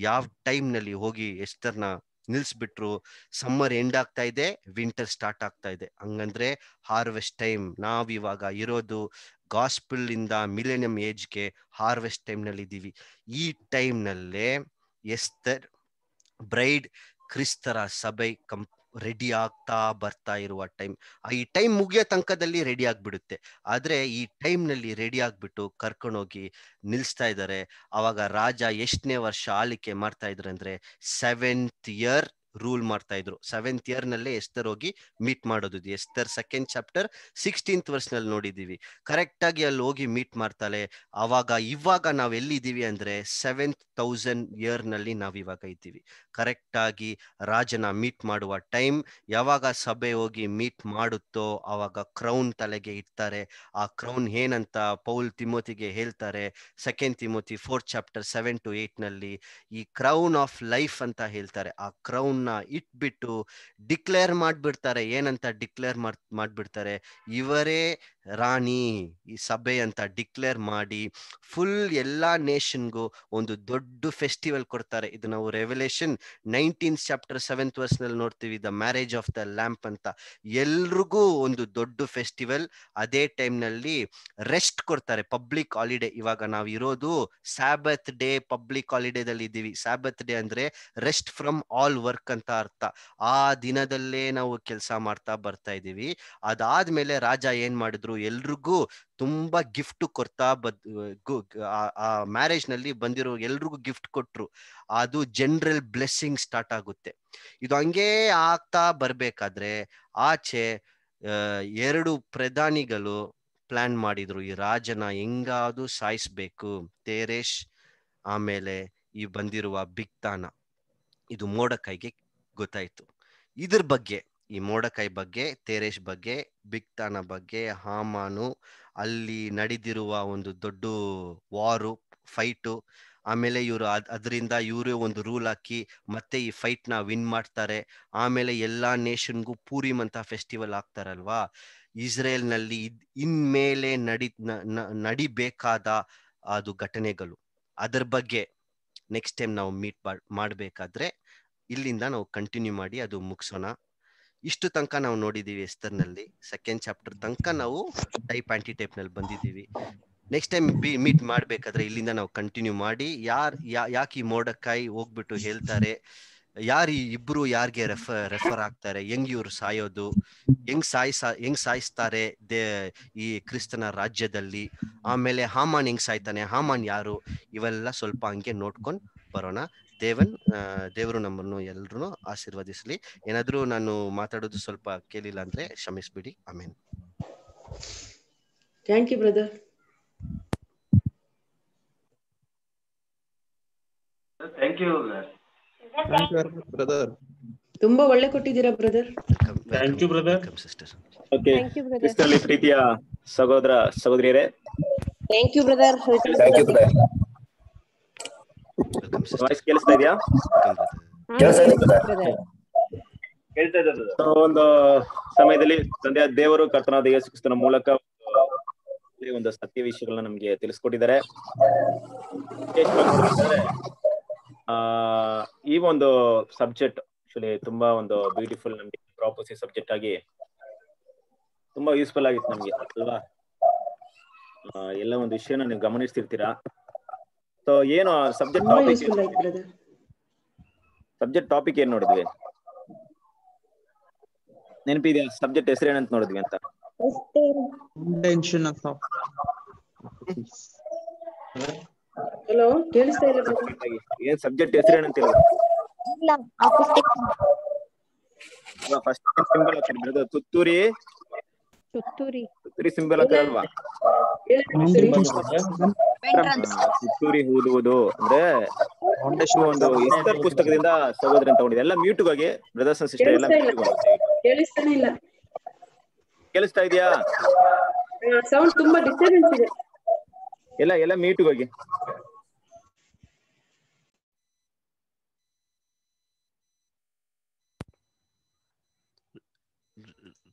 E: ಯಾವ ಟೈಮ್ ನಲ್ಲಿ ಹೋಗಿ ಎಷ್ಟರ್ನ ನಿಲ್ಸ್ಬಿಟ್ರು ಸಮ್ಮರ್ ಎಂಡ್ ಆಗ್ತಾ ಇದೆ ವಿಂಟರ್ ಸ್ಟಾರ್ಟ್ ಆಗ್ತಾ ಇದೆ ಹಂಗಂದ್ರೆ ಹಾರ್ವೆಸ್ಟ್ ಟೈಮ್ ನಾವಿವಾಗ ಇರೋದು ಗಾಸ್ಪಿಲ್ ಇಂದ ಮಿಲೇನಿಯಂ ಏಜ್ಗೆ ಹಾರ್ವೆಸ್ಟ್ ಟೈಮ್ ನಲ್ಲಿ ಇದ್ದೀವಿ ಈ ಟೈಮ್ ನಲ್ಲೇ ಎಸ್ತರ್ ಬ್ರೈಡ್ ಕ್ರಿಸ್ತರ ಸಭೆ ಕಂಪ್ ರೆಡಿ ಆಗ್ತಾ ಬರ್ತಾ ಇರುವ ಟೈಮ್ ಈ ಟೈಮ್ ಮುಗಿಯೋ ತನಕದಲ್ಲಿ ರೆಡಿ ಆಗ್ಬಿಡುತ್ತೆ ಆದ್ರೆ ಈ ಟೈಮ್ ನಲ್ಲಿ ರೆಡಿ ಆಗ್ಬಿಟ್ಟು ಕರ್ಕೊಂಡೋಗಿ ನಿಲ್ಸ್ತಾ ಇದ್ದಾರೆ ಅವಾಗ ರಾಜ ಎಷ್ಟನೇ ವರ್ಷ ಆಳಿಕೆ ಮಾಡ್ತಾ ಇದ್ರೆ ಅಂದ್ರೆ ಸೆವೆಂತ್ ಇಯರ್ ರೂಲ್ ಮಾಡ್ತಾ ಇದ್ರು ಸೆವೆಂತ್ ಇಯರ್ ನಲ್ಲೇ ಎಸ್ತರ್ ಹೋಗಿ ಮೀಟ್ ಮಾಡೋದು ಎಸ್ತರ್ ಸೆಕೆಂಡ್ ಚಾಪ್ಟರ್ ಸಿಕ್ಸ್ಟೀನ್ತ್ ವರ್ಷ ನಲ್ಲಿ ನೋಡಿದೀವಿ ಕರೆಕ್ಟ್ ಆಗಿ ಅಲ್ಲಿ ಹೋಗಿ ಮೀಟ್ ಮಾಡ್ತಾಳೆ ಅವಾಗ ಇವಾಗ ನಾವ್ ಎಲ್ಲಿದ್ದೀವಿ ಅಂದ್ರೆ ಸೆವೆಂತ್ ತೌಸಂಡ್ ಇಯರ್ ನಲ್ಲಿ ನಾವ್ ಇವಾಗ ಇದ್ದೀವಿ ಕರೆಕ್ಟ್ ಆಗಿ ರಾಜನ ಮೀಟ್ ಮಾಡುವ ಟೈಮ್ ಯಾವಾಗ ಸಭೆ ಹೋಗಿ ಮೀಟ್ ಮಾಡುತ್ತೋ ಅವಾಗ ಕ್ರೌನ್ ತಲೆಗೆ ಇಡ್ತಾರೆ ಆ ಕ್ರೌನ್ ಏನಂತ ಪೌಲ್ ತಿಮೋತಿಗೆ ಹೇಳ್ತಾರೆ second Timothy fourth chapter seven to eight ನಲ್ಲಿ ಈ ಕ್ರೌನ್ ಆಫ್ ಲೈಫ್ ಅಂತ ಹೇಳ್ತಾರೆ ಆ ಕ್ರೌನ್ ಅವನ್ನ ಇಟ್ಬಿಟ್ಟು ಡಿಕ್ಲೇರ್ ಮಾಡ್ಬಿಡ್ತಾರೆ ಏನಂತ ಡಿಕ್ಲೇರ್ ಮಾಡ್ ಮಾಡ್ಬಿಡ್ತಾರೆ ಇವರೇ ರಾಣಿ ಈ ಸಭೆ ಅಂತ ಡಿಕ್ಲೇರ್ ಮಾಡಿ ಫುಲ್ ಎಲ್ಲಾ ನೇಷನ್ಗೂ ಒಂದು ದೊಡ್ಡ ಫೆಸ್ಟಿವಲ್ ಕೊಡ್ತಾರೆ ಇದು ನಾವು Revelation nineteen chapter seventh verse ನಲ್ಲಿ ನೋಡ್ತೀವಿ the marriage of the lamb ಅಂತ ಎಲ್ರಿಗೂ ಒಂದು ದೊಡ್ಡ ಫೆಸ್ಟಿವಲ್ ಅದೇ ಟೈಮ್ ನಲ್ಲಿ ರೆಸ್ಟ್ ಕೊಡ್ತಾರೆ ಪಬ್ಲಿಕ್ ಹಾಲಿಡೇ ಇವಾಗ ನಾವು ಇರೋದು ಸ್ಯಾಬತ್ ಡೇ ಪಬ್ಲಿಕ್ ಹಾಲಿಡೇದಲ್ಲಿ ಇದ್ದೀವಿ ಸ್ಯಾಬತ್ ಡೇ ಅಂದ್ರೆ ರೆಸ್ಟ್ ಫ್ರಮ್ ಆಲ್ ವರ್ಕ್ ಅಂತ ಅರ್ಥ ಆ ದಿನದಲ್ಲೇ ನಾವು ಕೆಲಸ ಮಾಡ್ತಾ ಬರ್ತಾ ಇದ್ದೀವಿ ಅದಾದ್ಮೇಲೆ ರಾಜ ಏನ್ ಮಾಡಿದ್ರು ಎಲ್ರಿಗೂ ತುಂಬಾ ಗಿಫ್ಟ್ ಕೊಡ್ತಾ ಬದ್ ಆ ಮ್ಯಾರೇಜ್ ನಲ್ಲಿ ಬಂದಿರೋ ಎಲ್ರಿಗೂ ಗಿಫ್ಟ್ ಕೊಟ್ರು ಅದು ಜನರಲ್ ಬ್ಲೆಸ್ಸಿಂಗ್ ಸ್ಟಾರ್ಟ್ ಆಗುತ್ತೆ ಇದು ಹಂಗೆ ಆಗ್ತಾ ಬರ್ಬೇಕಾದ್ರೆ ಆಚೆ ಎರಡು ಪ್ರಧಾನಿಗಳು ಪ್ಲಾನ್ ಮಾಡಿದ್ರು ಈ ರಾಜನ ಹೆಂಗಾದ್ರೂ ಸಾಯಿಸ್ಬೇಕು ತೇರೇಶ್ ಆಮೇಲೆ ಈ ಬಂದಿರುವ ಬಿಕ್ತಾನ ಇದು ಮೋಡ ಕೈಗೆ ಗೊತ್ತಾಯ್ತು ಇದ್ರ ಬಗ್ಗೆ ಈ ಮೋಡಕೈ ಬಗ್ಗೆ ತೇರೇಶ್ ಬಗ್ಗೆ ಬಿಕ್ತಾನ ಬಗ್ಗೆ ಹಾಮಾನು ಅಲ್ಲಿ ನಡೆದಿರುವ ಒಂದು ದೊಡ್ಡ ವಾರು ಫೈಟು ಆಮೇಲೆ ಇವರು ಅದರಿಂದ ಇವರೇ ಒಂದು ರೂಲ್ ಹಾಕಿ ಮತ್ತೆ ಈ ಫೈಟ್ ನ ವಿನ್ ಮಾಡ್ತಾರೆ ಆಮೇಲೆ ಎಲ್ಲಾ ನೇಷನ್ಗೂ ಪೂರಿಮ್ ಅಂತ ಫೆಸ್ಟಿವಲ್ ಹಾಕ್ತಾರಲ್ವಾ ಇಸ್ರೇಲ್ ನಲ್ಲಿ ಇನ್ಮೇಲೆ ನಡಿ ನಡಿಬೇಕಾದ ಅದು ಘಟನೆಗಳು ಅದರ ಬಗ್ಗೆ ನೆಕ್ಸ್ಟ್ ಟೈಮ್ ನಾವು ಮೀಟ್ ಮಾಡ್ಬೇಕಾದ್ರೆ ಇಲ್ಲಿಂದ ನಾವು ಕಂಟಿನ್ಯೂ ಮಾಡಿ ಅದು ಮುಗಿಸೋಣ ಇಷ್ಟು ತನಕ ನಾವು ನೋಡಿದೀವಿ ಎಸ್ತರ್ನಲ್ಲಿ ಸೆಕೆಂಡ್ ಚಾಪ್ಟರ್ ತನಕ ನಾವು ಟೈಪ್ ಆಂಟಿ ಟೈಪ್ ನಲ್ಲಿ ಬಂದಿದ್ದೀವಿ ನೆಕ್ಸ್ಟ್ ಟೈಮ್ ಬಿ ಮೀಟ್ ಮಾಡ್ಬೇಕಾದ್ರೆ ಇಲ್ಲಿಂದ ನಾವು ಕಂಟಿನ್ಯೂ ಮಾಡಿ ಯಾರ್ ಯಾಕೆ ಈ ಮೋಡಕ್ಕಾಯಿ ಹೋಗ್ಬಿಟ್ಟು ಹೇಳ್ತಾರೆ ಯಾರು ಇಬ್ರು ಯಾರಿಗೆ ರೆಫರ್ ರೆಫರ್ ಆಗ್ತಾರೆ ಹೆಂಗ್ ಇವ್ರು ಸಾಯೋದು ಹೆಂಗ್ ಸಾಯಿಸ ಹೆಂಗ್ ಸಾಯಿಸ್ತಾರೆ ದೇ ಈ ಕ್ರಿಸ್ತನ ರಾಜ್ಯದಲ್ಲಿ ಆಮೇಲೆ ಹಾಮಾನ್ ಹೆಂಗ್ ಸಾಯ್ತಾನೆ ಹಾಮಾನ್ ಯಾರು ಇವೆಲ್ಲ ಸ್ವಲ್ಪ ಹಂಗೆ ನೋಡ್ಕೊಂಡ್ ಬರೋಣ ದೇವನ್ ದೇವರು ನಮ್ಮನ್ನು ಎಲ್ರು ಆಶೀರ್ವದಿಸಲಿ ಏನಾದ್ರೂ ನಾನು ಮಾತಾಡೋದು ಸ್ವಲ್ಪ ಕೇಳಿಲ್ಲ ಅಂದ್ರೆ ಕ್ಷಮಿಸ್ಬಿಡಿ amen
G: thank you brother
D: thank you brother
F: ತುಂಬಾ ಒಳ್ಳೆ ಕೊಟ್ಟಿದ್ದೀರಾ brother
A: thank you brother sister okay ಕ್ರಿಸ್ತಲ್ಲಿ ಪ್ರೀತಿಯ ಸಹೋದರ ಸಹೋದರಿಯರೇ
F: thank you brother thank you
A: brother ಕೇಳಿಸ್ತಾ ಇದೆಯಾ ಒಂದು ಸಮಯದಲ್ಲಿ ತಂದೆಯ ದೇವರು ಕರ್ತನಾದ ಯೇಸು ಕ್ರಿಸ್ತನ ಮೂಲಕ ಒಂದು ಸತ್ಯ ವಿಷಯಗಳನ್ನ ನಮ್ಗೆ ತಿಳಿಸ್ಕೊಟ್ಟಿದ್ದಾರೆ ಆ ಈ ಒಂದು ಸಬ್ಜೆಕ್ಟ್ ಆಕ್ಚುಲಿ ತುಂಬಾ ಒಂದು ಬ್ಯೂಟಿಫುಲ್ ನಮ್ಗೆ ಪ್ರಾಪರ್ಸಿ ಸಬ್ಜೆಕ್ಟ್ ಆಗಿ ತುಂಬಾ ಯೂಸ್ಫುಲ್ ಆಗಿತ್ತು ನಮ್ಗೆ ಅಲ್ವಾ ಎಲ್ಲ ಒಂದು ವಿಷಯನ ನೀವು ಗಮನಿಸ್ತಿರ್ತೀರಾ ಸೊ ಏನು ಸಬ್ಜೆಕ್ಟ್ ಟಾಪಿಕ್ ಸಬ್ಜೆಕ್ಟ್ ಟಾಪಿಕ್ ಏನ್ ನೋಡಿದ್ವಿ ನೆನಪಿದೆ ಸಬ್ಜೆಕ್ಟ್ ಹೆಸರು ಏನಂತ ನೋಡಿದ್ವಿ ಅಂತ ಹಲೋ ಕೇಳಿಸ್ತಾ ಇಲ್ಲ ಏನ್ ಸಬ್ಜೆಕ್ಟ್ ಹೆಸರು ಏನಂತ
F: ಇಲ್ಲ
A: ಫಸ್ಟ್ ತುತ್ತೂರಿ ತುತ್ತೂರಿ ತುತ್ತೂರಿ ಸಿಂಬಲ್ ಅಂತ ಅಲ್ವಾ ತುತ್ತೂರಿ ಹೂದುವುದು ಅಂದ್ರೆ ಫೌಂಡೇಶನ್ ಒಂದು ಎಸ್ತರ್ ಪುಸ್ತಕದಿಂದ ಸಹೋದರನ್ ತಗೊಂಡಿದೆ ಎಲ್ಲ ಮ್ಯೂಟ್ ಹೋಗಿ ಬ್ರದರ್ಸ್ ಅಂಡ್ ಸಿಸ್ಟರ್ ಎಲ್ಲ
B: ಕೇಳಿಸ್ತಾನೆ ಇಲ್ಲ ಕೇಳಿಸ್ತಾ ಇದೆಯಾ ಸೌಂಡ್ ತುಂಬಾ ಡಿಸ್ಟರ್ಬೆನ್ಸ್ ಇದೆ
A: ಎಲ್ಲ ಎಲ್ಲ ಮ್ಯೂಟ್ ಹೋಗಿ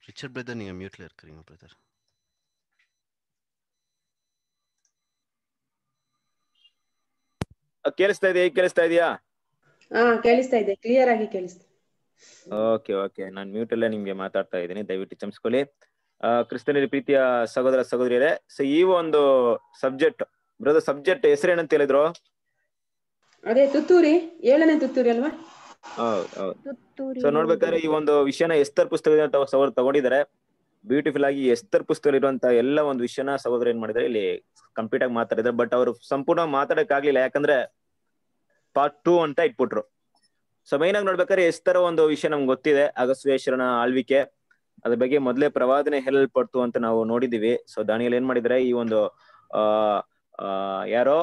E: ரிச்சர்ட் பிரதர் நீங்கள் மியூட்டில் இருக்கிறீங்க பிரதர்
A: ಕೇಳಿಸ್ತಾ ಇದೆಯಾ ಕೇಳಿಸ್ತಾ ಇದೆಯಾ
F: ಕೇಳಿಸ್ತಾ ಇದೆ ಕ್ಲಿಯರ್ ಆಗಿ ಕೇಳಿಸ್ತಾ
A: ಓಕೆ ಓಕೆ ನಾನು ಮ್ಯೂಟ್ ಅಲ್ಲೇ ನಿಮ್ಗೆ ಮಾತಾಡ್ತಾ ಇದ್ದೀನಿ ದಯವಿಟ್ಟು ಆ ಕ್ರಿಸ್ತನಲ್ಲಿ ಪ್ರೀತಿಯ ಸಹೋದರ ಸಹೋದರಿಯರೇ ಸೊ ಈ ಒಂದು ಸಬ್ಜೆಕ್ಟ್ ಬ್ರದರ್ ಸಬ್ಜೆಕ್ಟ್ ಹೆಸರೇನಂತ ಹೇಳಿದ್ರು
F: ಅದೇ ತುತ್ತೂರಿ ಏಳನೇ ತುತ್ತೂರಿ ಅಲ್ವಾ ಸೊ ನೋಡ್ಬೇಕಾದ್ರೆ
A: ಈ ಒಂದು ವಿಷಯನ ಎಸ್ತರ್ ಪುಸ್ತಕದಿಂದ ಸವರು ತಗೊಂಡಿದ್ದಾರೆ ಬ್ಯೂಟಿಫುಲ್ ಆಗಿ ಎಸ್ತರ್ ಪುಸ್ತಕದಲ್ಲಿ ಇರುವಂತ ಎಲ್ಲ ಒಂದು ವಿಷಯನ ಸಹೋದರ ಏನ್ ಮಾಡಿದ್ರೆ ಇಲ್ಲಿ ಕಂಪ್ಲೀಟ್ ಆಗಿ ಮಾತಾಡಿದ್ರೆ ಬಟ್ ಅವರು ಸಂಪೂರ್ಣ ಮಾತಾಡಕ್ ಆಗ್ಲಿಲ್ಲ ಯಾಕಂದ್ರೆ ಪಾರ್ಟ್ ಟೂ ಅಂತ ಇಟ್ಬಿಟ್ರು ಸೊ ಮೇನ್ ಆಗಿ ನೋಡ್ಬೇಕಾದ್ರೆ ಎಸ್ತರ ಒಂದು ವಿಷಯ ನಮ್ಗೆ ಗೊತ್ತಿದೆ ಅಗಸ್ವೇಶ್ವರನ ಆಳ್ವಿಕೆ ಅದ್ರ ಬಗ್ಗೆ ಮೊದಲೇ ಪ್ರವಾದನೆ ಹೆಲ್ಪಡ್ತು ಅಂತ ನಾವು ನೋಡಿದಿವಿ ಸೊ ದಾನಿಯಲ್ಲಿ ಏನ್ ಮಾಡಿದ್ರೆ ಈ ಒಂದು ಆ ಯಾರೋ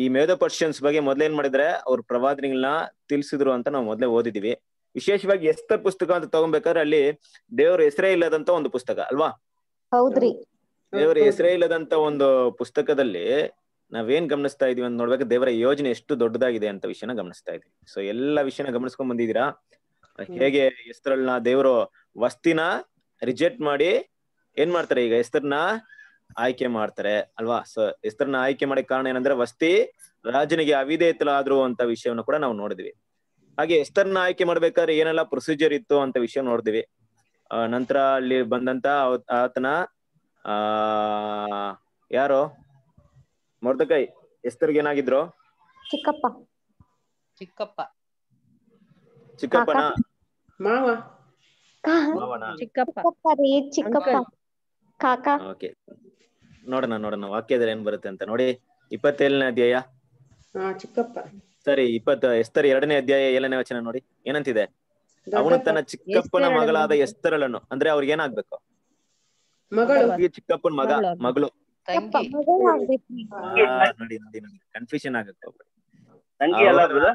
A: ಈ ಮೇದ ಪರ್ಷಿಯನ್ಸ್ ಬಗ್ಗೆ ಮೊದ್ಲೇನ್ ಮಾಡಿದ್ರೆ ಅವ್ರ ಪ್ರವಾದಿಗಳನ್ನ ತಿಳಿಸಿದ್ರು ಅಂತ ನಾವು ಮೊದ್ಲೇ ಓದಿದೀವಿ ವಿಶೇಷವಾಗಿ ಎಸ್ತರ್ ಪುಸ್ತಕ ಅಂತ ತಗೊಬೇಕಾದ್ರೆ ಅಲ್ಲಿ ದೇವರ ಹೆಸರೇ ಇಲ್ಲದಂತ ಒಂದು ಪುಸ್ತಕ ಅಲ್ವಾ
F: ಹೌದ್ರಿ ದೇವರ
A: ಹೆಸರೇ ಇಲ್ಲದಂತ ಒಂದು ಪುಸ್ತಕದಲ್ಲಿ ನಾವೇನ್ ಗಮನಿಸ್ತಾ ಇದೀವಿ ಅಂತ ನೋಡ್ಬೇಕು ದೇವರ ಯೋಜನೆ ಎಷ್ಟು ದೊಡ್ಡದಾಗಿದೆ ಅಂತ ವಿಷಯನ ಗಮನಿಸ್ತಾ ಇದೀವಿ ಸೊ ಎಲ್ಲಾ ವಿಷಯನ ಗಮನಿಸ್ಕೊಂಡ್ ಬಂದಿದೀರಾ ಹೇಗೆ ಹೆಸರನ್ನ ದೇವರು ವಸ್ತಿನ ರಿಜೆಕ್ಟ್ ಮಾಡಿ ಏನ್ ಮಾಡ್ತಾರೆ ಈಗ ಹೆಸರನ್ನ ಆಯ್ಕೆ ಮಾಡ್ತಾರೆ ಅಲ್ವಾ ಸೊ ಹೆಸರನ್ನ ಆಯ್ಕೆ ಮಾಡಿದ ಕಾರಣ ಏನಂದ್ರೆ ವಸ್ತಿ ರಾಜನಿಗೆ ಅವಿಧೇಯತಲಾದ್ರು ಅಂತ ವಿಷಯವನ್ನು ಕೂಡ ನಾವು ನೋಡಿದ್ವಿ ಹಾಗೆ ಹೆಸರನ್ನ ಆಯ್ಕೆ ಮಾಡ್ಬೇಕಾದ್ರೆ ಏನೆಲ್ಲ ಪ್ರೊಸೀಜರ್ ಇತ್ತು ಅಂತ ವಿಷಯ ನೋಡಿದ್ವಿ ನಂತರ ಅಲ್ಲಿ ಬಂದಂತ ಆತನ ಆ ಯಾರು ಮೊರ್ದಕಾಯಿ ಹೆಸರಿಗೆ ಏನಾಗಿದ್ರು
F: ಚಿಕ್ಕಪ್ಪ ಚಿಕ್ಕಪ್ಪ ಚಿಕ್ಕಪ್ಪನ ಮಾವ ಚಿಕ್ಕಪ್ಪ ಚಿಕ್ಕಪ್ಪ
D: ಕಾಕಾ
A: ಓಕೆ ನೋಡೋಣ ನೋಡೋಣ ವಾಕ್ಯದಲ್ಲಿ ಏನ್ ಬರುತ್ತೆ ಅಂತ ನೋಡಿ ಇಪ್ಪತ್ತೇಳನೇ ಅಧ್ಯಾಯ ಚಿಕ್ಕಪ್ಪ ಸರಿ ಇಪ್ಪತ್ತ ಎಸ್ತರ್ ಎರಡನೇ ಅಧ್ಯಾಯ ಏಳನೇ ವಚನ ನೋಡಿ ಏನಂತಿದೆ ಅವನು ತನ್ನ ಚಿಕ್ಕಪ್ಪನ ಮಗಳಾದ ಎಸ್ತರಳನ್ನು ಅಂದ್ರೆ ಅವ್ರಿಗೆ ಏನಾಗ್ಬೇಕು ಚಿಕ್ಕಪ್ಪನ ಮಗ ಮಗಳು
F: ನೋಡಿ
A: ನೋಡಿ ನೋಡಿ ಕನ್ಫ್ಯೂಷನ್ ಆಗತ್ತೆ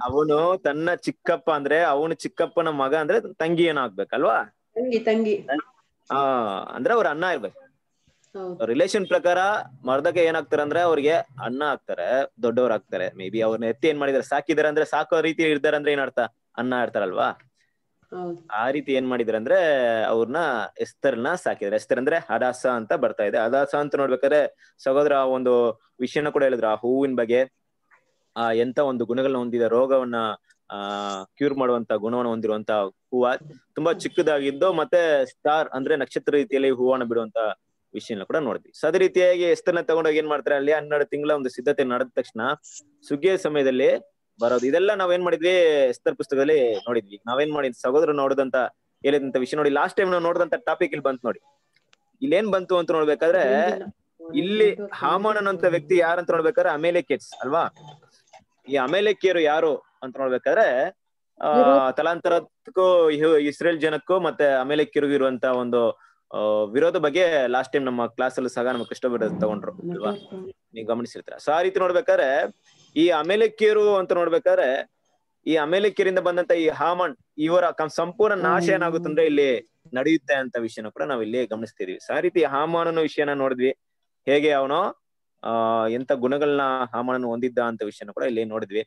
A: ಅವನು ತನ್ನ ಚಿಕ್ಕಪ್ಪ ಅಂದ್ರೆ ಅವನು ಚಿಕ್ಕಪ್ಪನ ಮಗ ಅಂದ್ರೆ ತಂಗಿ ಏನಾಗ್ಬೇಕಲ್ವಾ ತಂಗಿ ಹಾ ಅಂದ್ರೆ ಅವ್ರ ಅಣ್ಣ ಇರ್ಬೇಕು ರಿಲೇಶನ್ ಪ್ರಕಾರ ಮರ್ದಕ್ಕೆ ಏನಾಗ್ತಾರೆ ಅಂದ್ರೆ ಅವ್ರಿಗೆ ಅಣ್ಣ ಆಗ್ತಾರೆ ದೊಡ್ಡವ್ರ ಆಗ್ತಾರೆ ಮೇ ಬಿ ಅವ್ರನ್ನ ಎತ್ತಿ ಏನ್ ಮಾಡಿದಾರೆ ಸಾಕಿದಾರೆ ಅಂದ್ರೆ ಸಾಕೋ ರೀತಿ ಇರ್ತಾರೆ ಅಂದ್ರೆ ಏನ್ ಅನ್ನ ಆಡ್ತಾರಲ್ವಾ ಆ ರೀತಿ ಏನ್ ಮಾಡಿದ್ರೆ ಅಂದ್ರೆ ಅವ್ರನ್ನ ಎಸ್ತರ್ನ ಸಾಕಿದಾರೆ ಎಸ್ತರ್ ಅಂದ್ರೆ ಹಡಾಸ ಅಂತ ಬರ್ತಾ ಇದೆ ಹಡಾಸ ಅಂತ ನೋಡ್ಬೇಕಾದ್ರೆ ಸಹೋದರ ಒಂದು ವಿಷಯನ ಕೂಡ ಹೇಳಿದ್ರು ಆ ಹೂವಿನ ಬಗ್ಗೆ ಆ ಎಂತ ಒಂದು ಗುಣಗಳನ್ನ ಹೊಂದಿದ ರೋಗವನ್ನ ಆ ಕ್ಯೂರ್ ಮಾಡುವಂತ ಗುಣವನ್ನು ಹೊಂದಿರುವಂತ ಹೂವ ತುಂಬಾ ಚಿಕ್ಕದಾಗಿದ್ದು ಮತ್ತೆ ಸ್ಟಾರ್ ಅಂದ್ರೆ ನಕ್ಷತ್ರ ರೀತಿಯಲ್ಲಿ ಹೂವನ್ನ ಬಿಡುವಂತ ವಿಷಯನ ಕೂಡ ನೋಡಿದ್ವಿ ಸೊ ಅದೇ ರೀತಿಯಾಗಿ ಎಸ್ತನ್ನ ತಗೊಂಡೋಗಿ ಏನ್ ಮಾಡ್ತಾರೆ ಅಲ್ಲಿ ಹನ್ನೆರಡು ತಿಂಗಳ ಒಂದು ಸಿದ್ಧತೆ ನಡೆದ ತಕ್ಷಣ ಸುಗ್ಗಿಯ ಸಮಯದಲ್ಲಿ ಬರೋದು ಇದೆಲ್ಲ ನಾವೇನ್ ಮಾಡಿದ್ವಿ ಎಸ್ತರ್ ಪುಸ್ತಕದಲ್ಲಿ ನೋಡಿದ್ವಿ ನಾವೇನ್ ಮಾಡಿದ್ವಿ ಸಹೋದರ ನೋಡಿದಂತ ಹೇಳಿದಂತ ವಿಷಯ ನೋಡಿ ಲಾಸ್ಟ್ ಟೈಮ್ ನಾವು ನೋಡಿದಂತ ಟಾಪಿಕ್ ಇಲ್ಲಿ ಬಂತು ನೋಡಿ ಇಲ್ಲೇನ್ ಬಂತು ಅಂತ ನೋಡ್ಬೇಕಾದ್ರೆ ಇಲ್ಲಿ ಅನ್ನೋಂತ ವ್ಯಕ್ತಿ ಯಾರಂತ ನೋಡ್ಬೇಕಾದ್ರೆ ಅಮೇಲೆ ಅಲ್ವಾ ಈ ಅಮೇಲೆ ಯಾರು ಅಂತ ನೋಡ್ಬೇಕಾದ್ರೆ ಆ ತಲಾಂತರಕ್ಕೂ ಇಸ್ರೇಲ್ ಜನಕ್ಕೂ ಮತ್ತೆ ಅಮೇಲೆ ಇರುವಂತ ಒಂದು ವಿರೋಧ ಬಗ್ಗೆ ಲಾಸ್ಟ್ ಟೈಮ್ ನಮ್ಮ ಕ್ಲಾಸ್ ಅಲ್ಲಿ ಸಹ ನಮ್ಮ ಕೃಷ್ಣ ತಗೊಂಡ್ರು ಅಲ್ವಾ ನೀವು ಗಮನಿಸಿರ್ತೀರ ಸೊ ಆ ರೀತಿ ನೋಡ್ಬೇಕಾದ್ರೆ ಈ ಅಮೇಲಿಕೇರು ಅಂತ ನೋಡ್ಬೇಕಾದ್ರೆ ಈ ಅಮೇಲಿಕೇರಿಂದ ಬಂದಂತ ಈ ಹಾಮನ್ ಇವರ ಸಂಪೂರ್ಣ ನಾಶ ಏನಾಗುತ್ತಂದ್ರೆ ಇಲ್ಲಿ ನಡೆಯುತ್ತೆ ಅಂತ ವಿಷಯನ ಕೂಡ ನಾವು ಇಲ್ಲಿ ಗಮನಿಸ್ತಿದೀವಿ ಸೊ ಆ ರೀತಿ ಹಾಮಾನನ ವಿಷಯನ ನೋಡಿದ್ವಿ ಹೇಗೆ ಅವನು ಆ ಎಂತ ಗುಣಗಳನ್ನ ಹಾಮನನ್ನು ಹೊಂದಿದ್ದ ಅಂತ ವಿಷಯನ ಕೂಡ ಇಲ್ಲಿ ನೋಡಿದ್ವಿ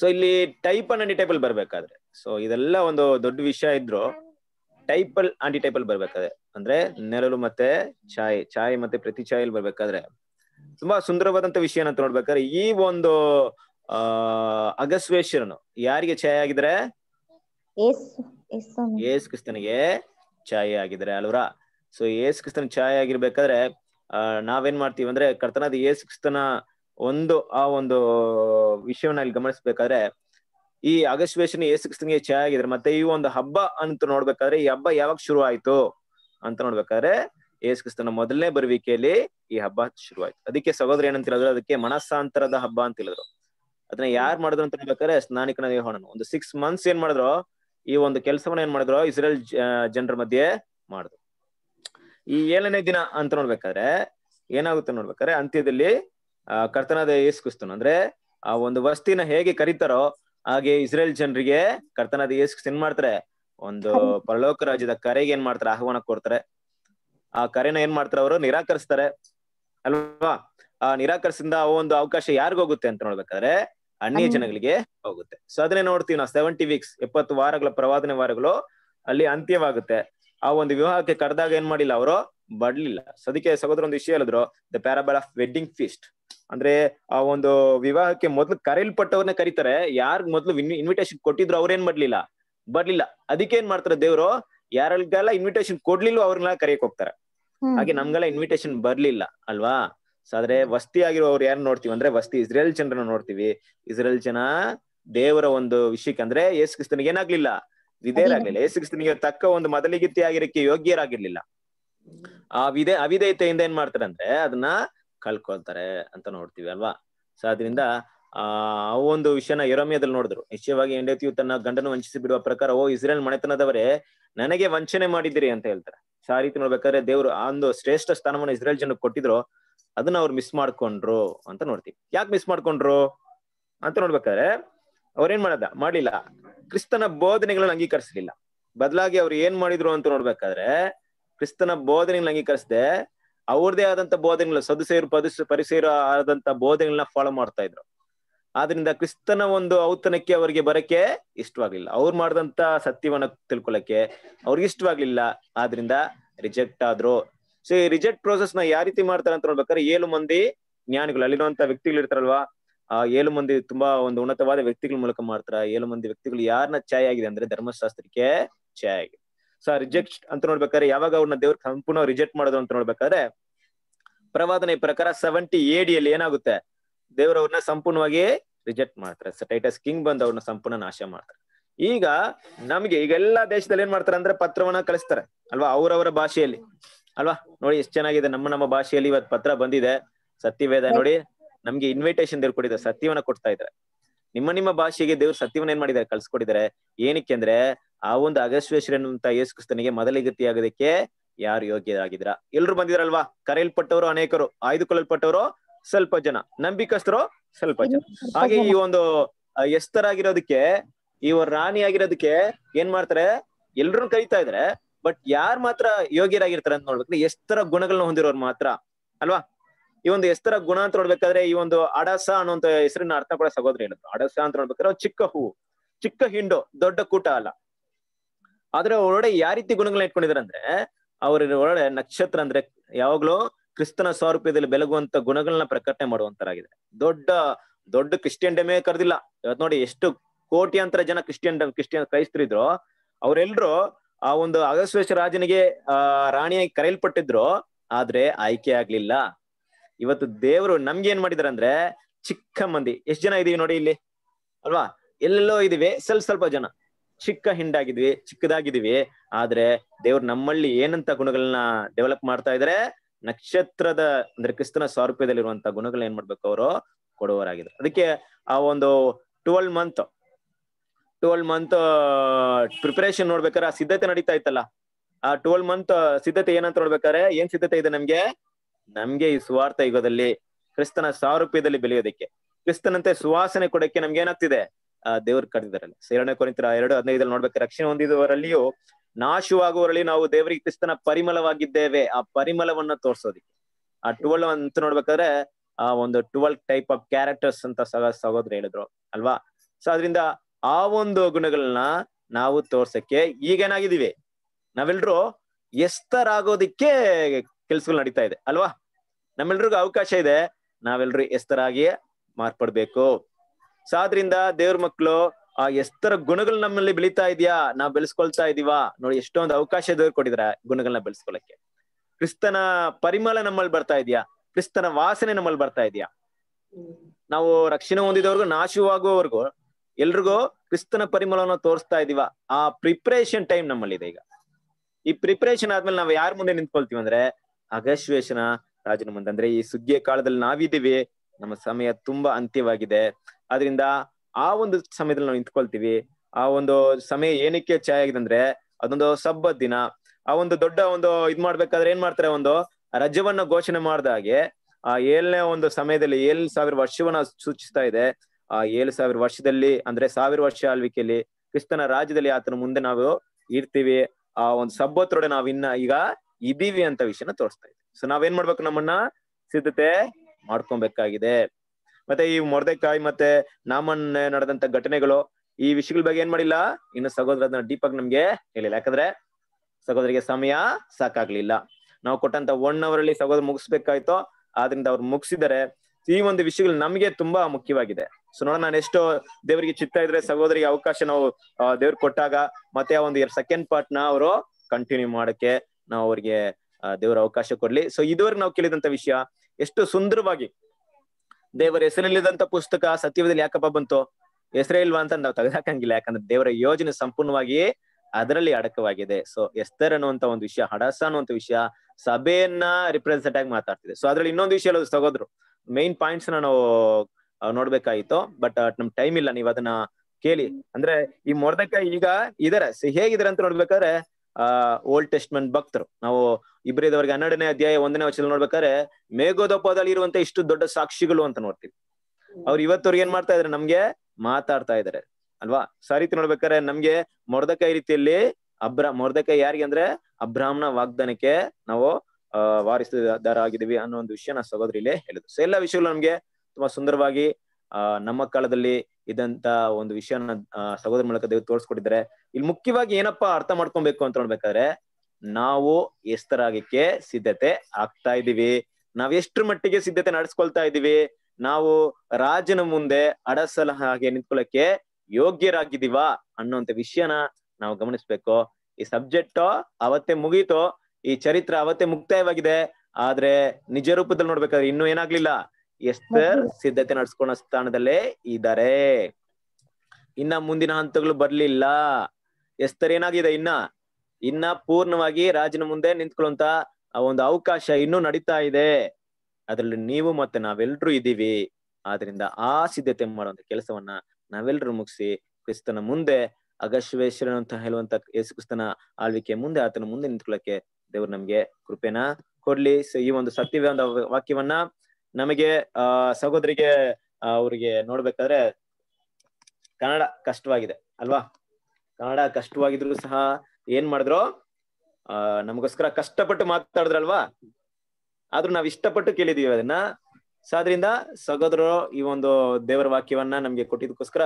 A: ಸೊ ಇಲ್ಲಿ ಟೈಪ್ ಅಂಡ್ ಟೈಪ್ ಅಲ್ಲಿ ಬರ್ಬೇಕಾದ್ರೆ ಸೊ ಇದೆಲ್ಲ ಒಂದು ದೊಡ್ಡ ವಿಷಯ ಇದ್ರು ಟೈಪಲ್ ಆಂಟಿ ಟೈಪಲ್ ಬರ್ಬೇಕಾದ್ರೆ ಅಂದ್ರೆ ನೆರಳು ಮತ್ತೆ ಛಾಯೆ ಛಾಯೆ ಮತ್ತೆ ಪ್ರತಿ ಛಾಯೆಲ್ ಬರ್ಬೇಕಾದ್ರೆ ತುಂಬಾ ಸುಂದರವಾದಂತ ವಿಷಯ ಅಂತ ನೋಡ್ಬೇಕಾದ್ರೆ ಈ ಒಂದು ಆ ಅಗಸ್ವೇಶ್ವರನು ಯಾರಿಗೆ ಛಾಯೆ ಆಗಿದ್ರೆ ಯೇಸು ಕ್ರಿಸ್ತನಿಗೆ ಛಾಯೆ ಆಗಿದ್ರೆ ಅಲ್ವರ ಸೊ ಏಸ್ ಕ್ರಿಸ್ತನ್ ಛಾಯೆ ಆಗಿರ್ಬೇಕಾದ್ರೆ ನಾವೇನ್ ಮಾಡ್ತೀವಿ ಅಂದ್ರೆ ಕರ್ತನಾದ ಯೇಸು ಕ್ರಿಸ್ತನ ಒಂದು ಆ ಒಂದು ವಿಷಯವನ್ನ ಇಲ್ಲಿ ಗಮನಿಸ್ಬೇಕಾದ್ರೆ ಈ ವೇಷನ್ ಯೇಸು ಕ್ರಿಸ್ತನಿಗೆ ಚೆನ್ನಾಗಿದ್ರೆ ಮತ್ತೆ ಈ ಒಂದು ಹಬ್ಬ ಅಂತ ನೋಡ್ಬೇಕಾದ್ರೆ ಈ ಹಬ್ಬ ಯಾವಾಗ ಶುರು ಆಯ್ತು ಅಂತ ನೋಡ್ಬೇಕಾದ್ರೆ ಏಸು ಕ್ರಿಸ್ತನ ಮೊದಲನೇ ಬರುವಿಕೆಯಲ್ಲಿ ಈ ಹಬ್ಬ ಶುರು ಆಯ್ತು ಅದಕ್ಕೆ ಸಹೋದರ ಏನಂತ ಹೇಳಿದ್ರು ಅದಕ್ಕೆ ಮನಸ್ಸಾಂತರದ ಹಬ್ಬ ಅಂತ ಹೇಳಿದ್ರು ಅದನ್ನ ಯಾರು ಮಾಡಿದ್ರು ಅಂತ ಹೇಳ್ಬೇಕಾದ್ರೆ ಸ್ನಾನಿಕನ ಹೋಣನು ಒಂದು ಸಿಕ್ಸ್ ಮಂತ್ಸ್ ಏನ್ ಮಾಡಿದ್ರು ಈ ಒಂದು ಕೆಲಸವನ್ನ ಏನ್ ಮಾಡಿದ್ರು ಇಸ್ರೇಲ್ ಜನರ ಮಧ್ಯೆ ಮಾಡಿದ್ರು ಈ ಏಳನೇ ದಿನ ಅಂತ ನೋಡ್ಬೇಕಾದ್ರೆ ಏನಾಗುತ್ತೆ ನೋಡ್ಬೇಕಾದ್ರೆ ಅಂತ್ಯದಲ್ಲಿ ಕರ್ತನಾದ ಏಸು ಅಂದ್ರೆ ಆ ಒಂದು ವಸ್ತಿನ ಹೇಗೆ ಕರೀತಾರೋ ಹಾಗೆ ಇಸ್ರೇಲ್ ಜನರಿಗೆ ಕರ್ತನಾದ ಯೇಸು ಏನ್ ಮಾಡ್ತಾರೆ ಒಂದು ಪರಲೋಕ ರಾಜ್ಯದ ಕರೆಗೆ ಏನ್ ಮಾಡ್ತಾರೆ ಆಹ್ವಾನ ಕೊಡ್ತಾರೆ ಆ ಕರೆನ ಏನ್ ಮಾಡ್ತಾರೆ ಅವರು ನಿರಾಕರಿಸ್ತಾರೆ ಅಲ್ವಾ ಆ ನಿರಾಕರಿಸಿದ ಒಂದು ಅವಕಾಶ ಯಾರಿಗೋಗುತ್ತೆ ಅಂತ ನೋಡ್ಬೇಕಾದ್ರೆ ಅನ್ಯ ಜನಗಳಿಗೆ ಹೋಗುತ್ತೆ ಸೊ ಅದನ್ನೇ ನೋಡ್ತೀವಿ ನಾವು ಸೆವೆಂಟಿ ವೀಕ್ಸ್ ಇಪ್ಪತ್ತು ವಾರಗಳ ಪ್ರವಾದನೆ ವಾರಗಳು ಅಲ್ಲಿ ಅಂತ್ಯವಾಗುತ್ತೆ ಆ ಒಂದು ವಿವಾಹಕ್ಕೆ ಕರೆದಾಗ ಏನ್ ಮಾಡಿಲ್ಲ ಅವರು ಬರ್ಲಿಲ್ಲ ಸದಕ್ಕೆ ಸಹೋದರ ಒಂದು ವಿಷಯ ಹೇಳಿದ್ರು the parable of wedding feast ಅಂದ್ರೆ ಆ ಒಂದು ವಿವಾಹಕ್ಕೆ ಮೊದ್ಲು ಕರೆಯಲ್ಪಟ್ಟವ್ರನ್ನ ಕರೀತಾರೆ ಯಾರ್ಗ್ ಮೊದ್ಲು ಇನ್ವಿಟೇಷನ್ ಕೊಟ್ಟಿದ್ರು ಅವ್ರೇನ್ ಮಾಡ್ಲಿಲ್ಲ ಬರ್ಲಿಲ್ಲ ಅದಕ್ಕೆ ಏನ್ ಮಾಡ್ತಾರೆ ದೇವ್ರು ಯಾರಿಗೆಲ್ಲ ಇನ್ವಿಟೇಷನ್ ಕೊಡ್ಲಿಲ್ಲ ಅವ್ರನ್ನೆಲ್ಲ ಕರೆಯಕ್ ಹೋಗ್ತಾರೆ ಹಾಗೆ ನಮ್ಗೆಲ್ಲ ಇನ್ವಿಟೇಷನ್ ಬರ್ಲಿಲ್ಲ ಅಲ್ವಾ ಆದ್ರೆ ವಸ್ತಿ ಆಗಿರೋರು ಯಾರು ನೋಡ್ತೀವಿ ಅಂದ್ರೆ ವಸ್ತಿ ಇಸ್ರೇಲ್ ಜನರನ್ನ ನೋಡ್ತೀವಿ ಇಸ್ರೇಲ್ ಜನ ದೇವರ ಒಂದು ವಿಷಯಕ್ಕೆ ಅಂದ್ರೆ ಯೇಸು ಕ್ರಿಸ್ತನಿಗೆ ಏನಾಗ್ಲಿಲ್ಲ ವಿಧೇಯರಾಗಲಿಲ್ಲ ಯೇಸುಕ್ರಿಸ್ತು ನಿಮಗೆ ತಕ್ಕ ಒಂದು ಮೊದಲಿಗಿತ್ತಿ ಆಗಿರಕ್ಕೆ ಯೋಗ್ಯರಾಗಿರ್ಲಿಲ್ಲ ಆ ವಿಧೇ ಅವಿಧೇಯತೆಯಿಂದ ಏನ್ ಮಾಡ್ತಾರೆ ಅಂದ್ರೆ ಅದನ್ನ ಕಳ್ಕೊಳ್ತಾರೆ ಅಂತ ನೋಡ್ತೀವಿ ಅಲ್ವಾ ಸೊ ಅದರಿಂದ ಆ ಒಂದು ವಿಷಯನ ಯರೋಮಿಯದಲ್ಲಿ ನೋಡಿದ್ರು ನಿಶ್ಚಯವಾಗಿ ಹೆಂಡತಿಯು ತನ್ನ ಗಂಡನ್ನು ವಂಚಿಸಿ ಬಿಡುವ ಪ್ರಕಾರ ಓ ಇಸ್ರೇಲ್ ಮನೆತನದವರೇ ನನಗೆ ವಂಚನೆ ಮಾಡಿದ್ದೀರಿ ಅಂತ ಹೇಳ್ತಾರೆ ಸೊ ಆ ರೀತಿ ನೋಡ್ಬೇಕಾದ್ರೆ ದೇವ್ರು ಆ ಒಂದು ಶ್ರೇಷ್ಠ ಸ್ಥಾನವನ್ನು ಇಸ್ರೇಲ್ ಜನಕ್ಕೆ ಕೊಟ್ಟಿದ್ರು ಅದನ್ನ ಅವ್ರು ಮಿಸ್ ಮಾಡ್ಕೊಂಡ್ರು ಅಂತ ನೋಡ್ತೀವಿ ಯಾಕೆ ಮಿಸ್ ಮಾಡ್ಕೊಂಡ್ರು ಅಂತ ನೋಡ್ಬೇಕಾದ್ರೆ ಅವ್ರೇನ್ ಮಾಡದ ಮಾಡಿಲ್ಲ ಕ್ರಿಸ್ತನ ಬೋಧನೆಗಳನ್ನ ಅಂಗೀಕರಿಸಲಿಲ್ಲ ಬದಲಾಗಿ ಅವ್ರು ಏನ್ ಮಾಡಿದ್ರು ಅಂತ ನೋಡ್ಬೇಕಾದ್ರೆ ಕ್ರಿಸ್ತನ ಬೋಧನೆಗಳನ್ನ ಅಂಗೀಕರಿಸದೆ ಅವ್ರದೇ ಆದಂತ ಬೋಧನೆಗಳು ಸದಸ್ಯರು ಪದಸ್ ಪರಿಸರ ಆದಂತ ಬೋಧನೆಗಳನ್ನ ಫಾಲೋ ಮಾಡ್ತಾ ಇದ್ರು ಆದ್ರಿಂದ ಕ್ರಿಸ್ತನ ಒಂದು ಔತಣಕ್ಕೆ ಅವರಿಗೆ ಬರಕ್ಕೆ ಇಷ್ಟವಾಗ್ಲಿಲ್ಲ ಅವ್ರು ಮಾಡಿದಂತ ಸತ್ಯವನ್ನ ತಿಳ್ಕೊಳಕ್ಕೆ ಅವ್ರಿಗೆ ಇಷ್ಟವಾಗ್ಲಿಲ್ಲ ಆದ್ರಿಂದ ರಿಜೆಕ್ಟ್ ಆದ್ರು ಸೊ ಈ ರಿಜೆಕ್ಟ್ ಪ್ರೋಸೆಸ್ ನ ಯಾವ ರೀತಿ ಮಾಡ್ತಾರೆ ಅಂತ ನೋಡ್ಬೇಕಾದ್ರೆ ಏಳು ಮಂದಿ ಜ್ಞಾನಿಗಳು ಅಲ್ಲಿರುವಂತ ವ್ಯಕ್ತಿಗಳು ಇರ್ತಾರಲ್ವಾ ಆ ಏಳು ಮಂದಿ ತುಂಬಾ ಒಂದು ಉನ್ನತವಾದ ವ್ಯಕ್ತಿಗಳ ಮೂಲಕ ಮಾಡ್ತಾರ ಏಳು ಮಂದಿ ವ್ಯಕ್ತಿಗಳು ಯಾರನ್ನ ಛಾಯ್ ಆಗಿದೆ ಅಂದ್ರೆ ಧರ್ಮಶಾಸ್ತ್ರಕ್ಕೆ ಛಾಯ್ ಆಗಿದೆ ಸೊ ರಿಜೆಕ್ಟ್ ಅಂತ ನೋಡ್ಬೇಕಾದ್ರೆ ಯಾವಾಗ ಅವ್ರನ್ನ ದೇವ್ರ ಸಂಪೂರ್ಣ ರಿಜೆಕ್ಟ್ ಮಾಡೋದು ಅಂತ ನೋಡ್ಬೇಕಾದ್ರೆ ಪ್ರವಾದನೆ ಪ್ರಕಾರ ಸೆವೆಂಟಿ ಅಲ್ಲಿ ಏನಾಗುತ್ತೆ ಅವ್ರನ್ನ ಸಂಪೂರ್ಣವಾಗಿ ರಿಜೆಕ್ಟ್ ಮಾಡ್ತಾರೆ ಟೈಟಸ್ ಕಿಂಗ್ ಬಂದ್ ಅವ್ರನ್ನ ಸಂಪೂರ್ಣ ನಾಶ ಮಾಡ್ತಾರೆ ಈಗ ನಮ್ಗೆ ಈಗ ಎಲ್ಲಾ ದೇಶದಲ್ಲಿ ಏನ್ ಮಾಡ್ತಾರೆ ಅಂದ್ರೆ ಪತ್ರವನ್ನ ಕಳಿಸ್ತಾರೆ ಅಲ್ವಾ ಅವರವರ ಭಾಷೆಯಲ್ಲಿ ಅಲ್ವಾ ನೋಡಿ ಎಷ್ಟ್ ಚೆನ್ನಾಗಿದೆ ನಮ್ಮ ನಮ್ಮ ಭಾಷೆಯಲ್ಲಿ ಇವತ್ ಪತ್ರ ಬಂದಿದೆ ಸತ್ಯವೇದ ನೋಡಿ ನಮ್ಗೆ ಇನ್ವಿಟೇಷನ್ ದೇವ್ರು ಕೊಟ್ಟಿದ್ದಾರೆ ಸತ್ಯವನ್ನ ಕೊಡ್ತಾ ಇದ್ರೆ ನಿಮ್ಮ ನಿಮ್ಮ ಭಾಷೆಗೆ ದೇವ್ರು ಸತ್ಯವನ್ನ ಏನ್ ಮಾಡಿದ್ದಾರೆ ಕಳ್ಸಿಕೊಟ್ಟಿದ್ದಾರೆ ಏನಕ್ಕೆ ಅಂದ್ರೆ ಆ ಒಂದು ಅಗಸ್ವೇಶ್ವರನಂತ ಯೇಸುಕ್ರಿಸ್ತನಿಗೆ ಆಗೋದಕ್ಕೆ ಯಾರು ಯೋಗ್ಯರಾಗಿದ್ರ ಎಲ್ರು ಬಂದಿದ್ರಲ್ವಾ ಕರೆಯಲ್ಪಟ್ಟವರು ಅನೇಕರು ಆಯ್ದುಕೊಳ್ಳಲ್ಪಟ್ಟವರು ಸ್ವಲ್ಪ ಜನ ನಂಬಿಕಸ್ತರು ಸ್ವಲ್ಪ ಜನ ಹಾಗೆ ಈ ಒಂದು ಎಸ್ತರಾಗಿರೋದಕ್ಕೆ ಇವ ರಾಣಿ ಆಗಿರೋದಕ್ಕೆ ಏನ್ ಮಾಡ್ತಾರೆ ಎಲ್ರು ಕರಿತಾ ಇದ್ರೆ ಬಟ್ ಯಾರು ಮಾತ್ರ ಯೋಗ್ಯರಾಗಿರ್ತಾರೆ ಅಂತ ನೋಡ್ಬೇಕು ಎಷ್ಟರ ಗುಣಗಳನ್ನ ಹೊಂದಿರೋರು ಮಾತ್ರ ಅಲ್ವಾ ಈ ಒಂದು ಎಸ್ತರ ಗುಣ ಅಂತ ನೋಡ್ಬೇಕಾದ್ರೆ ಈ ಒಂದು ಅಡಸ ಅನ್ನುವಂತ ಹೆಸರಿನ ಅರ್ಥ ಕೂಡ ಸಹೋದರಿ ಹೇಳಿದ್ರು ಅಡಸ ಅಂತ ನೋಡ್ಬೇಕಾದ್ರೆ ಚಿಕ್ಕ ಹೂವು ಚಿಕ್ಕ ಹಿಂಡು ದೊಡ್ಡ ಕೂಟ ಅಲ್ಲ ಆದ್ರೆ ಒಳಗಡೆ ಯಾವ ರೀತಿ ಗುಣಗಳನ್ನ ಇಟ್ಕೊಂಡಿದ್ರೆ ಅಂದ್ರೆ ಅವ್ರ ಒಳಗಡೆ ನಕ್ಷತ್ರ ಅಂದ್ರೆ ಯಾವಾಗ್ಲೂ ಕ್ರಿಸ್ತನ ಸ್ವರೂಪದಲ್ಲಿ ಬೆಲಗುವಂತ ಗುಣಗಳನ್ನ ಪ್ರಕಟಣೆ ಮಾಡುವಂತರಾಗಿದೆ ದೊಡ್ಡ ದೊಡ್ಡ ಕ್ರಿಶ್ಚಿಯನ್ ಡೇಮೇ ಕರೆದಿಲ್ಲ ಇವತ್ತು ನೋಡಿ ಎಷ್ಟು ಕೋಟ್ಯಾಂತರ ಜನ ಕ್ರಿಶ್ಚಿಯನ್ ಕ್ರಿಶ್ಚಿಯನ್ ಕ್ರೈಸ್ತರಿದ್ರು ಅವರೆಲ್ಲರೂ ಆ ಒಂದು ಅಗಸ್ವೇಶ ರಾಜನಿಗೆ ಆ ರಾಣಿಯಾಗಿ ಕರೆಯಲ್ಪಟ್ಟಿದ್ರು ಆದ್ರೆ ಆಯ್ಕೆ ಆಗ್ಲಿಲ್ಲ ಇವತ್ತು ದೇವರು ನಮ್ಗೆ ಏನ್ ಮಾಡಿದಾರೆ ಅಂದ್ರೆ ಚಿಕ್ಕ ಮಂದಿ ಎಷ್ಟ್ ಜನ ಇದೀವಿ ನೋಡಿ ಇಲ್ಲಿ ಅಲ್ವಾ ಎಲ್ಲೆಲ್ಲೋ ಇದೀವಿ ಸ್ವಲ್ಪ ಸ್ವಲ್ಪ ಜನ ಚಿಕ್ಕ ಹಿಂಡಾಗಿದ್ವಿ ಚಿಕ್ಕದಾಗಿದೀವಿ ಆದ್ರೆ ದೇವ್ರು ನಮ್ಮಲ್ಲಿ ಏನಂತ ಗುಣಗಳನ್ನ ಡೆವಲಪ್ ಮಾಡ್ತಾ ಇದ್ರೆ ನಕ್ಷತ್ರದ ಅಂದ್ರೆ ಕ್ರಿಸ್ತನ ಇರುವಂತ ಗುಣಗಳನ್ನ ಏನ್ ಮಾಡ್ಬೇಕು ಅವರು ಕೊಡುವರಾಗಿದ್ರು ಅದಕ್ಕೆ ಆ ಒಂದು twelve month twelve month preparation ನೋಡ್ಬೇಕಾದ್ರೆ ಆ ಸಿದ್ಧತೆ ನಡೀತಾ ಇತ್ತಲ್ಲ ಆ ಟ್ವೆಲ್ ಮಂತ್ ಸಿದ್ಧತೆ ಏನಂತ ನೋಡ್ಬೇಕಾದ್ರೆ ಏನ್ ಸಿದ್ಧತೆ ಇದೆ ನಮ್ಗೆ ನಮ್ಗೆ ಈ ಸುವಾರ್ಥ ಯುಗದಲ್ಲಿ ಕ್ರಿಸ್ತನ ಸಾರೂಪ್ಯದಲ್ಲಿ ಬೆಳೆಯೋದಕ್ಕೆ ಕ್ರಿಸ್ತನಂತೆ ಸುವಾಸನೆ ಕೊಡಕ್ಕೆ ನಮ್ಗೆ ಏನಾಗ್ತಿದೆ ಆ ದೇವ್ರು ಕರೆದಿದ್ದಾರಲ್ಲ ಸೇರಣೆ ಕೊರಿತರ ಎರಡು ಹದಿನೈದಲ್ಲಿ ನೋಡ್ಬೇಕು ರಕ್ಷಣೆ ಹೊಂದಿದವರಲ್ಲಿಯೂ ನಾಶವಾಗುವರಲ್ಲಿ ನಾವು ದೇವರಿಗೆ ಕ್ರಿಸ್ತನ ಪರಿಮಳವಾಗಿದ್ದೇವೆ ಆ ಪರಿಮಳವನ್ನ ತೋರ್ಸೋದಿ ಆ ಟುವೆಲ್ ಅಂತ ನೋಡ್ಬೇಕಾದ್ರೆ ಆ ಒಂದು ಟುವೆಲ್ ಟೈಪ್ ಆಫ್ ಕ್ಯಾರೆಕ್ಟರ್ಸ್ ಅಂತ ಸಹ ಸಹೋದರ ಹೇಳಿದ್ರು ಅಲ್ವಾ ಸೊ ಅದರಿಂದ ಆ ಒಂದು ಗುಣಗಳನ್ನ ನಾವು ತೋರ್ಸಕ್ಕೆ ಈಗೇನಾಗಿದ್ದೀವಿ ನಾವೆಲ್ರು ಎಸ್ತರಾಗೋದಿಕ್ಕೆ ಕೆಲ್ಸಗಳು ನಡೀತಾ ಇದೆ ಅಲ್ವಾ ನಮ್ಮೆಲ್ರಿಗೂ ಅವಕಾಶ ಇದೆ ನಾವೆಲ್ಲರೂ ಎಸ್ತರಾಗಿಯೇ ಮಾರ್ಪಡ್ಬೇಕು ಸೊ ಆದ್ರಿಂದ ದೇವ್ರ ಮಕ್ಕಳು ಆ ಎಸ್ತರ ಗುಣಗಳು ನಮ್ಮಲ್ಲಿ ಬೆಳೀತಾ ಇದೆಯಾ ನಾವ್ ಬೆಳೆಸ್ಕೊಳ್ತಾ ಇದೀವಾ ನೋಡಿ ಎಷ್ಟೊಂದು ಅವಕಾಶ ದೇವ್ರು ಕೊಟ್ಟಿದ್ರ ಗುಣಗಳನ್ನ ಬೆಳೆಸ್ಕೊಳಕ್ಕೆ ಕ್ರಿಸ್ತನ ಪರಿಮಳ ನಮ್ಮಲ್ಲಿ ಬರ್ತಾ ಇದೆಯಾ ಕ್ರಿಸ್ತನ ವಾಸನೆ ನಮ್ಮಲ್ಲಿ ಬರ್ತಾ ಇದೆಯಾ ನಾವು ರಕ್ಷಣೆ ಹೊಂದಿದವ್ರಿಗೂ ನಾಶವಾಗುವವರೆಗೂ ಎಲ್ರಿಗೂ ಕ್ರಿಸ್ತನ ಪರಿಮಳವನ್ನು ತೋರಿಸ್ತಾ ಇದೀವ ಆ ಪ್ರಿಪರೇಷನ್ ಟೈಮ್ ನಮ್ಮಲ್ಲಿ ಇದೆ ಈಗ ಈ ಪ್ರಿಪರೇಷನ್ ಆದ್ಮೇಲೆ ನಾವು ಯಾರ ಮುಂದೆ ನಿಂತ್ಕೊಳ್ತೀವಿ ಅಂದ್ರೆ ಅಗಶ್ವೇಶನ ರಾಜನ ಮುಂದೆ ಅಂದ್ರೆ ಈ ಸುಗ್ಗಿಯ ಕಾಲದಲ್ಲಿ ನಾವಿದ್ದೀವಿ ನಮ್ಮ ಸಮಯ ತುಂಬಾ ಅಂತ್ಯವಾಗಿದೆ ಆದ್ರಿಂದ ಆ ಒಂದು ಸಮಯದಲ್ಲಿ ನಾವು ನಿಂತ್ಕೊಳ್ತೀವಿ ಆ ಒಂದು ಸಮಯ ಏನಕ್ಕೆ ಚಾಯಾಗಿದೆ ಅಂದ್ರೆ ಅದೊಂದು ಸಬ್ಬತ್ ದಿನ ಆ ಒಂದು ದೊಡ್ಡ ಒಂದು ಇದ್ ಮಾಡ್ಬೇಕಾದ್ರೆ ಏನ್ ಮಾಡ್ತಾರೆ ಒಂದು ರಜವನ್ನ ಘೋಷಣೆ ಮಾಡಿದ ಹಾಗೆ ಆ ಏಳನೇ ಒಂದು ಸಮಯದಲ್ಲಿ ಏಳು ಸಾವಿರ ವರ್ಷವನ್ನ ಸೂಚಿಸ್ತಾ ಇದೆ ಆ ಏಳು ಸಾವಿರ ವರ್ಷದಲ್ಲಿ ಅಂದ್ರೆ ಸಾವಿರ ವರ್ಷ ಆಳ್ವಿಕೆಯಲ್ಲಿ ಕ್ರಿಸ್ತನ ರಾಜ್ಯದಲ್ಲಿ ಆತನ ಮುಂದೆ ನಾವು ಇರ್ತೀವಿ ಆ ಒಂದು ಸಬ್ಬತ್ತೊಡೆ ನಾವ್ ಇನ್ನ ಈಗ ಇದ್ದೀವಿ ಅಂತ ವಿಷಯನ ತೋರಿಸ್ತಾ ಇದೆ ಸೊ ನಾವೇನ್ ಮಾಡ್ಬೇಕು ನಮ್ಮನ್ನ ಸಿದ್ಧತೆ ಮಾಡ್ಕೊಬೇಕಾಗಿದೆ ಮತ್ತೆ ಈ ಮೊರ್ದೆಕಾಯಿ ಮತ್ತೆ ನಾಮನ್ನ ನಡೆದಂತ ಘಟನೆಗಳು ಈ ವಿಷಯಗಳ ಬಗ್ಗೆ ಏನ್ ಮಾಡಿಲ್ಲ ಇನ್ನು ಸಹೋದರ ಅದನ್ನ ಆಗಿ ನಮ್ಗೆ ಹೇಳಿಲ್ಲ ಯಾಕಂದ್ರೆ ಸಹೋದರಿಗೆ ಸಮಯ ಸಾಕಾಗ್ಲಿಲ್ಲ ನಾವು ಕೊಟ್ಟಂತ ಒನ್ ಅವರ್ ಅಲ್ಲಿ ಸಹೋದರ ಮುಗಿಸ್ಬೇಕಾಯ್ತು ಆದ್ರಿಂದ ಅವ್ರು ಮುಗಿಸಿದರೆ ಈ ಒಂದು ವಿಷಯಗಳು ನಮ್ಗೆ ತುಂಬಾ ಮುಖ್ಯವಾಗಿದೆ ಸೊ ನೋಡೋಣ ನಾನು ಎಷ್ಟು ದೇವರಿಗೆ ಚಿತ್ತ ಇದ್ರೆ ಸಹೋದರಿಗೆ ಅವಕಾಶ ನಾವು ದೇವ್ರಿಗೆ ಕೊಟ್ಟಾಗ ಮತ್ತೆ ಆ ಒಂದು ಸೆಕೆಂಡ್ ಪಾರ್ಟ್ ನ ಅವರು ಕಂಟಿನ್ಯೂ ಮಾಡಕ್ಕೆ ನಾವು ಅವ್ರಿಗೆ ದೇವರ ಅವಕಾಶ ಕೊಡ್ಲಿ ಸೊ ಇದುವರೆಗೆ ನಾವು ಕೇಳಿದಂತ ವಿಷಯ ಎಷ್ಟು ಸುಂದರವಾಗಿ ದೇವರ ಹೆಸರಲ್ಲಿದ್ದಂತ ಪುಸ್ತಕ ಸತ್ಯವದಲ್ಲಿ ಯಾಕಪ್ಪ ಬಂತು ಹೆಸರೇ ಇಲ್ವಾ ಅಂತ ನಾವು ತೆಗೆದಾಕಂಗಿಲ್ಲ ಯಾಕಂದ್ರೆ ದೇವರ ಯೋಜನೆ ಸಂಪೂರ್ಣವಾಗಿ ಅದರಲ್ಲಿ ಅಡಕವಾಗಿದೆ ಸೊ ಎಸ್ತರ್ ಅನ್ನುವಂತ ಒಂದು ವಿಷಯ ಹಡಸ ಅನ್ನುವಂತ ವಿಷಯ ಸಭೆಯನ್ನ ರಿಪ್ರೆಸೆಂಟ್ ಆಗಿ ಮಾತಾಡ್ತಿದೆ ಸೊ ಅದ್ರಲ್ಲಿ ಇನ್ನೊಂದು ವಿಷಯ ಎಲ್ಲ ತಗೋದ್ರು ಮೈನ್ ಪಾಯಿಂಟ್ಸ್ ನಾವು ನೋಡ್ಬೇಕಾಗಿತ್ತು ಬಟ್ ನಮ್ ಟೈಮ್ ಇಲ್ಲ ನೀವು ಅದನ್ನ ಕೇಳಿ ಅಂದ್ರೆ ಈ ಮೊರ್ದಕ್ಕ ಈಗ ಇದಾರೆ ಹೇಗಿದಾರೆ ಅಂತ ನೋಡ್ಬೇಕಾದ್ರೆ ಆ ಓಲ್ಡ್ ಟೆಸ್ಟ್ಮೆಂಟ್ ಭಕ್ತರು ನಾವು ಇಬ್ರಿದವರಿಗೆ ಹನ್ನೆರಡನೇ ಅಧ್ಯಾಯ ಒಂದನೇ ವಚನ ನೋಡ್ಬೇಕಾದ್ರೆ ಮೇಘೋದಪದಲ್ಲಿ ಇರುವಂತ ಇಷ್ಟು ದೊಡ್ಡ ಸಾಕ್ಷಿಗಳು ಅಂತ ನೋಡ್ತೀವಿ ಅವ್ರು ಇವತ್ತವ್ರಿಗೆ ಏನ್ ಮಾಡ್ತಾ ಇದಾರೆ ನಮ್ಗೆ ಮಾತಾಡ್ತಾ ಇದಾರೆ ಅಲ್ವಾ ಸಾರಿತಿ ನೋಡ್ಬೇಕಾದ್ರೆ ನಮ್ಗೆ ಮೊರ್ದಕಾಯಿ ರೀತಿಯಲ್ಲಿ ಅಬ್ರಾ ಮೊರ್ದಕಾಯಿ ಯಾರಿಗೆ ಅಂದ್ರೆ ಅಬ್ರಾಹ್ಮಣ ವಾಗ್ದಾನಕ್ಕೆ ನಾವು ಅಹ್ ವಾರಿಸಿದಾರ ಆಗಿದೀವಿ ಅನ್ನೋ ಒಂದು ವಿಷಯ ನಾ ಸಹೋದರಿಲ್ಲೇ ಹೇಳಿದ್ರು ಸೊ ಎಲ್ಲಾ ವಿಷಯಗಳು ನಮ್ಗೆ ತುಂಬಾ ಸುಂದರವಾಗಿ ಆ ನಮ್ಮ ಕಾಲದಲ್ಲಿ ಇದಂತ ಒಂದು ವಿಷಯನ ಸಹೋದರ ಮೂಲಕ ದೇವ್ರು ತೋರಿಸ್ಕೊಟ್ಟಿದ್ದಾರೆ ಇಲ್ಲಿ ಮುಖ್ಯವಾಗಿ ಏನಪ್ಪಾ ಅರ್ಥ ಮಾಡ್ಕೊಬೇಕು ಅಂತ ನೋಡ್ಬೇಕಾದ್ರೆ ನಾವು ಎಷ್ಟರಾಗಕ್ಕೆ ಸಿದ್ಧತೆ ಆಗ್ತಾ ಇದೀವಿ ನಾವ್ ಎಷ್ಟ್ರ ಮಟ್ಟಿಗೆ ಸಿದ್ಧತೆ ನಡೆಸ್ಕೊಳ್ತಾ ಇದೀವಿ ನಾವು ರಾಜನ ಮುಂದೆ ಅಡಸಲ ಹಾಗೆ ನಿಂತ್ಕೊಳ್ಳಕ್ಕೆ ಯೋಗ್ಯರಾಗಿದ್ದೀವಾ ಅನ್ನೋಂತ ವಿಷಯನ ನಾವು ಗಮನಿಸ್ಬೇಕು ಈ ಸಬ್ಜೆಕ್ಟ್ ಅವತ್ತೇ ಮುಗೀತು ಈ ಚರಿತ್ರ ಅವತ್ತೇ ಮುಕ್ತಾಯವಾಗಿದೆ ಆದ್ರೆ ನಿಜ ರೂಪದಲ್ಲಿ ನೋಡ್ಬೇಕಾದ್ರೆ ಇನ್ನೂ ಏನಾಗ್ಲಿಲ್ಲ ಎಸ್ತರ್ ಸಿದ್ಧತೆ ನಡೆಸ್ಕೊಂಡ ಸ್ಥಾನದಲ್ಲೇ ಇದ್ದಾರೆ ಇನ್ನ ಮುಂದಿನ ಹಂತಗಳು ಬರ್ಲಿಲ್ಲ ಎಸ್ತರ್ ಏನಾಗಿದೆ ಇನ್ನ ಇನ್ನ ಪೂರ್ಣವಾಗಿ ರಾಜನ ಮುಂದೆ ನಿಂತ್ಕೊಳ್ಳುವಂತ ಒಂದು ಅವಕಾಶ ಇನ್ನೂ ನಡೀತಾ ಇದೆ ಅದ್ರಲ್ಲಿ ನೀವು ಮತ್ತೆ ನಾವೆಲ್ರು ಇದ್ದೀವಿ ಆದ್ರಿಂದ ಆ ಸಿದ್ಧತೆ ಮಾಡುವಂತ ಕೆಲಸವನ್ನ ನಾವೆಲ್ಲರೂ ಮುಗಿಸಿ ಕ್ರಿಸ್ತನ ಮುಂದೆ ಅಗಶ್ವೇಶ್ವರ ಅಂತ ಹೇಳುವಂತ ಯೇಸು ಕ್ರಿಸ್ತನ ಆಳ್ವಿಕೆ ಮುಂದೆ ಆತನ ಮುಂದೆ ನಿಂತ್ಕೊಳ್ಳಕ್ಕೆ ದೇವ್ರು ನಮ್ಗೆ ಕೃಪೆನ ಕೊಡ್ಲಿ ಈ ಒಂದು ಸತ್ಯವೇ ಒಂದು ವಾಕ್ಯವನ್ನ ನಮಗೆ ಆ ಸಹೋದರಿಗೆ ಅವ್ರಿಗೆ ನೋಡ್ಬೇಕಾದ್ರೆ ಕನ್ನಡ ಕಷ್ಟವಾಗಿದೆ ಅಲ್ವಾ ಕನ್ನಡ ಕಷ್ಟವಾಗಿದ್ರು ಸಹ ಏನ್ ಮಾಡಿದ್ರು ಆ ನಮಗೋಸ್ಕರ ಕಷ್ಟಪಟ್ಟು ಮಾತಾಡಿದ್ರಲ್ವಾ ಆದ್ರೂ ನಾವ್ ಇಷ್ಟಪಟ್ಟು ಕೇಳಿದೀವಿ ಅದನ್ನ ಸೊ ಅದರಿಂದ ಸಹೋದರರು ಈ ಒಂದು ದೇವರ ವಾಕ್ಯವನ್ನ ನಮ್ಗೆ ಕೊಟ್ಟಿದ್ದಕ್ಕೋಸ್ಕರ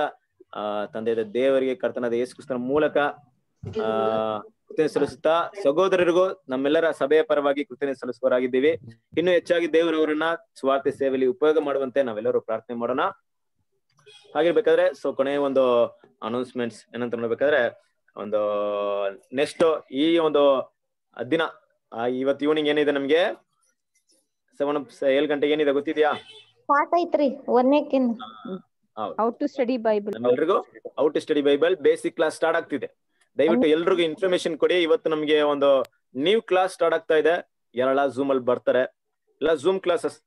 A: ಆ ತಂದೆಯ ದೇವರಿಗೆ ಕರ್ತನದ ಯೇಸುಕ್ರಿಸ್ತನ ಮೂಲಕ ಆ ಕೃತಜ್ಞ ಸಲ್ಲಿಸುತ್ತಾ ಸಹೋದರರಿಗೂ ನಮ್ಮೆಲ್ಲರ ಸಭೆಯ ಪರವಾಗಿ ಕೃತಜ್ಞ ಸಲ್ಲಿಸುವರಾಗಿದ್ದೀವಿ ಇನ್ನು ಹೆಚ್ಚಾಗಿ ದೇವರವರನ್ನ ಸ್ವಾರ್ಥ ಸೇವೆಯಲ್ಲಿ ಉಪಯೋಗ ಮಾಡುವಂತೆ ನಾವೆಲ್ಲರೂ ಪ್ರಾರ್ಥನೆ ಮಾಡೋಣ ಹಾಗಿರ್ಬೇಕಾದ್ರೆ ಸೊ ಕೊನೆಯ ಒಂದು ಅನೌನ್ಸ್ಮೆಂಟ್ಸ್ ಏನಂತ ನೋಡ್ಬೇಕಾದ್ರೆ ಒಂದು ನೆಕ್ಸ್ಟ್ ಈ ಒಂದು ದಿನ ಇವತ್ತು ಈವ್ನಿಂಗ್ ಏನಿದೆ ನಮ್ಗೆ ಸೆವೆನ್ ಏಳ್ ಗಂಟೆಗೆ ಏನಿದೆ ಗೊತ್ತಿದ್ಯಾ
F: ಪಾಠ ಐತ್ರಿ ಒಂದನೇಕಿನ್ ಹೌ ಟು ಸ್ಟಡಿ ಬೈಬಲ್ ಎಲ್ರಿಗೂ
A: how to study Bible basic class start ಆಗ್ತಿದೆ ದಯವಿಟ್ಟು ಎಲ್ರಿಗೂ ಇನ್ಫಾರ್ಮೇಶನ್ ಕೊಡಿ ಇವತ್ತು ನಮ್ಗೆ ಒಂದು ನ್ಯೂ ಕ್ಲಾಸ್ ಸ್ಟಾರ್ಟ್ ಆಗ್ತಾ ಇದೆ ಯಾರೆಲ್ಲ ಝೂಮ್ ಅಲ್ಲಿ ಬರ್ತಾರೆ ಎಲ್ಲ ಝೂಮ್ ಕ್ಲಾಸಸ್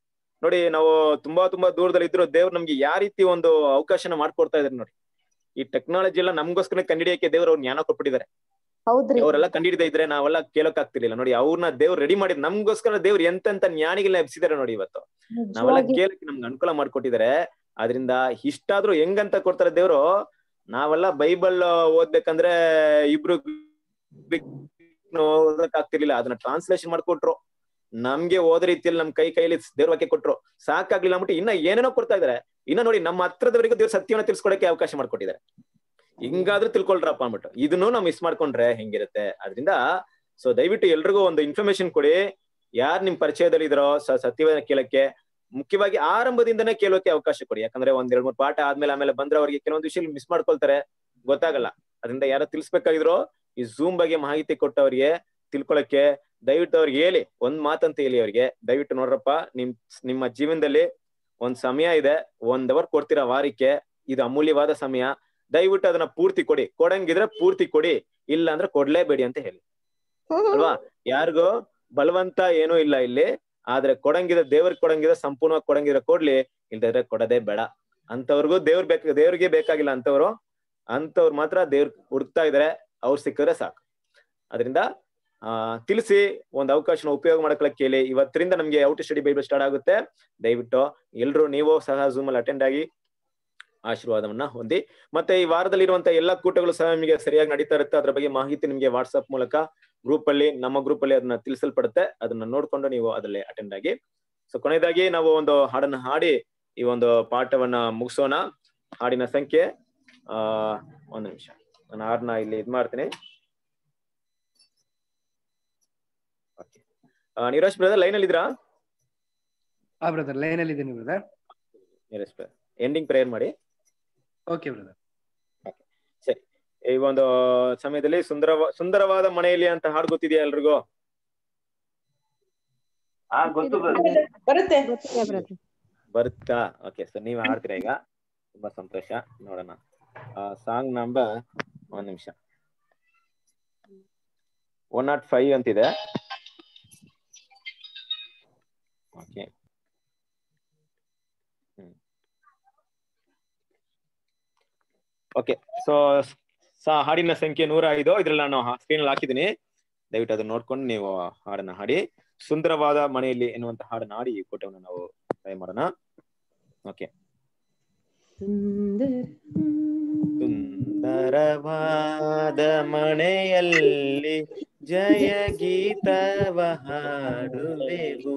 A: ನೋಡಿ ನಾವು ತುಂಬಾ ತುಂಬಾ ದೂರದಲ್ಲಿ ಇದ್ರು ದೇವ್ರು ನಮ್ಗೆ ಯಾವ ರೀತಿ ಒಂದು ಅವಕಾಶನ ಮಾಡ್ಕೊಡ್ತಾ ಇದಾರೆ ನೋಡಿ ಈ ಟೆಕ್ನಾಲಜಿ ಎಲ್ಲ ನಮ್ಗೋಸ್ಕರ ಕಂಡಿಡಿಯಕ್ಕೆ ದೇವ್ರು ಅವ್ರ ಜ್ಞಾನ ಕೊಟ್ಬಿಟ್ಟಿದ್ದಾರೆ ಅವರೆಲ್ಲ ಕಂಡಿಡಿದ ಇದ್ರೆ ನಾವೆಲ್ಲ ಕೇಳಕ್ ಆಗ್ತಿರ್ಲಿಲ್ಲ ನೋಡಿ ಅವ್ರನ್ನ ದೇವ್ರು ರೆಡಿ ಮಾಡಿದ್ ನಮ್ಗೋಸ್ಕರ ದೇವ್ರು ಎಂತ ಜ್ಞಾನಿಗೆಲ್ಲ ಎಬ್ಸಿದಾರೆ ನೋಡಿ ಇವತ್ತು ನಾವೆಲ್ಲ ಕೇಳಕ್ಕೆ ನಮ್ಗೆ ಅನುಕೂಲ ಮಾಡ್ಕೊಟ್ಟಿದ್ದಾರೆ ಅದರಿಂದ ಇಷ್ಟಾದ್ರೂ ಹೆಂಗಂತ ಕೊಡ್ತಾರೆ ದೇವ್ರು ನಾವೆಲ್ಲ ಬೈಬಲ್ ಓದ್ಬೇಕಂದ್ರೆ ಇಬ್ರು ಓದಕ್ ಆಗ್ತಿರ್ಲಿಲ್ಲ ಅದನ್ನ ಟ್ರಾನ್ಸ್ಲೇಷನ್ ಮಾಡ್ಕೊಟ್ರು ನಮ್ಗೆ ಓದ ರೀತಿಯಲ್ಲಿ ನಮ್ ಕೈ ಕೈಲಿ ದೇವ್ರ ವಾಕ್ಯ ಕೊಟ್ರು ಸಾಕಾಗ್ಲಿಲ್ಲ ಅಂದ್ಬಿಟ್ಟು ಇನ್ನ ಏನೇನೋ ಕೊಡ್ತಾ ಇದಾರೆ ಇನ್ನ ನೋಡಿ ನಮ್ಮ ಹತ್ರದವರೆಗೂ ದೇವ್ರ ಸತ್ಯವನ್ನ ತಿಳ್ಸ್ಕೊಡಕ್ಕೆ ಅವಕಾಶ ಮಾಡ್ಕೊಟ್ಟಿದ್ದಾರೆ ಹಿಂಗಾದ್ರೂ ತಿಳ್ಕೊಳ್ರಪ್ಪ ಅಂದ್ಬಿಟ್ಟು ಇದನ್ನು ನಾವು ಮಿಸ್ ಮಾಡ್ಕೊಂಡ್ರೆ ಹೆಂಗಿರುತ್ತೆ ಅದ್ರಿಂದ ಸೊ ದಯವಿಟ್ಟು ಎಲ್ರಿಗೂ ಒಂದು ಇನ್ಫಾರ್ಮೇಶನ್ ಕೊಡಿ ಯಾರು ನಿಮ್ ಪರಿಚಯದಲ್ಲಿ ಇದ್ರೋ ಸತ್ಯವನ್ನ ಕೇಳಕ್ಕೆ ಮುಖ್ಯವಾಗಿ ಆರಂಭದಿಂದನೇ ಕೇಳೋಕೆ ಅವಕಾಶ ಕೊಡಿ ಯಾಕಂದ್ರೆ ಒಂದ್ ಎರಡ್ ಮೂರ್ ಪಾಠ ಆದ್ಮೇಲೆ ಆಮೇಲೆ ಬಂದ್ರೆ ಅವ್ರಿಗೆ ಕೆಲವೊಂದು ವಿಷಯ ಮಿಸ್ ಮಾಡ್ಕೊಳ್ತಾರೆ ಗೊತ್ತಾಗಲ್ಲ ಅದರಿಂದ ಯಾರೋ ತಿಳಿಸ್ಬೇಕಾಗಿದ್ರು ಈ ಝೂಮ್ ಬಗ್ಗೆ ಮಾಹಿತಿ ಕೊಟ್ಟವರಿಗೆ ತಿಳ್ಕೊಳಕ್ಕೆ ದಯವಿಟ್ಟು ಅವ್ರಿಗೆ ಹೇಳಿ ಒಂದ್ ಮಾತಂತ ಹೇಳಿ ಅವ್ರಿಗೆ ದಯವಿಟ್ಟು ನೋಡ್ರಪ್ಪ ನಿಮ್ ನಿಮ್ಮ ಜೀವನದಲ್ಲಿ ಒಂದ್ ಸಮಯ ಇದೆ ಒಂದ್ ಅವರ್ ಕೊಡ್ತೀರಾ ವಾರಕ್ಕೆ ಇದು ಅಮೂಲ್ಯವಾದ ಸಮಯ ದಯವಿಟ್ಟು ಅದನ್ನ ಪೂರ್ತಿ ಕೊಡಿ ಕೊಡಂಗಿದ್ರೆ ಪೂರ್ತಿ ಕೊಡಿ ಇಲ್ಲ ಅಂದ್ರೆ ಕೊಡ್ಲೇಬೇಡಿ ಅಂತ ಹೇಳಿ ಅಲ್ವಾ ಯಾರಿಗೂ ಬಲವಂತ ಏನೂ ಇಲ್ಲ ಇಲ್ಲಿ ಆದ್ರೆ ಕೊಡಂಗಿದ ದೇವ್ರಿಗೆ ಕೊಡಂಗಿದ ಸಂಪೂರ್ಣ ಕೊಡಂಗಿದ್ರೆ ಕೊಡ್ಲಿ ಇಲ್ದಿದ್ರೆ ಕೊಡದೆ ಬೇಡ ಅಂತವ್ರಿಗೂ ದೇವ್ರ ಬೇಕ ದೇವ್ರಿಗೆ ಬೇಕಾಗಿಲ್ಲ ಅಂತವ್ರು ಅಂತವ್ರ ಮಾತ್ರ ದೇವ್ರ ಹುಡುಕ್ತಾ ಇದಾರೆ ಅವ್ರು ಸಿಕ್ಕಿದ್ರೆ ಸಾಕು ಅದರಿಂದ ಆ ತಿಳಿಸಿ ಒಂದ್ ಅವಕಾಶನ ಉಪಯೋಗ ಮಾಡ್ಕೊಳಕ್ ಕೇಳಿ ಇವತ್ತರಿಂದ ನಮ್ಗೆ ಔಟ್ ಸ್ಟಡಿ ಬೈಬಲ್ ಸ್ಟಾರ್ಟ್ ಆಗುತ್ತೆ ದಯವಿಟ್ಟು ಎಲ್ರು ನೀವು ಸಹ ಝೂಮ್ ಅಲ್ಲಿ ಅಟೆಂಡ್ ಆಗಿ ಆಶೀರ್ವಾದವನ್ನ ಹೊಂದಿ ಮತ್ತೆ ಈ ವಾರದಲ್ಲಿ ಇರುವಂತಹ ಎಲ್ಲಾ ಕೂಟಗಳು ಸಹ ನಿಮಗೆ ಸರಿಯಾಗಿ ನಡೀತಾ ಇರುತ್ತೆ ಅದ್ರ ಬಗ್ಗೆ ಮಾಹಿತಿ ನಿಮಗೆ ವಾಟ್ಸ್ಆಪ್ ಮೂಲಕ ಗ್ರೂಪ್ ಅಲ್ಲಿ ನಮ್ಮ ಗ್ರೂಪ್ ಅಲ್ಲಿ ಅದನ್ನ ತಿಳಿಸಲ್ಪಡುತ್ತೆ ಅದನ್ನ ನೋಡ್ಕೊಂಡು ನೀವು ಅದರಲ್ಲಿ ಅಟೆಂಡ್ ಆಗಿ ಸೊ ಕೊನೆಯದಾಗಿ ನಾವು ಒಂದು ಹಾಡನ್ನ ಹಾಡಿ ಈ ಒಂದು ಪಾಠವನ್ನ ಮುಗಿಸೋಣ ಹಾಡಿನ ಸಂಖ್ಯೆ ಆ ಒಂದು ನಿಮಿಷ ನಾನು ಹಾಡನ್ನ ಇಲ್ಲಿ ಇದ್ ಮಾಡ್ತೀನಿ ನೀರಜ್ ಬ್ರದರ್ ಲೈನ್ ಅಲ್ಲಿ ಇದ್ರಾ
B: ಬ್ರದರ್ ಲೈನ್ ಅಲ್ಲಿ ಇದ್ದೀನಿ brother
A: Neeraj brother ending prayer ಮಾಡಿ ಓಕೆ ಬ್ರದರ್ ಈ ಒಂದು ಸಮಯದಲ್ಲಿ ಸುಂದರವ ಸುಂದರವಾದ ಮನೆಯಲ್ಲಿ ಅಂತ ಹಾಡು ಗೊತ್ತಿದೆಯಾ ಎಲ್ರಿಗೂ ಬರುತ್ತಾ ಓಕೆ ಸೊ ನೀವ್ ಹಾಡ್ತೀರಾ ಈಗ ತುಂಬಾ ಸಂತೋಷ ನೋಡೋಣ ಸಾಂಗ್ ನಂಬರ್ ಒಂದ್ ನಿಮಿಷ ಒನ್ ನಾಟ್ ಫೈವ್ ಅಂತಿದೆ ಓಕೆ ಓಕೆ ಸೊ ಸಹ ಹಾಡಿನ ಸಂಖ್ಯೆ ನೂರ ಐದು ಇದ್ರಲ್ಲಿ ನಾನು ಸ್ಕ್ರೀನ್ ಅಲ್ಲಿ ಹಾಕಿದ್ದೀನಿ ದಯವಿಟ್ಟು ಅದನ್ನ ನೋಡ್ಕೊಂಡು ನೀವು ಹಾಡನ್ನ ಹಾಡಿ ಸುಂದರವಾದ ಮನೆಯಲ್ಲಿ ಎನ್ನುವಂತ ಹಾಡನ್ನ ಹಾಡಿ ಈ ಫೋಟೋವನ್ನು ನಾವು ಟ್ರೈ ಮಾಡೋಣ ಓಕೆ ಸುಂದರವಾದ ಮನೆಯಲ್ಲಿ ಜಯ ಗೀತವ ಹಾಡುವೆವು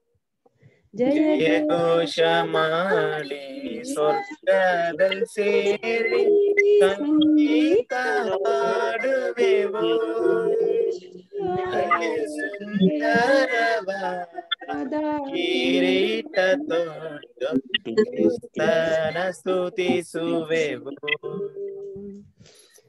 E: ജയഘോഷമാടി
A: സ്വർഗതൽ സേരി സംഗീതാടുവേവോ കിരീട്ടത്തോട്ടു സ്തുതിസുവേവോ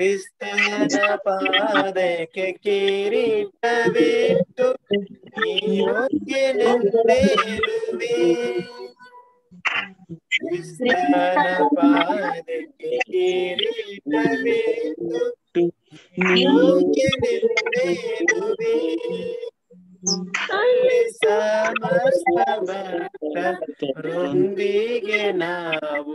A: ವಿಸ್ತಾರ ಪಾದಕ್ಕೆ ಕಿರೀಟವಿಟ್ಟು ನೀಯೋಗ್ಯ ನಿಂತೇರುವೆ ವಿಸ್ತಾರ
B: ಪಾದಕ್ಕೆ ಕಿರೀಟವಿಟ್ಟು ನೀಯೋಗ್ಯ ನಿಂತೇರುವೆ ಸಮಸ್ತ ಭಕ್ತ ಋಂದಿಗೆ ನಾವು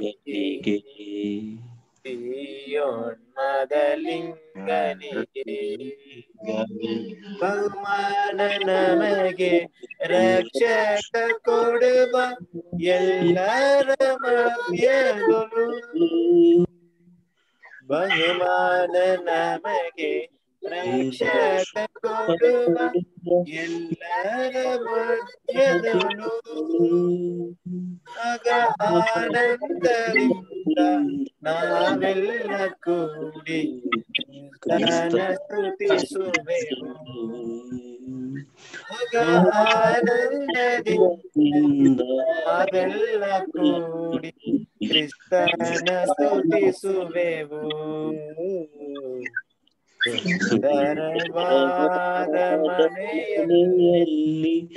C: ഗണേ
B: രക്ഷക കൊടുവ എല്ലാരും ബഹുമാന രക്ഷക കൊടുവ എല്ലാരും മക ആനന്ദ കൂടി ക്രിസ്തന സ്തുതിസുവേവോ ധർവാദമനയലി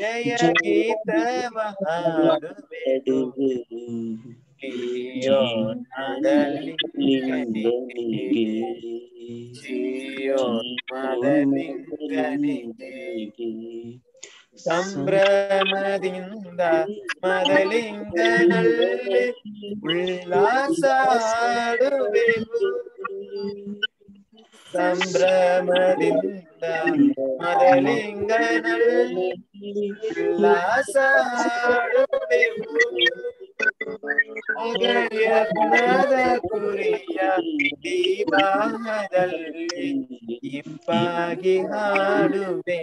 B: ജയ ഗീതമഹാടുവേടു സംഭ്രമതിന്ത മതലിംഗനൽ ഉല്ലാസാടുവെവു സംഭ്രമതിന്ത മതലിംഗനൽ ഉല്ലാസാടുവെവു ಉದಯ ಪುರದ ಕುರಿಯ ದೀಪದಲ್ಲಿ
E: ಇಂಪಾಗಿ ಹಾಡುವೆ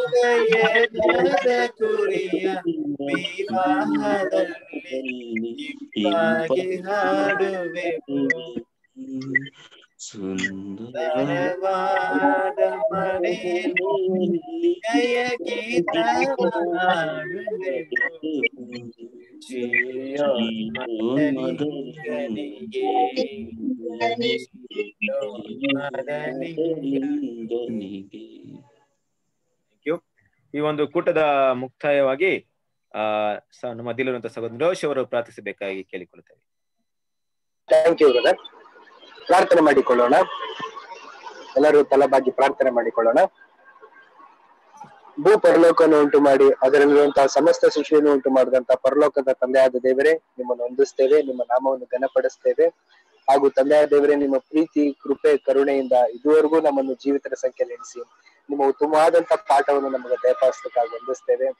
B: ಉದಯ ಪುರದ ಕುರಿಯ ದೀಪದಲ್ಲಿ ಇಂಪಾಗಿ ಹಾಡುವೆ ಸುಂದರವಾದ
A: ಈ ಒಂದು ಕೂಟದ ಮುಕ್ತಾಯವಾಗಿ ಆ ನಮ್ಮ ದಿಲಿರುವಂತಹ ಸಹೋದರ ಅವರು ಪ್ರಾರ್ಥಿಸಬೇಕಾಗಿ ಕೇಳಿಕೊಳ್ಳುತ್ತೇವೆ ಪ್ರಾರ್ಥನೆ ಮಾಡಿಕೊಳ್ಳೋಣ ಎಲ್ಲರೂ ತಲಬಾಗಿ
B: ಪ್ರಾರ್ಥನೆ ಮಾಡಿಕೊಳ್ಳೋಣ ಭೂ ಪರಲೋಕವನ್ನು ಉಂಟು ಮಾಡಿ ಅದರಲ್ಲಿರುವಂತಹ ಸಮಸ್ತ ಸೃಷ್ಟಿಯನ್ನು ಉಂಟು ಮಾಡಿದಂತಹ ಪರಲೋಕದ ತಂದೆಯಾದ ದೇವರೇ ನಿಮ್ಮನ್ನು ಹೊಂದಿಸ್ತೇವೆ ನಿಮ್ಮ ನಾಮವನ್ನು ಘನಪಡಿಸ್ತೇವೆ ಹಾಗೂ ತಂದೆಯಾದ ದೇವರೇ ನಿಮ್ಮ ಪ್ರೀತಿ ಕೃಪೆ ಕರುಣೆಯಿಂದ ಇದುವರೆಗೂ ನಮ್ಮನ್ನು ಜೀವಿತರ ಸಂಖ್ಯೆಯಲ್ಲಿ ನೆನೆಸಿ ನಿಮ್ಮ ಉತ್ತಮವಾದಂತಹ ಪಾಠವನ್ನು ನಮಗೆ ದಯಪಾಲಿಸಲಿಕ್ಕಾಗಿ ಹೊಂದಿಸ್ತೇವೆ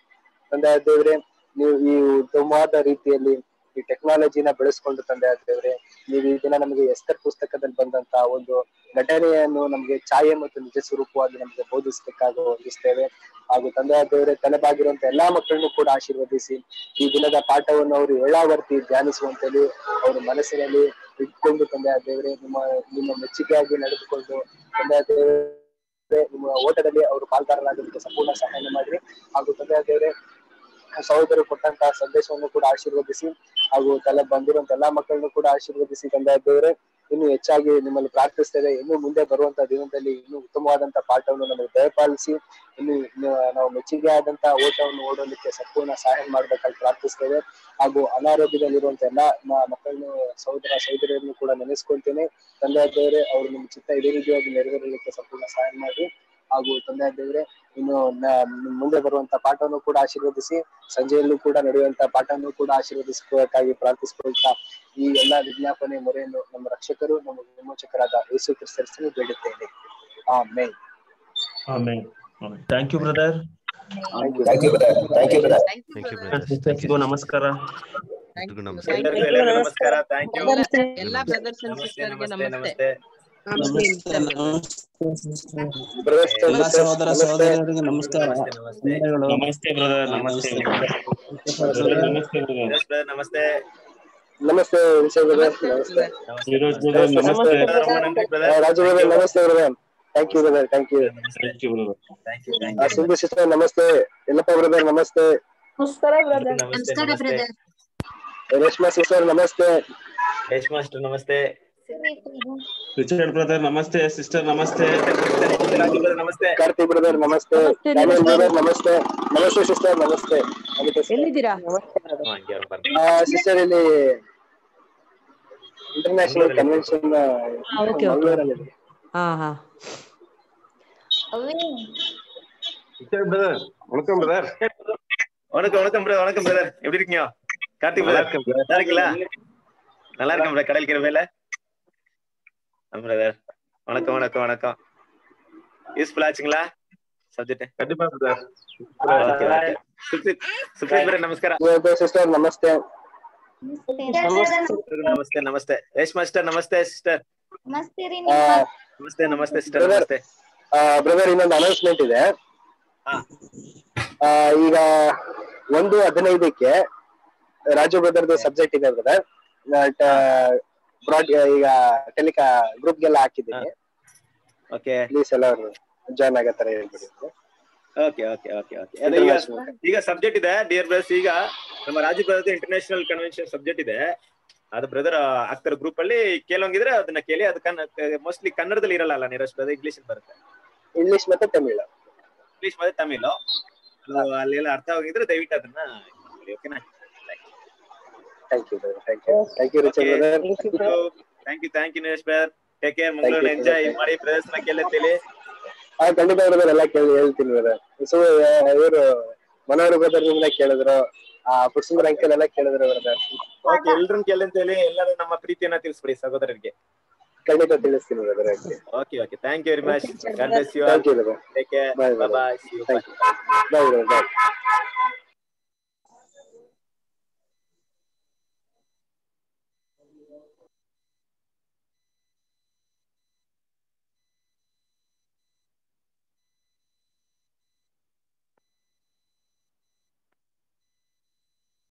B: ತಂದೆಯಾದ ದೇವರೇ ನೀವು ಈ ಉತ್ತಮವಾದ ರೀತಿಯಲ್ಲಿ ಈ ಟೆಕ್ನಾಲಜಿನ ಬೆಳೆಸ್ಕೊಂಡು ತಂದೆ ಆದ್ರೆ ನೀವು ಈ ದಿನ ನಮಗೆ ಎಸ್ತರ್ ಪುಸ್ತಕದಲ್ಲಿ ಬಂದಂತ ಒಂದು ಘಟನೆಯನ್ನು ನಮಗೆ ಛಾಯೆ ಮತ್ತು ನಿಜ ಸ್ವರೂಪವಾಗಿ ನಮಗೆ ಬೋಧಿಸ್ಲಿಕ್ಕಾಗಿ ಹೊಂದಿಸ್ತೇವೆ ಹಾಗೂ ತಂದೆ ಆದವರೇ ತಲೆಬಾಗಿರುವಂತ ಎಲ್ಲಾ ಮಕ್ಕಳನ್ನು ಕೂಡ ಆಶೀರ್ವದಿಸಿ ಈ ದಿನದ ಪಾಠವನ್ನು ಅವರು ಏಳಾವರ್ತಿ ಧ್ಯಾನಿಸುವಂತೇಳಿ ಅವರ ಮನಸ್ಸಿನಲ್ಲಿ ಇಟ್ಕೊಂಡು ತಂದೆ ಆ ನಿಮ್ಮ ನಿಮ್ಮ ಮೆಚ್ಚುಗೆಯಾಗಿ ನಡೆದುಕೊಂಡು ತಂದೆ ಆ ನಿಮ್ಮ ಓಟದಲ್ಲಿ ಅವರು ಪಾಲ್ಗಾರರಾಗಲಿಕ್ಕೆ ಸಂಪೂರ್ಣ ಸಹಾಯ ಮಾಡಿರಿ ಹಾಗೂ ತಂದೆ ಆ ಸಹೋದರು ಕೊಟ್ಟಂತಹ ಸಂದೇಶವನ್ನು ಕೂಡ ಆಶೀರ್ವದಿಸಿ ಹಾಗೂ ತಲೆ ಬಂದಿರುವಂತ ಎಲ್ಲಾ ಮಕ್ಕಳನ್ನು ಕೂಡ ಆಶೀರ್ವದಿಸಿ ತಂದೆ ದೇವರೇ ಇನ್ನು ಹೆಚ್ಚಾಗಿ ನಿಮ್ಮಲ್ಲಿ ಪ್ರಾರ್ಥಿಸ್ತೇವೆ ಇನ್ನು ಮುಂದೆ ಬರುವಂತ ದಿನದಲ್ಲಿ ಇನ್ನು ಉತ್ತಮವಾದಂತ ಪಾಠವನ್ನು ನಮಗೆ ದಯಪಾಲಿಸಿ ಇನ್ನು ನಾವು ಮೆಚ್ಚುಗೆ ಆದಂತ ಓಟವನ್ನು ಓಡಲಿಕ್ಕೆ ಸಂಪೂರ್ಣ ಸಹಾಯ ಮಾಡ್ಬೇಕಾಗಿ ಪ್ರಾರ್ಥಿಸ್ತೇವೆ ಹಾಗೂ ಅನಾರೋಗ್ಯದಲ್ಲಿರುವಂತ ಎಲ್ಲಾ ಮಕ್ಕಳನ್ನು ಸಹೋದರ ಸಹೋದರಿಯರನ್ನು ಕೂಡ ನೆನೆಸ್ಕೊಳ್ತೇನೆ ತಂದೆ ದೇವರೇ ಅವರು ನಿಮ್ಮ ಚಿತ್ತ ಇದೇ ರೀತಿಯಾಗಿ ನೆರವೇರಲಿಕ್ಕೆ ಸಂಪೂರ್ಣ ಸಹಾಯ ಮಾಡಿ ಹಾಗೂ ತಂದೆ ದೇವರೇ ಇನ್ನು ಮುಂದೆ ಬರುವಂತ ಪಾಠವನ್ನು ಕೂಡ ಆಶೀರ್ವದಿಸಿ ಸಂಜೆಯಲ್ಲೂ ಕೂಡ ನಡೆಯುವಂತ ಪಾಠವನ್ನು ಕೂಡ ಆಶೀರ್ವದಿಸುವುದಕ್ಕಾಗಿ ಪ್ರಾರ್ಥಿಸಿಕೊಳ್ತಾ ಈ ಎಲ್ಲಾ ವಿಜ್ಞಾಪನೆ ಮೊರೆಯನ್ನು ನಮ್ಮ ರಕ್ಷಕರು ನಮ್ಮ ವಿಮೋಚಕರಾದ ಯೇಸು ಕ್ರಿಸ್ತರಿಸಲು ಬೇಡುತ್ತೇನೆ amen
D: amen thank you brother thank you brother thank you brother thank you ನಮಸ್ಕಾರ ನಮಸ್ಕಾರ ಥ್ಯಾಂಕ್ ಯು
G: ಎಲ್ಲಾ ಬ್ರದರ್ಸ್ ಅಂಡ್ ನಮಸ್ತೆ
A: ಎಲ್ಲಾ ಸಹೋದರ ಸಹೋದರಿಯರಿಗೆ
D: ನಮಸ್ಕಾರ ನಮಸ್ತೆ ಬ್ರದರ್
A: ನಮಸ್ತೆ ನಮಸ್ತೆ ನಮಸ್ತೆ ನಮಸ್ತೆ ವಿಷಯ ಬ್ರದರ್
B: ನಮಸ್ತೆ ನಮಸ್ತೆ ರಾಜು ಬ್ರದರ್ ನಮಸ್ತೆ brother thank you brother thank you thank you brother thank you Sindhu sister ನಮಸ್ತೆ ಎಲ್ಲಪ್ಪ ಬ್ರದರ್ ನಮಸ್ತೆ
F: ನಮಸ್ಕಾರ ಬ್ರದರ್
A: ನಮಸ್ತೆ ರೇಷ್ಮಾ ಸಿಸ್ಟರ್ ನಮಸ್ತೆ ರೇಷ್ಮಾ ಸಿಸ್ಟರ್ ನಮಸ್ತೆ ரிச்சர்ட் பிரதர் நமஸ்தே சிஸ்டர் நமஸ்தே
D: நமஸ்தே
B: கார்த்தி பிரதர் நமஸ்தே பிரதர் நமஸ்ತೆ ನಮಸ್ತೆ ಸಿಸ್ಟರ್ ನಮಸ್ತೆ ಎಲ್ಲಿದ್ದೀರಾ ಸಿಸ್ಟರ್ ಇಲ್ಲಿ ಇಂಟರ್ನ್ಯಾಷನಲ್ ಕನ್ವೆನ್ಷನ್ ಓಕೆ
A: பிரதர் வணக்கம் பிரதர் வணக்கம் வணக்கம் பிரதர் வணக்கம் பிரதர் எப்படி இருக்கீங்க கார்த்திக் பிரதர் நல்லா இருக்கீங்களா நல்லா இருக்கேன் பிரதர் கடல் கிரவேல ನಮಸ್ತೆ ನಮಸ್ತೆ ರೇಷ್ ಮಾಸ್ಟರ್ ನಮಸ್ತೆ ಸಿಸ್ಟರ್ ನಮಸ್ತೆ ನಮಸ್ತೆ ನಮಸ್ತೆ ಬ್ರದರ್ ಇನ್ನೊಂದು ಅನೌನ್ಸ್ಮೆಂಟ್ ಇದೆ ಈಗ
B: ಒಂದು ಹದಿನೈದಕ್ಕೆ ರಾಜು ಬ್ರದರ್ದು ಸಬ್ಜೆಕ್ಟ್ ಇದೆ ಬ್ರದರ್ ಬ್ರಾಡ್ ಈಗ ಟೆಲಿಕಾ ಗ್ರೂಪ್ ಗೆಲ್ಲ ಹಾಕಿದ್ದೀನಿ ಓಕೆ ಪ್ಲೀಸ್ ಎಲ್ಲರೂ
A: ಜಾಯ್ನ್ ಆಗೋ ಹೇಳ್ಬಿಡಿ ಓಕೆ ಓಕೆ ಓಕೆ ಓಕೆ ಈಗ ಈಗ ಸಬ್ಜೆಕ್ಟ್ ಇದೆ ಡಿಯರ್ ಬ್ರದರ್ಸ್ ಈಗ ನಮ್ಮ Rajeev brother international convention subject ಇದೆ ಅದು ಬ್ರದರ್ ಆಗ್ತಾರ ಗ್ರೂಪ್ ಅಲ್ಲಿ ಕೇಳೋಂಗಿದ್ರೆ ಅದನ್ನ ಕೇಳಿ ಅದು ಕನ್ನ ಮೋಸ್ಟ್ಲಿ ಕನ್ನಡದಲ್ಲಿ ಇರಲ್ಲ ಅಲ್ಲ ನೀರಜ್ ಬ್ರದರ್ ಇಂಗ್ಲಿಷ್ ಬರುತ್ತೆ ಇಂಗ್ಲಿಷ್ ಮತ್ತೆ ತಮಿಳು ಇಂಗ್ಲಿಷ್ ಮತ್ತೆ ತಮಿಳು ಅಲ್ಲೆಲ್ಲ ಅರ್ಥ ಆಗಿದ್ರೆ ದಯವಿಟ್ಟು ಅದನ್ನ ಓಕೆನಾ thank you brother. Thank
B: you. Yes. Thank you, Richard, okay. brother. Thank you, bro.
A: thank you, thank you, Nilesh, Mangaluru enjoy ಮಾಡಿ ಪ್ರದರ್ಶನ ಕೇಳುತ್ತೀರಿ
B: ಆ ಖಂಡಿತ ಬ್ರದರ್ ಎಲ್ಲ ಕೇಳಿ ಹೇಳ್ತೀನಿ ಬ್ರದರ್
A: ಸೊ ಇವರು ಮನೋಹರ್ ಬ್ರದರ್ ನಿಮ್ನ ಕೇಳಿದ್ರು ಆ ಪುಟ್ಸುಂದ್ರ ಅಂಕಲ್ ಎಲ್ಲ ಕೇಳಿದ್ರು ಬ್ರದರ್ ಓಕೆ ಎಲ್ರನ್ನ ಕೇಳಿ ಅಂತ ಹೇಳಿ ಎಲ್ಲರೂ ನಮ್ಮ ಪ್ರೀತಿಯನ್ನ ತಿಳಿಸ್ಬಿಡಿ ಸಹೋದರರಿಗೆ ಖಂಡಿತ ತಿಳಿಸ್ತೀನಿ brother okay okay thank you very much God bless you thank you brother take care bye bye
B: bye brother by